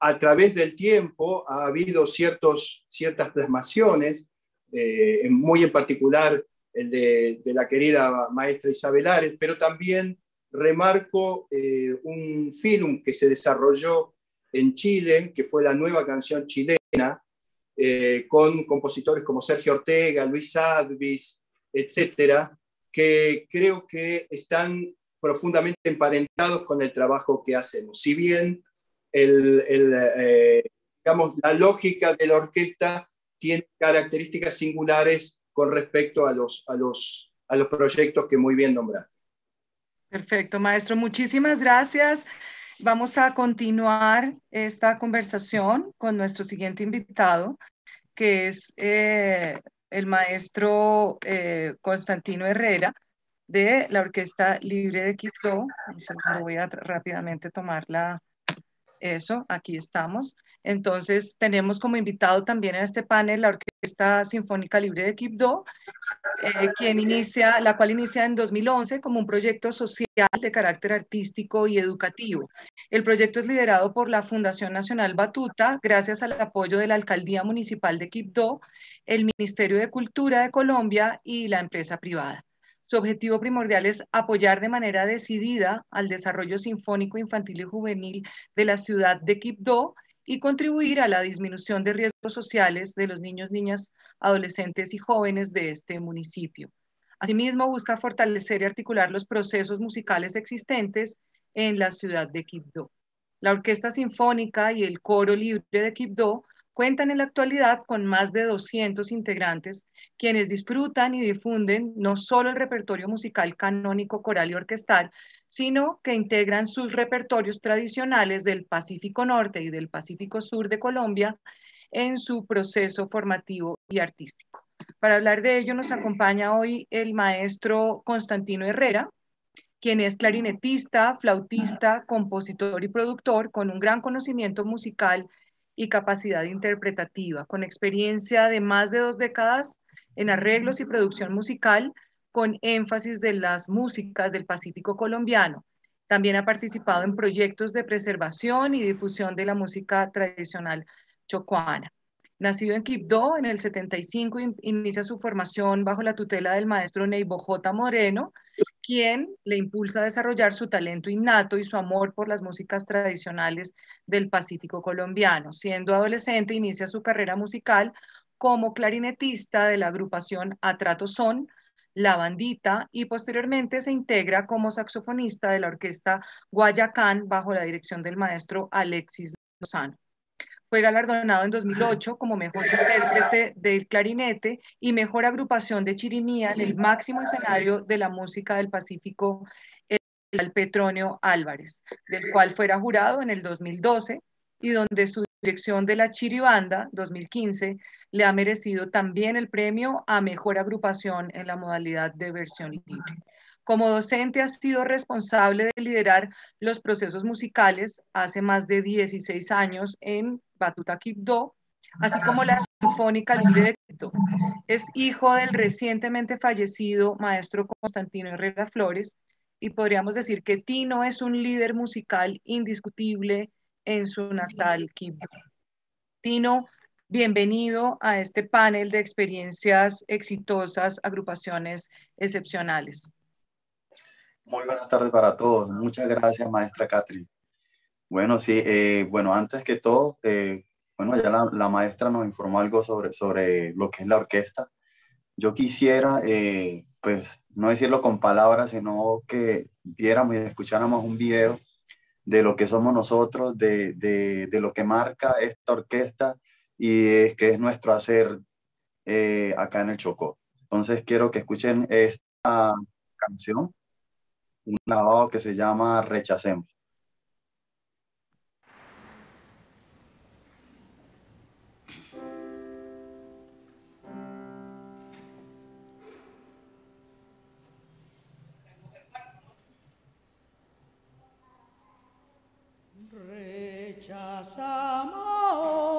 Speaker 9: a través del tiempo ha habido ciertas plasmaciones, eh, muy en particular el de, la querida maestra Isabel Ares, pero también remarco eh, un film que se desarrolló en Chile, que fue la nueva canción chilena, eh, con compositores como Sergio Ortega, Luis Advis, etcétera, que creo que están profundamente emparentados con el trabajo que hacemos. Si bien el, eh, digamos, la lógica de la orquesta tiene características singulares con respecto a los, a los, a los proyectos que muy bien nombraste.
Speaker 14: Perfecto, maestro. Muchísimas gracias. Vamos a continuar esta conversación con nuestro siguiente invitado, que es eh, el maestro eh, Constantino Herrera de la Orquesta Libre de Quito. voy a rápidamente tomar la, eso, aquí estamos. Entonces, tenemos como invitado también en este panel la Orquesta Sinfónica Libre de Quibdó, eh, quien inicia, la cual inicia en 2011 como un proyecto social de carácter artístico y educativo. El proyecto es liderado por la Fundación Nacional Batuta, gracias al apoyo de la Alcaldía Municipal de Quibdó, el Ministerio de Cultura de Colombia y la empresa privada. Su objetivo primordial es apoyar de manera decidida al desarrollo sinfónico infantil y juvenil de la ciudad de Quibdó y contribuir a la disminución de riesgos sociales de los niños, niñas, adolescentes y jóvenes de este municipio. Asimismo, busca fortalecer y articular los procesos musicales existentes en la ciudad de Quibdó. La Orquesta Sinfónica y el Coro Libre de Quibdó cuentan en la actualidad con más de 200 integrantes, quienes disfrutan y difunden no solo el repertorio musical canónico, coral y orquestal, sino que integran sus repertorios tradicionales del Pacífico Norte y del Pacífico Sur de Colombia en su proceso formativo y artístico. Para hablar de ello nos acompaña hoy el maestro Constantino Herrera, quien es clarinetista, flautista, compositor y productor con un gran conocimiento musical y capacidad interpretativa, con experiencia de más de dos décadas en arreglos y producción musical, con énfasis de las músicas del Pacífico colombiano. También ha participado en proyectos de preservación y difusión de la música tradicional chocuana. Nacido en Quibdó en el 75, inicia su formación bajo la tutela del maestro Neibo J. Moreno, quien le impulsa a desarrollar su talento innato y su amor por las músicas tradicionales del Pacífico colombiano. Siendo adolescente, inicia su carrera musical como clarinetista de la agrupación Atrato Son, La Bandita, y posteriormente se integra como saxofonista de la orquesta Guayacán bajo la dirección del maestro Alexis Lozano. Fue galardonado en 2008 como mejor ah. intérprete del clarinete y mejor agrupación de chirimía en el máximo escenario de la música del Pacífico, el Petronio Álvarez, del cual fuera jurado en el 2012 y donde su dirección de la Chiribanda 2015 le ha merecido también el premio a mejor agrupación en la modalidad de versión libre. Como docente ha sido responsable de liderar los procesos musicales hace más de 16 años en Batuta Kibdo, así como la Sinfónica Libre de Quito. Es hijo del recientemente fallecido maestro Constantino Herrera Flores y podríamos decir que Tino es un líder musical indiscutible en su natal Quito. Tino, bienvenido a este panel de experiencias exitosas, agrupaciones excepcionales.
Speaker 20: Muy buenas tardes para todos. Muchas gracias, maestra Catherine. Bueno, sí, eh, bueno, antes que todo, eh, bueno, ya la, maestra nos informó algo sobre, sobre lo que es la orquesta. Yo quisiera, eh, pues, no decirlo con palabras, sino que viéramos y escucháramos un video de lo que somos nosotros, de, de, de lo que marca esta orquesta y es que es nuestro hacer acá en el Chocó. Entonces, quiero que escuchen esta canción un lavado que se llama Rechacemos.
Speaker 10: Rechazamos.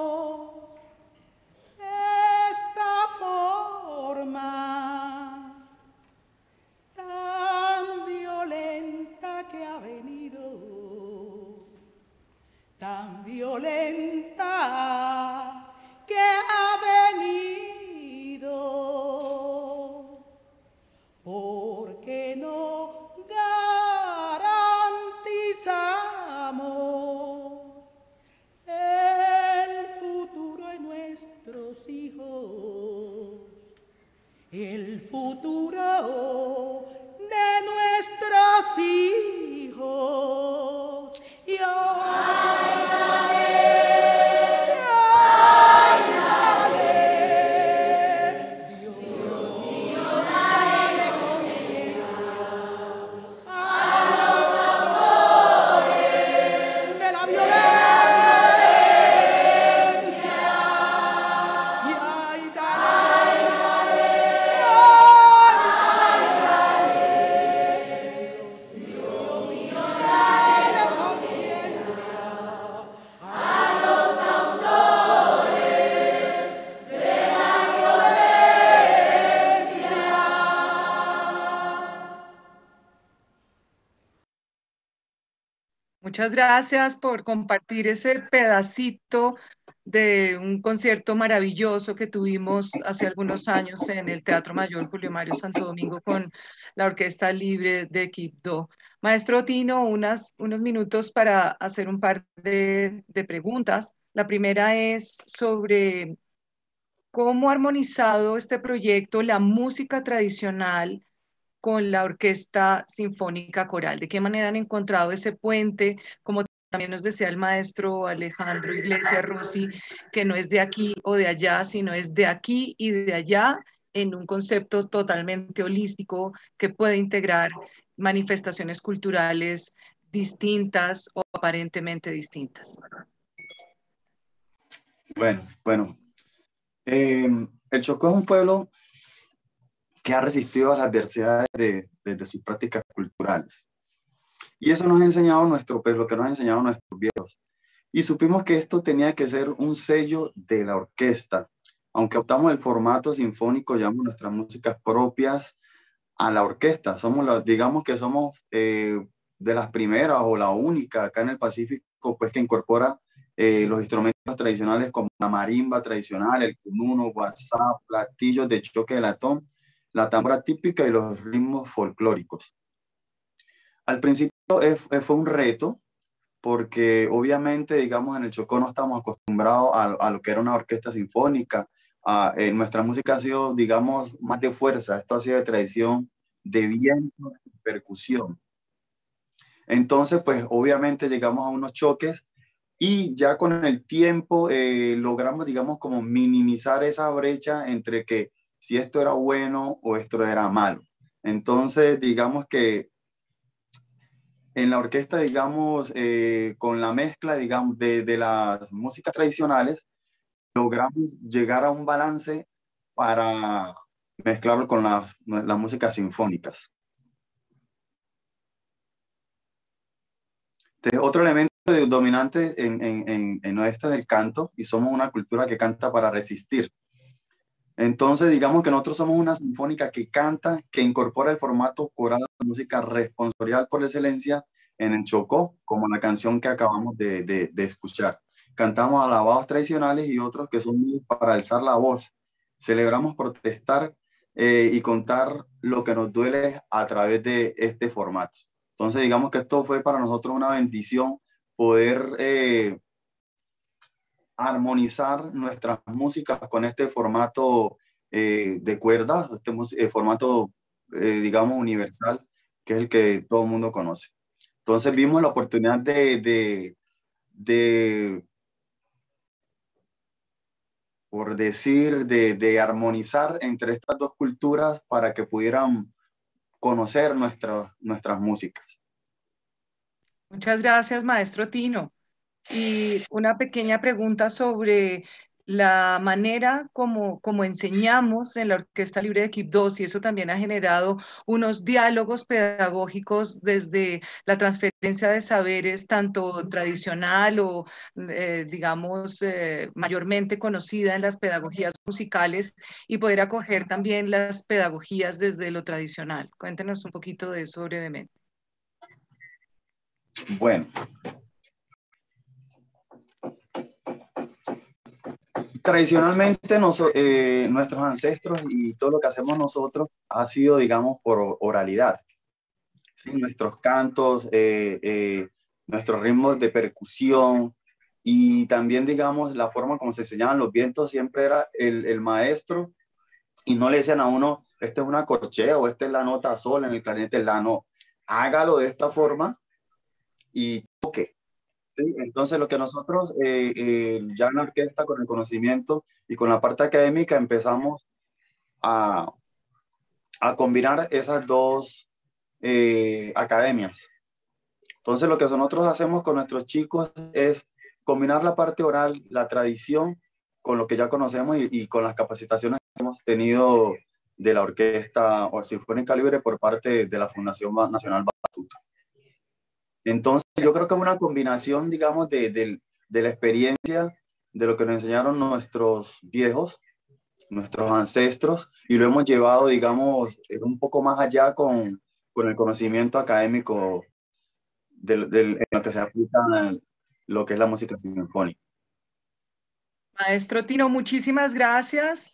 Speaker 14: gracias por compartir ese pedacito de un concierto maravilloso que tuvimos hace algunos años en el Teatro Mayor Julio Mario Santo Domingo con la Orquesta Libre de Equipo. Maestro Tino, unas, unos minutos para hacer un par de, de preguntas. La primera es sobre cómo ha armonizado este proyecto la música tradicional con la Orquesta Sinfónica Coral. ¿De qué manera han encontrado ese puente? Como también nos decía el maestro Alejandro Iglesias Rossi, que no es de aquí o de allá, sino es de aquí y de allá en un concepto totalmente holístico que puede integrar manifestaciones culturales distintas o aparentemente distintas.
Speaker 20: Bueno, bueno. Eh, el Chocó es un pueblo que ha resistido a las adversidades de, sus prácticas culturales. Y eso nos ha enseñado nuestro, pues lo que nos ha enseñado nuestros viejos. Y supimos que esto tenía que ser un sello de la orquesta. Aunque optamos el formato sinfónico, llamamos nuestras músicas propias a la orquesta. Somos la, digamos que somos eh, de las primeras o la única acá en el Pacífico, pues que incorpora eh, los instrumentos tradicionales como la marimba tradicional, el cununo, WhatsApp, platillos de choque de latón la tambora típica y los ritmos folclóricos. Al principio fue un reto porque obviamente, digamos, en el Chocó no estamos acostumbrados a, lo que era una orquesta sinfónica. nuestra música ha sido, digamos, más de fuerza, esto ha sido de tradición de viento y percusión. Entonces, pues obviamente llegamos a unos choques y ya con el tiempo eh, logramos, digamos, como minimizar esa brecha entre que si esto era bueno o esto era malo. Entonces, digamos que en la orquesta, digamos, eh, con la mezcla, digamos, de, las músicas tradicionales, logramos llegar a un balance para mezclarlo con las, músicas sinfónicas. otro elemento dominante en, en, en, en del canto, y somos una cultura que canta para resistir. Entonces, digamos que nosotros somos una sinfónica que canta, que incorpora el formato coral de música responsorial por excelencia en el Chocó, como la canción que acabamos de, escuchar. Cantamos alabados tradicionales y otros que son para alzar la voz. Celebramos protestar eh, y contar lo que nos duele a través de este formato. Entonces, digamos que esto fue para nosotros una bendición poder eh, armonizar nuestras músicas con este formato eh, de cuerdas, este eh, formato, eh, digamos, universal, que es el que todo el mundo conoce. Entonces vimos la oportunidad de, de, por decir, de, armonizar entre estas dos culturas para que pudieran conocer nuestras músicas.
Speaker 14: Muchas gracias, maestro Tino. Y una pequeña pregunta sobre la manera como, enseñamos en la Orquesta Libre de 2 y eso también ha generado unos diálogos pedagógicos desde la transferencia de saberes, tanto tradicional o, eh, digamos, eh, mayormente conocida en las pedagogías musicales y poder acoger también las pedagogías desde lo tradicional. Cuéntenos un poquito de eso brevemente.
Speaker 20: Bueno, tradicionalmente eh, nuestros ancestros y todo lo que hacemos nosotros ha sido, digamos, por oralidad. Nuestros cantos, eh, eh, nuestros ritmos de percusión y también, digamos, la forma como se enseñaban los vientos siempre era el, maestro y no le decían a uno, esta es una corchea o esta es la nota sol en el clarinete, la no. Hágalo de esta forma y toque entonces lo que nosotros eh, eh, ya en la orquesta con el conocimiento y con la parte académica empezamos a, combinar esas dos eh, academias. Entonces lo que nosotros hacemos con nuestros chicos es combinar la parte oral, la tradición, con lo que ya conocemos y, con las capacitaciones que hemos tenido de la Orquesta o Sinfónica Calibre por parte de la Fundación Nacional Batuta. Entonces, yo creo que es una combinación, digamos, de, la experiencia, de lo que nos enseñaron nuestros viejos, nuestros ancestros, y lo hemos llevado, digamos, eh, un poco más allá con, el conocimiento académico del, en lo que se aplica lo que es la música sinfónica.
Speaker 14: Maestro Tino, muchísimas gracias.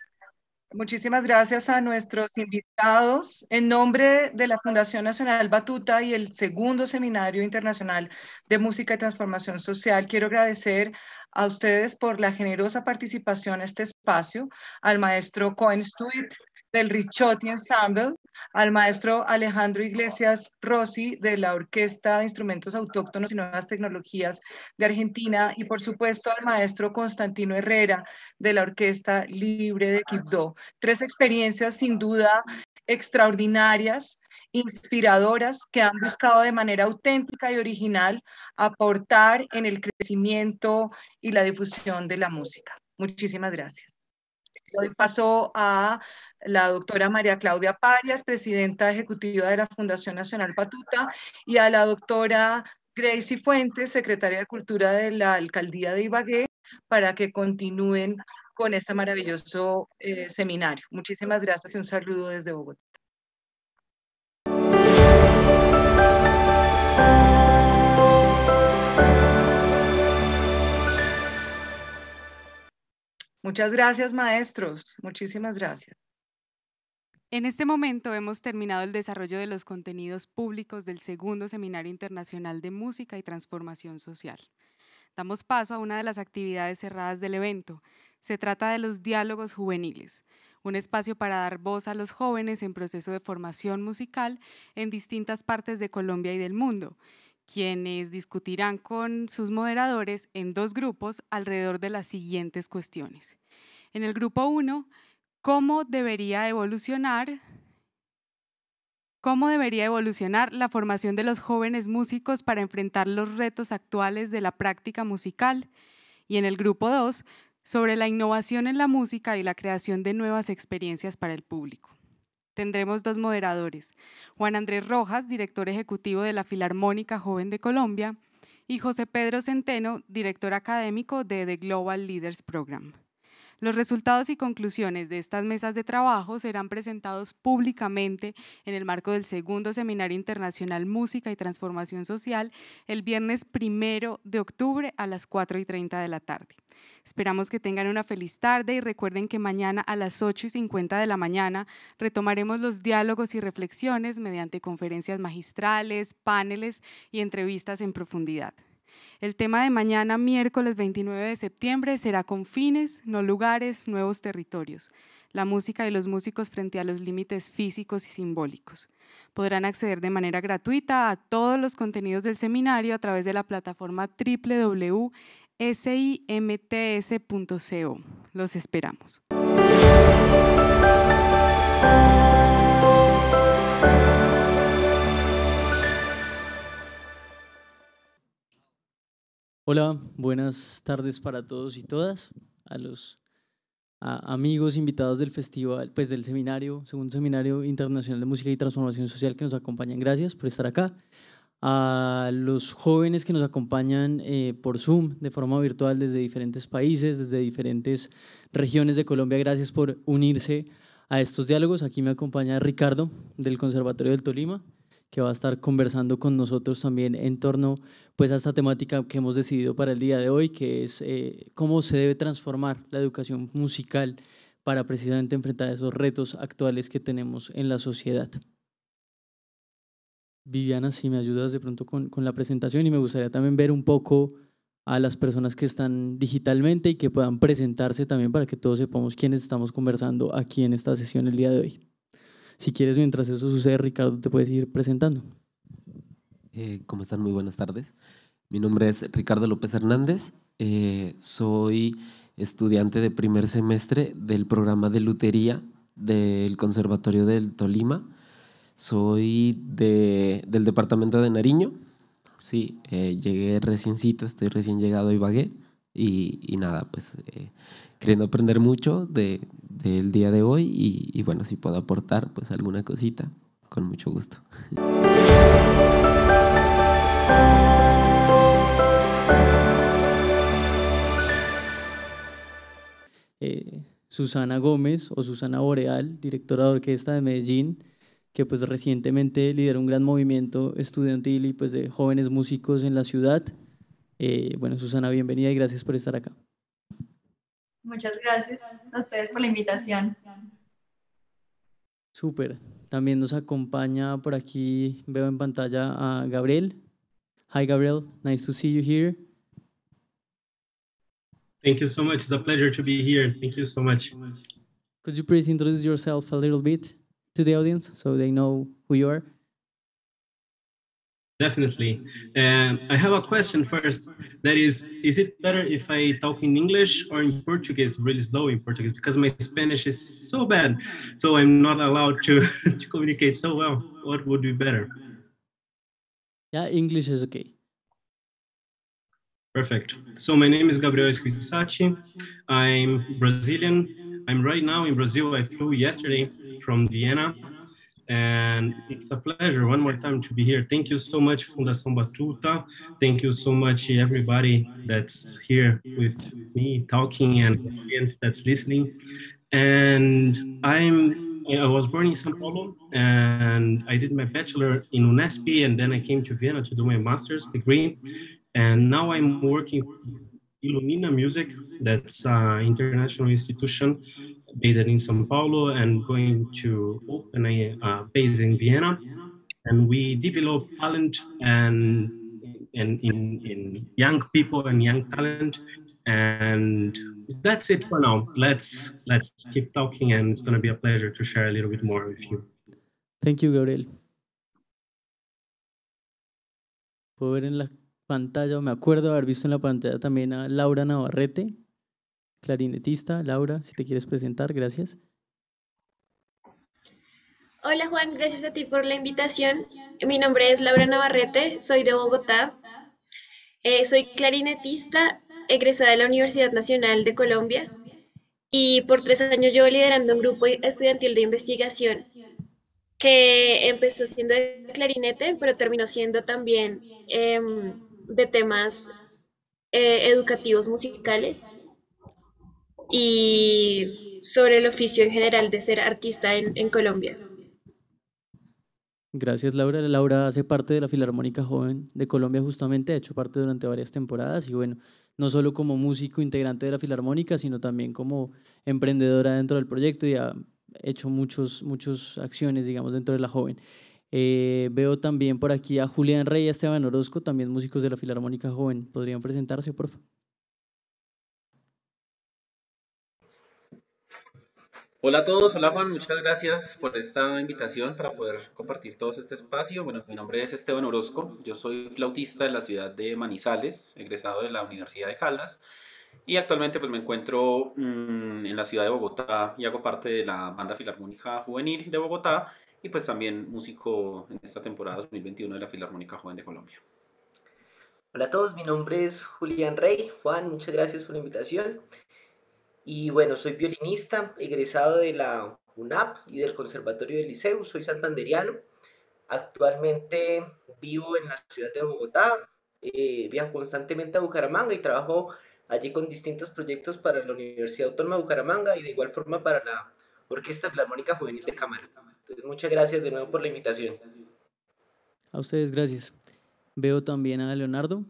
Speaker 14: Muchísimas gracias a nuestros invitados. En nombre de la Fundación Nacional Batuta y el segundo Seminario Internacional de Música y Transformación Social, quiero agradecer a ustedes por la generosa participación en este espacio, al maestro Cohen Stuit, del Richotti Ensemble, al maestro Alejandro Iglesias Rossi de la Orquesta de Instrumentos Autóctonos y Nuevas Tecnologías de Argentina y por supuesto al maestro Constantino Herrera de la Orquesta Libre de Quibdó. Tres experiencias sin duda extraordinarias inspiradoras que han buscado de manera auténtica y original aportar en el crecimiento y la difusión de la música. Muchísimas gracias. paso a la doctora María Claudia Parias, presidenta ejecutiva de la Fundación Nacional Patuta, y a la doctora Gracie Fuentes, secretaria de Cultura de la Alcaldía de Ibagué, para que continúen con este maravilloso eh, seminario. Muchísimas gracias y un saludo desde Bogotá.
Speaker 11: Muchas gracias, maestros. Muchísimas gracias. En este momento hemos terminado el desarrollo de los contenidos públicos del segundo Seminario Internacional de Música y Transformación Social. Damos paso a una de las actividades cerradas del evento. Se trata de los diálogos juveniles, un espacio para dar voz a los jóvenes en proceso de formación musical en distintas partes de Colombia y del mundo, quienes discutirán con sus moderadores en dos grupos alrededor de las siguientes cuestiones. En el grupo 1, cómo debería evolucionar cómo debería evolucionar la formación de los jóvenes músicos para enfrentar los retos actuales de la práctica musical y en el grupo 2 sobre la innovación en la música y la creación de nuevas experiencias para el público. Tendremos dos moderadores, Juan Andrés Rojas, director ejecutivo de la Filarmónica Joven de Colombia, y José Pedro Centeno, director académico de The Global Leaders Program. Los resultados y conclusiones de estas mesas de trabajo serán presentados públicamente en el marco del segundo Seminario Internacional Música y Transformación Social el viernes primero de octubre a las 4 y 30 de la tarde. Esperamos que tengan una feliz tarde y recuerden que mañana a las 8 y 50 de la mañana retomaremos los diálogos y reflexiones mediante conferencias magistrales, paneles y entrevistas en profundidad. El tema de mañana, miércoles 29 de septiembre, será confines, no lugares, nuevos territorios. La música y los músicos frente a los límites físicos y simbólicos. Podrán acceder de manera gratuita a todos los contenidos del seminario a través de la plataforma www.simts.co. Los esperamos.
Speaker 13: Hola, buenas tardes para todos y todas, a los amigos invitados del festival, pues del seminario, segundo seminario internacional de música y transformación social que nos acompañan. Gracias por estar acá. A los jóvenes que nos acompañan eh, por Zoom de forma virtual desde diferentes países, desde diferentes regiones de Colombia. Gracias por unirse a estos diálogos. Aquí me acompaña Ricardo del Conservatorio del Tolima, que va a estar conversando con nosotros también en torno pues a esta temática que hemos decidido para el día de hoy, que es eh, cómo se debe transformar la educación musical para precisamente enfrentar esos retos actuales que tenemos en la sociedad. Viviana, si me ayudas de pronto con, con la presentación y me gustaría también ver un poco a las personas que están digitalmente y que puedan presentarse también para que todos sepamos quiénes estamos conversando aquí en esta sesión el día de hoy. Si quieres, mientras eso sucede, Ricardo, te puedes ir presentando.
Speaker 16: Eh, ¿Cómo están? Muy buenas tardes. Mi nombre es Ricardo López Hernández. Eh, soy estudiante de primer semestre del programa de lutería del Conservatorio del Tolima. Soy de, del departamento de Nariño. Sí, eh, llegué reciencito, estoy recién llegado y vagué. Y, nada, pues queriendo aprender mucho del día de hoy y, bueno, si puedo aportar pues alguna cosita, con mucho gusto.
Speaker 7: Eh,
Speaker 13: Susana Gómez o Susana Boreal, directora de orquesta de Medellín, que pues recientemente lideró un gran movimiento estudiantil y pues de jóvenes músicos en la ciudad. Eh, bueno, Susana, bienvenida y gracias por estar acá.
Speaker 17: Muchas gracias a ustedes por la invitación.
Speaker 13: Súper. También nos acompaña por aquí, veo en pantalla a Gabriel, Hi, Gabriel. Nice to see you here.
Speaker 18: Thank you so much. It's a pleasure to be here. Thank you so much.
Speaker 13: Could you please introduce yourself a little bit to the audience so they know who you are?
Speaker 18: Definitely. Um, I have a question first. That is, is it better if I talk in English or in Portuguese, really slow in Portuguese, because my Spanish is so bad, so I'm not allowed to, to communicate so well. What would be better?
Speaker 13: Yeah, English is okay.
Speaker 18: Perfect. So my name is Gabriel Esquisachi. I'm Brazilian. I'm right now in Brazil. I flew yesterday from Vienna. And it's a pleasure one more time to be here. Thank you so much, Fundação Batuta. Thank you so much, everybody that's here with me talking and audience that's listening. And I'm I was born in Sao Paulo and I did my bachelor in UNESP and then I came to Vienna to do my master's degree. And now I'm working Illumina Music, that's an international institution based in Sao Paulo and going to open a base in Vienna. And we develop talent and, and in, in young people and young talent and that's it for now. Let's let's keep talking, and it's going to be a pleasure to share a little bit more with you.
Speaker 13: Thank you, Gabriel. Puedo ver en la pantalla, me acuerdo haber visto en la pantalla también a Laura Navarrete, clarinetista. Laura, si te quieres presentar, gracias.
Speaker 26: Hola Juan, gracias a ti por la invitación. Mi nombre es Laura Navarrete, soy de Bogotá. Eh, soy clarinetista egresada de la Universidad Nacional de Colombia, y por tres años llevo liderando un grupo estudiantil de investigación que empezó siendo de clarinete, pero terminó siendo también em, de temas eh, educativos musicales y sobre el oficio en general de ser artista en, en Colombia.
Speaker 13: Gracias, Laura. Laura hace parte de la Filarmónica Joven de Colombia, justamente, ha hecho parte durante varias temporadas y bueno, no solo como músico integrante de la Filarmónica, sino también como emprendedora dentro del proyecto y ha hecho muchas acciones, digamos, dentro de la joven. Eh, veo también por aquí a Julián Rey y a Esteban Orozco, también músicos de la Filarmónica Joven. ¿Podrían presentarse, por favor?
Speaker 24: Hola a todos, hola Juan, muchas gracias por esta invitación para poder compartir todos este espacio. Bueno, mi nombre es Esteban Orozco, yo soy flautista de la ciudad de Manizales, egresado de la Universidad de Caldas y actualmente pues me encuentro mm, en la ciudad de Bogotá y hago parte de la banda filarmónica juvenil de Bogotá y pues también músico en esta temporada 2021 de la Filarmónica Joven de Colombia.
Speaker 27: Hola a todos, mi nombre es Julián Rey. Juan, muchas gracias por la invitación. Y bueno, soy violinista, egresado de la UNAP y del Conservatorio del liceo soy santanderiano. Actualmente vivo en la ciudad de Bogotá, eh, viajo constantemente a Bucaramanga y trabajo allí con distintos proyectos para la Universidad Autónoma de Bucaramanga y de igual forma para la Orquesta Filarmónica Juvenil de Cámara. Entonces, muchas gracias de nuevo por la invitación.
Speaker 13: A ustedes, gracias. Veo también a Leonardo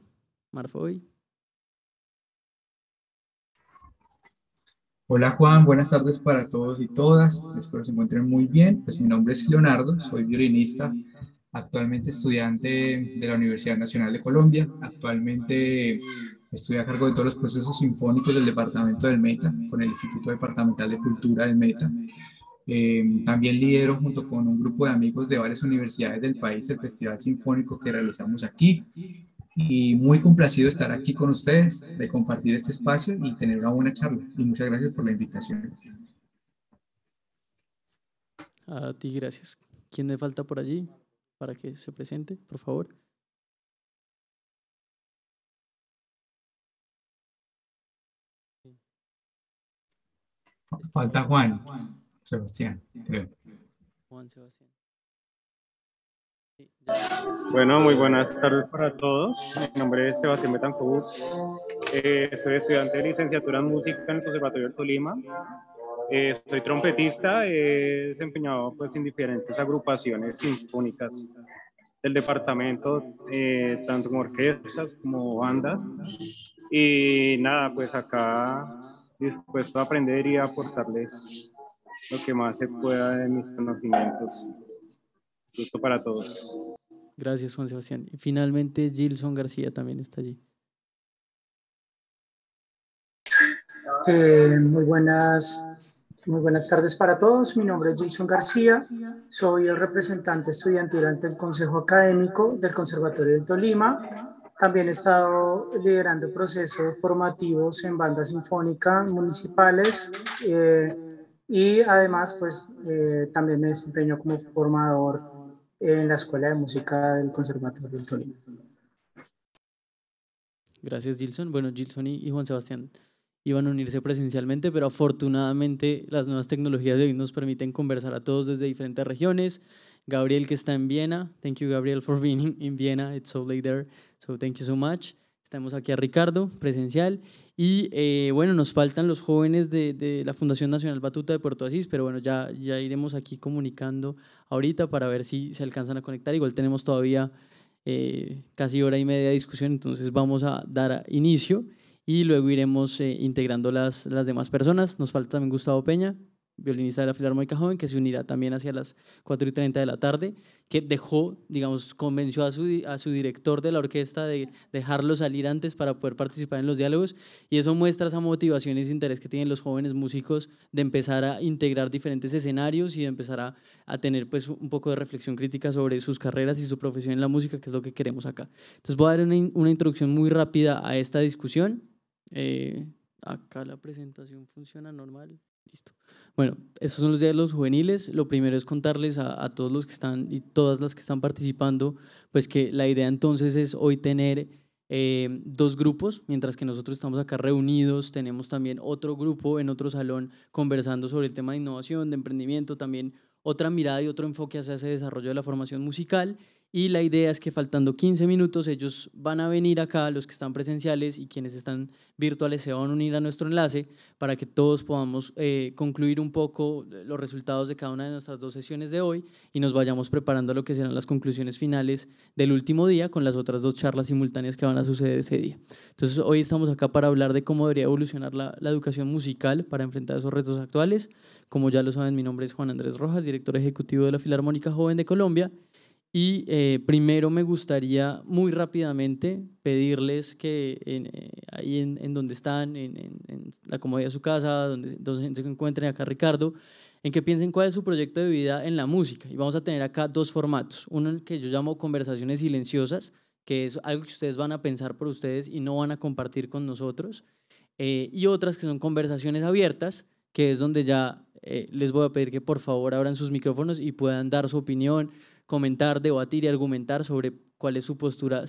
Speaker 13: Marfoy.
Speaker 19: Hola Juan, buenas tardes para todos y todas. Espero se encuentren muy bien. Pues mi nombre es Leonardo, soy violinista, actualmente estudiante de la Universidad Nacional de Colombia. Actualmente estoy a cargo de todos los procesos sinfónicos del Departamento del Meta, con el Instituto Departamental de Cultura del Meta. Em, también lidero junto con un grupo de amigos de varias universidades del país el Festival Sinfónico que realizamos aquí y muy complacido estar aquí con ustedes, de compartir este espacio y tener una buena charla. Y muchas gracias por la invitación.
Speaker 13: A ti, gracias. ¿Quién le falta por allí para que se presente, por favor? Falta Juan,
Speaker 19: Sebastián,
Speaker 21: creo.
Speaker 13: Juan Sebastián.
Speaker 18: Bueno, muy buenas tardes para todos. Mi nombre es Sebastián Betancourt.
Speaker 28: Eh, soy estudiante de licenciatura en música en el Conservatorio de Tolima.
Speaker 22: Eh, soy trompetista,
Speaker 9: he desempeñado pues, en diferentes agrupaciones sinfónicas del departamento, eh, tanto como orquestas como bandas.
Speaker 28: Y nada, pues acá dispuesto a aprender y a
Speaker 25: aportarles
Speaker 18: lo que más se pueda de mis conocimientos. justo para
Speaker 13: todos. Gracias, Juan Sebastián. Y finalmente, Gilson García también está allí.
Speaker 10: Eh, muy, buenas, muy buenas tardes para todos. Mi nombre es Gilson García. Soy el representante estudiantil ante el Consejo Académico del Conservatorio del Tolima. También he estado liderando procesos formativos en bandas sinfónicas municipales eh, y además pues eh, también me desempeño como formador en la Escuela de Música del Conservatorio de Tolima.
Speaker 13: Gracias, Gilson. Bueno, Gilson y Juan Sebastián iban a unirse presencialmente, pero afortunadamente las nuevas tecnologías de hoy nos permiten conversar a todos desde diferentes regiones. Gabriel que está en Viena. Thank you, Gabriel, for being in Viena. It's so late there. So thank you so much. Estamos aquí a Ricardo, presencial. Y eh, bueno, nos faltan los jóvenes de, la Fundación Nacional Batuta de Puerto Asís, pero bueno, ya, ya iremos aquí comunicando ahorita para ver si se alcanzan a conectar. Igual tenemos todavía eh, casi hora y media de discusión, entonces vamos a dar inicio y luego iremos eh, integrando las, las demás personas. Nos falta también Gustavo Peña violinista de la Filarmónica Joven, que se unirá también hacia las 4 y 30 de la tarde, que dejó, digamos, convenció a su, a su director de la orquesta de dejarlo salir antes para poder participar en los diálogos, y eso muestra esa motivación y ese interés que tienen los jóvenes músicos de empezar a integrar diferentes escenarios y de empezar a, tener pues un poco de reflexión crítica sobre sus carreras y su profesión en la música, que es lo que queremos acá. Entonces voy a dar una, introducción muy rápida a esta discusión. Eh, acá la presentación funciona normal. Listo. Bueno, estos son los días de los juveniles. Lo primero es contarles a, todos los que están y todas las que están participando, pues que la idea entonces es hoy tener eh, dos grupos, mientras que nosotros estamos acá reunidos, tenemos también otro grupo en otro salón conversando sobre el tema de innovación, de emprendimiento, también otra mirada y otro enfoque hacia ese desarrollo de la formación musical. Y la idea es que faltando 15 minutos ellos van a venir acá, los que están presenciales y quienes están virtuales se van a unir a nuestro enlace para que todos podamos eh, concluir un poco los resultados de cada una de nuestras dos sesiones de hoy y nos vayamos preparando a lo que serán las conclusiones finales del último día con las otras dos charlas simultáneas que van a suceder ese día. Entonces hoy estamos acá para hablar de cómo debería evolucionar la, la educación musical para enfrentar esos retos actuales. Como ya lo saben, mi nombre es Juan Andrés Rojas, director ejecutivo de la Filarmónica Joven de Colombia y eh, primero me gustaría muy rápidamente pedirles que eh, ahí en, donde están, en, la comodidad de su casa, donde, donde se encuentren acá Ricardo, en que piensen cuál es su proyecto de vida en la música. Y vamos a tener acá dos formatos. Uno que yo llamo conversaciones silenciosas, que es algo que ustedes van a pensar por ustedes y no van a compartir con nosotros. Eh, y otras que son conversaciones abiertas, que es donde ya les voy a pedir que por favor abran sus micrófonos y puedan dar su opinión, comentar, debatir y argumentar sobre cuál es su postura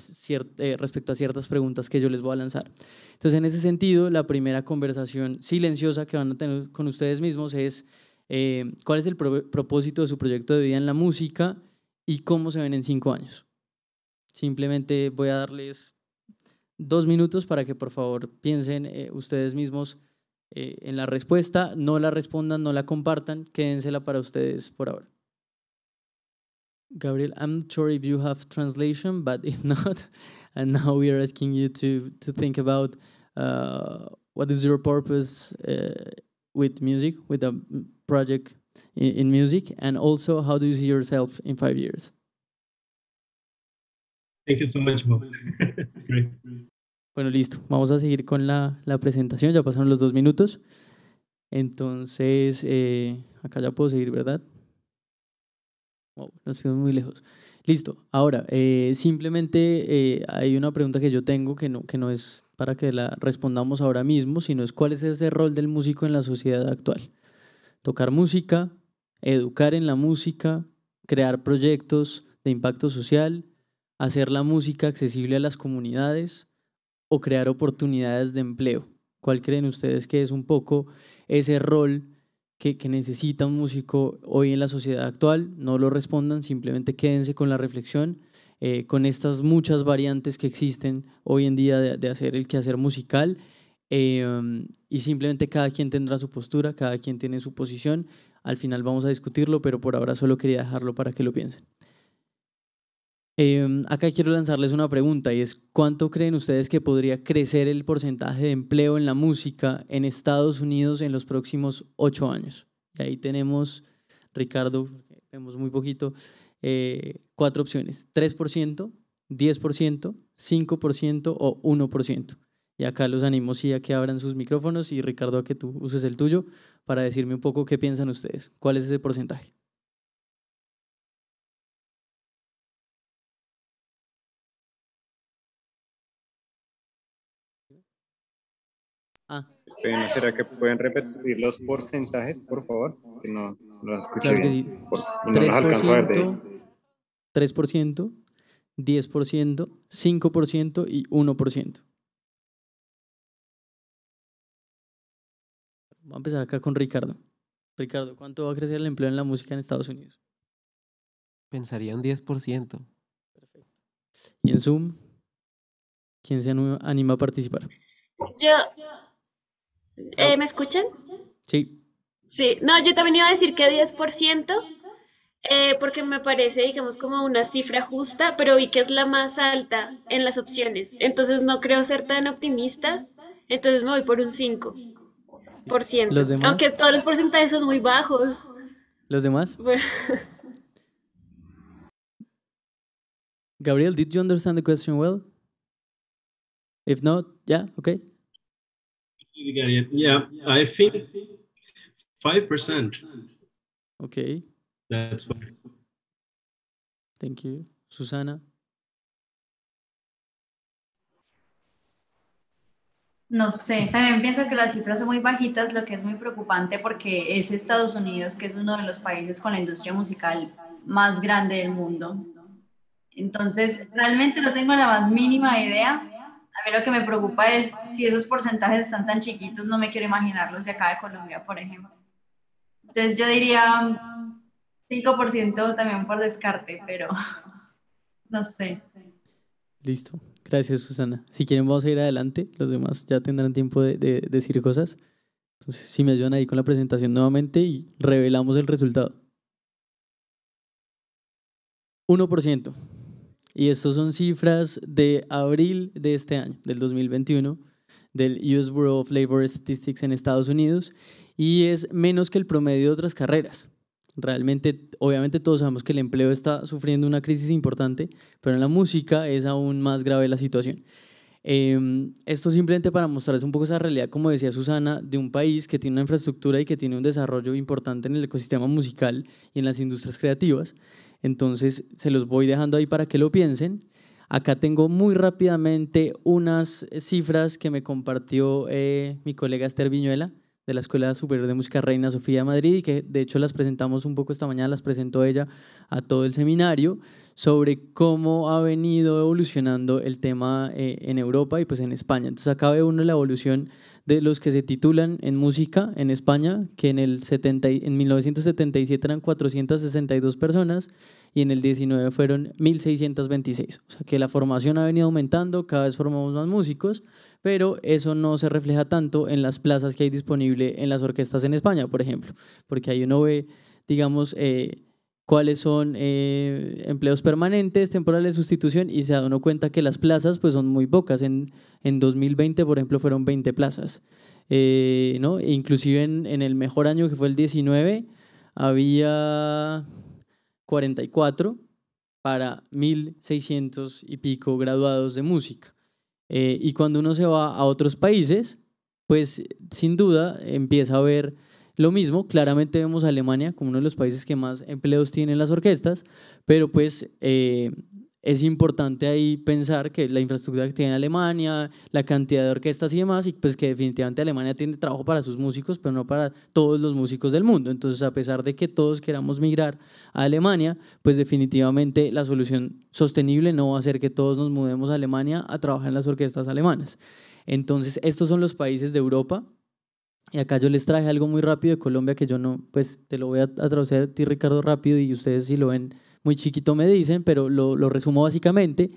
Speaker 13: eh, respecto a ciertas preguntas que yo les voy a lanzar. Entonces, en ese sentido, la primera conversación silenciosa que van a tener con ustedes mismos es eh, cuál es el propósito de su proyecto de vida en la música y cómo se ven en cinco años. Simplemente voy a darles dos minutos para que por favor piensen eh, ustedes mismos en la respuesta, no la respondan, no la compartan, quédensela para ustedes por ahora. Gabriel, I'm not sure if you have translation, but if not, and now we are asking you to to think about uh, what is your purpose uh, with music, with a project in, in, music, and also how do you see yourself in five years?
Speaker 18: Thank you so much, Great.
Speaker 13: Bueno, listo. Vamos a seguir con la, la presentación. Ya pasaron los dos minutos. Entonces, eh, acá ya puedo seguir, ¿verdad? muy lejos. Listo. Ahora, eh, simplemente eh, hay una pregunta que yo tengo que no, que no es para que la respondamos ahora mismo, sino es cuál es ese rol del músico en la sociedad actual. Tocar música, educar en la música, crear proyectos de impacto social, hacer la música accesible a las comunidades o crear oportunidades de empleo. ¿Cuál creen ustedes que es un poco ese rol que, necesita un músico hoy en la sociedad actual. No lo respondan, simplemente quédense con la reflexión, eh, con estas muchas variantes que existen hoy en día de, hacer el quehacer musical. Em, y simplemente cada quien tendrá su postura, cada quien tiene su posición. Al final vamos a discutirlo, pero por ahora solo quería dejarlo para que lo piensen. Em, acá quiero lanzarles una pregunta y es, ¿cuánto creen ustedes que podría crecer el porcentaje de empleo en la música en Estados Unidos en los próximos ocho años? Y ahí tenemos, Ricardo, vemos muy poquito, eh, cuatro opciones, 3%, 10%, 5% o 1%. Y acá los animo sí a que abran sus micrófonos y Ricardo a que tú uses el tuyo para decirme un poco qué piensan ustedes, cuál es ese porcentaje. Ah. ¿será que
Speaker 18: pueden repetir los porcentajes,
Speaker 25: por favor? Que no, claro que sí. Por,
Speaker 13: 3%, 10%, 5% y 1%. Voy a empezar acá con Ricardo. Ricardo, ¿cuánto va a crecer el empleo en la música en Estados Unidos? Pensaría un 10%. Perfecto. ¿Y en Zoom? ¿Quién se anima a participar?
Speaker 26: Yo, eh, ¿Me escuchan? Sí. Sí, no, yo también iba a decir que 10%, eh, porque me parece, digamos, como una cifra justa, pero vi que es la más alta en las opciones. Entonces no creo ser tan optimista, entonces me voy por un 5%. ¿Los demás? Aunque todos los porcentajes son muy bajos. ¿Los demás?
Speaker 13: Gabriel, did you understand the question well? If not, yeah, okay.
Speaker 18: Sí, Yeah, I think Okay. That's fine.
Speaker 13: Thank you, Susana.
Speaker 17: No sé, también pienso que las cifras son muy bajitas, lo que es muy preocupante porque es Estados Unidos, que es uno de los países con la industria musical más grande del mundo. Entonces, realmente no tengo la más mínima idea a mí lo que me preocupa es si esos porcentajes están tan chiquitos, no me quiero imaginarlos de acá de Colombia, por ejemplo. Entonces yo diría 5% mm, también por descarte, pero
Speaker 14: no sé.
Speaker 13: Listo. Gracias, Susana. Si quieren, vamos a ir adelante. Los demás ya tendrán tiempo de, decir cosas. Entonces, si me ayudan ahí con la presentación nuevamente y revelamos el resultado. 1%. Y estas son cifras de abril de este año, del 2021, del US Bureau of Labor Statistics en Estados Unidos, y es menos que el promedio de otras carreras. Realmente, obviamente todos sabemos que el empleo está sufriendo una crisis importante, pero en la música es aún más grave la situación. Em, esto simplemente para mostrarles un poco esa realidad, como decía Susana, de un país que tiene una infraestructura y que tiene un desarrollo importante en el ecosistema musical y en las industrias creativas, entonces se los voy dejando ahí para que lo piensen. Acá tengo muy rápidamente unas eh, cifras que me compartió eh, mi colega Esther Viñuela de la Escuela Superior de Música Reina Sofía de Madrid y que de hecho las presentamos un poco esta mañana, las presentó ella a todo el seminario sobre cómo ha venido evolucionando el tema eh, en Europa y pues en España. Entonces acá ve uno la evolución de los que se titulan en música en España, que en, el 70, en 1977 eran 462 personas y en el 19 fueron 1.626. O sea que la formación ha venido aumentando, cada vez formamos más músicos, pero eso no se refleja tanto en las plazas que hay disponible en las orquestas en España, por ejemplo, porque ahí uno ve, digamos, eh, cuáles son eh, empleos permanentes, temporales, sustitución, y se da uno cuenta que las plazas pues son muy pocas. En, en 2020, por ejemplo, fueron 20 plazas. Eh, ¿no? E inclusive en, en, el mejor año que fue el 19, había 44 para 1.600 y pico graduados de música. Eh, y cuando uno se va a otros países, pues sin duda empieza a ver lo mismo. Claramente vemos a Alemania como uno de los países que más empleos tienen las orquestas, pero pues eh, es importante ahí pensar que la infraestructura que tiene Alemania, la cantidad de orquestas y demás, y pues que definitivamente Alemania tiene trabajo para sus músicos, pero no para todos los músicos del mundo. Entonces, a pesar de que todos queramos migrar a Alemania, pues definitivamente la solución sostenible no va a ser que todos nos mudemos a Alemania a trabajar en las orquestas alemanas. Entonces, estos son los países de Europa. Y acá yo les traje algo muy rápido de Colombia que yo no, pues te lo voy a, traducir a ti, Ricardo, rápido, y ustedes si lo ven muy chiquito me dicen, pero lo, resumo básicamente,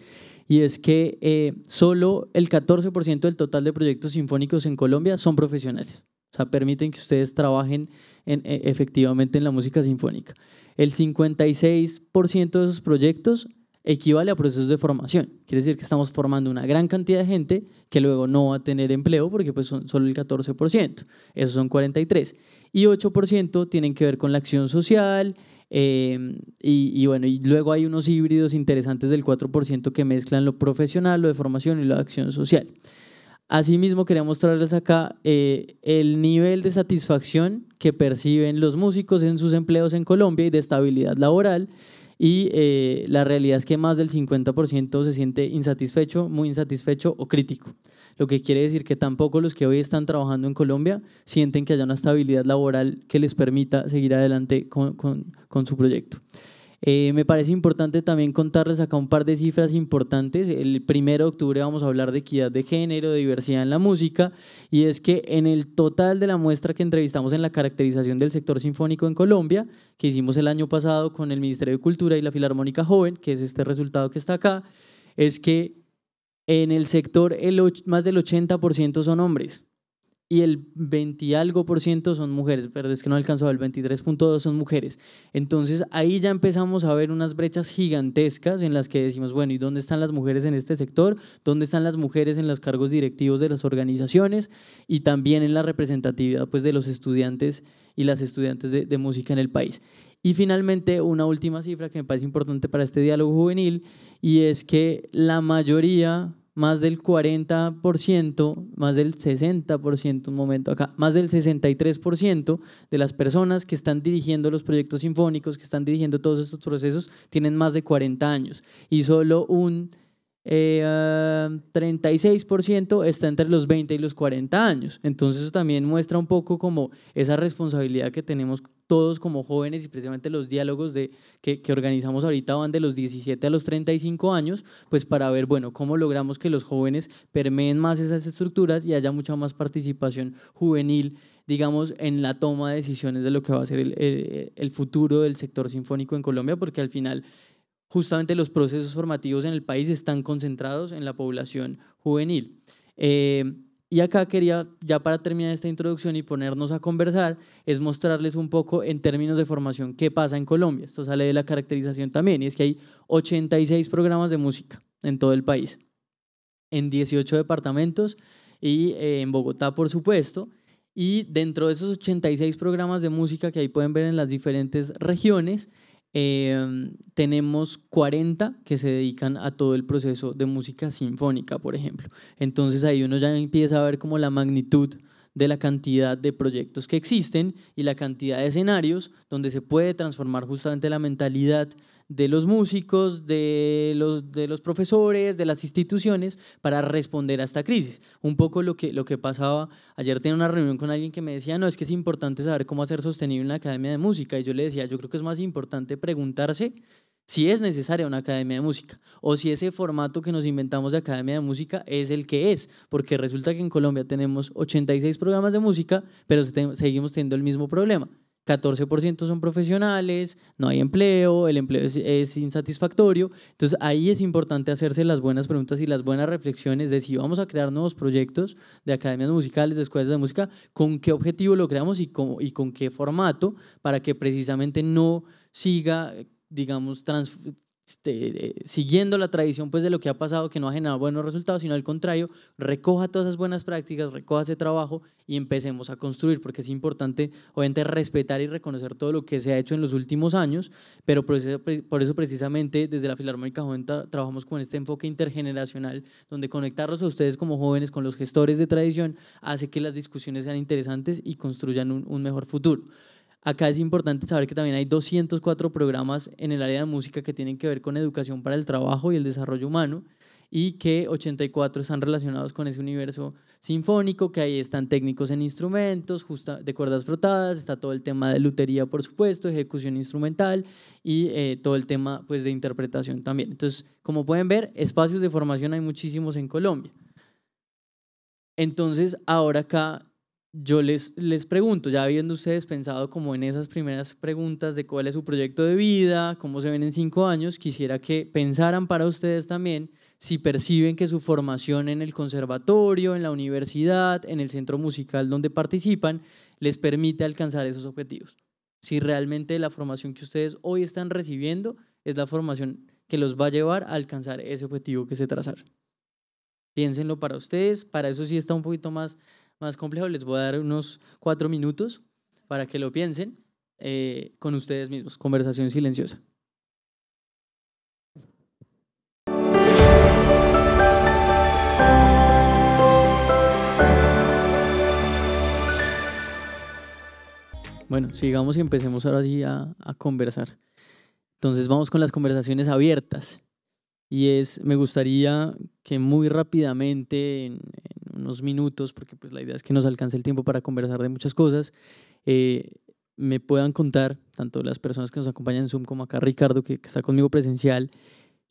Speaker 13: y es que eh, solo el 14% del total de proyectos sinfónicos en Colombia son profesionales. O sea, permiten que ustedes trabajen en, e, efectivamente en la música sinfónica. El 56% de esos proyectos equivale a procesos de formación. Quiere decir que estamos formando una gran cantidad de gente que luego no va a tener empleo porque pues son solo el 14%. Esos son 43. Y 8% tienen que ver con la acción social, Em, y, bueno, y luego hay unos híbridos interesantes del 4% que mezclan lo profesional, lo de formación y lo de acción social. Asimismo, quería mostrarles acá eh, el nivel de satisfacción que perciben los músicos en sus empleos en Colombia y de estabilidad laboral. Y eh, la realidad es que más del 50% se siente insatisfecho, muy insatisfecho o crítico lo que quiere decir que tampoco los que hoy están trabajando en Colombia sienten que haya una estabilidad laboral que les permita seguir adelante con, su proyecto. Eh, me parece importante también contarles acá un par de cifras importantes. El primero de octubre vamos a hablar de equidad de género, de diversidad en la música, y es que en el total de la muestra que entrevistamos en la caracterización del sector sinfónico en Colombia, que hicimos el año pasado con el Ministerio de Cultura y la Filarmónica Joven, que es este resultado que está acá, es que en el sector, el más del 80% son hombres y el 20 y algo por ciento son mujeres, pero es que no alcanzó, el 23.2 son mujeres. Entonces ahí ya empezamos a ver unas brechas gigantescas en las que decimos, bueno, ¿y dónde están las mujeres en este sector? ¿Dónde están las mujeres en los cargos directivos de las organizaciones? Y también en la representatividad pues, de los estudiantes y las estudiantes de, de música en el país. Y finalmente, una última cifra que me parece importante para este diálogo juvenil y es que la mayoría, más del 40%, más del 60%, un momento acá, más del 63% de las personas que están dirigiendo los proyectos sinfónicos, que están dirigiendo todos estos procesos, tienen más de 40 años y solo un eh, 36% ah, está entre los 20 y los 40 años. Entonces eso también muestra un poco como esa responsabilidad que tenemos todos como jóvenes y precisamente los diálogos de, que, que organizamos ahorita van de los 17 a los 35 años, pues para ver, bueno, cómo logramos que los jóvenes permeen más esas estructuras y haya mucha más participación juvenil digamos, en la toma de decisiones de lo que va a ser el futuro del sector sinfónico en Colombia, porque al final justamente los procesos formativos en el país están concentrados en la población juvenil. Eh, y acá quería, ya para terminar esta introducción y ponernos a conversar, es mostrarles un poco en términos de formación qué pasa en Colombia. Esto sale de la caracterización también, y es que hay 86 programas de música en todo el país, en 18 departamentos y eh, en Bogotá, por supuesto. Y dentro de esos 86 programas de música que ahí pueden ver en las diferentes regiones, Em, tenemos 40 que se dedican a todo el proceso de música sinfónica, por ejemplo. Entonces ahí uno ya empieza a ver como la magnitud de la cantidad de proyectos que existen y la cantidad de escenarios donde se puede transformar justamente la mentalidad de los músicos, de los, de los profesores, de las instituciones para responder a esta crisis. Un poco lo que, lo que pasaba, ayer tenía una reunión con alguien que me decía, no, es que es importante saber cómo hacer sostenible una academia de música. Y yo le decía, yo creo que es más importante preguntarse si es necesaria una academia de música o si ese formato que nos inventamos de academia de música es el que es, porque resulta que en Colombia tenemos 86 programas de música, pero seguimos teniendo el mismo problema 14% son profesionales, no hay empleo, el empleo es, insatisfactorio. Entonces ahí es importante hacerse las buenas preguntas y las buenas reflexiones de si vamos a crear nuevos proyectos de academias musicales, de escuelas de música, con qué objetivo lo creamos y con, y con qué formato para que precisamente no siga digamos, trans, este, eh, siguiendo la tradición pues de lo que ha pasado, que no ha generado buenos resultados, sino al contrario, recoja todas esas buenas prácticas, recoja ese trabajo y empecemos a construir, porque es importante obviamente respetar y reconocer todo lo que se ha hecho en los últimos años, pero por eso, precisamente desde la Filarmónica Joven trabajamos con este enfoque intergeneracional, donde conectarlos a ustedes como jóvenes con los gestores de tradición hace que las discusiones sean interesantes y construyan un mejor futuro. Acá es importante saber que también hay 204 programas en el área de música que tienen que ver con educación para el trabajo y el desarrollo humano y que 84 están relacionados con ese universo sinfónico, que ahí están técnicos en instrumentos, de cuerdas frotadas, está todo el tema de lutería, por supuesto, ejecución instrumental y eh, todo el tema pues, de interpretación también. Entonces, como pueden ver, espacios de formación hay muchísimos en Colombia. Entonces, ahora acá yo les, les pregunto, ya habiendo ustedes pensado como en esas primeras preguntas de cuál es su proyecto de vida, cómo se ven en cinco años, quisiera que pensaran para ustedes también si perciben que su formación en el conservatorio, en la universidad, en el centro musical donde participan, les permite alcanzar esos objetivos. Si realmente la formación que ustedes hoy están recibiendo es la formación que los va a llevar a alcanzar ese objetivo que se trazaron. Piénsenlo para ustedes, para eso sí está un poquito más más complejo, les voy a dar unos cuatro minutos para que lo piensen eh, con ustedes mismos. Conversación silenciosa. Bueno, sigamos y empecemos ahora sí a, a, conversar. Entonces vamos con las conversaciones abiertas. Y es, me gustaría que muy rápidamente, en, unos minutos, porque pues la idea es que nos alcance el tiempo para conversar de muchas cosas, eh, me puedan contar, tanto las personas que nos acompañan en Zoom como acá Ricardo, que, está conmigo presencial,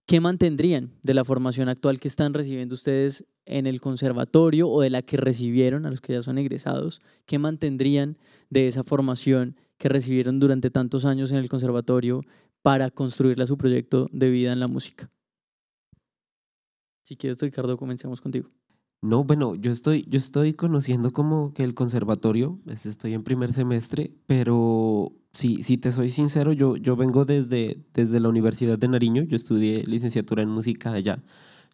Speaker 13: qué mantendrían de la formación actual que están recibiendo ustedes en el conservatorio o de la que recibieron a los que ya son egresados, qué mantendrían de esa formación que recibieron durante tantos años en el conservatorio para construirla su proyecto de vida en la música. Si quieres, Ricardo, comencemos contigo.
Speaker 16: No, bueno, yo estoy, yo estoy conociendo como que el conservatorio, estoy en primer semestre, pero si, te soy sincero, yo, yo vengo desde, desde la Universidad de Nariño, yo estudié licenciatura en música allá,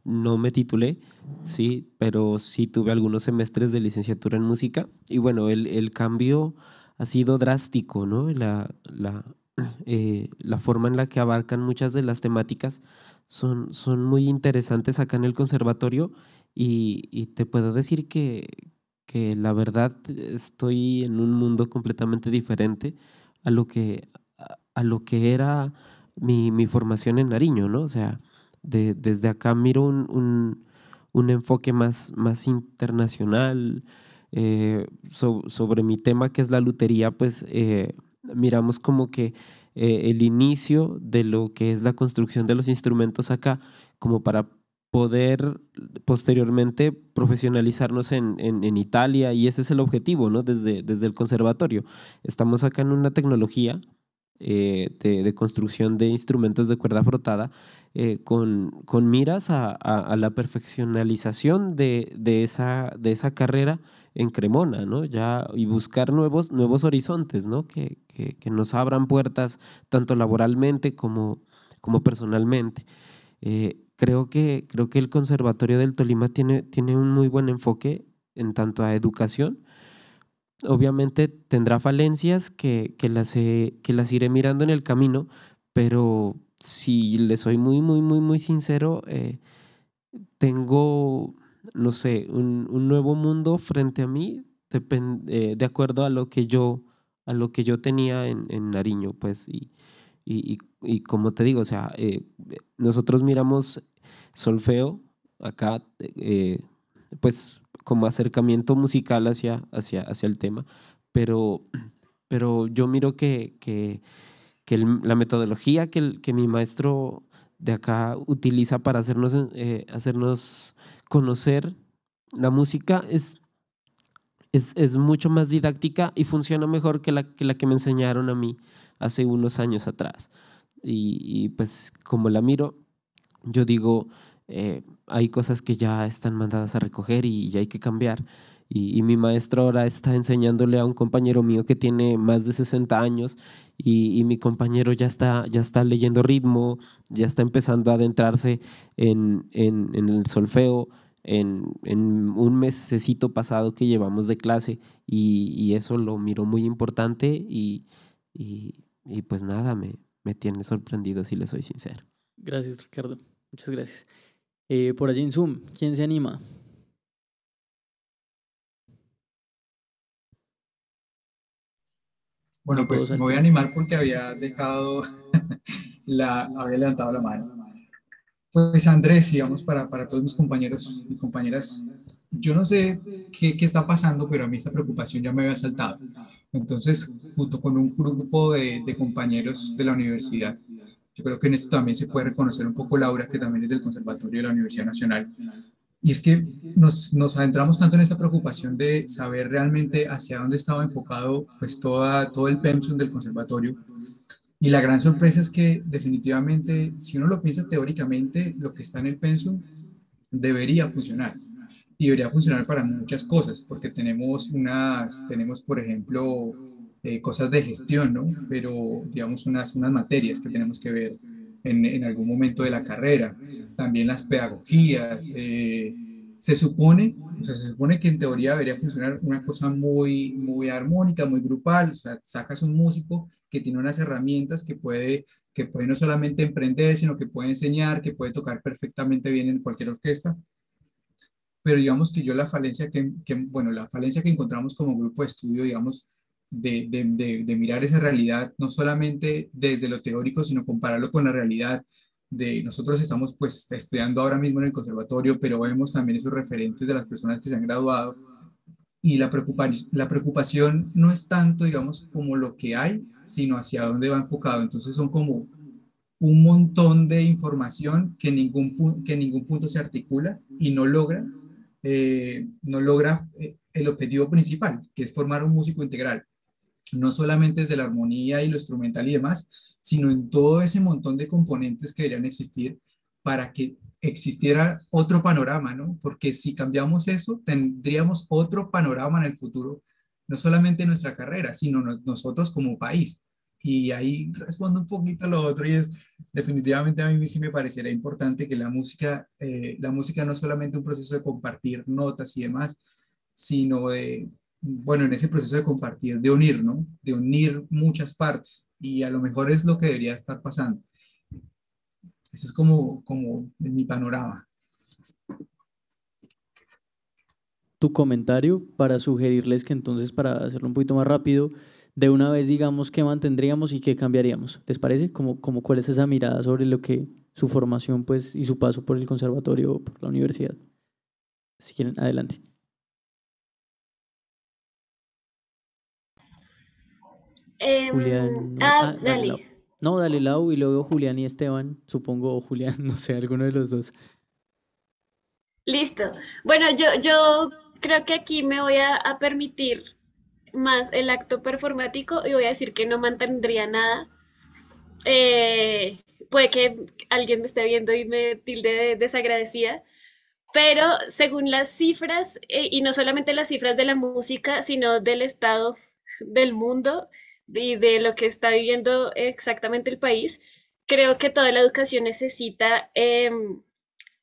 Speaker 16: no me titulé, sí, pero sí tuve algunos semestres de licenciatura en música y bueno, el, cambio ha sido drástico, ¿no? La, la, eh, la forma en la que abarcan muchas de las temáticas son, son muy interesantes acá en el conservatorio y, te puedo decir que, la verdad estoy en un mundo completamente diferente a lo que, a, lo que era mi, formación en Nariño, ¿no? O sea, desde acá miro un, enfoque más, más internacional. Eh, sobre mi tema que es la lutería, pues eh, miramos como que eh, el inicio de lo que es la construcción de los instrumentos acá, como para poder posteriormente profesionalizarnos en, Italia y ese es el objetivo, ¿no? Desde, desde el conservatorio. Estamos acá en una tecnología eh, de, construcción de instrumentos de cuerda frotada eh, con, con, miras a, la perfeccionalización de, esa, de esa carrera en Cremona, ¿no? Ya, y buscar nuevos, nuevos horizontes, ¿no? Que, nos abran puertas tanto laboralmente como, como personalmente. Eh, creo que, creo que el Conservatorio del Tolima tiene, tiene un muy buen enfoque en tanto a educación. Obviamente tendrá falencias que, que las, que las iré mirando en el camino, pero si le soy muy, muy, muy, muy sincero, eh, tengo, no sé, un, un, nuevo mundo frente a mí eh, de acuerdo a lo que yo, a lo que yo tenía en, Nariño, pues, y, y, y y como te digo, o sea, eh, nosotros miramos solfeo acá, eh, pues como acercamiento musical hacia, hacia, hacia el tema, pero, pero yo miro que, que, la metodología que, que mi maestro de acá utiliza para hacernos, eh, hacernos conocer la música es, es, es, mucho más didáctica y funciona mejor que la que, la que me enseñaron a mí hace unos años atrás y, pues como la miro, yo digo, eh, hay cosas que ya están mandadas a recoger y, hay que cambiar. Y, mi maestro ahora está enseñándole a un compañero mío que tiene más de 60 años y, mi compañero ya está, ya está leyendo ritmo, ya está empezando a adentrarse en, en, el solfeo. En, un mesecito pasado que llevamos de clase y, eso lo miro muy importante y, y pues nada, me, me tiene sorprendido si le soy sincero.
Speaker 13: Gracias, Ricardo. Muchas gracias. Eh, por allí en Zoom, ¿quién se anima? Bueno, pues me
Speaker 19: voy a animar porque había dejado la, había levantado la mano. Pues Andrés, digamos, para, para todos mis compañeros y compañeras, yo no sé qué, qué, está pasando, pero a mí esta preocupación ya me había saltado. Entonces, junto con un grupo de, compañeros de la universidad, yo creo que en esto también se puede reconocer un poco Laura, que también es del Conservatorio de la Universidad Nacional. Y es que nos, nos adentramos tanto en esa preocupación de saber realmente hacia dónde estaba enfocado pues toda, todo el pensum del conservatorio, y la gran sorpresa es que definitivamente, si uno lo piensa teóricamente, lo que está en el pensum debería funcionar. Y debería funcionar para muchas cosas, porque tenemos unas, tenemos por ejemplo, eh, cosas de gestión, ¿no? Pero digamos unas, unas materias que tenemos que ver en, en algún momento de la carrera. También las pedagogías, eh, se supone, se supone que en teoría debería funcionar una cosa muy, muy armónica, muy grupal, o sea, sacas un músico que tiene unas herramientas que puede, que puede no solamente emprender, sino que puede enseñar, que puede tocar perfectamente bien en cualquier orquesta. Pero digamos que yo la falencia que, bueno, la falencia que encontramos como grupo de estudio, digamos, de, de mirar esa realidad, no solamente desde lo teórico, sino compararlo con la realidad, de nosotros estamos pues estudiando ahora mismo en el conservatorio, pero vemos también esos referentes de las personas que se han graduado y la, preocupación, no es tanto, digamos, como lo que hay, sino hacia dónde va enfocado. Entonces son como un montón de información que en ningún, que ningún punto se articula y no logra, eh, no logra eh, el objetivo principal, que es formar un músico integral no solamente desde la armonía y lo instrumental y demás, sino en todo ese montón de componentes que deberían existir para que existiera otro panorama, ¿no? Porque si cambiamos eso, tendríamos otro panorama en el futuro, no solamente nuestra carrera, sino nosotros como país. Y ahí respondo un poquito a lo otro y es definitivamente a mí sí me parecería importante que la música, eh, la música no solamente un proceso de compartir notas y demás, sino de bueno, en ese proceso de compartir, de unir, ¿no? De unir muchas partes. Y a lo mejor es lo que debería estar pasando. Ese es como, como mi panorama.
Speaker 13: Tu comentario para sugerirles que entonces, para hacerlo un poquito más rápido, de una vez digamos qué mantendríamos y qué cambiaríamos. ¿Les parece? Como, como cuál es esa mirada sobre lo que su formación pues, y su paso por el conservatorio o por la universidad. Si quieren, adelante.
Speaker 26: Em, Julián. Ah, ah, dale.
Speaker 13: No, dale Lau y luego Julián y Esteban, supongo, o Julián, no sé, alguno de los dos.
Speaker 26: Listo. Bueno, yo, yo creo que aquí me voy a, permitir más el acto performático y voy a decir que no mantendría nada. Eh, puede que alguien me esté viendo y me tilde de desagradecida, pero según las cifras, eh, y no solamente las cifras de la música, sino del estado del mundo, de lo que está viviendo exactamente el país, creo que toda la educación necesita eh,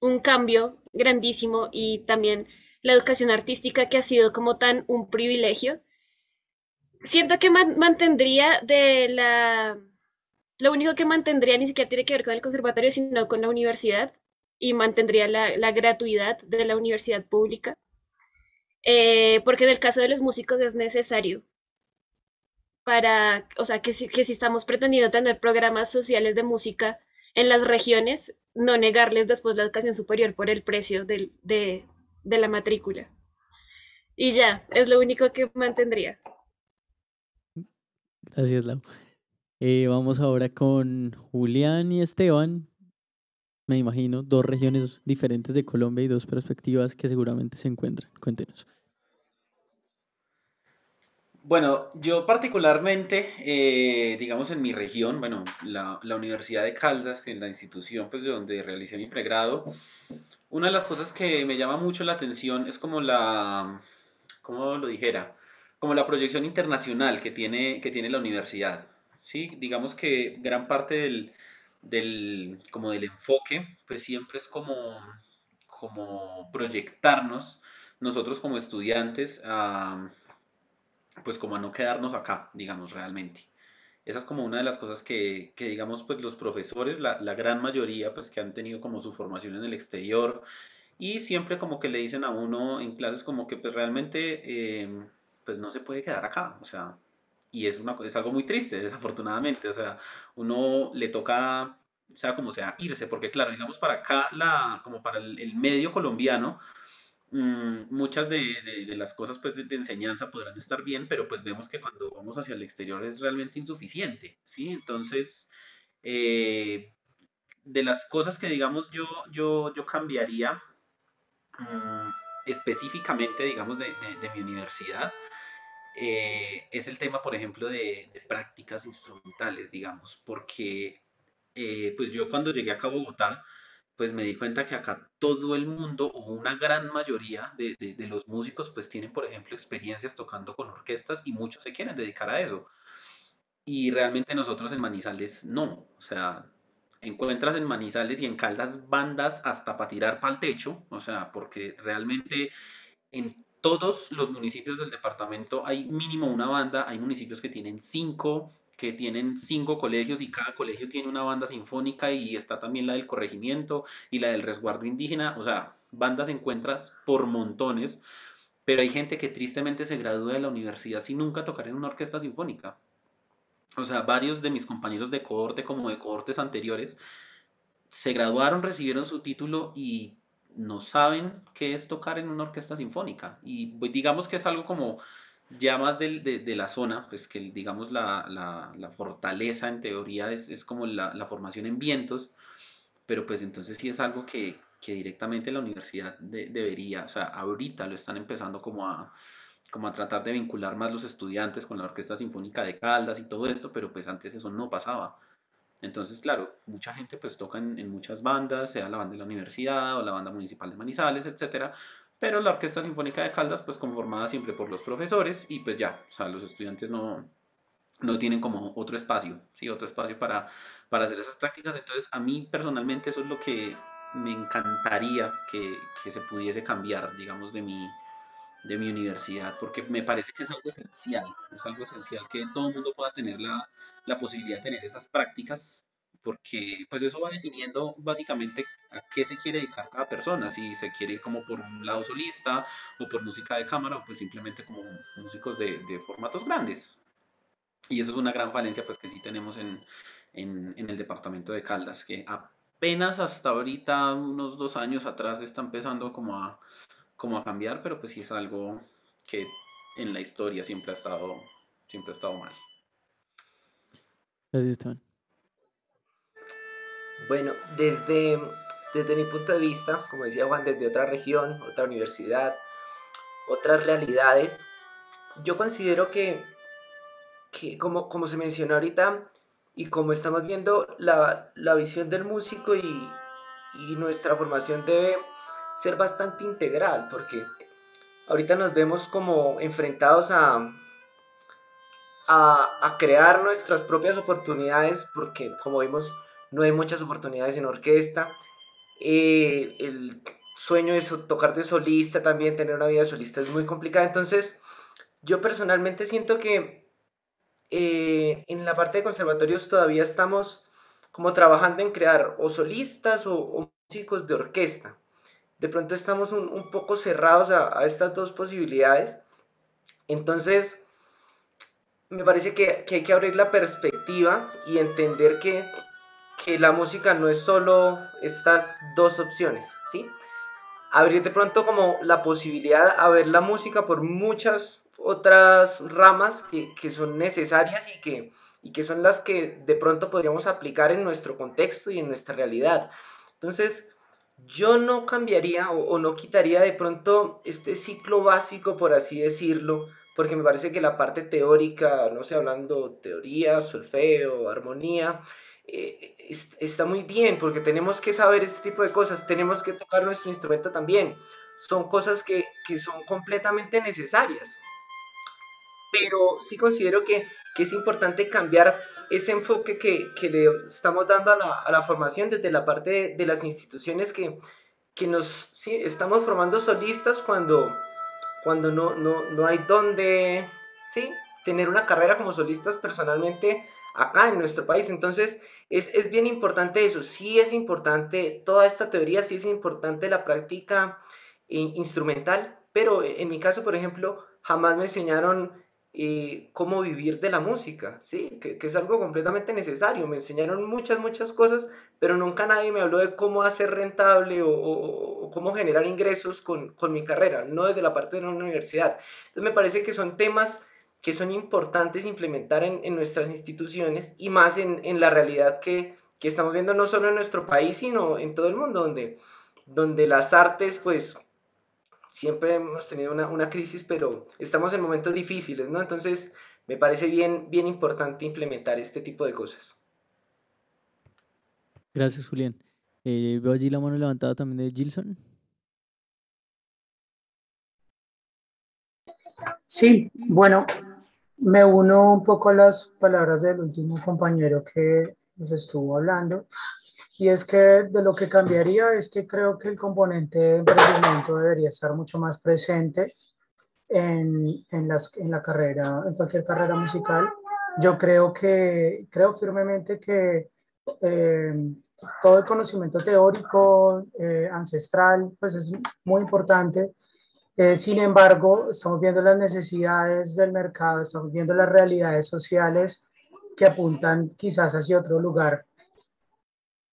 Speaker 26: un cambio grandísimo y también la educación artística que ha sido como tan un privilegio. Siento que mantendría de la... Lo único que mantendría ni siquiera tiene que ver con el conservatorio, sino con la universidad y mantendría la, gratuidad de la universidad pública, eh, porque en el caso de los músicos es necesario para, o sea, que si, que si estamos pretendiendo tener programas sociales de música en las regiones, no negarles después la educación superior por el precio de, la matrícula. Y ya, es lo único que mantendría.
Speaker 13: Gracias, Lau. Eh, vamos ahora con Julián y Esteban. Me imagino, dos regiones diferentes de Colombia y dos perspectivas que seguramente se encuentran. Cuéntenos.
Speaker 24: Bueno, yo particularmente, eh, digamos en mi región, bueno, la, Universidad de Caldas, en la institución pues, donde realicé mi pregrado, una de las cosas que me llama mucho la atención es como la, ¿cómo lo dijera? Como la proyección internacional que tiene, que tiene la universidad, ¿sí? Digamos que gran parte del, como del enfoque, pues siempre es como, como proyectarnos nosotros como estudiantes a pues como a no quedarnos acá, digamos, realmente. Esa es como una de las cosas que, que digamos, pues los profesores, la, gran mayoría, pues que han tenido como su formación en el exterior y siempre como que le dicen a uno en clases como que pues realmente, em, pues no se puede quedar acá, o sea, y es, una, es algo muy triste, desafortunadamente, o sea, uno le toca, sea como sea, irse, porque claro, digamos, para acá, la, como para el medio colombiano, Mm, muchas de, las cosas pues, de, enseñanza podrán estar bien, pero pues vemos que cuando vamos hacia el exterior es realmente insuficiente, ¿sí? Entonces, eh, de las cosas que digamos yo, yo, cambiaría mm, específicamente, digamos, de, mi universidad, eh, es el tema, por ejemplo, de, prácticas instrumentales, digamos, porque eh, pues yo cuando llegué acá a Bogotá, pues me di cuenta que acá todo el mundo o una gran mayoría de, los músicos pues tienen, por ejemplo, experiencias tocando con orquestas y muchos se quieren dedicar a eso. Y realmente nosotros en Manizales no. O sea, encuentras en Manizales y en Caldas bandas hasta para tirar para el techo. O sea, porque realmente en todos los municipios del departamento hay mínimo una banda. Hay municipios que tienen cinco, que tienen cinco colegios y cada colegio tiene una banda sinfónica y está también la del corregimiento y la del resguardo indígena, o sea, bandas encuentras por montones, pero hay gente que tristemente se gradúa de la universidad sin nunca tocar en una orquesta sinfónica. O sea, varios de mis compañeros de cohorte como de cohortes anteriores se graduaron, recibieron su título y no saben qué es tocar en una orquesta sinfónica. Y pues, digamos que es algo como ya del, de, la zona, pues que digamos la, la, fortaleza en teoría es, es como la, la, formación en vientos, pero pues entonces sí es algo que, que directamente la universidad debería, o sea, ahorita lo están empezando como a, como a tratar de vincular más los estudiantes con la Orquesta Sinfónica de Caldas y todo esto, pero pues antes eso no pasaba. Entonces, claro, mucha gente pues toca en, en muchas bandas, sea la banda de la universidad o la banda municipal de Manizales, etcétera, pero la Orquesta Sinfónica de Caldas, pues conformada siempre por los profesores y pues ya, o sea, los estudiantes no, no tienen como otro espacio, ¿sí? Otro espacio para, para hacer esas prácticas. Entonces, a mí personalmente eso es lo que me encantaría que, se pudiese cambiar, digamos, de mi, de mi universidad, porque me parece que es algo esencial, es algo esencial que todo el mundo pueda tener la, la posibilidad de tener esas prácticas porque pues eso va definiendo básicamente a qué se quiere dedicar cada persona, si se quiere ir como por un lado solista o por música de cámara o pues simplemente como músicos de, formatos grandes. Y eso es una gran falencia pues que sí tenemos en, el departamento de Caldas, que apenas hasta ahorita, unos dos años atrás, está empezando como a, como a cambiar, pero pues sí es algo que en la historia siempre ha estado, siempre ha estado mal.
Speaker 13: Así están.
Speaker 27: Bueno, desde, desde mi punto de vista, como decía Juan, desde otra región, otra universidad, otras realidades, yo considero que, como, se mencionó ahorita, y como estamos viendo, la, visión del músico y, nuestra formación debe ser bastante integral, porque ahorita nos vemos como enfrentados a, a crear nuestras propias oportunidades, porque como vimos, no hay muchas oportunidades en orquesta. Eh, el sueño de tocar de solista también, tener una vida de solista es muy complicada. Entonces, yo personalmente siento que eh, en la parte de conservatorios todavía estamos como trabajando en crear o solistas o, músicos de orquesta. De pronto estamos un, poco cerrados a, estas dos posibilidades. Entonces, me parece que hay que abrir la perspectiva y entender que que la música no es solo estas dos opciones, ¿sí? Abrir de pronto como la posibilidad a ver la música por muchas otras ramas que, son necesarias y que, y que son las que de pronto podríamos aplicar en nuestro contexto y en nuestra realidad. Entonces, yo no cambiaría o, o, no quitaría de pronto este ciclo básico, por así decirlo, porque me parece que la parte teórica, no sé, hablando teoría, solfeo, armonía, eh, está muy bien porque tenemos que saber este tipo de cosas, tenemos que tocar nuestro instrumento también. Son cosas que, que son completamente necesarias. Pero sí considero que, que es importante cambiar ese enfoque que, que le estamos dando a la, a la, formación desde la parte de, las instituciones que, que nos sí, estamos formando solistas cuando, cuando no, no, no hay donde ¿sí? tener una carrera como solistas personalmente acá en nuestro país. Entonces, es, es, bien importante eso. Sí es importante toda esta teoría, sí es importante la práctica eh, instrumental, pero en mi caso, por ejemplo, jamás me enseñaron eh, cómo vivir de la música, ¿sí? Que, es algo completamente necesario. Me enseñaron muchas, muchas cosas, pero nunca nadie me habló de cómo hacer rentable o, cómo generar ingresos con, con mi carrera, no desde la parte de la universidad. Entonces me parece que son temas que son importantes implementar en, nuestras instituciones y más en, la realidad que, estamos viendo no solo en nuestro país, sino en todo el mundo, donde, donde las artes, pues, siempre hemos tenido una, crisis, pero estamos en momentos difíciles, ¿no? Entonces, me parece bien, bien importante implementar este tipo de cosas.
Speaker 13: Gracias, Julián. Eh, veo allí la mano levantada también de Gilson.
Speaker 10: Sí, bueno, me uno un poco a las palabras del último compañero que nos estuvo hablando. Y es que de lo que cambiaría es que creo que el componente de emprendimiento debería estar mucho más presente en, en, las, en la carrera, en cualquier carrera musical. Yo creo que, creo firmemente que eh, todo el conocimiento teórico, eh, ancestral, pues es muy importante, eh, sin embargo, estamos viendo las necesidades del mercado, estamos viendo las realidades sociales que apuntan quizás hacia otro lugar.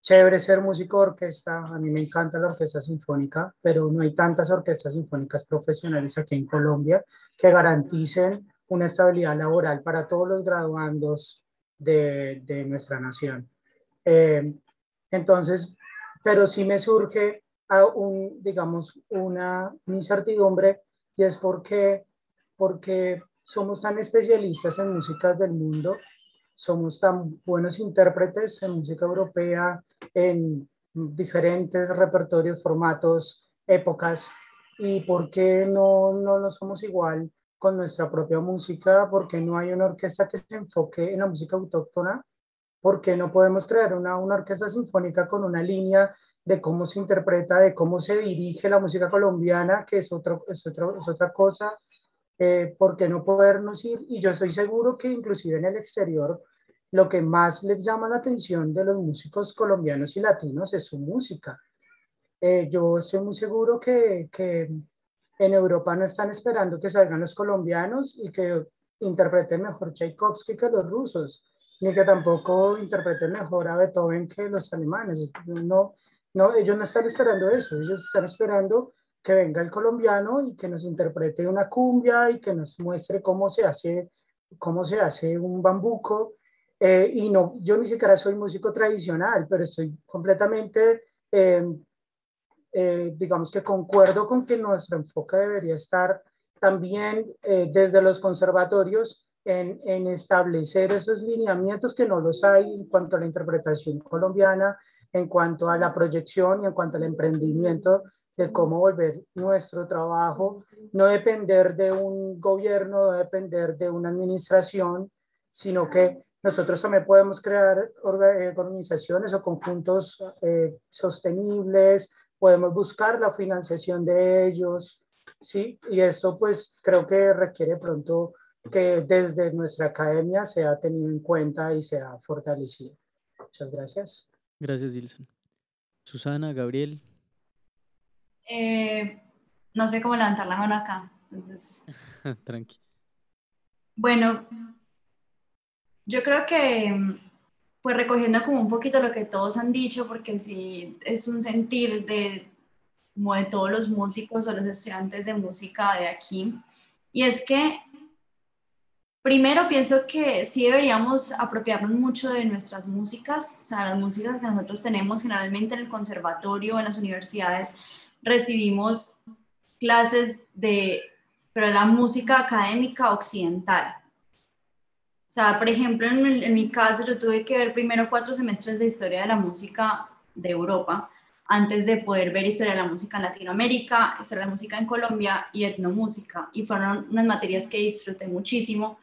Speaker 10: Chévere ser músico de orquesta, a mí me encanta la orquesta sinfónica, pero no hay tantas orquestas sinfónicas profesionales aquí en Colombia que garanticen una estabilidad laboral para todos los graduandos de, nuestra nación. Eh, entonces, pero sí me surge a un, digamos, una incertidumbre y es porque, porque somos tan especialistas en música del mundo, somos tan buenos intérpretes en música europea, en diferentes repertorios, formatos, épocas, y porque no, no lo somos igual con nuestra propia música, porque no hay una orquesta que se enfoque en la música autóctona ¿Por qué no podemos crear una, una orquesta sinfónica con una línea de cómo se interpreta, de cómo se dirige la música colombiana, que es, otro, es, otra cosa? Eh, ¿Por qué no podernos ir? Y yo estoy seguro que inclusive en el exterior, lo que más les llama la atención de los músicos colombianos y latinos es su música. Eh, yo estoy muy seguro que, que, en Europa no están esperando que salgan los colombianos y que interpreten mejor Tchaikovsky que los rusos ni que tampoco interprete mejor a Beethoven que los alemanes. No, no, ellos no están esperando eso, ellos están esperando que venga el colombiano y que nos interprete una cumbia y que nos muestre cómo se hace, cómo se hace un bambuco. Eh, y no, yo ni siquiera soy músico tradicional, pero estoy completamente, em, eh, digamos que concuerdo con que nuestro enfoque debería estar también eh, desde los conservatorios en, establecer esos lineamientos que no los hay en cuanto a la interpretación colombiana, en cuanto a la proyección y en cuanto al emprendimiento de cómo volver nuestro trabajo, no depender de un gobierno, no depender de una administración, sino que nosotros también podemos crear eh, organizaciones o conjuntos eh, sostenibles, podemos buscar la financiación de ellos, ¿sí? Y esto pues creo que requiere pronto que desde nuestra academia se ha tenido en cuenta y se ha
Speaker 13: fortalecido. Muchas gracias. Gracias, Dilson. Susana, Gabriel.
Speaker 17: Eh, no sé cómo levantar la mano acá. Entonces...
Speaker 13: Tranqui.
Speaker 17: Bueno, yo creo que mm, pues recogiendo como un poquito lo que todos han dicho, porque sí es un sentir de, como de todos los músicos o los estudiantes de música de aquí, y es que Primero pienso que sí deberíamos apropiarnos mucho de nuestras músicas, o sea, las músicas que nosotros tenemos generalmente en el conservatorio, en las universidades, recibimos clases de, pero de la música académica occidental. O sea, por ejemplo, en, mi caso yo tuve que ver primero cuatro semestres de historia de la música de Europa, antes de poder ver historia de la música en Latinoamérica, historia de la música en Colombia y etnomúsica. Y fueron unas materias que disfruté muchísimo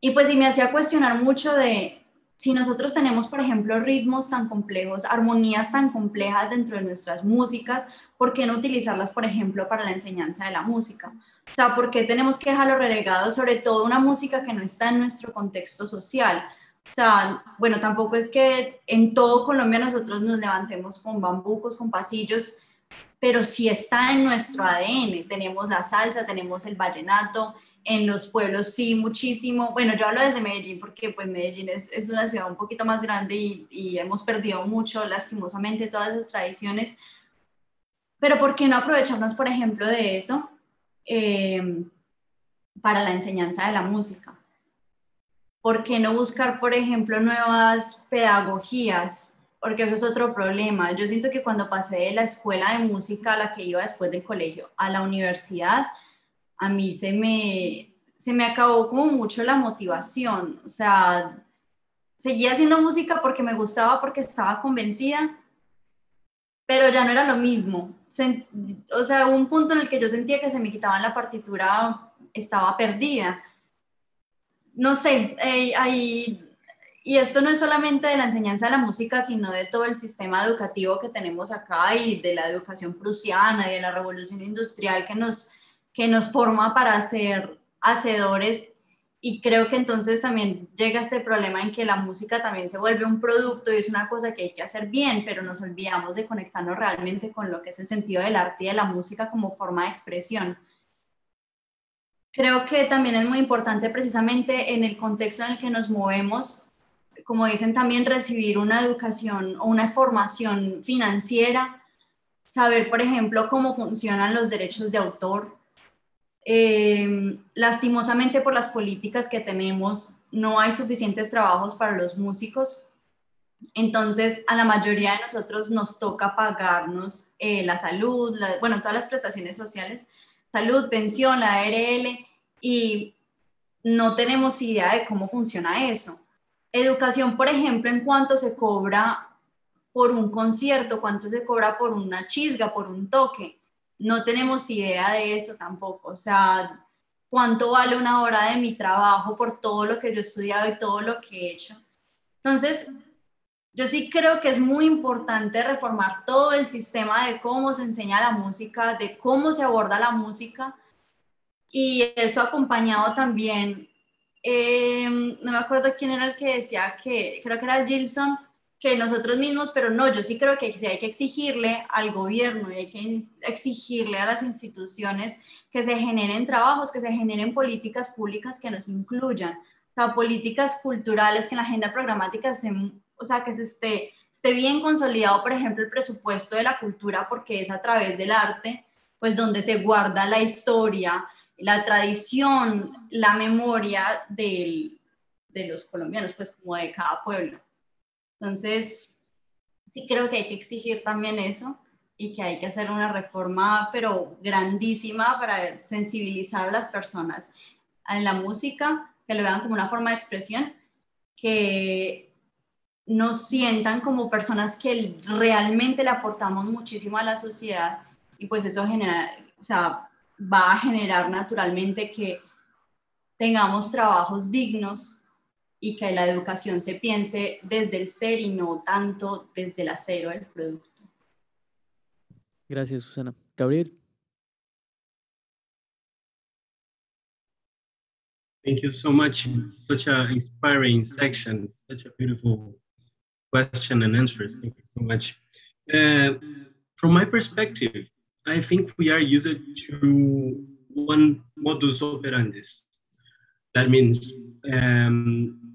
Speaker 17: y pues sí me hacía cuestionar mucho de si nosotros tenemos, por ejemplo, ritmos tan complejos, armonías tan complejas dentro de nuestras músicas, ¿por qué no utilizarlas, por ejemplo, para la enseñanza de la música? O sea, ¿por qué tenemos que dejarlo relegado, sobre todo una música que no está en nuestro contexto social? O sea, bueno, tampoco es que en todo Colombia nosotros nos levantemos con bambucos, con pasillos, pero sí está en nuestro ADN. Tenemos la salsa, tenemos el vallenato, en los pueblos sí muchísimo, bueno, yo hablo desde Medellín porque pues Medellín es, es una ciudad un poquito más grande y, y, hemos perdido mucho lastimosamente todas esas tradiciones, pero ¿por qué no aprovecharnos, por ejemplo, de eso eh, para la enseñanza de la música? ¿Por qué no buscar, por ejemplo, nuevas pedagogías? Porque eso es otro problema. Yo siento que cuando pasé de la escuela de música a la que iba después del colegio a la universidad, a mí se me, se me acabó como mucho la motivación. O sea, seguía haciendo música porque me gustaba, porque estaba convencida, pero ya no era lo mismo. O sea, un punto en el que yo sentía que se me quitaban la partitura, estaba perdida. No sé, eh, ahí, y esto no es solamente de la enseñanza de la música, sino de todo el sistema educativo que tenemos acá y de la educación prusiana y de la revolución industrial que nos que nos forma para ser hacedores y creo que entonces también llega este problema en que la música también se vuelve un producto y es una cosa que hay que hacer bien, pero nos olvidamos de conectarnos realmente con lo que es el sentido del arte y de la música como forma de expresión. Creo que también es muy importante precisamente en el contexto en el que nos movemos, como dicen también, recibir una educación o una formación financiera, saber, por ejemplo, cómo funcionan los derechos de autor, Em, lastimosamente por las políticas que tenemos, no hay suficientes trabajos para los músicos. Entonces, a la mayoría de nosotros nos toca pagarnos eh, la salud, bueno, todas las prestaciones sociales, salud, pensión, la ARL, y no tenemos idea de cómo funciona eso. Educación, por ejemplo, en cuánto se cobra por un concierto, cuánto se cobra por una chisga, por un toque no tenemos idea de eso tampoco. O sea, cuánto vale una hora de mi trabajo por todo lo que yo he estudiado y todo lo que he hecho. Entonces, yo sí creo que es muy importante reformar todo el sistema de cómo se enseña la música, de cómo se aborda la música. Y eso acompañado también, eh, no me acuerdo quién era el que decía que, creo que era Gilson, que nosotros mismos, pero no, yo sí creo que hay que exigirle al gobierno y hay que exigirle a las instituciones que se generen trabajos, que se generen políticas públicas que nos incluyan, o sea, políticas culturales que en la agenda programática se, o sea, que se esté, esté bien consolidado, por ejemplo, el presupuesto de la cultura, porque es a través del arte, pues donde se guarda la historia, la tradición, la memoria de los colombianos, pues como de cada pueblo. Entonces, sí creo que hay que exigir también eso y que hay que hacer una reforma, pero grandísima, para sensibilizar a las personas en la música, que lo vean como una forma de expresión, que nos sientan como personas que realmente le aportamos muchísimo a la sociedad y pues eso genera, o sea, va a generar naturalmente que tengamos trabajos dignos y que la educación se piense desde el ser y no tanto desde el acero del producto.
Speaker 13: Gracias, Susana. Gabriel.
Speaker 18: Thank you so much. Such an inspiring section, such a beautiful question and answers. Thank you so much. Uh, from my perspective, I think we are used to one modus operandi. That means um,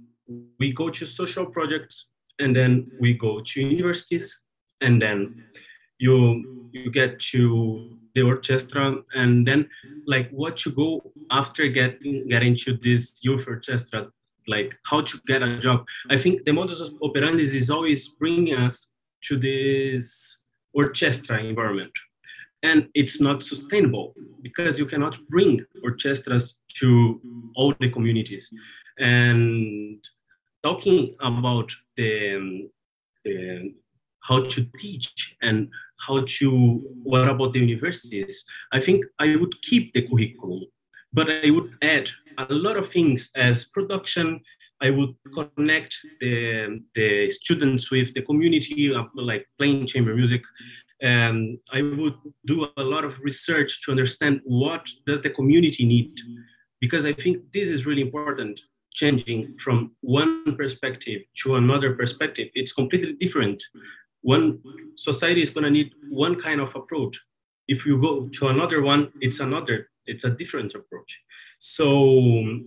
Speaker 18: we go to social projects and then we go to universities and then you you get to the orchestra and then like what you go after getting getting to this youth orchestra like how to get a job i think the modus operandi is always bringing us to this orchestra environment and it's not sustainable because you cannot bring orchestras to all the communities and talking about the, um, the how to teach and how to what about the universities i think i would keep the curriculum but i would add a lot of things as production i would connect the, the students with the community um, like playing chamber music and um, i would do a lot of research to understand what does the community need because i think this is really important changing from one perspective to another perspective. It's completely different. One society is going to need one kind of approach. If you go to another one, it's another, it's a different approach. So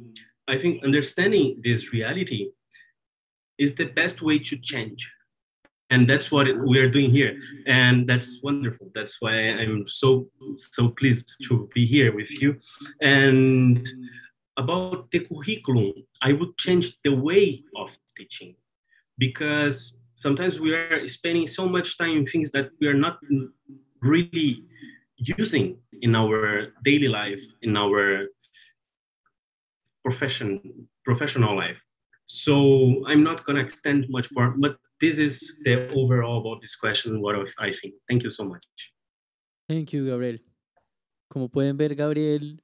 Speaker 18: I think understanding this reality is the best way to change. And that's what we are doing here. And that's wonderful. That's why I'm so, so pleased to be here with you. And about the curriculum, I would change the way of teaching because sometimes we are spending so much time in things that we are not really using in our daily life, in our profession, professional life. So I'm not going to extend much more, but this is the overall about this question, what I think. Thank you
Speaker 13: so much. Thank you, Gabriel. Como pueden ver, Gabriel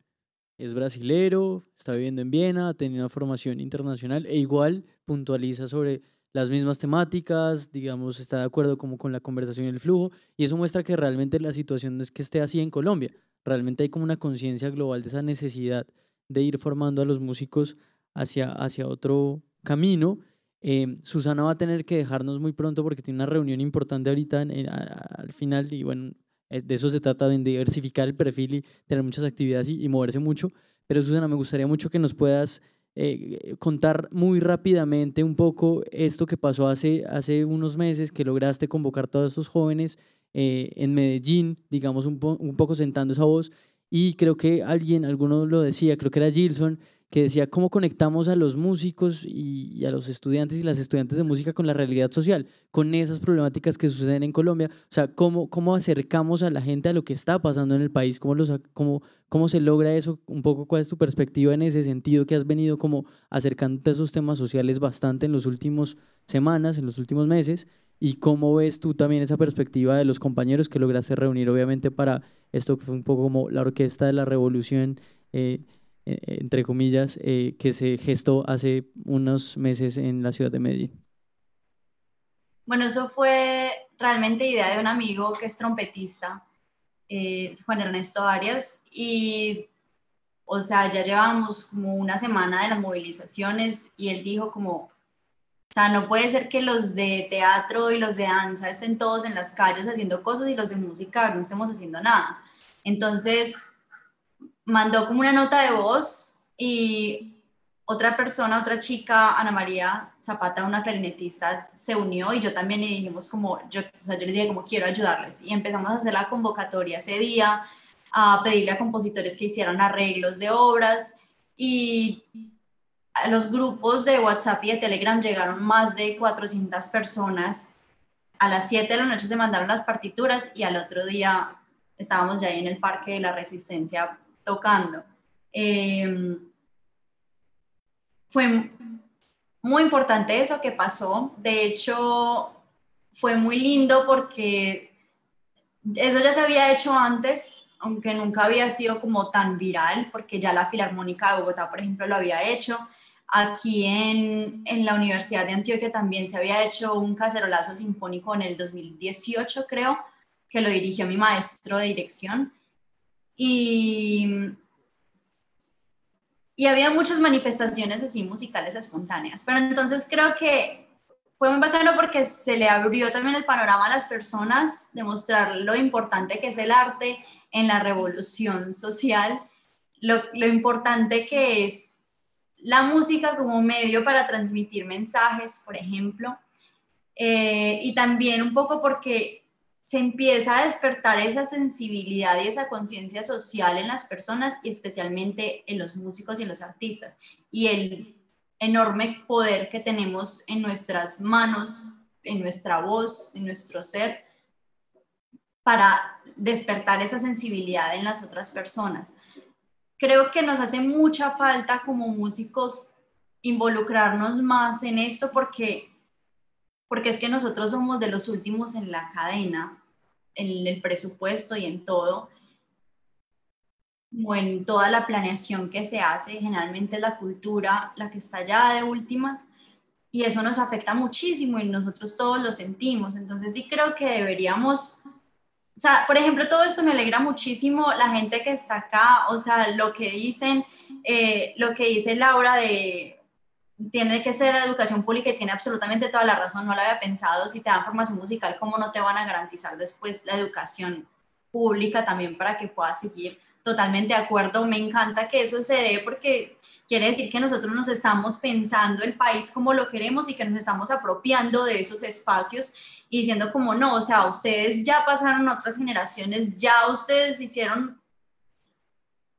Speaker 13: es brasilero, está viviendo en Viena, ha tenido una formación internacional e igual puntualiza sobre las mismas temáticas, digamos, está de acuerdo como con la conversación y el flujo, y eso muestra que realmente la situación no es que esté así en Colombia, realmente hay como una conciencia global de esa necesidad de ir formando a los músicos hacia, hacia otro camino. Eh, Susana va a tener que dejarnos muy pronto porque tiene una reunión importante ahorita al final y bueno, eh, de eso se trata, de diversificar el perfil y tener muchas actividades y, moverse mucho. Pero Susana, me gustaría mucho que nos puedas eh, contar muy rápidamente un poco esto que pasó hace, hace unos meses, que lograste convocar a todos estos jóvenes eh, en Medellín, digamos, un, un poco sentando esa voz y creo que alguien, alguno lo decía, creo que era Gilson, que decía cómo conectamos a los músicos y, a los estudiantes y las estudiantes de música con la realidad social, con esas problemáticas que suceden en Colombia, o sea, cómo, cómo acercamos a la gente a lo que está pasando en el país, cómo, cómo, cómo se logra eso, un poco cuál es tu perspectiva en ese sentido que has venido como acercándote a esos temas sociales bastante en las últimas semanas, en los últimos meses, ¿Y cómo ves tú también esa perspectiva de los compañeros que lograste reunir, obviamente, para esto que fue un poco como la orquesta de la revolución, eh, e, e, entre comillas, eh, que se gestó hace unos meses en la ciudad de Medellín?
Speaker 17: Bueno, eso fue realmente idea de un amigo que es trompetista, eh, Juan Ernesto Arias, y o sea, ya llevamos como una semana de las movilizaciones y él dijo como, o sea, no puede ser que los de teatro y los de danza estén todos en las calles haciendo cosas y los de música no estemos haciendo nada. Entonces, mandó como una nota de voz y otra persona, otra chica, Ana María Zapata, una clarinetista, se unió y yo también y dijimos como, yo, o sea, yo les dije como quiero ayudarles y empezamos a hacer la convocatoria ese día, a pedirle a compositores que hicieran arreglos de obras y los grupos de WhatsApp y de Telegram llegaron más de 400 personas. A las 7 de la noche se mandaron las partituras y al otro día estábamos ya ahí en el Parque de la Resistencia tocando. Em, fue muy importante eso que pasó. De hecho, fue muy lindo porque eso ya se había hecho antes, aunque nunca había sido como tan viral, porque ya la Filarmónica de Bogotá, por ejemplo, lo había hecho. Aquí en, en, la Universidad de Antioquia también se había hecho un cacerolazo sinfónico en el 2018, creo, que lo dirigió mi maestro de dirección. Y, y había muchas manifestaciones así musicales espontáneas. Pero entonces creo que fue muy bacano porque se le abrió también el panorama a las personas de mostrar lo importante que es el arte en la revolución social, lo, lo importante que es la música como medio para transmitir mensajes, por ejemplo, eh, y también un poco porque se empieza a despertar esa sensibilidad y esa conciencia social en las personas y especialmente en los músicos y en los artistas. Y el enorme poder que tenemos en nuestras manos, en nuestra voz, en nuestro ser, para despertar esa sensibilidad en las otras personas creo que nos hace mucha falta como músicos involucrarnos más en esto porque, porque es que nosotros somos de los últimos en la cadena, en el presupuesto y en todo, o en toda la planeación que se hace, generalmente es la cultura la que está ya de últimas y eso nos afecta muchísimo y nosotros todos lo sentimos. Entonces sí creo que deberíamos o sea, por ejemplo, todo esto me alegra muchísimo la gente que está acá, o sea, lo que dicen, eh, lo que dice Laura de tiene que ser educación pública y tiene absolutamente toda la razón, no la había pensado, si te dan formación musical, ¿cómo no te van a garantizar después la educación pública también para que puedas seguir? Totalmente de acuerdo, me encanta que eso se dé porque quiere decir que nosotros nos estamos pensando el país como lo queremos y que nos estamos apropiando de esos espacios y diciendo como no, o sea, ustedes ya pasaron otras generaciones, ya ustedes hicieron,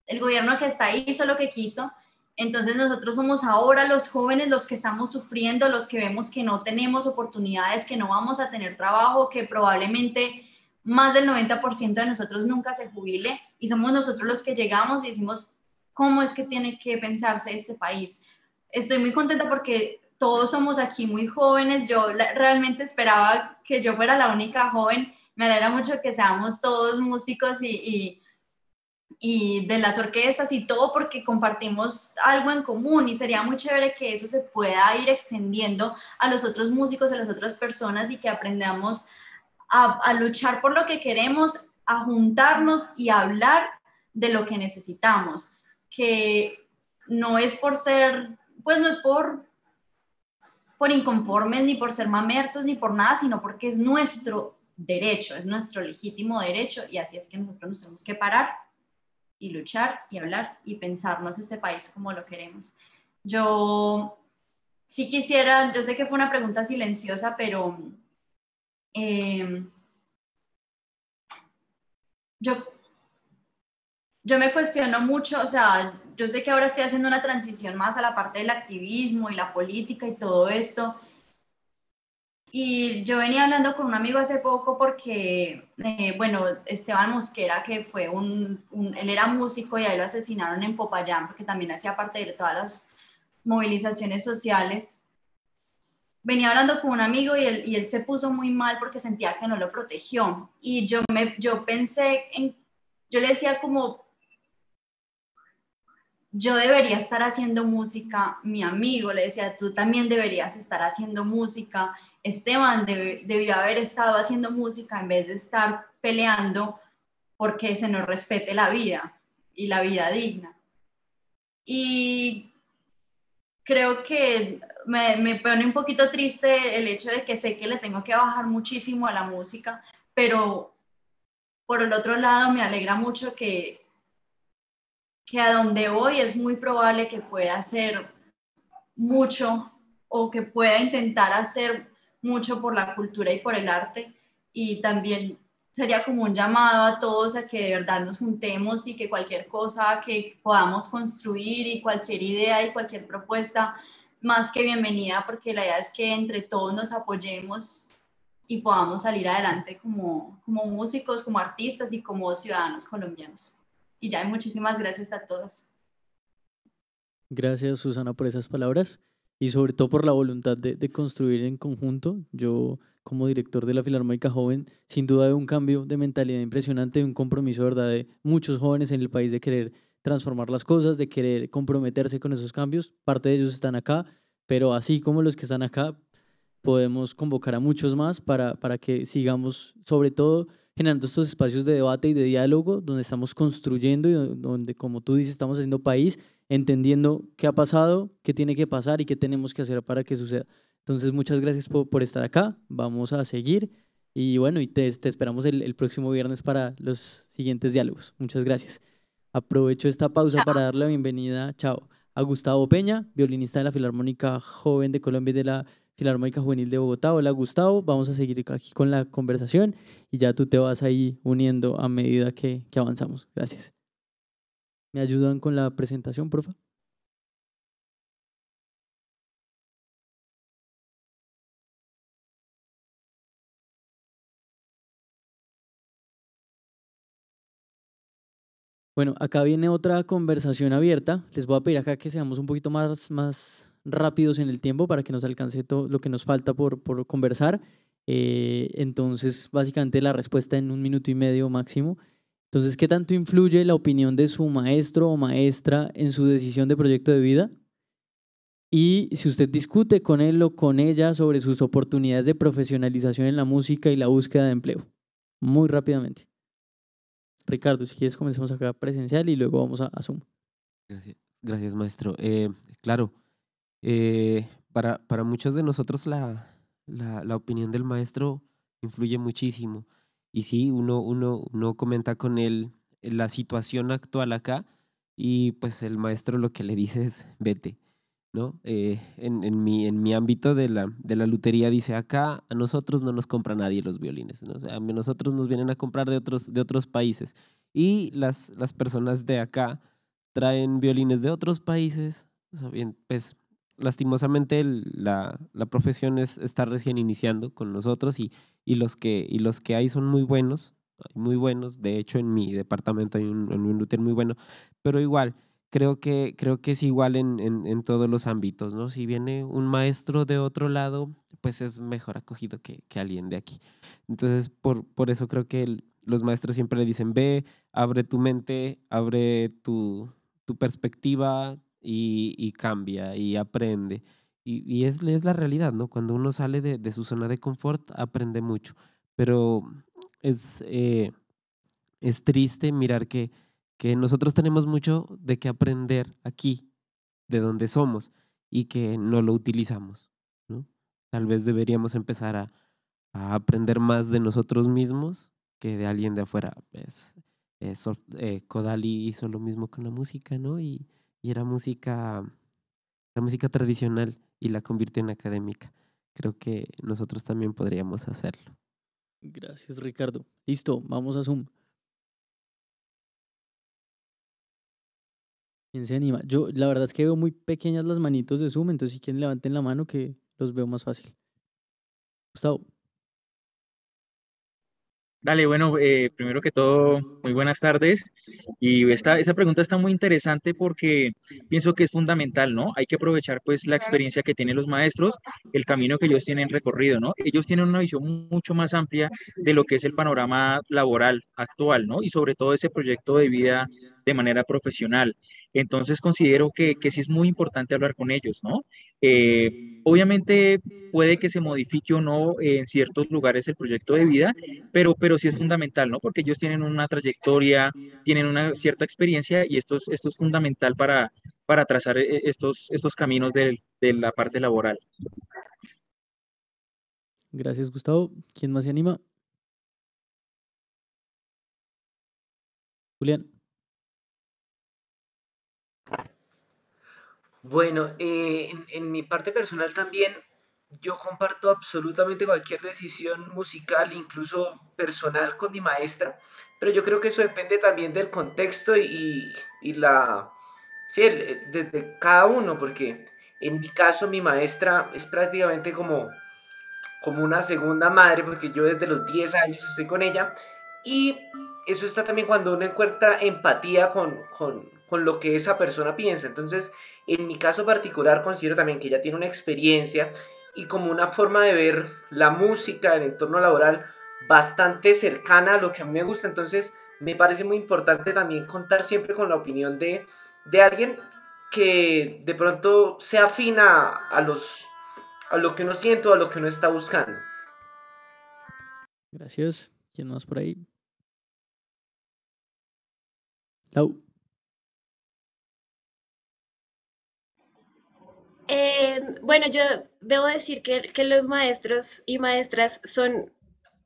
Speaker 17: el gobierno que está ahí hizo lo que quiso, entonces nosotros somos ahora los jóvenes los que estamos sufriendo, los que vemos que no tenemos oportunidades, que no vamos a tener trabajo, que probablemente más del 90% de nosotros nunca se jubile y somos nosotros los que llegamos y decimos, ¿cómo es que tiene que pensarse este país? Estoy muy contenta porque todos somos aquí muy jóvenes, yo realmente esperaba que yo fuera la única joven, me alegra mucho que seamos todos músicos y, y, de las orquestas y todo porque compartimos algo en común y sería muy chévere que eso se pueda ir extendiendo a los otros músicos, a las otras personas y que aprendamos a, a luchar por lo que queremos, a juntarnos y a hablar de lo que necesitamos, que no es por ser, pues no es por por inconformes, ni por ser mamertos, ni por nada, sino porque es nuestro derecho, es nuestro legítimo derecho y así es que nosotros nos tenemos que parar y luchar y hablar y pensarnos este país como lo queremos. Yo sí quisiera, yo sé que fue una pregunta silenciosa, pero eh, yo yo me cuestiono mucho, o sea, yo sé que ahora estoy haciendo una transición más a la parte del activismo y la política y todo esto. Y yo venía hablando con un amigo hace poco porque, eh, bueno, Esteban Mosquera, que fue un, él era músico y ahí lo asesinaron en Popayán porque también hacía parte de todas las movilizaciones sociales. Venía hablando con un amigo y él, y él se puso muy mal porque sentía que no lo protegió. Y yo, me, yo pensé en, yo le decía como, yo debería estar haciendo música, mi amigo le decía, tú también deberías estar haciendo música, Esteban debió haber estado haciendo música en vez de estar peleando porque se nos respete la vida y la vida digna. Y creo que me pone un poquito triste el hecho de que sé que le tengo que bajar muchísimo a la música, pero por el otro lado me alegra mucho que que a donde voy es muy probable que pueda hacer mucho o que pueda intentar hacer mucho por la cultura y por el arte. Y también sería como un llamado a todos a que de verdad nos juntemos y que cualquier cosa que podamos construir y cualquier idea y cualquier propuesta, más que bienvenida, porque la idea es que entre todos nos apoyemos y podamos salir adelante como, como músicos, como artistas y como ciudadanos colombianos. Y ya, muchísimas gracias a todos.
Speaker 13: Gracias, Susana, por esas palabras y sobre todo por la voluntad de, construir en conjunto. Yo, como director de la Filarmónica Joven, sin duda de un cambio de mentalidad impresionante, de un compromiso verdad de muchos jóvenes en el país de querer transformar las cosas, de querer comprometerse con esos cambios. Parte de ellos están acá, pero así como los que están acá, podemos convocar a muchos más para, para que sigamos, sobre todo, generando estos espacios de debate y de diálogo donde estamos construyendo y donde, como tú dices, estamos haciendo país, entendiendo qué ha pasado, qué tiene que pasar y qué tenemos que hacer para que suceda. Entonces, muchas gracias por, por estar acá. Vamos a seguir y bueno, y te, te esperamos el, el, próximo viernes para los siguientes diálogos. Muchas gracias. Aprovecho esta pausa para dar la bienvenida, chao, a Gustavo Peña, violinista de la Filarmónica Joven de Colombia y de la la armónica Juvenil de Bogotá. Hola Gustavo, vamos a seguir aquí con la conversación y ya tú te vas ahí uniendo a medida que, avanzamos. Gracias. ¿Me ayudan con la presentación, profe? Bueno, acá viene otra conversación abierta. Les voy a pedir acá que seamos un poquito más, más rápidos en el tiempo para que nos alcance todo lo que nos falta por, por conversar. Eh, entonces, básicamente la respuesta en un minuto y medio máximo. Entonces, ¿qué tanto influye la opinión de su maestro o maestra en su decisión de proyecto de vida? Y si usted discute con él o con ella sobre sus oportunidades de profesionalización en la música y la búsqueda de empleo, muy rápidamente. Ricardo, si quieres, comencemos acá presencial y luego vamos a, Zoom.
Speaker 16: Gracias, gracias maestro. Eh, claro, eh, para, para muchos de nosotros la, la, opinión del maestro influye muchísimo. Y sí, uno, uno, no comenta con él eh, la situación actual acá y pues el maestro lo que le dice es vete. ¿no? Eh, en, en, mi, en mi ámbito de la, de la lutería dice, acá a nosotros no nos compra nadie los violines, a nosotros nos vienen a comprar de otros, de otros países. Y las, las personas de acá traen violines de otros países, pues lastimosamente la, profesión es, está recién iniciando con nosotros y, los que, y los que hay son muy buenos, muy buenos. De hecho, en mi departamento hay un, un muy bueno, pero igual, creo que, creo que es igual en, todos los ámbitos, ¿no? Si viene un maestro de otro lado, pues es mejor acogido que, alguien de aquí. Entonces, por, eso creo que los maestros siempre le dicen, ve, abre tu mente, abre tu, tu perspectiva, y, y cambia y aprende. Y, y es, es, la realidad, ¿no? Cuando uno sale de, de, su zona de confort, aprende mucho. Pero es, eh, es triste mirar que, que nosotros tenemos mucho de qué aprender aquí, de donde somos, y que no lo utilizamos. ¿no? Tal vez deberíamos empezar a, a aprender más de nosotros mismos que de alguien de afuera. Es, eh, Kodali hizo lo mismo con la música, ¿no? Y, y era música, la música tradicional y la convirtió en académica. Creo que nosotros también podríamos hacerlo.
Speaker 13: Gracias, Ricardo. Listo, vamos a Zoom. ¿Quién se anima? Yo, la verdad es que veo muy pequeñas las manitos de Zoom, entonces si quieren levanten la mano que los veo más fácil. Gustavo.
Speaker 15: Dale, bueno, eh, primero que todo, muy buenas tardes. Y esta, esta pregunta está muy interesante porque pienso que es fundamental, ¿no? Hay que aprovechar pues la experiencia que tienen los maestros, el camino que ellos tienen recorrido, ¿no? Ellos tienen una visión mucho más amplia de lo que es el panorama laboral actual, ¿no? Y sobre todo ese proyecto de vida de manera profesional. Entonces considero que, sí es muy importante hablar con ellos, ¿no? Eh, obviamente puede que se modifique o no en ciertos lugares el proyecto de vida, pero, pero sí es fundamental, ¿no? Porque ellos tienen una trayectoria, tienen una cierta experiencia y esto es, esto es fundamental para, para trazar eh, estos, estos caminos de, de la parte laboral.
Speaker 13: Gracias, Gustavo. ¿Quién más se anima? Julián.
Speaker 27: Bueno, eh, en, mi parte personal también yo comparto absolutamente cualquier decisión musical, incluso personal, con mi maestra, pero yo creo que eso depende también del contexto y, la... Sí, eh, desde cada uno, porque en mi caso mi maestra es prácticamente como, como una segunda madre, porque yo desde los 10 años estoy con ella, y eso está también cuando uno encuentra empatía con, con lo que esa persona piensa. Entonces, en mi caso particular, considero también que ella tiene una experiencia y como una forma de ver la música, el entorno laboral, bastante cercana a lo que a mí me gusta. Entonces, me parece muy importante también contar siempre con la opinión de, alguien que de pronto se afina a, los, a lo que uno siente o a lo que uno está buscando.
Speaker 13: Gracias. ¿Quién más por ahí?
Speaker 26: Eh, bueno, yo debo decir que, los maestros y maestras son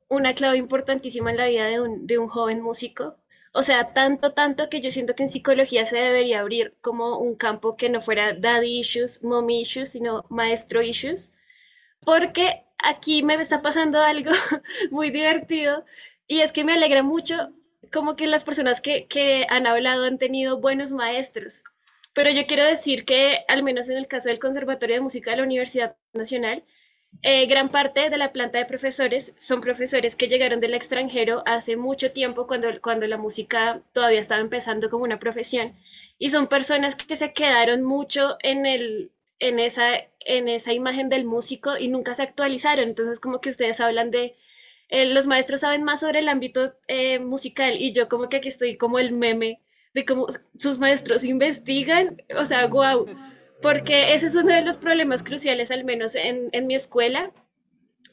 Speaker 26: una clave importantísima en la vida de un, joven músico. O sea, tanto, tanto que yo siento que en psicología se debería abrir como un campo que no fuera daddy issues, mommy issues, sino maestro issues. Porque aquí me está pasando algo muy divertido y es que me alegra mucho como que las personas que, que han hablado han tenido buenos maestros pero yo quiero decir que, al menos en el caso del Conservatorio de Música de la Universidad Nacional, eh, gran parte de la planta de profesores son profesores que llegaron del extranjero hace mucho tiempo, cuando, cuando la música todavía estaba empezando como una profesión, y son personas que se quedaron mucho en, el, en, esa, en esa imagen del músico y nunca se actualizaron. Entonces, como que ustedes hablan de... Eh, los maestros saben más sobre el ámbito eh, musical y yo como que aquí estoy como el meme de cómo sus maestros investigan, o sea, wow, porque ese es uno de los problemas cruciales, al menos en, mi escuela,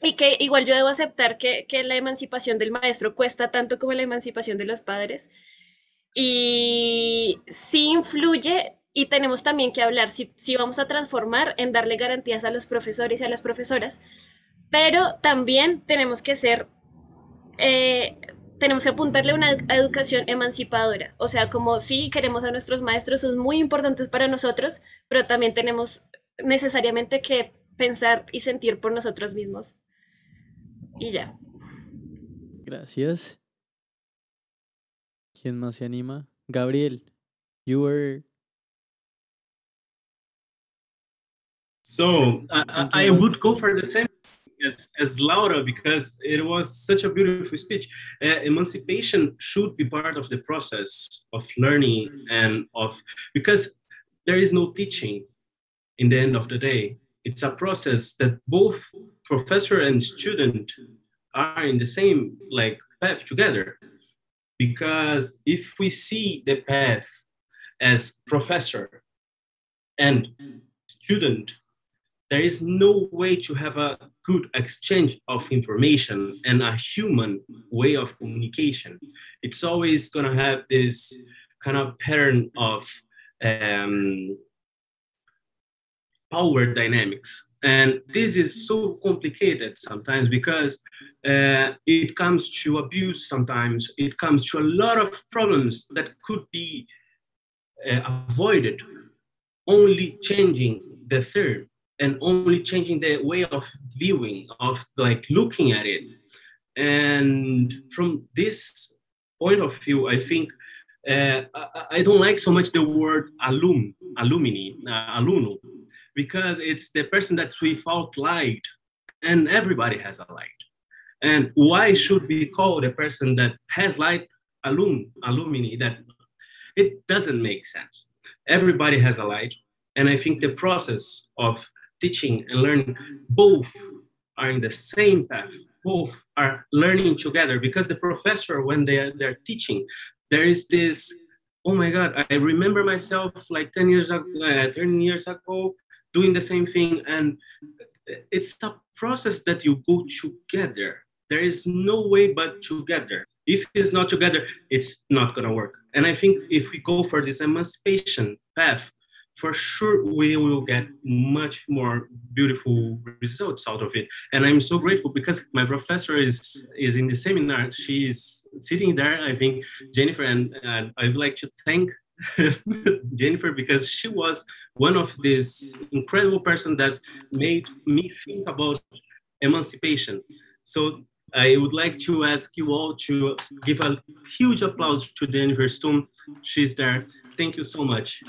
Speaker 26: y que igual yo debo aceptar que, la emancipación del maestro cuesta tanto como la emancipación de los padres. Y sí influye y tenemos también que hablar si, vamos a transformar en darle garantías a los profesores y a las profesoras, pero también tenemos que ser eh, tenemos que apuntarle a una educación emancipadora. O sea, como sí queremos a nuestros maestros, son muy importantes para nosotros, pero también tenemos necesariamente que pensar y sentir por nosotros mismos. Y ya.
Speaker 13: Gracias. ¿Quién más se anima? Gabriel, you were So I, would go for the same
Speaker 18: as, as Laura because it was such a beautiful speech. Uh, emancipation should be part of the process of learning and of because there is no teaching in the end of the day. It's a process that both professor and student are in the same like path together. Because if we see the path as professor and student there is no way to have a good exchange of information and a human way of communication. It's always going to have this kind of pattern of um, power dynamics. And this is so complicated sometimes because uh, it comes to abuse, sometimes it comes to a lot of problems that could be uh, avoided only changing the term and only changing the way of viewing, of like looking at it. And from this point of view, I think uh, I, I, don't like so much the word alum, alumni, uh, alumno, because it's the person that we've light, and everybody has a light. And why should we call the person that has light alum, alumni? That it doesn't make sense. Everybody has a light, and I think the process of teaching and learning both are in the same path both are learning together because the professor when they are, they're teaching there is this oh my god i remember myself like 10 years ago uh, 10 years ago doing the same thing and it's a process that you go together there is no way but together if it's not together it's not going to work and i think if we go for this emancipation path for sure we will get much more beautiful results out of it and i'm so grateful because my professor is is in the seminar she is sitting there i think jennifer and uh, i'd like to thank jennifer because she was one of these incredible person that made me think about emancipation so I would like to ask you all to give a huge applause to Jennifer Stone. She's there. Thank you so much.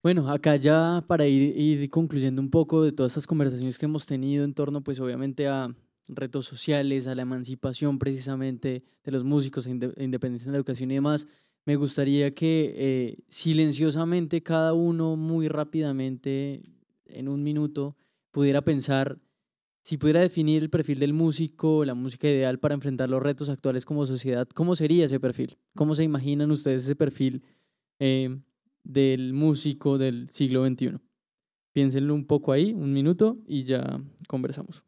Speaker 13: Bueno, acá ya para ir, ir, concluyendo un poco de todas estas conversaciones que hemos tenido en torno, pues obviamente a retos sociales, a la emancipación precisamente de los músicos, e e independencia de la educación y demás, me gustaría que eh, silenciosamente cada uno, muy rápidamente, en un minuto, pudiera pensar, si pudiera definir el perfil del músico, la música ideal para enfrentar los retos actuales como sociedad, ¿cómo sería ese perfil? ¿Cómo se imaginan ustedes ese perfil? Eh, del músico del siglo XXI. Piénsenlo un poco ahí, un minuto, y ya conversamos.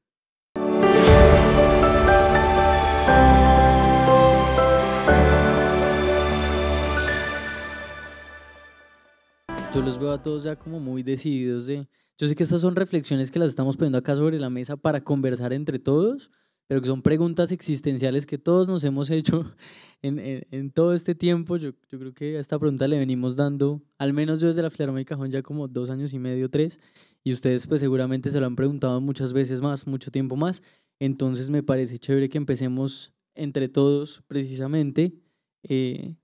Speaker 13: Yo los veo a todos ya como muy decididos de... Yo sé que estas son reflexiones que las estamos poniendo acá sobre la mesa para conversar entre todos, pero que son preguntas existenciales que todos nos hemos hecho en, en, todo este tiempo. Yo, yo, creo que a esta pregunta le venimos dando, al menos yo desde la Filarmónica Cajón, ya como dos años y medio, tres, y ustedes pues seguramente se lo han preguntado muchas veces más, mucho tiempo más. Entonces me parece chévere que empecemos entre todos precisamente eh,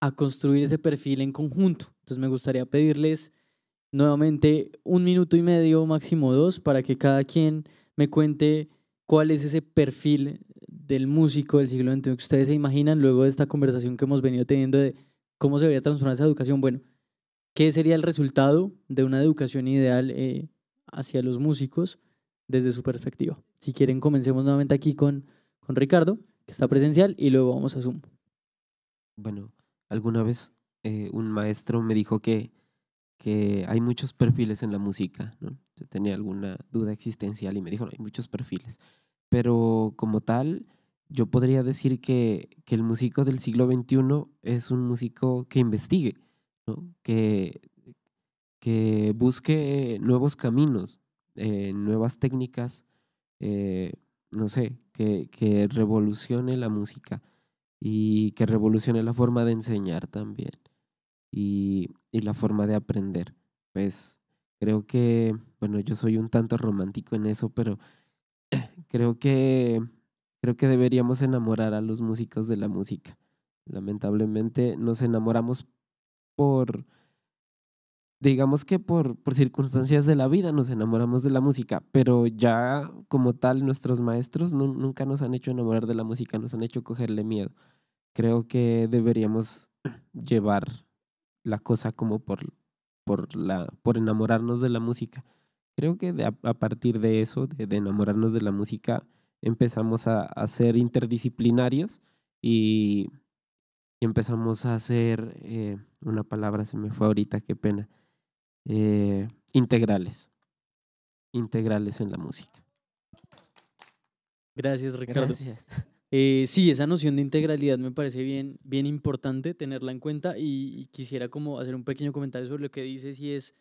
Speaker 13: a construir ese perfil en conjunto. Entonces me gustaría pedirles nuevamente un minuto y medio, máximo dos, para que cada quien me cuente cuál es ese perfil del músico del siglo XXI que ustedes se imaginan luego de esta conversación que hemos venido teniendo de cómo se debería transformar esa educación. Bueno, ¿qué sería el resultado de una educación ideal eh, hacia los músicos desde su perspectiva? Si quieren, comencemos nuevamente aquí con, con Ricardo, que está presencial, y luego vamos a Zoom.
Speaker 16: Bueno, alguna vez eh, un maestro me dijo que, que hay muchos perfiles en la música, ¿no? Este, tenía alguna duda existencial y me dijo, hay muchos perfiles. Pero como tal, yo podría decir que, el músico del siglo XXI es un músico que investigue, que, que busque nuevos caminos, eh, nuevas técnicas, eh, no sé, que, revolucione la música y que revolucione la forma de enseñar también y, y la forma de aprender. Pues Creo que, bueno, yo soy un tanto romántico en eso, pero creo que, creo que deberíamos enamorar a los músicos de la música. Lamentablemente nos enamoramos por, digamos que por, circunstancias de la vida nos enamoramos de la música, pero ya como tal nuestros maestros nunca nos han hecho enamorar de la música, nos han hecho cogerle miedo. Creo que deberíamos llevar la cosa como por, por, la, por enamorarnos de la música. Creo que a, partir de eso, de, enamorarnos de la música, empezamos a, ser interdisciplinarios y, empezamos a hacer, eh, una palabra se me fue ahorita, qué pena, eh, integrales, integrales en la
Speaker 13: música. Gracias, Ricardo. Gracias. Eh, sí, esa noción de integralidad me parece bien, bien importante tenerla en cuenta y, quisiera como hacer un pequeño comentario sobre lo que dices y es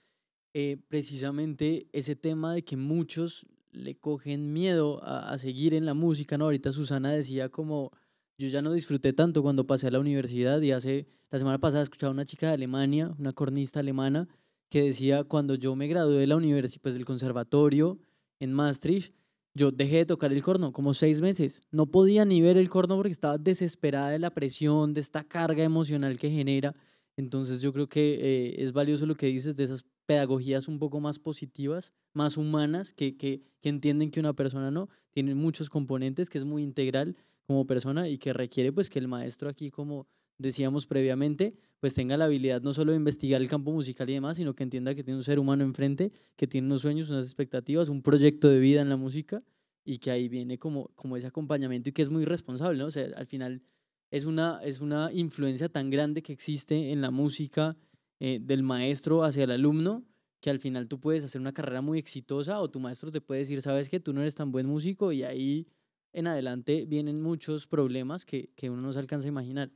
Speaker 13: eh, precisamente ese tema de que muchos le cogen miedo a, seguir en la música, ¿no? Ahorita Susana decía como, yo ya no disfruté tanto cuando pasé a la universidad y hace, la semana pasada escuchaba a una chica de Alemania, una cornista alemana, que decía, cuando yo me gradué de la universidad, pues del conservatorio en Maastricht, yo dejé de tocar el corno como seis meses. No podía ni ver el corno porque estaba desesperada de la presión, de esta carga emocional que genera. Entonces yo creo que eh, es valioso lo que dices de esas pedagogías un poco más positivas, más humanas, que, que entienden que una persona no, tiene muchos componentes, que es muy integral como persona y que requiere pues que el maestro aquí, como decíamos previamente, pues tenga la habilidad no solo de investigar el campo musical y demás, sino que entienda que tiene un ser humano enfrente, que tiene unos sueños, unas expectativas, un proyecto de vida en la música y que ahí viene como, como ese acompañamiento y que es muy responsable, O sea, al final es una, es una influencia tan grande que existe en la música eh, del maestro hacia el alumno que al final tú puedes hacer una carrera muy exitosa o tu maestro te puede decir, sabes que tú no eres tan buen músico y ahí en adelante vienen muchos problemas que, que uno no se alcanza a imaginar.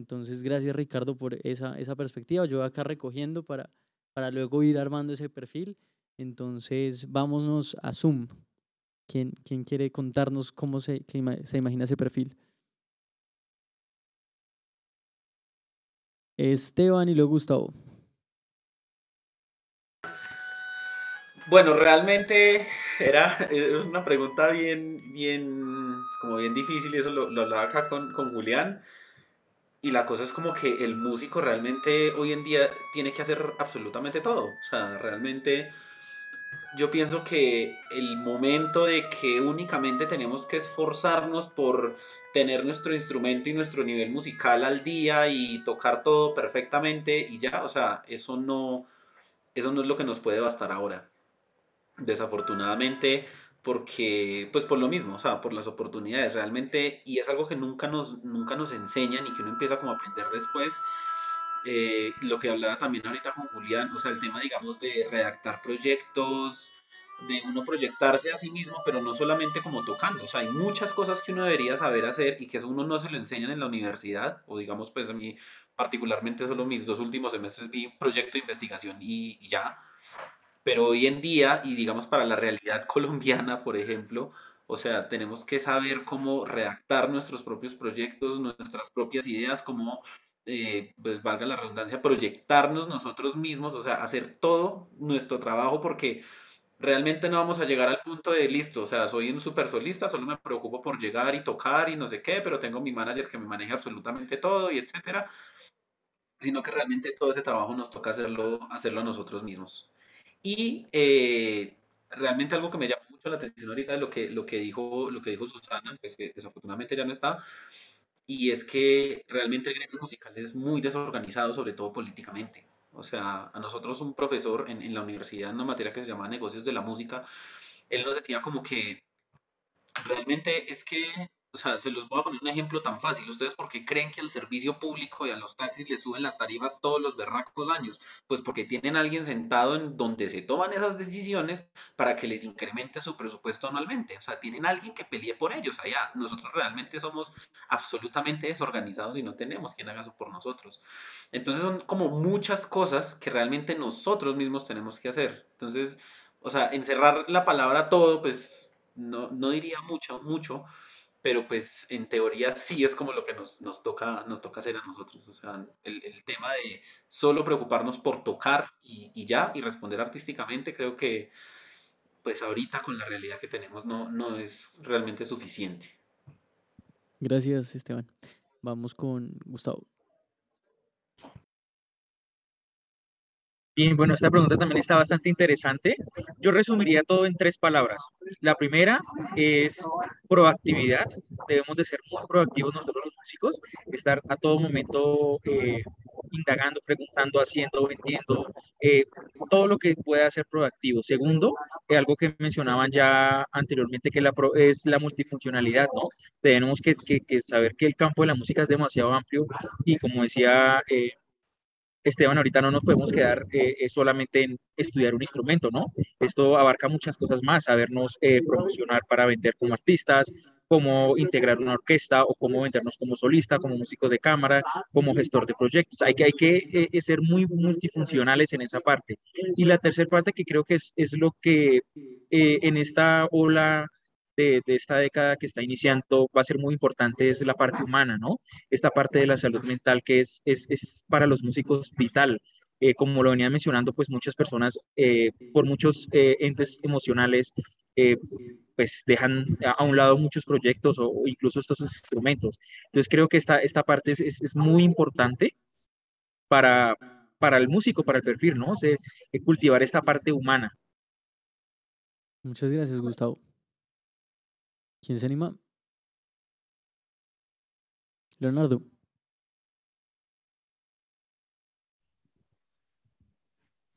Speaker 13: Entonces, gracias Ricardo por esa, esa perspectiva. Yo acá recogiendo para, para luego ir armando ese perfil. Entonces, vámonos a Zoom. ¿Quién, quién quiere contarnos cómo se, se imagina ese perfil? Esteban y luego Gustavo.
Speaker 24: Bueno, realmente era, eh, una pregunta bien, bien, como bien difícil, y eso lo, lo hablaba acá con, con Julián. Y la cosa es como que el músico realmente hoy en día tiene que hacer absolutamente todo. O sea, realmente yo pienso que el momento de que únicamente tenemos que esforzarnos por tener nuestro instrumento y nuestro nivel musical al día y tocar todo perfectamente y ya, o sea, eso no, eso no es lo que nos puede bastar ahora. Desafortunadamente, porque, pues por lo mismo, o sea, por las oportunidades realmente, y es algo que nunca nos, nunca nos enseñan y que uno empieza como a aprender después. Eh, lo que hablaba también ahorita con Julián, o sea, el tema, digamos, de redactar proyectos, de uno proyectarse a sí mismo, pero no solamente como tocando, o sea, hay muchas cosas que uno debería saber hacer y que eso uno no se lo enseñan en la universidad, o digamos, pues a mí particularmente solo mis dos últimos semestres vi proyecto de investigación y ya, pero hoy en día, y digamos para la realidad colombiana, por ejemplo, o sea, tenemos que saber cómo redactar nuestros propios proyectos, nuestras propias ideas, cómo, eh, pues valga la redundancia, proyectarnos nosotros mismos, o sea, hacer todo nuestro trabajo porque realmente no vamos a llegar al punto de listo, o sea, soy un super solista, solo me preocupo por llegar y tocar y no sé qué, pero tengo mi manager que me maneja absolutamente todo y etcétera, sino que realmente todo ese trabajo nos toca hacerlo, hacerlo nosotros mismos. Y eh, realmente algo que me llamó mucho la atención ahorita lo que, lo que, dijo, lo que dijo Susana, pues que desafortunadamente ya no está, y es que realmente el gremio musical es muy desorganizado, sobre todo políticamente. O sea, a nosotros un profesor en, en la universidad, en una materia que se llama negocios de la música, él nos decía como que realmente es que o sea, se los voy a poner un ejemplo tan fácil. ¿Ustedes por qué creen que al servicio público y a los taxis les suben las tarifas todos los berracos años? Pues porque tienen alguien sentado en donde se toman esas decisiones para que les incremente su presupuesto anualmente. O sea, tienen alguien que pelee por ellos allá. Nosotros realmente somos absolutamente desorganizados y no tenemos quien haga eso por nosotros. Entonces son como muchas cosas que realmente nosotros mismos tenemos que hacer. Entonces, o sea, encerrar la palabra todo, pues no, no diría mucho, mucho pero pues en teoría sí es como lo que nos, toca, nos toca hacer a nosotros. O sea, el, tema de solo preocuparnos por tocar y, y, ya, y responder artísticamente, creo que pues ahorita con la realidad que tenemos no, no es realmente suficiente.
Speaker 13: Gracias, Esteban. Vamos con Gustavo. Bien, bueno, esta pregunta también está
Speaker 15: bastante interesante. Yo resumiría todo en tres palabras. La primera es proactividad. Debemos de ser muy proactivos nosotros los músicos, estar a todo momento eh, indagando, preguntando, haciendo, vendiendo, eh, todo lo que pueda ser proactivo. Segundo, eh, algo que mencionaban ya anteriormente, que la es la multifuncionalidad, ¿no? Tenemos que, saber que el campo de la música es demasiado amplio y como decía Esteban, ahorita no nos podemos quedar eh, eh, solamente en estudiar un instrumento, ¿no? Esto abarca muchas cosas más, sabernos eh, promocionar para vender como artistas, cómo integrar una orquesta o cómo vendernos como solista, como músicos de cámara, como gestor de proyectos. Hay que, hay que ser muy multifuncionales en esa parte. Y la tercera parte que creo que es, es lo que en esta ola de, esta década que está iniciando va a ser muy importante es la parte humana, ¿no? Esta parte de la salud mental que es, es, para los músicos vital. Eh, como lo venía mencionando, pues muchas personas eh, por muchos eh, entes emocionales pues dejan a un lado muchos proyectos o, incluso estos instrumentos. Entonces creo que esta, esta parte es, muy importante para, para el músico, para el perfil, ¿no? O cultivar esta parte humana.
Speaker 13: Muchas gracias, Gustavo. ¿Quién se anima? Leonardo.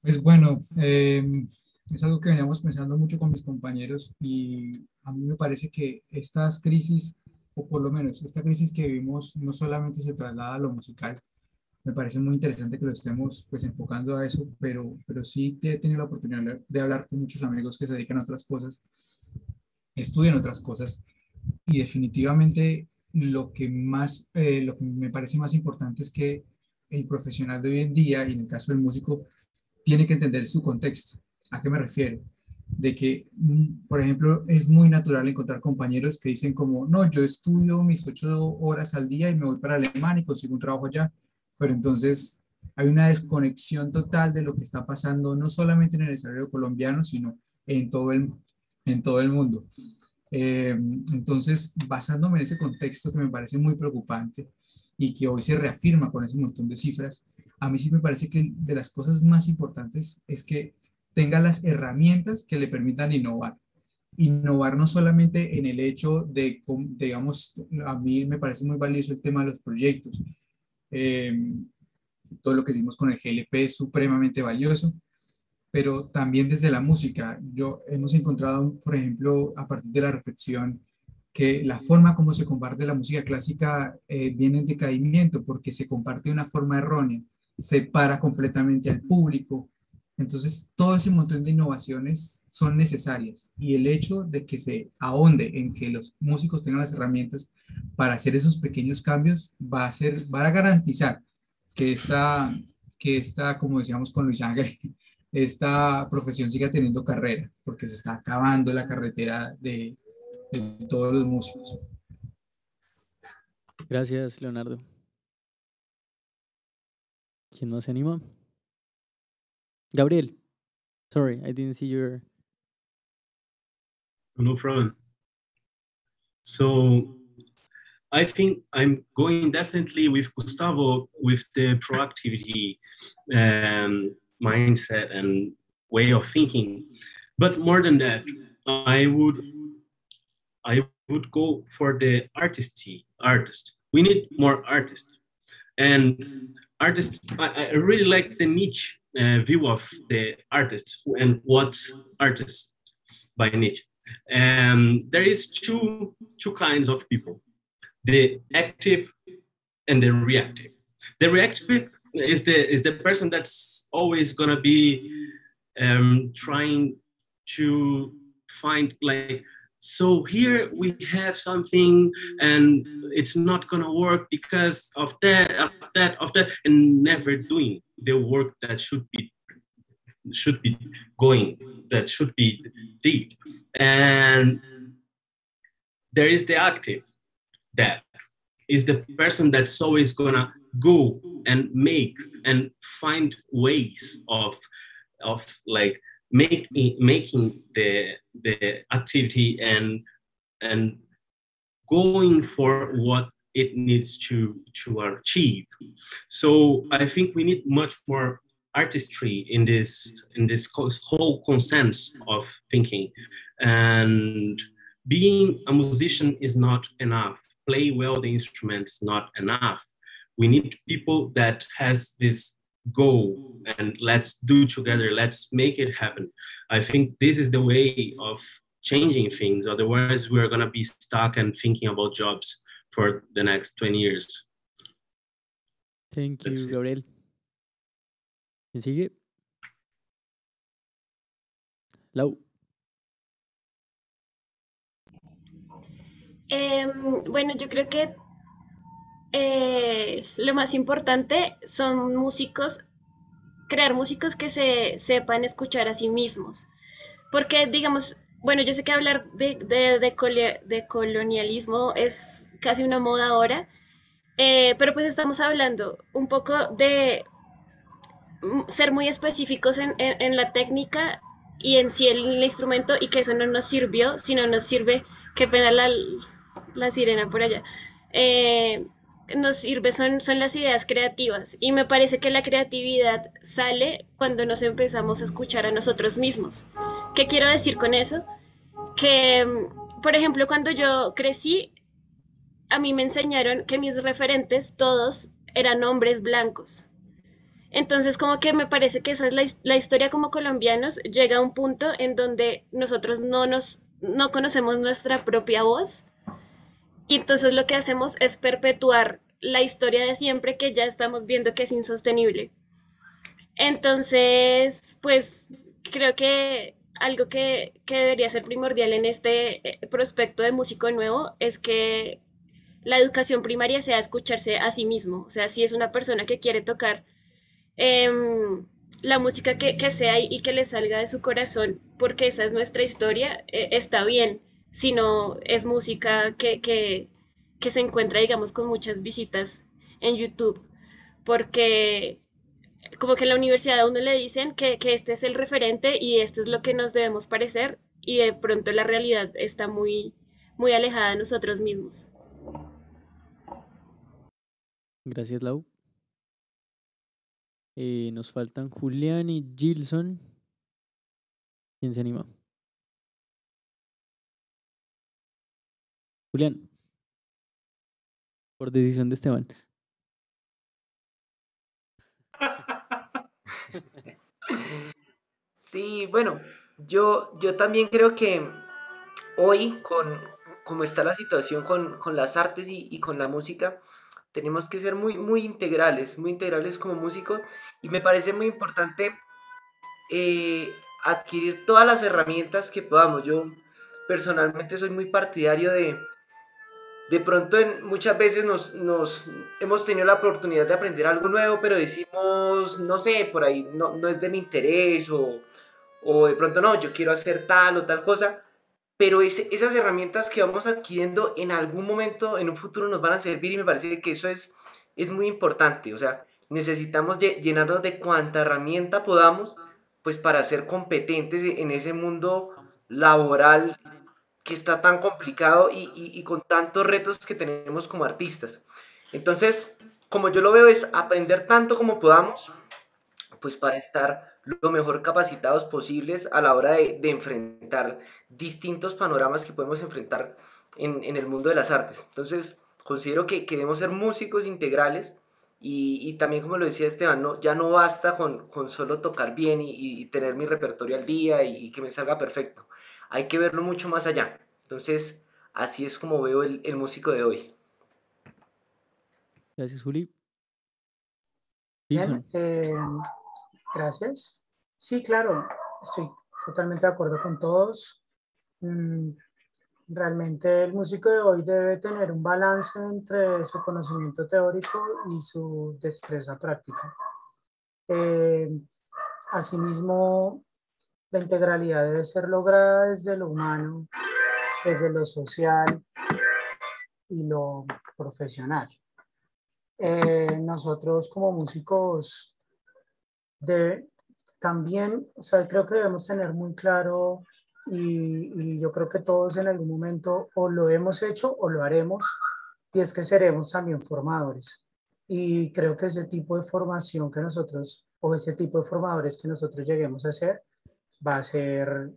Speaker 19: Pues bueno, em, es algo que veníamos pensando mucho con mis compañeros y a mí me parece que estas crisis, o por lo menos esta crisis que vivimos, no solamente se traslada a lo musical. Me parece muy interesante que lo estemos pues enfocando a eso, pero, pero sí he tenido la oportunidad de hablar con muchos amigos que se dedican a otras cosas estudian otras cosas y definitivamente lo que más, eh, lo que me parece más importante es que el profesional de hoy en día, y en el caso del músico, tiene que entender su contexto. ¿A qué me refiero? De que, mm, por ejemplo, es muy natural encontrar compañeros que dicen como, no, yo estudio mis ocho horas al día y me voy para Alemania y consigo un trabajo allá. Pero entonces hay una desconexión total de lo que está pasando, no solamente en el desarrollo colombiano, sino en todo el mundo en todo el mundo. Eh, entonces, basándome en ese contexto que me parece muy preocupante y que hoy se reafirma con ese montón de cifras, a mí sí me parece que de las cosas más importantes es que tenga las herramientas que le permitan innovar. Innovar no solamente en el hecho de, digamos, a mí me parece muy valioso el tema de los proyectos. Eh, todo lo que hicimos con el GLP es supremamente valioso, pero también desde la música. Yo hemos encontrado, por ejemplo, a partir de la reflexión, que la forma como se comparte la música clásica eh, viene en decaimiento porque se comparte de una forma errónea, se para completamente al público. Entonces, todo ese montón de innovaciones son necesarias y el hecho de que se ahonde en que los músicos tengan las herramientas para hacer esos pequeños cambios va a, ser, va a garantizar que está que esta, como decíamos con Luis Ángel, esta profesión siga teniendo carrera, porque se está acabando la carretera de, todos los músicos.
Speaker 13: Gracias, Leonardo. ¿Quién más se anima? Gabriel. Sorry, I didn't see your.
Speaker 18: No problem. So I think I'm going definitely with Gustavo with the proactivity. Um, mindset and way of thinking. But more than that, I would I would go for the artisty artist. We need more artists. And artists, I, I really like the niche uh, view of the artist and what's artist by niche. Um, there is two two kinds of people: the active and the reactive. The reactive is the is the person that's always gonna be um, trying to find like so here we have something and it's not gonna work because of that of that of that and never doing the work that should be should be going that should be deep and there is the active that is the person that's always gonna go and make and find ways of of like making making the the activity and and going for what it needs to to achieve so i think we need much more artistry in this in this whole consent of thinking and being a musician is not enough play well the instruments not enough we need people that has this goal and let's do together let's make it happen i think this is the way of changing things otherwise we're going to be stuck and thinking about jobs for the next 20 years
Speaker 13: thank you it. gabriel ¿Quién
Speaker 26: Lau. Eh, bueno, yo creo que Eh, lo más importante son músicos, crear músicos que se sepan escuchar a sí mismos. Porque, digamos, bueno, yo sé que hablar de, de, de, de colonialismo es casi una moda ahora, eh, pero pues estamos hablando un poco de ser muy específicos en, en, la técnica y en si el, instrumento y que eso no nos sirvió, sino nos sirve, que pena la, la sirena por allá. Eh, nos sirve son, las ideas creativas y me parece que la creatividad sale cuando nos empezamos a escuchar a nosotros mismos. ¿Qué quiero decir con eso? Que, por ejemplo, cuando yo crecí, a mí me enseñaron que mis referentes todos eran hombres blancos. Entonces, como que me parece que esa es la, historia como colombianos, llega a un punto en donde nosotros no no conocemos nuestra propia voz y entonces lo que hacemos es perpetuar la historia de siempre que ya estamos viendo que es insostenible. Entonces, pues creo que algo que, debería ser primordial en este eh, prospecto de músico nuevo es que la educación primaria sea escucharse a sí mismo. O sea, si es una persona que quiere tocar em, la música que, que, sea y que le salga de su corazón, porque esa es nuestra historia, eh, está bien sino es música que, se encuentra, digamos, con muchas visitas en YouTube, porque como que en la universidad a uno le dicen que, este es el referente y esto es lo que nos debemos parecer y de pronto la realidad está muy, muy alejada de nosotros mismos.
Speaker 13: Gracias, Lau. Eh, nos faltan Julián y Gilson. ¿Quién se anima? Julián, por decisión de Esteban.
Speaker 27: Sí, bueno, yo, yo también creo que hoy, con como está la situación con, las artes y, con la música, tenemos que ser muy, muy integrales, muy integrales como músicos, y me parece muy importante eh, adquirir todas las herramientas que podamos. Yo personalmente soy muy partidario de, de pronto en, muchas veces nos, hemos tenido la oportunidad de aprender algo nuevo, pero decimos, no sé, por ahí no, es de mi interés o, de pronto no, yo quiero hacer tal o tal cosa. Pero esas herramientas que vamos adquiriendo en algún momento, en un futuro, nos van a servir y me parece que eso es, es muy importante. O sea, necesitamos llenarnos de cuanta herramienta podamos, pues para ser competentes en ese mundo laboral que está tan complicado y, con tantos retos que tenemos como artistas. Entonces, como yo lo veo, es aprender tanto como podamos, pues para estar lo mejor capacitados posibles a la hora de, enfrentar distintos panoramas que podemos enfrentar en, el mundo de las artes. Entonces, considero que, queremos debemos ser músicos integrales y, también, como lo decía Esteban, ya no basta con, solo tocar bien y, tener mi repertorio al día y que me salga perfecto hay que verlo mucho más allá. Entonces, así es como veo el, músico de hoy.
Speaker 13: Gracias, Juli.
Speaker 10: Bien, eh, gracias. Sí, claro, estoy totalmente de acuerdo con todos. Mm, realmente el músico de hoy debe tener un balance entre su conocimiento teórico y su destreza práctica. Eh, asimismo, la integralidad debe ser lograda desde lo humano, desde lo social y lo profesional. Eh, nosotros como músicos de, también, o sea, creo que debemos tener muy claro y, y, yo creo que todos en algún momento o lo hemos hecho o lo haremos y es que seremos también formadores. Y creo que ese tipo de formación que nosotros o ese tipo de formadores que nosotros lleguemos a ser va a ser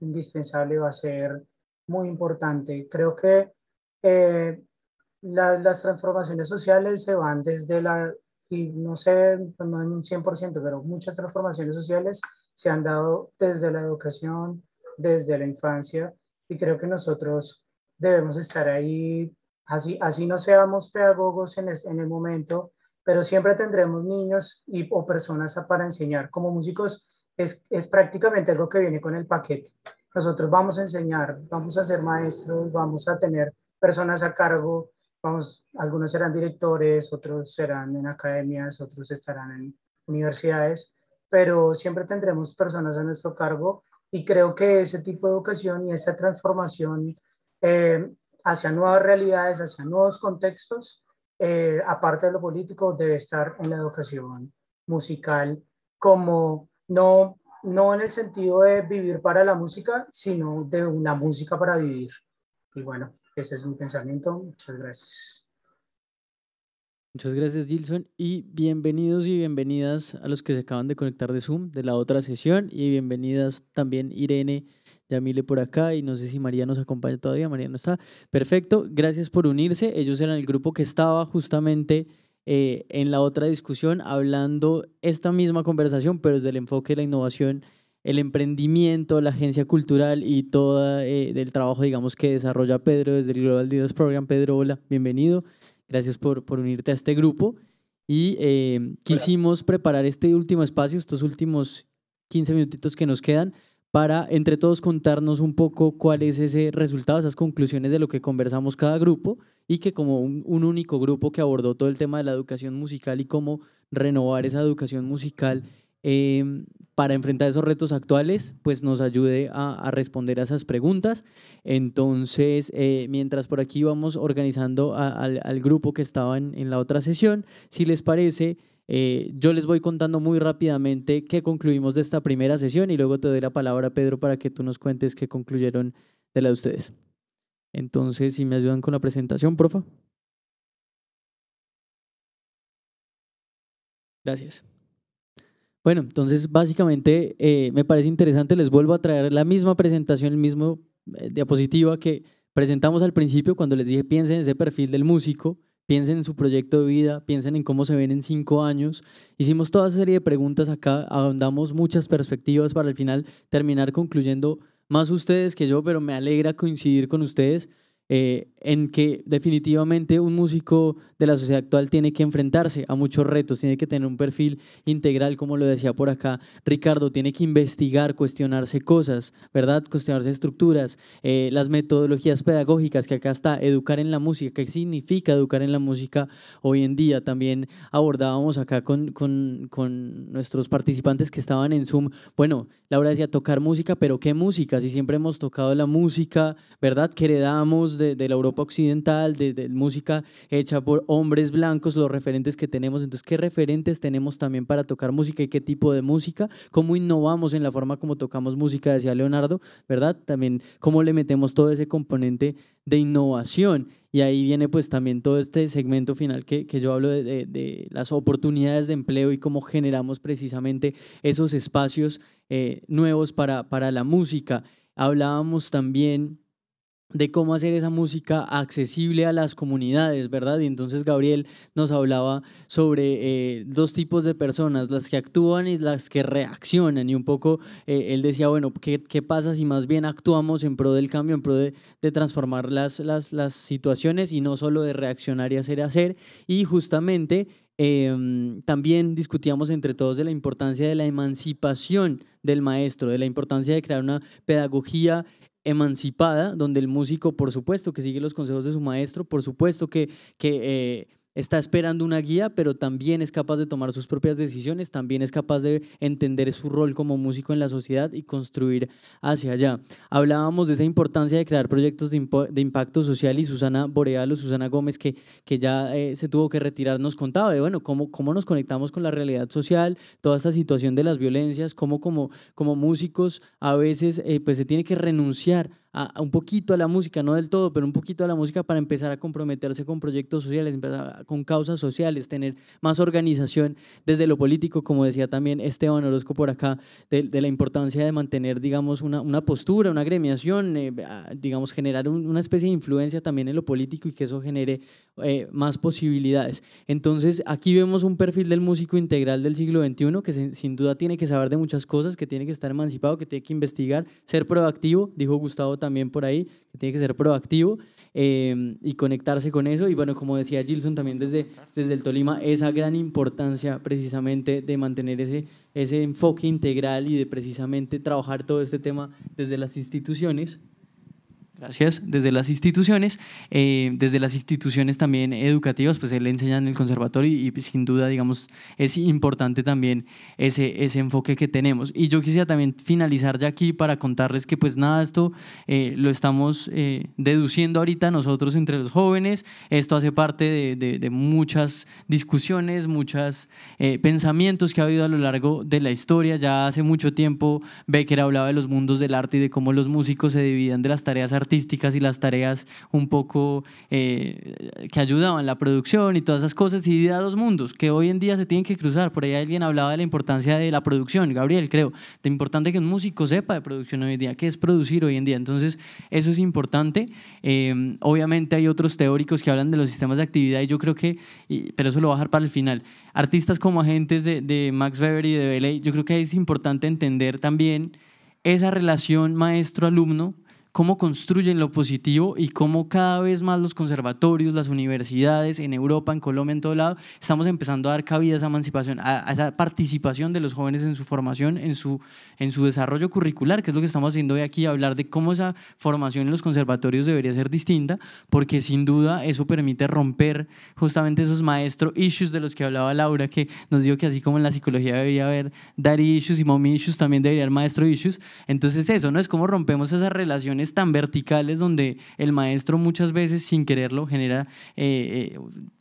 Speaker 10: indispensable, va a ser muy importante. Creo que eh, las transformaciones sociales se van desde la, y no sé, pues no en un 100%, pero muchas transformaciones sociales se han dado desde la educación, desde la infancia, y creo que nosotros debemos estar ahí, así, así no seamos pedagogos en, el momento, pero siempre tendremos niños y, o personas para enseñar. Como músicos es, prácticamente algo que viene con el paquete. Nosotros vamos a enseñar, vamos a ser maestros, vamos a tener personas a cargo, vamos, algunos serán directores, otros serán en academias, otros estarán en universidades, pero siempre tendremos personas a nuestro cargo y creo que ese tipo de educación y esa transformación eh, hacia nuevas realidades, hacia nuevos contextos, eh, aparte de lo político, debe estar en la educación musical como no, no en el sentido de vivir para la música, sino de una música para vivir. Y bueno, ese es mi pensamiento. Muchas gracias.
Speaker 13: Muchas gracias, Gilson. Y bienvenidos y bienvenidas a los que se acaban de conectar de Zoom de la otra sesión. Y bienvenidas también Irene, Yamile por acá. Y no sé si María nos acompaña todavía. María no está. Perfecto. Gracias por unirse. Ellos eran el grupo que estaba justamente eh, en la otra discusión hablando esta misma conversación, pero desde el enfoque de la innovación, el emprendimiento, la agencia cultural y todo eh, el trabajo, digamos, que desarrolla Pedro desde el Global Leaders Program. Pedro, hola, bienvenido. Gracias por, unirte a este grupo. Y eh, quisimos preparar este último espacio, estos últimos 15 minutitos que nos quedan, para entre todos contarnos un poco cuál es ese resultado, esas conclusiones de lo que conversamos cada grupo y que como un, único grupo que abordó todo el tema de la educación musical y cómo renovar esa educación musical em, para enfrentar esos retos actuales, pues nos ayude a, responder a esas preguntas. Entonces, eh, mientras por aquí vamos organizando al, grupo que estaba en, la otra sesión, si les parece... Eh, yo les voy contando muy rápidamente qué concluimos de esta primera sesión y luego te doy la palabra, Pedro, para que tú nos cuentes qué concluyeron de la de ustedes. Entonces, si me ayudan con la presentación, profa. Gracias. Bueno, entonces básicamente eh, me parece interesante, les vuelvo a traer la misma presentación, el mismo eh, diapositiva que presentamos al principio cuando les dije piensen en ese perfil del músico, piensen en su proyecto de vida, piensen en cómo se ven en cinco años. Hicimos toda esa serie de preguntas acá, ahondamos muchas perspectivas para al final terminar concluyendo más ustedes que yo, pero me alegra coincidir con ustedes. Eh, en que definitivamente un músico de la sociedad actual tiene que enfrentarse a muchos retos, tiene que tener un perfil integral, como lo decía por acá Ricardo, tiene que investigar, cuestionarse cosas, ¿verdad? Cuestionarse estructuras, eh, las metodologías pedagógicas, que acá está, educar en la música, ¿qué significa educar en la música hoy en día? También abordábamos acá con, con, con nuestros participantes que estaban en Zoom, bueno, Laura decía tocar música, pero ¿qué música? Si siempre hemos tocado la música, ¿verdad? Que heredamos de, la Europa Occidental, de, música hecha por hombres blancos, los referentes que tenemos. Entonces, ¿qué referentes tenemos también para tocar música y qué tipo de música? ¿Cómo innovamos en la forma como tocamos música? Decía Leonardo, ¿verdad? También, ¿cómo le metemos todo ese componente de innovación? Y ahí viene pues también todo este segmento final que, que yo hablo de, de, las oportunidades de empleo y cómo generamos precisamente esos espacios eh, nuevos para, para la música. Hablábamos también de cómo hacer esa música accesible a las comunidades, ¿verdad? Y entonces Gabriel nos hablaba sobre eh, dos tipos de personas, las que actúan y las que reaccionan. Y un poco eh, él decía, bueno, ¿qué, pasa si más bien actuamos en pro del cambio, en pro de, transformar las, las, situaciones y no solo de reaccionar y hacer hacer? Y justamente em, también discutíamos entre todos de la importancia de la emancipación del maestro, de la importancia de crear una pedagogía emancipada, donde el músico, por supuesto, que sigue los consejos de su maestro, por supuesto que, que eh, está esperando una guía, pero también es capaz de tomar sus propias decisiones, también es capaz de entender su rol como músico en la sociedad y construir hacia allá. Hablábamos de esa importancia de crear proyectos de, impacto social y Susana Boreal o Susana Gómez, que, que ya eh, se tuvo que retirar, nos contaba de, bueno, cómo, cómo nos conectamos con la realidad social, toda esta situación de las violencias, cómo como, músicos a veces eh, pues se tiene que renunciar un poquito a la música, no del todo, pero un poquito a la música para empezar a comprometerse con proyectos sociales, con causas sociales, tener más organización desde lo político, como decía también Esteban Orozco por acá, de, la importancia de mantener, digamos, una, postura, una gremiación, eh, digamos, generar una especie de influencia también en lo político y que eso genere eh, más posibilidades. Entonces, aquí vemos un perfil del músico integral del siglo XXI que sin duda tiene que saber de muchas cosas, que tiene que estar emancipado, que tiene que investigar, ser proactivo, dijo Gustavo también por ahí, que tiene que ser proactivo eh, y conectarse con eso. Y bueno, como decía Gilson también desde, desde el Tolima, esa gran importancia precisamente de mantener ese, ese enfoque integral y de precisamente trabajar todo este tema desde las instituciones Gracias. Desde las instituciones, eh, desde las instituciones también educativas, pues él enseña en el conservatorio y, pues, sin duda, digamos, es importante también ese, enfoque que tenemos. Y yo quisiera también finalizar ya aquí para contarles que pues nada, esto eh, lo estamos eh, deduciendo ahorita nosotros entre los jóvenes. Esto hace parte de, de muchas discusiones, muchos pensamientos que ha habido a lo largo de la historia. Ya hace mucho tiempo Becker hablaba de los mundos del arte y de cómo los músicos se dividían de las tareas artísticas artísticas y las tareas un poco eh, que ayudaban la producción y todas esas cosas y de los mundos que hoy en día se tienen que cruzar. Por ahí alguien hablaba de la importancia de la producción, Gabriel, creo, de importante que un músico sepa de producción hoy en día, qué es producir hoy en día. Entonces, eso es importante. Eh, obviamente hay otros teóricos que hablan de los sistemas de actividad y yo creo que, pero eso lo voy a dejar para el final. Artistas como agentes de, Max Weber y de Belay, yo creo que es importante entender también esa relación maestro-alumno cómo construyen lo positivo y cómo cada vez más los conservatorios, las universidades en Europa, en Colombia, en todo lado, estamos empezando a dar cabida a esa emancipación, a, esa participación de los jóvenes en su formación, en su, en su desarrollo curricular, que es lo que estamos haciendo hoy aquí, hablar de cómo esa formación en los conservatorios debería ser distinta, porque sin duda eso permite romper justamente esos maestro issues de los que hablaba Laura, que nos dijo que así como en la psicología debería haber daddy issues y mommy issues, también debería haber maestro issues. Entonces eso, ¿no? Es como rompemos esas relaciones tan verticales donde el maestro muchas veces sin quererlo genera eh, eh,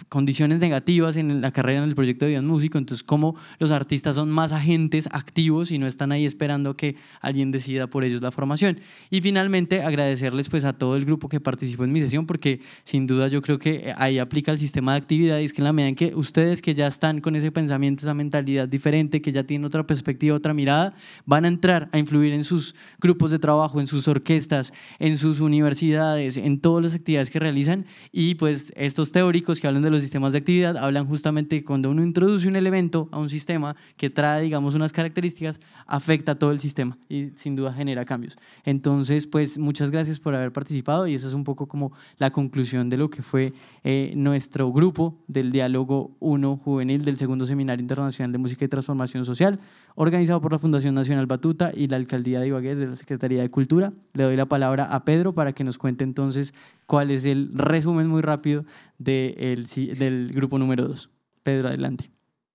Speaker 13: condiciones negativas en la carrera, en el proyecto de vida músico, entonces como los artistas son más agentes activos y no están ahí esperando que alguien decida por ellos la formación. Y finalmente agradecerles pues a todo el grupo que participó en mi sesión porque sin duda yo creo que ahí aplica el sistema de actividad y es que en la medida en que ustedes que ya están con ese pensamiento, esa mentalidad diferente, que ya tienen otra perspectiva, otra mirada, van a entrar a influir en sus grupos de trabajo, en sus orquestas, en sus universidades, en todas las actividades que realizan. Y pues estos teóricos que hablan de los sistemas de actividad hablan justamente cuando uno introduce un elemento a un sistema que trae, digamos, unas características, afecta a todo el sistema y sin duda genera cambios. Entonces, pues muchas gracias por haber participado y esa es un poco como la conclusión de lo que fue eh, nuestro grupo del diálogo 1 juvenil del segundo Seminario Internacional de Música y Transformación Social organizado por la Fundación Nacional Batuta y la Alcaldía de Ibagué de la Secretaría de Cultura. Le doy la palabra a Pedro para que nos cuente entonces cuál es el resumen muy rápido del grupo número 2. Pedro, adelante.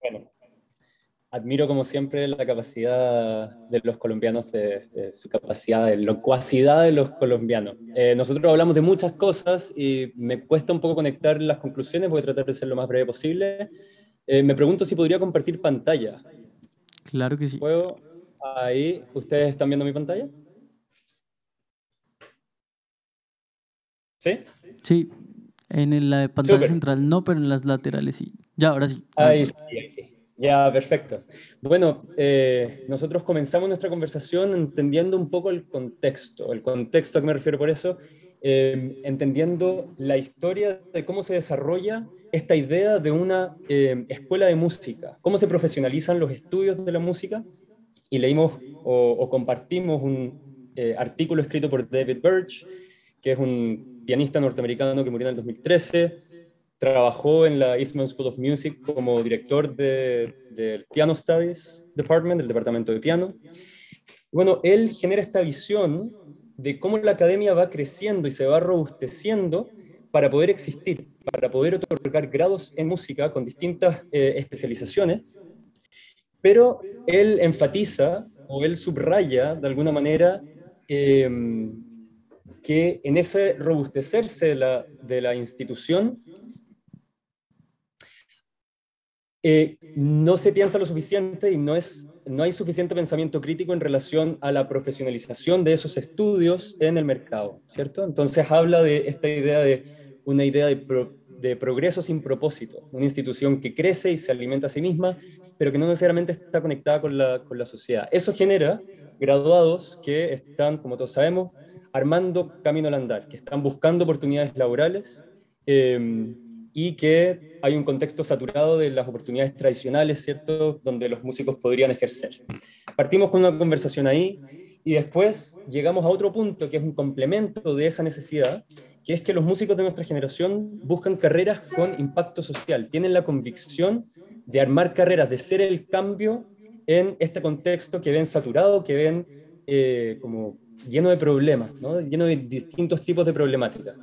Speaker 28: Bueno, admiro como siempre la capacidad de los colombianos, de, su capacidad de locuacidad de los colombianos. Eh, nosotros hablamos de muchas cosas y me cuesta un poco conectar las conclusiones, voy a tratar de ser lo más breve posible. Eh, me pregunto si podría compartir pantalla. Claro que sí. ¿Puedo? ahí. ¿Ustedes están viendo mi pantalla?
Speaker 13: ¿Sí? Sí. En la pantalla central no, pero en las laterales sí. Ya, ahora sí. Ahí
Speaker 28: Ya, perfecto. Bueno, eh, nosotros comenzamos nuestra conversación entendiendo un poco el contexto. El contexto a que me refiero por eso Em, entendiendo la historia de cómo se desarrolla esta idea de una em, escuela de música, cómo se profesionalizan los estudios de la música. Y leímos o, compartimos un eh, artículo escrito por David Birch, que es un pianista norteamericano que murió en el 2013. Trabajó en la Eastman School of Music como director del Piano Studies Department, del departamento de piano. bueno, él genera esta visión de cómo la academia va creciendo y se va robusteciendo para poder existir, para poder otorgar grados en música con distintas eh, especializaciones, pero él enfatiza o él subraya de alguna manera em, que en ese robustecerse la, de la institución eh, no se piensa lo suficiente y no, es, no hay suficiente pensamiento crítico en relación a la profesionalización de esos estudios en el mercado, ¿cierto? Entonces habla de esta idea de una idea de, progreso sin propósito, una institución que crece y se alimenta a sí misma, pero que no necesariamente está conectada con la, sociedad. Eso genera graduados que están, como todos sabemos, armando camino al andar, que están buscando oportunidades laborales. Eh, y que hay un contexto saturado de las oportunidades tradicionales, ¿cierto?, donde los músicos podrían ejercer. Partimos con una conversación ahí y después llegamos a otro punto que es un complemento de esa necesidad, que es que los músicos de nuestra generación buscan carreras con impacto social, tienen la convicción de armar carreras, de ser el cambio en este contexto que ven saturado, que ven eh, como lleno de problemas, lleno de distintos tipos de problemáticas.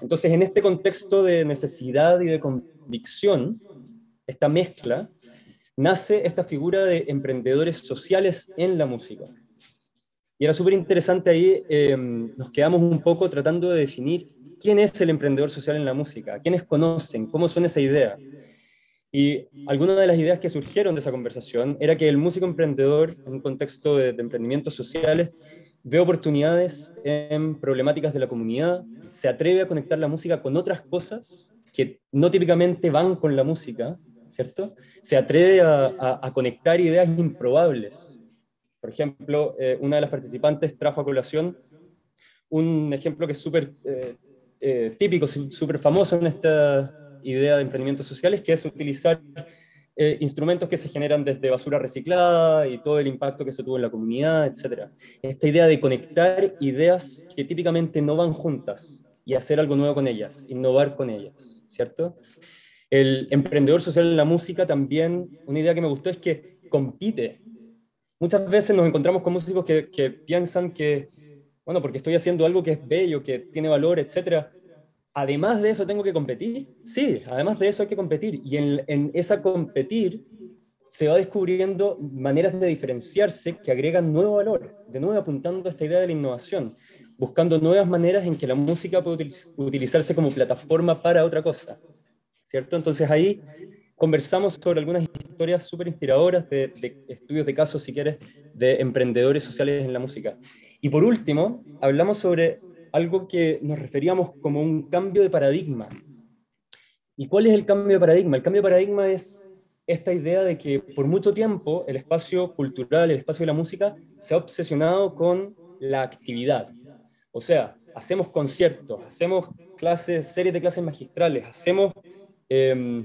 Speaker 28: Entonces, en este contexto de necesidad y de convicción, esta mezcla, nace esta figura de emprendedores sociales en la música. Y era súper interesante ahí, em, nos quedamos un poco tratando de definir quién es el emprendedor social en la música, quiénes conocen, cómo son esa idea. Y algunas de las ideas que surgieron de esa conversación era que el músico emprendedor, en un contexto de emprendimientos sociales, Ve oportunidades en problemáticas de la comunidad, se atreve a conectar la música con otras cosas que no típicamente van con la música, ¿cierto? Se atreve a, conectar ideas improbables. Por ejemplo, eh, una de las participantes trajo a colación un ejemplo que es súper eh, eh, típico, súper famoso en esta idea de emprendimientos sociales, que es utilizar eh, instrumentos que se generan desde basura reciclada y todo el impacto que se tuvo en la comunidad, etc. Esta idea de conectar ideas que típicamente no van juntas y hacer algo nuevo con ellas, innovar con ellas, ¿cierto? El emprendedor social en la música también, una idea que me gustó es que compite. Muchas veces nos encontramos con músicos que, que piensan que, bueno, porque estoy haciendo algo que es bello, que tiene valor, etcétera, además de eso tengo que competir. Sí, además de eso hay que competir. Y en, esa competir se va descubriendo maneras de diferenciarse que agregan nuevo valor, de nuevo apuntando a esta idea de la innovación, buscando nuevas maneras en que la música puede utilizarse como plataforma para otra cosa. ¿Cierto? Entonces ahí conversamos sobre algunas historias súper inspiradoras de, estudios de casos, si quieres, de emprendedores sociales en la música. Y por último, hablamos sobre algo que nos referíamos como un cambio de paradigma. ¿Y cuál es el cambio de paradigma? El cambio de paradigma es esta idea de que por mucho tiempo el espacio cultural, el espacio de la música, se ha obsesionado con la actividad. O sea, hacemos conciertos, hacemos clases, series de clases magistrales, hacemos em,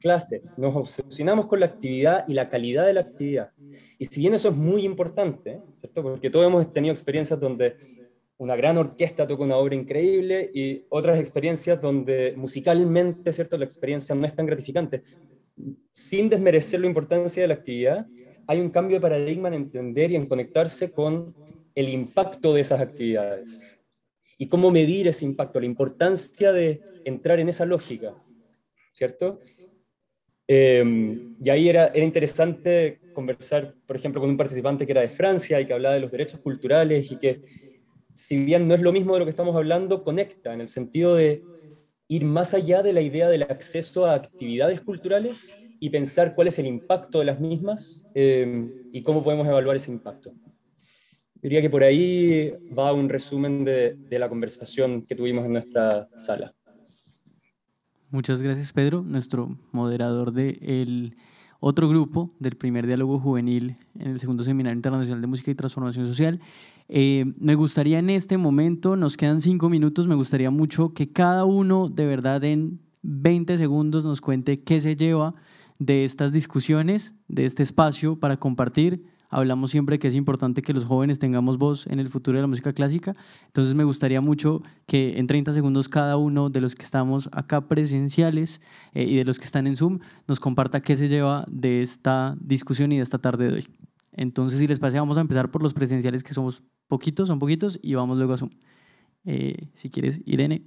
Speaker 28: clases, nos obsesionamos con la actividad y la calidad de la actividad. Y si bien eso es muy importante, ¿cierto? Porque todos hemos tenido experiencias donde una gran orquesta toca una obra increíble y otras experiencias donde musicalmente, ¿cierto? La experiencia no es tan gratificante. Sin desmerecer la importancia de la actividad, hay un cambio de paradigma en entender y en conectarse con el impacto de esas actividades y cómo medir ese impacto, la importancia de entrar en esa lógica, ¿cierto? Em, y ahí era, era interesante conversar, por ejemplo, con un participante que era de Francia y que hablaba de los derechos culturales y que si bien no es lo mismo de lo que estamos hablando, conecta en el sentido de ir más allá de la idea del acceso a actividades culturales y pensar cuál es el impacto de las mismas eh, y cómo podemos evaluar ese impacto. Diría que por ahí va un resumen de, la conversación que tuvimos en nuestra sala.
Speaker 13: Muchas gracias, Pedro, nuestro moderador del otro grupo del primer diálogo juvenil en el segundo seminario internacional de música y transformación social. Eh, me gustaría en este momento, nos quedan cinco minutos, me gustaría mucho que cada uno de verdad en 20 segundos nos cuente qué se lleva de estas discusiones, de este espacio para compartir. Hablamos siempre que es importante que los jóvenes tengamos voz en el futuro de la música clásica. Entonces me gustaría mucho que en 30 segundos cada uno de los que estamos acá presenciales eh, y de los que están en Zoom nos comparta qué se lleva de esta discusión y de esta tarde de hoy. Entonces, si les parece, vamos a empezar por los presenciales que somos poquitos, son poquitos, y vamos luego a Zoom. Eh, si quieres, Irene.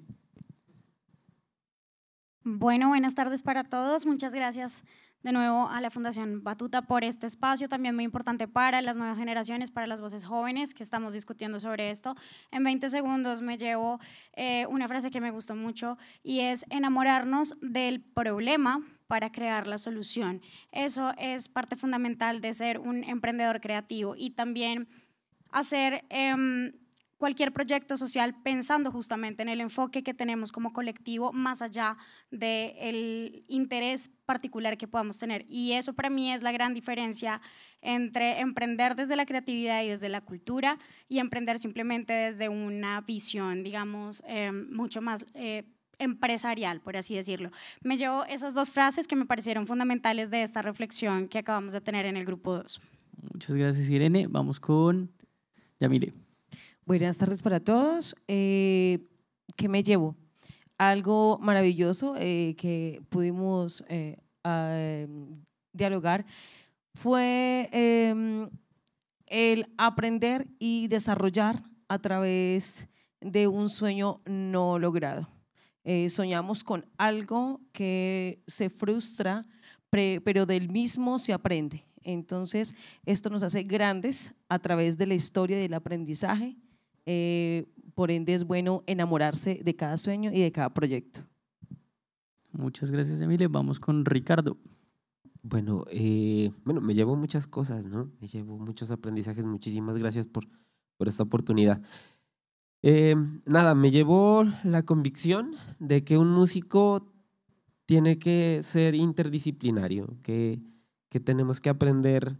Speaker 8: Bueno, buenas tardes para todos. Muchas gracias de nuevo a la Fundación Batuta por este espacio, también muy importante para las nuevas generaciones, para las voces jóvenes que estamos discutiendo sobre esto. En 20 segundos me llevo eh, una frase que me gustó mucho y es enamorarnos del problema para crear la solución. Eso es parte fundamental de ser un emprendedor creativo y también hacer em, cualquier proyecto social pensando justamente en el enfoque que tenemos como colectivo más allá del interés particular que podamos tener. Y eso para mí es la gran diferencia entre emprender desde la creatividad y desde la cultura y emprender simplemente desde una visión, digamos, em, mucho más... Eh, empresarial, por así decirlo. Me llevo esas dos frases que me parecieron fundamentales de esta reflexión que acabamos de tener en el grupo 2.
Speaker 13: Muchas gracias, Irene. Vamos con mire.
Speaker 12: Buenas tardes para todos. Eh, ¿Qué me llevo? Algo maravilloso eh, que pudimos eh, em, dialogar fue em, el aprender y desarrollar a través de un sueño no logrado. soñamos con algo que se frustra, pero del mismo se aprende. Entonces, esto nos hace grandes a través de la historia del aprendizaje. Eh, por ende, es bueno enamorarse de cada sueño y de cada proyecto.
Speaker 13: Muchas gracias, Emile. Vamos con Ricardo.
Speaker 16: Bueno, eh, bueno, me llevo muchas cosas, ¿no? Me llevo muchos aprendizajes. Muchísimas gracias por, por esta oportunidad. Eh, nada, me llevó la convicción de que un músico tiene que ser interdisciplinario, que que tenemos que aprender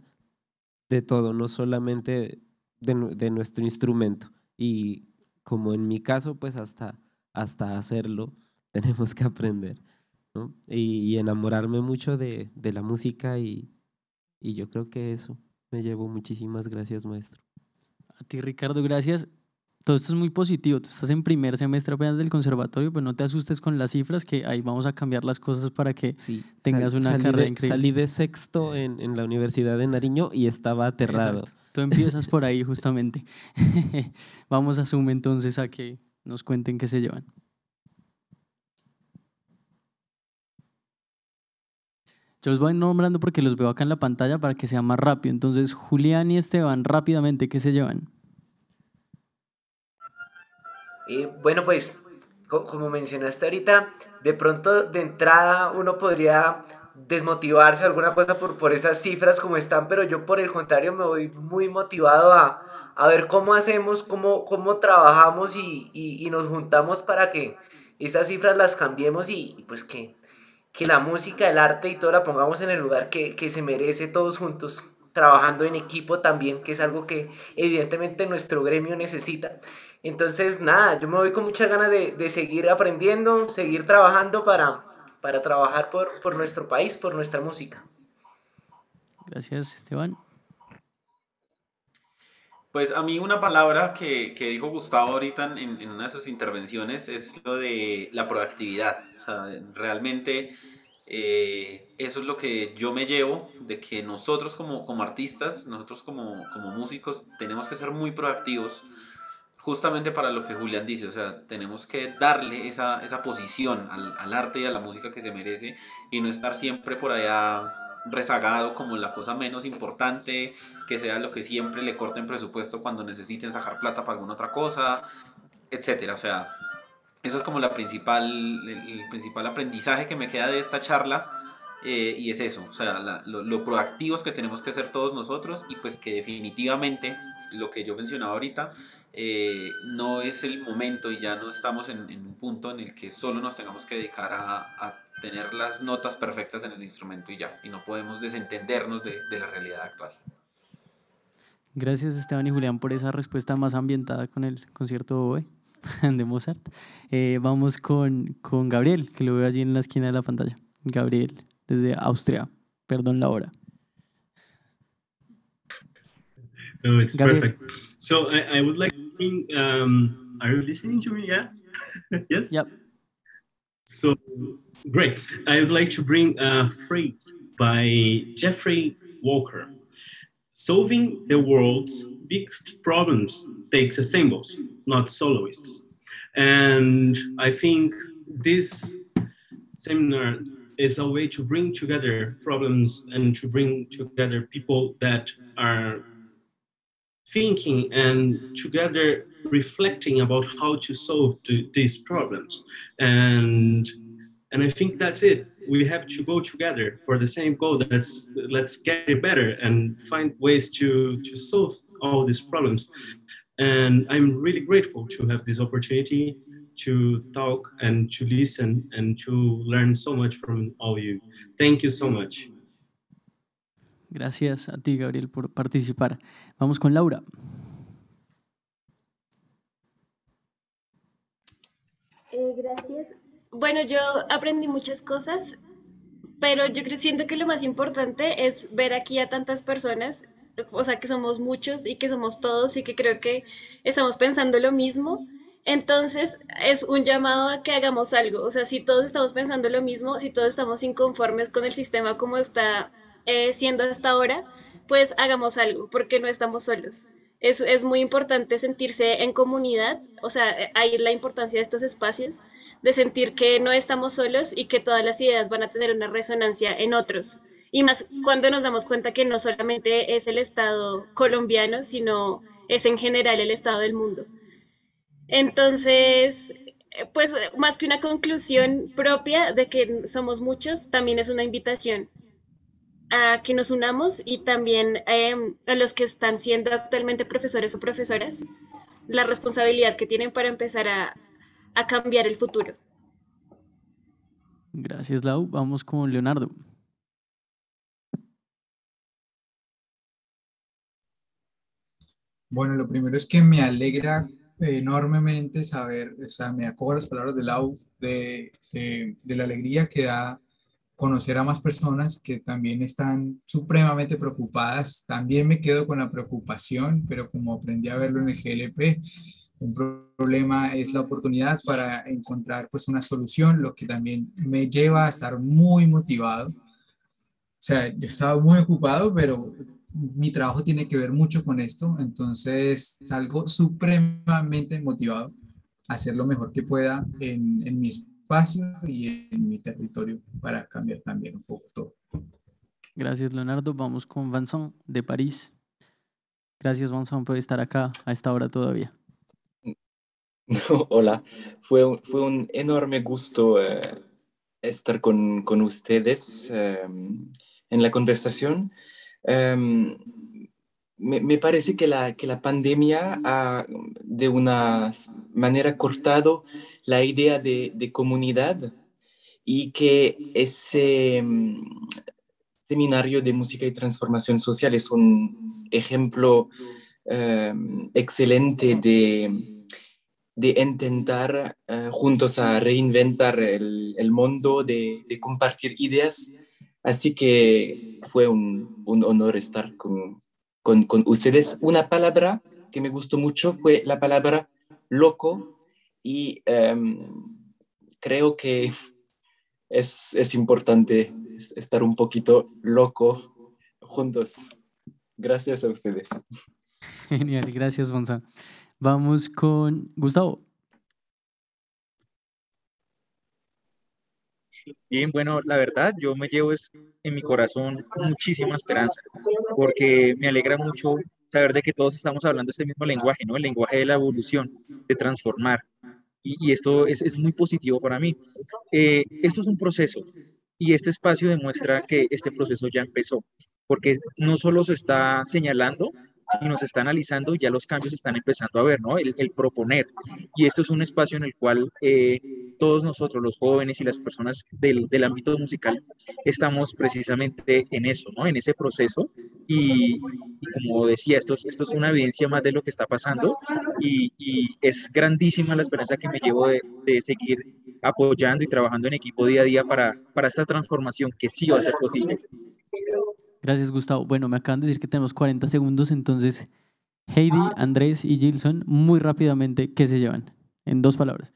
Speaker 16: de todo, no solamente de, nuestro instrumento. Y como en mi caso, pues hasta, hasta hacerlo tenemos que aprender. Y, enamorarme mucho de, la música y, y yo creo que eso me llevó. Muchísimas
Speaker 13: gracias, maestro. A ti, Ricardo, gracias todo esto es muy positivo. Tú estás en primer semestre apenas del conservatorio, pero pues no te asustes con las cifras, que ahí vamos a cambiar las cosas para que tengas una carrera increíble. Salí de
Speaker 16: sexto en, en, la Universidad de Nariño y estaba aterrado. Exacto.
Speaker 13: Tú empiezas por ahí justamente. vamos a Zoom entonces a que nos cuenten qué se llevan. Yo los voy nombrando porque los veo acá en la pantalla para que sea más rápido. Entonces, Julián y Esteban, rápidamente, ¿qué se llevan?
Speaker 27: bueno, pues como mencionaste ahorita, de pronto de entrada uno podría desmotivarse alguna cosa por, por esas cifras como están, pero yo por el contrario me voy muy motivado a, ver cómo hacemos, cómo, cómo trabajamos y, y, nos juntamos para que esas cifras las cambiemos y, pues que, que, la música, el arte y todo la pongamos en el lugar que, que se merece todos juntos, trabajando en equipo también, que es algo que evidentemente nuestro gremio necesita. Entonces, nada, yo me voy con muchas ganas de, seguir aprendiendo, seguir trabajando para, para trabajar por, nuestro país, por nuestra
Speaker 13: música. Gracias, Esteban.
Speaker 24: Pues a mí una palabra que, dijo Gustavo ahorita en, una de sus intervenciones es lo de la proactividad. O sea, realmente eh, eso es lo que yo me llevo, de que nosotros como, artistas, nosotros como, como músicos, tenemos que ser muy proactivos justamente para lo que Julián dice, o sea, tenemos que darle esa, posición al, arte y a la música que se merece y no estar siempre por allá rezagado como la cosa menos importante, que sea lo que siempre le corten presupuesto cuando necesiten sacar plata para alguna otra cosa, etcétera, o sea, eso es como la principal, el, principal aprendizaje que me queda de esta charla. Eh, y es eso, o sea, lo, lo, proactivos que tenemos que ser todos nosotros y pues que definitivamente lo que yo mencionaba ahorita eh, no es el momento y ya no estamos en, un punto en el que solo nos tengamos que dedicar a, tener las notas perfectas en el instrumento y ya, y no podemos desentendernos de, la realidad actual.
Speaker 13: Gracias Esteban y Julián por esa respuesta más ambientada con el concierto de Mozart. Eh, vamos con, con Gabriel, que lo veo allí en la esquina de la pantalla. Gabriel, desde Austria. Perdón la hora. No, it's Gabriel. perfect.
Speaker 18: So I, I would like to um, are you listening to me? Yeah? yes? Yep. So great. I would like to bring a phrase by Jeffrey Walker. Solving the world's biggest problems takes assembles, not soloists. And I think this seminar is a way to bring together problems and to bring together people that are thinking and together reflecting about how to solve the, these problems and and i think that's it we have to go together for the same goal that's let's get it better and find ways to to solve all these problems and i'm really grateful to have this opportunity to talk and to listen and to learn so much from all you thank you so much
Speaker 13: Gracias a ti, Gabriel, por participar. Vamos con Laura.
Speaker 26: Eh, gracias. Bueno, yo aprendí muchas cosas, pero yo creo siento que lo más importante es ver aquí a tantas personas, o sea, que somos muchos y que somos todos y que creo que estamos pensando lo mismo. Entonces es un llamado a que hagamos algo, o sea, si todos estamos pensando lo mismo, si todos estamos inconformes con el sistema como está eh, siendo hasta ahora, pues hagamos algo, porque no estamos solos. Es, es, muy importante sentirse en comunidad, o sea, ahí la importancia de estos espacios, de sentir que no estamos solos y que todas las ideas van a tener una resonancia en otros. Y más cuando nos damos cuenta que no solamente es el Estado colombiano, sino es en general el Estado del mundo. Entonces, eh, pues más que una conclusión propia de que somos muchos, también es una invitación a que nos unamos y también em, a los que están siendo actualmente profesores o profesoras, la responsabilidad que tienen para empezar a, cambiar el futuro.
Speaker 13: Gracias, Lau. Vamos con Leonardo.
Speaker 19: Bueno, lo primero es que me alegra enormemente saber, o sea, me acojo las palabras de Lau, de, de la alegría que da conocer a más personas que también están supremamente preocupadas. También me quedo con la preocupación, pero como aprendí a verlo en el GLP, un problema es la oportunidad para encontrar pues una solución, lo que también me lleva a estar muy motivado. O sea, yo estaba muy ocupado, pero mi trabajo tiene que ver mucho con esto, entonces salgo supremamente motivado a hacer lo mejor que pueda en, en mi espacio y en mi territorio para cambiar también un poco todo.
Speaker 13: Gracias, Leonardo. Vamos con Vincent de París. Gracias, Vincent, por estar acá a esta hora todavía.
Speaker 16: Hola, fue, fue un enorme gusto eh, estar con, con ustedes em, en la conversación. Em, me, me, parece que la, que la pandemia ha de una manera cortado la idea de, comunidad y que ese mm, seminario de música y transformación social es un ejemplo em, excelente de, intentar eh, juntos a reinventar el, mundo, de, compartir ideas. Así que fue un, honor estar con, con ustedes. Una palabra que me gustó mucho fue la palabra loco y em, creo que es, importante
Speaker 19: estar un poquito loco juntos. Gracias a ustedes.
Speaker 13: Genial, gracias, Gonzalo. Vamos con Gustavo.
Speaker 15: Bien, bueno, la verdad, yo me llevo en mi corazón muchísima esperanza, porque me alegra mucho saber de que todos estamos hablando este mismo lenguaje, ¿no? El lenguaje de la evolución, de transformar. Y, esto es, muy positivo para mí. Eh, esto es un proceso y este espacio demuestra que este proceso ya empezó, porque no solo se está señalando y nos está analizando ya los cambios están empezando a ver, ¿no? El, proponer. Y esto es un espacio en el cual eh, todos nosotros, los jóvenes y las personas del, del, ámbito musical, estamos precisamente en eso, ¿no? En ese proceso. Y, como decía, esto, esto es una evidencia más de lo que está pasando y, es grandísima la esperanza que me llevo de, de seguir apoyando y trabajando en equipo día a día para, para esta transformación que sí va a
Speaker 13: ser posible. Gracias, Gustavo. Bueno, me acaban de decir que tenemos 40 segundos, entonces Heidi, ah. Andrés y Gilson, muy rápidamente, ¿qué se llevan? En dos palabras.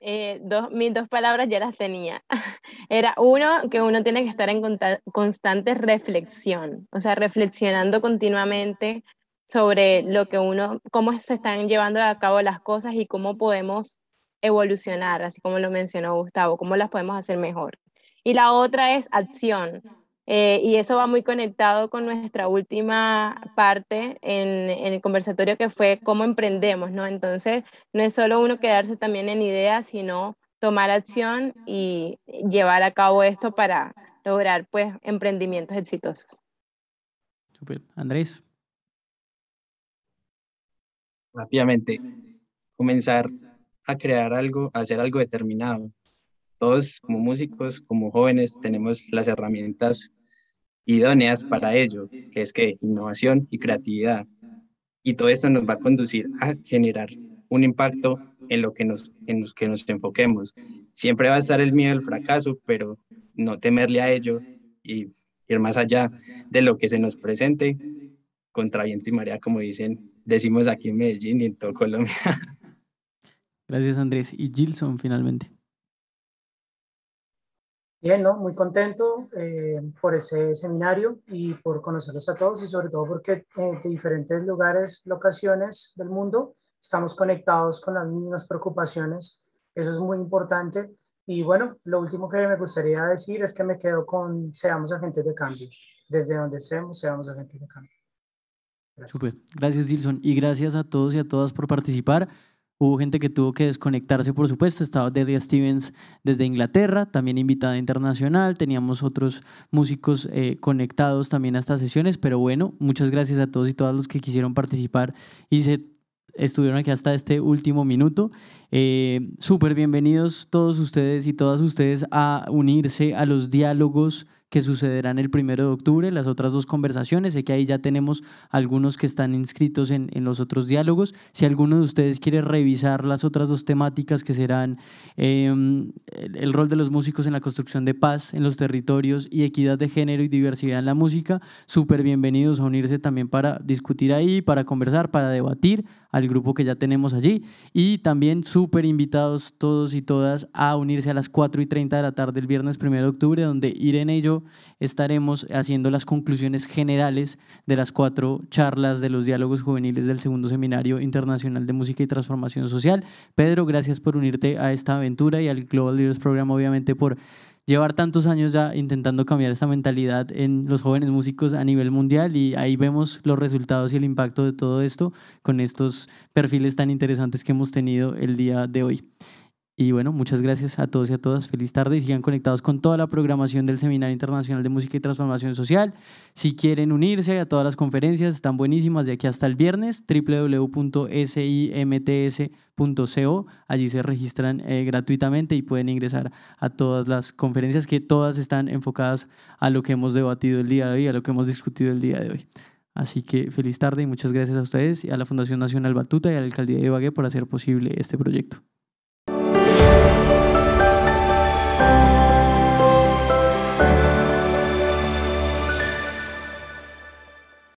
Speaker 12: Eh, dos, mis dos palabras ya las tenía. Era uno, que uno tiene que estar en constante reflexión, o sea, reflexionando continuamente sobre lo que uno, cómo se están llevando a cabo las cosas y cómo podemos evolucionar, así como lo mencionó Gustavo, cómo las podemos hacer mejor. Y la otra es acción, eh, y eso va muy conectado con nuestra última ah. parte en, el conversatorio que fue cómo emprendemos, ¿no? Entonces, no es solo uno quedarse también en ideas, sino tomar acción y llevar a cabo esto para lograr, pues, emprendimientos exitosos.
Speaker 13: Super. Andrés.
Speaker 15: Rápidamente, comenzar
Speaker 16: a crear algo, a hacer algo determinado todos como músicos, como jóvenes, tenemos las herramientas idóneas para ello, que es que innovación y creatividad. Y todo esto nos va a conducir a generar un impacto en lo que nos, en los que nos enfoquemos. Siempre va a estar el miedo al fracaso, pero no temerle a ello y ir más allá de lo que se nos presente contra viento y marea, como dicen, decimos aquí en Medellín y en toda Colombia.
Speaker 13: Gracias, Andrés. Y Gilson, finalmente.
Speaker 10: Bien, muy contento eh, por ese seminario y por conocerlos a todos y sobre todo porque en eh, de diferentes lugares, locaciones del mundo, estamos conectados con las mismas preocupaciones. Eso es muy importante. Y bueno, lo último que me gustaría decir es que me quedo con seamos agentes de cambio. Desde donde seamos, seamos agentes de cambio.
Speaker 13: Gracias. Super. Gracias, Dilson. Y gracias a todos y a todas por participar. Hubo gente que tuvo que desconectarse, por supuesto. Estaba Delia Stevens desde Inglaterra, también invitada internacional. Teníamos otros músicos eh, conectados también a estas sesiones. Pero bueno, muchas gracias a todos y todas los que quisieron participar y se estuvieron aquí hasta este último minuto. Eh, súper bienvenidos todos ustedes y todas ustedes a unirse a los diálogos que sucederán el primero de octubre, las otras dos conversaciones. Sé que ahí ya tenemos algunos que están inscritos en, los otros diálogos. Si alguno de ustedes quiere revisar las otras dos temáticas que serán em, el, el rol de los músicos en la construcción de paz en los territorios y equidad de género y diversidad en la música, súper bienvenidos a unirse también para discutir ahí, para conversar, para debatir al grupo que ya tenemos allí. Y también súper invitados todos y todas a unirse a las 4 y 30 de la tarde el viernes 1 de octubre, donde Irene y yo estaremos haciendo las conclusiones generales de las cuatro charlas de los diálogos juveniles del segundo seminario internacional de música y transformación social. Pedro, gracias por unirte a esta aventura y al Global Leaders Program, obviamente por llevar tantos años ya intentando cambiar esta mentalidad en los jóvenes músicos a nivel mundial y ahí vemos los resultados y el impacto de todo esto con estos perfiles tan interesantes que hemos tenido el día de hoy. Y bueno, muchas gracias a todos y a todas. Feliz tarde y sigan conectados con toda la programación del Seminario Internacional de Música y Transformación Social. Si quieren unirse a todas las conferencias, están buenísimas de aquí hasta el viernes, www.simts.co. Allí se registran eh, gratuitamente y pueden ingresar a todas las conferencias que todas están enfocadas a lo que hemos debatido el día de hoy, a lo que hemos discutido el día de hoy. Así que feliz tarde y muchas gracias a ustedes y a la Fundación Nacional Batuta y a la Alcaldía de Ibagué por hacer posible este proyecto. you.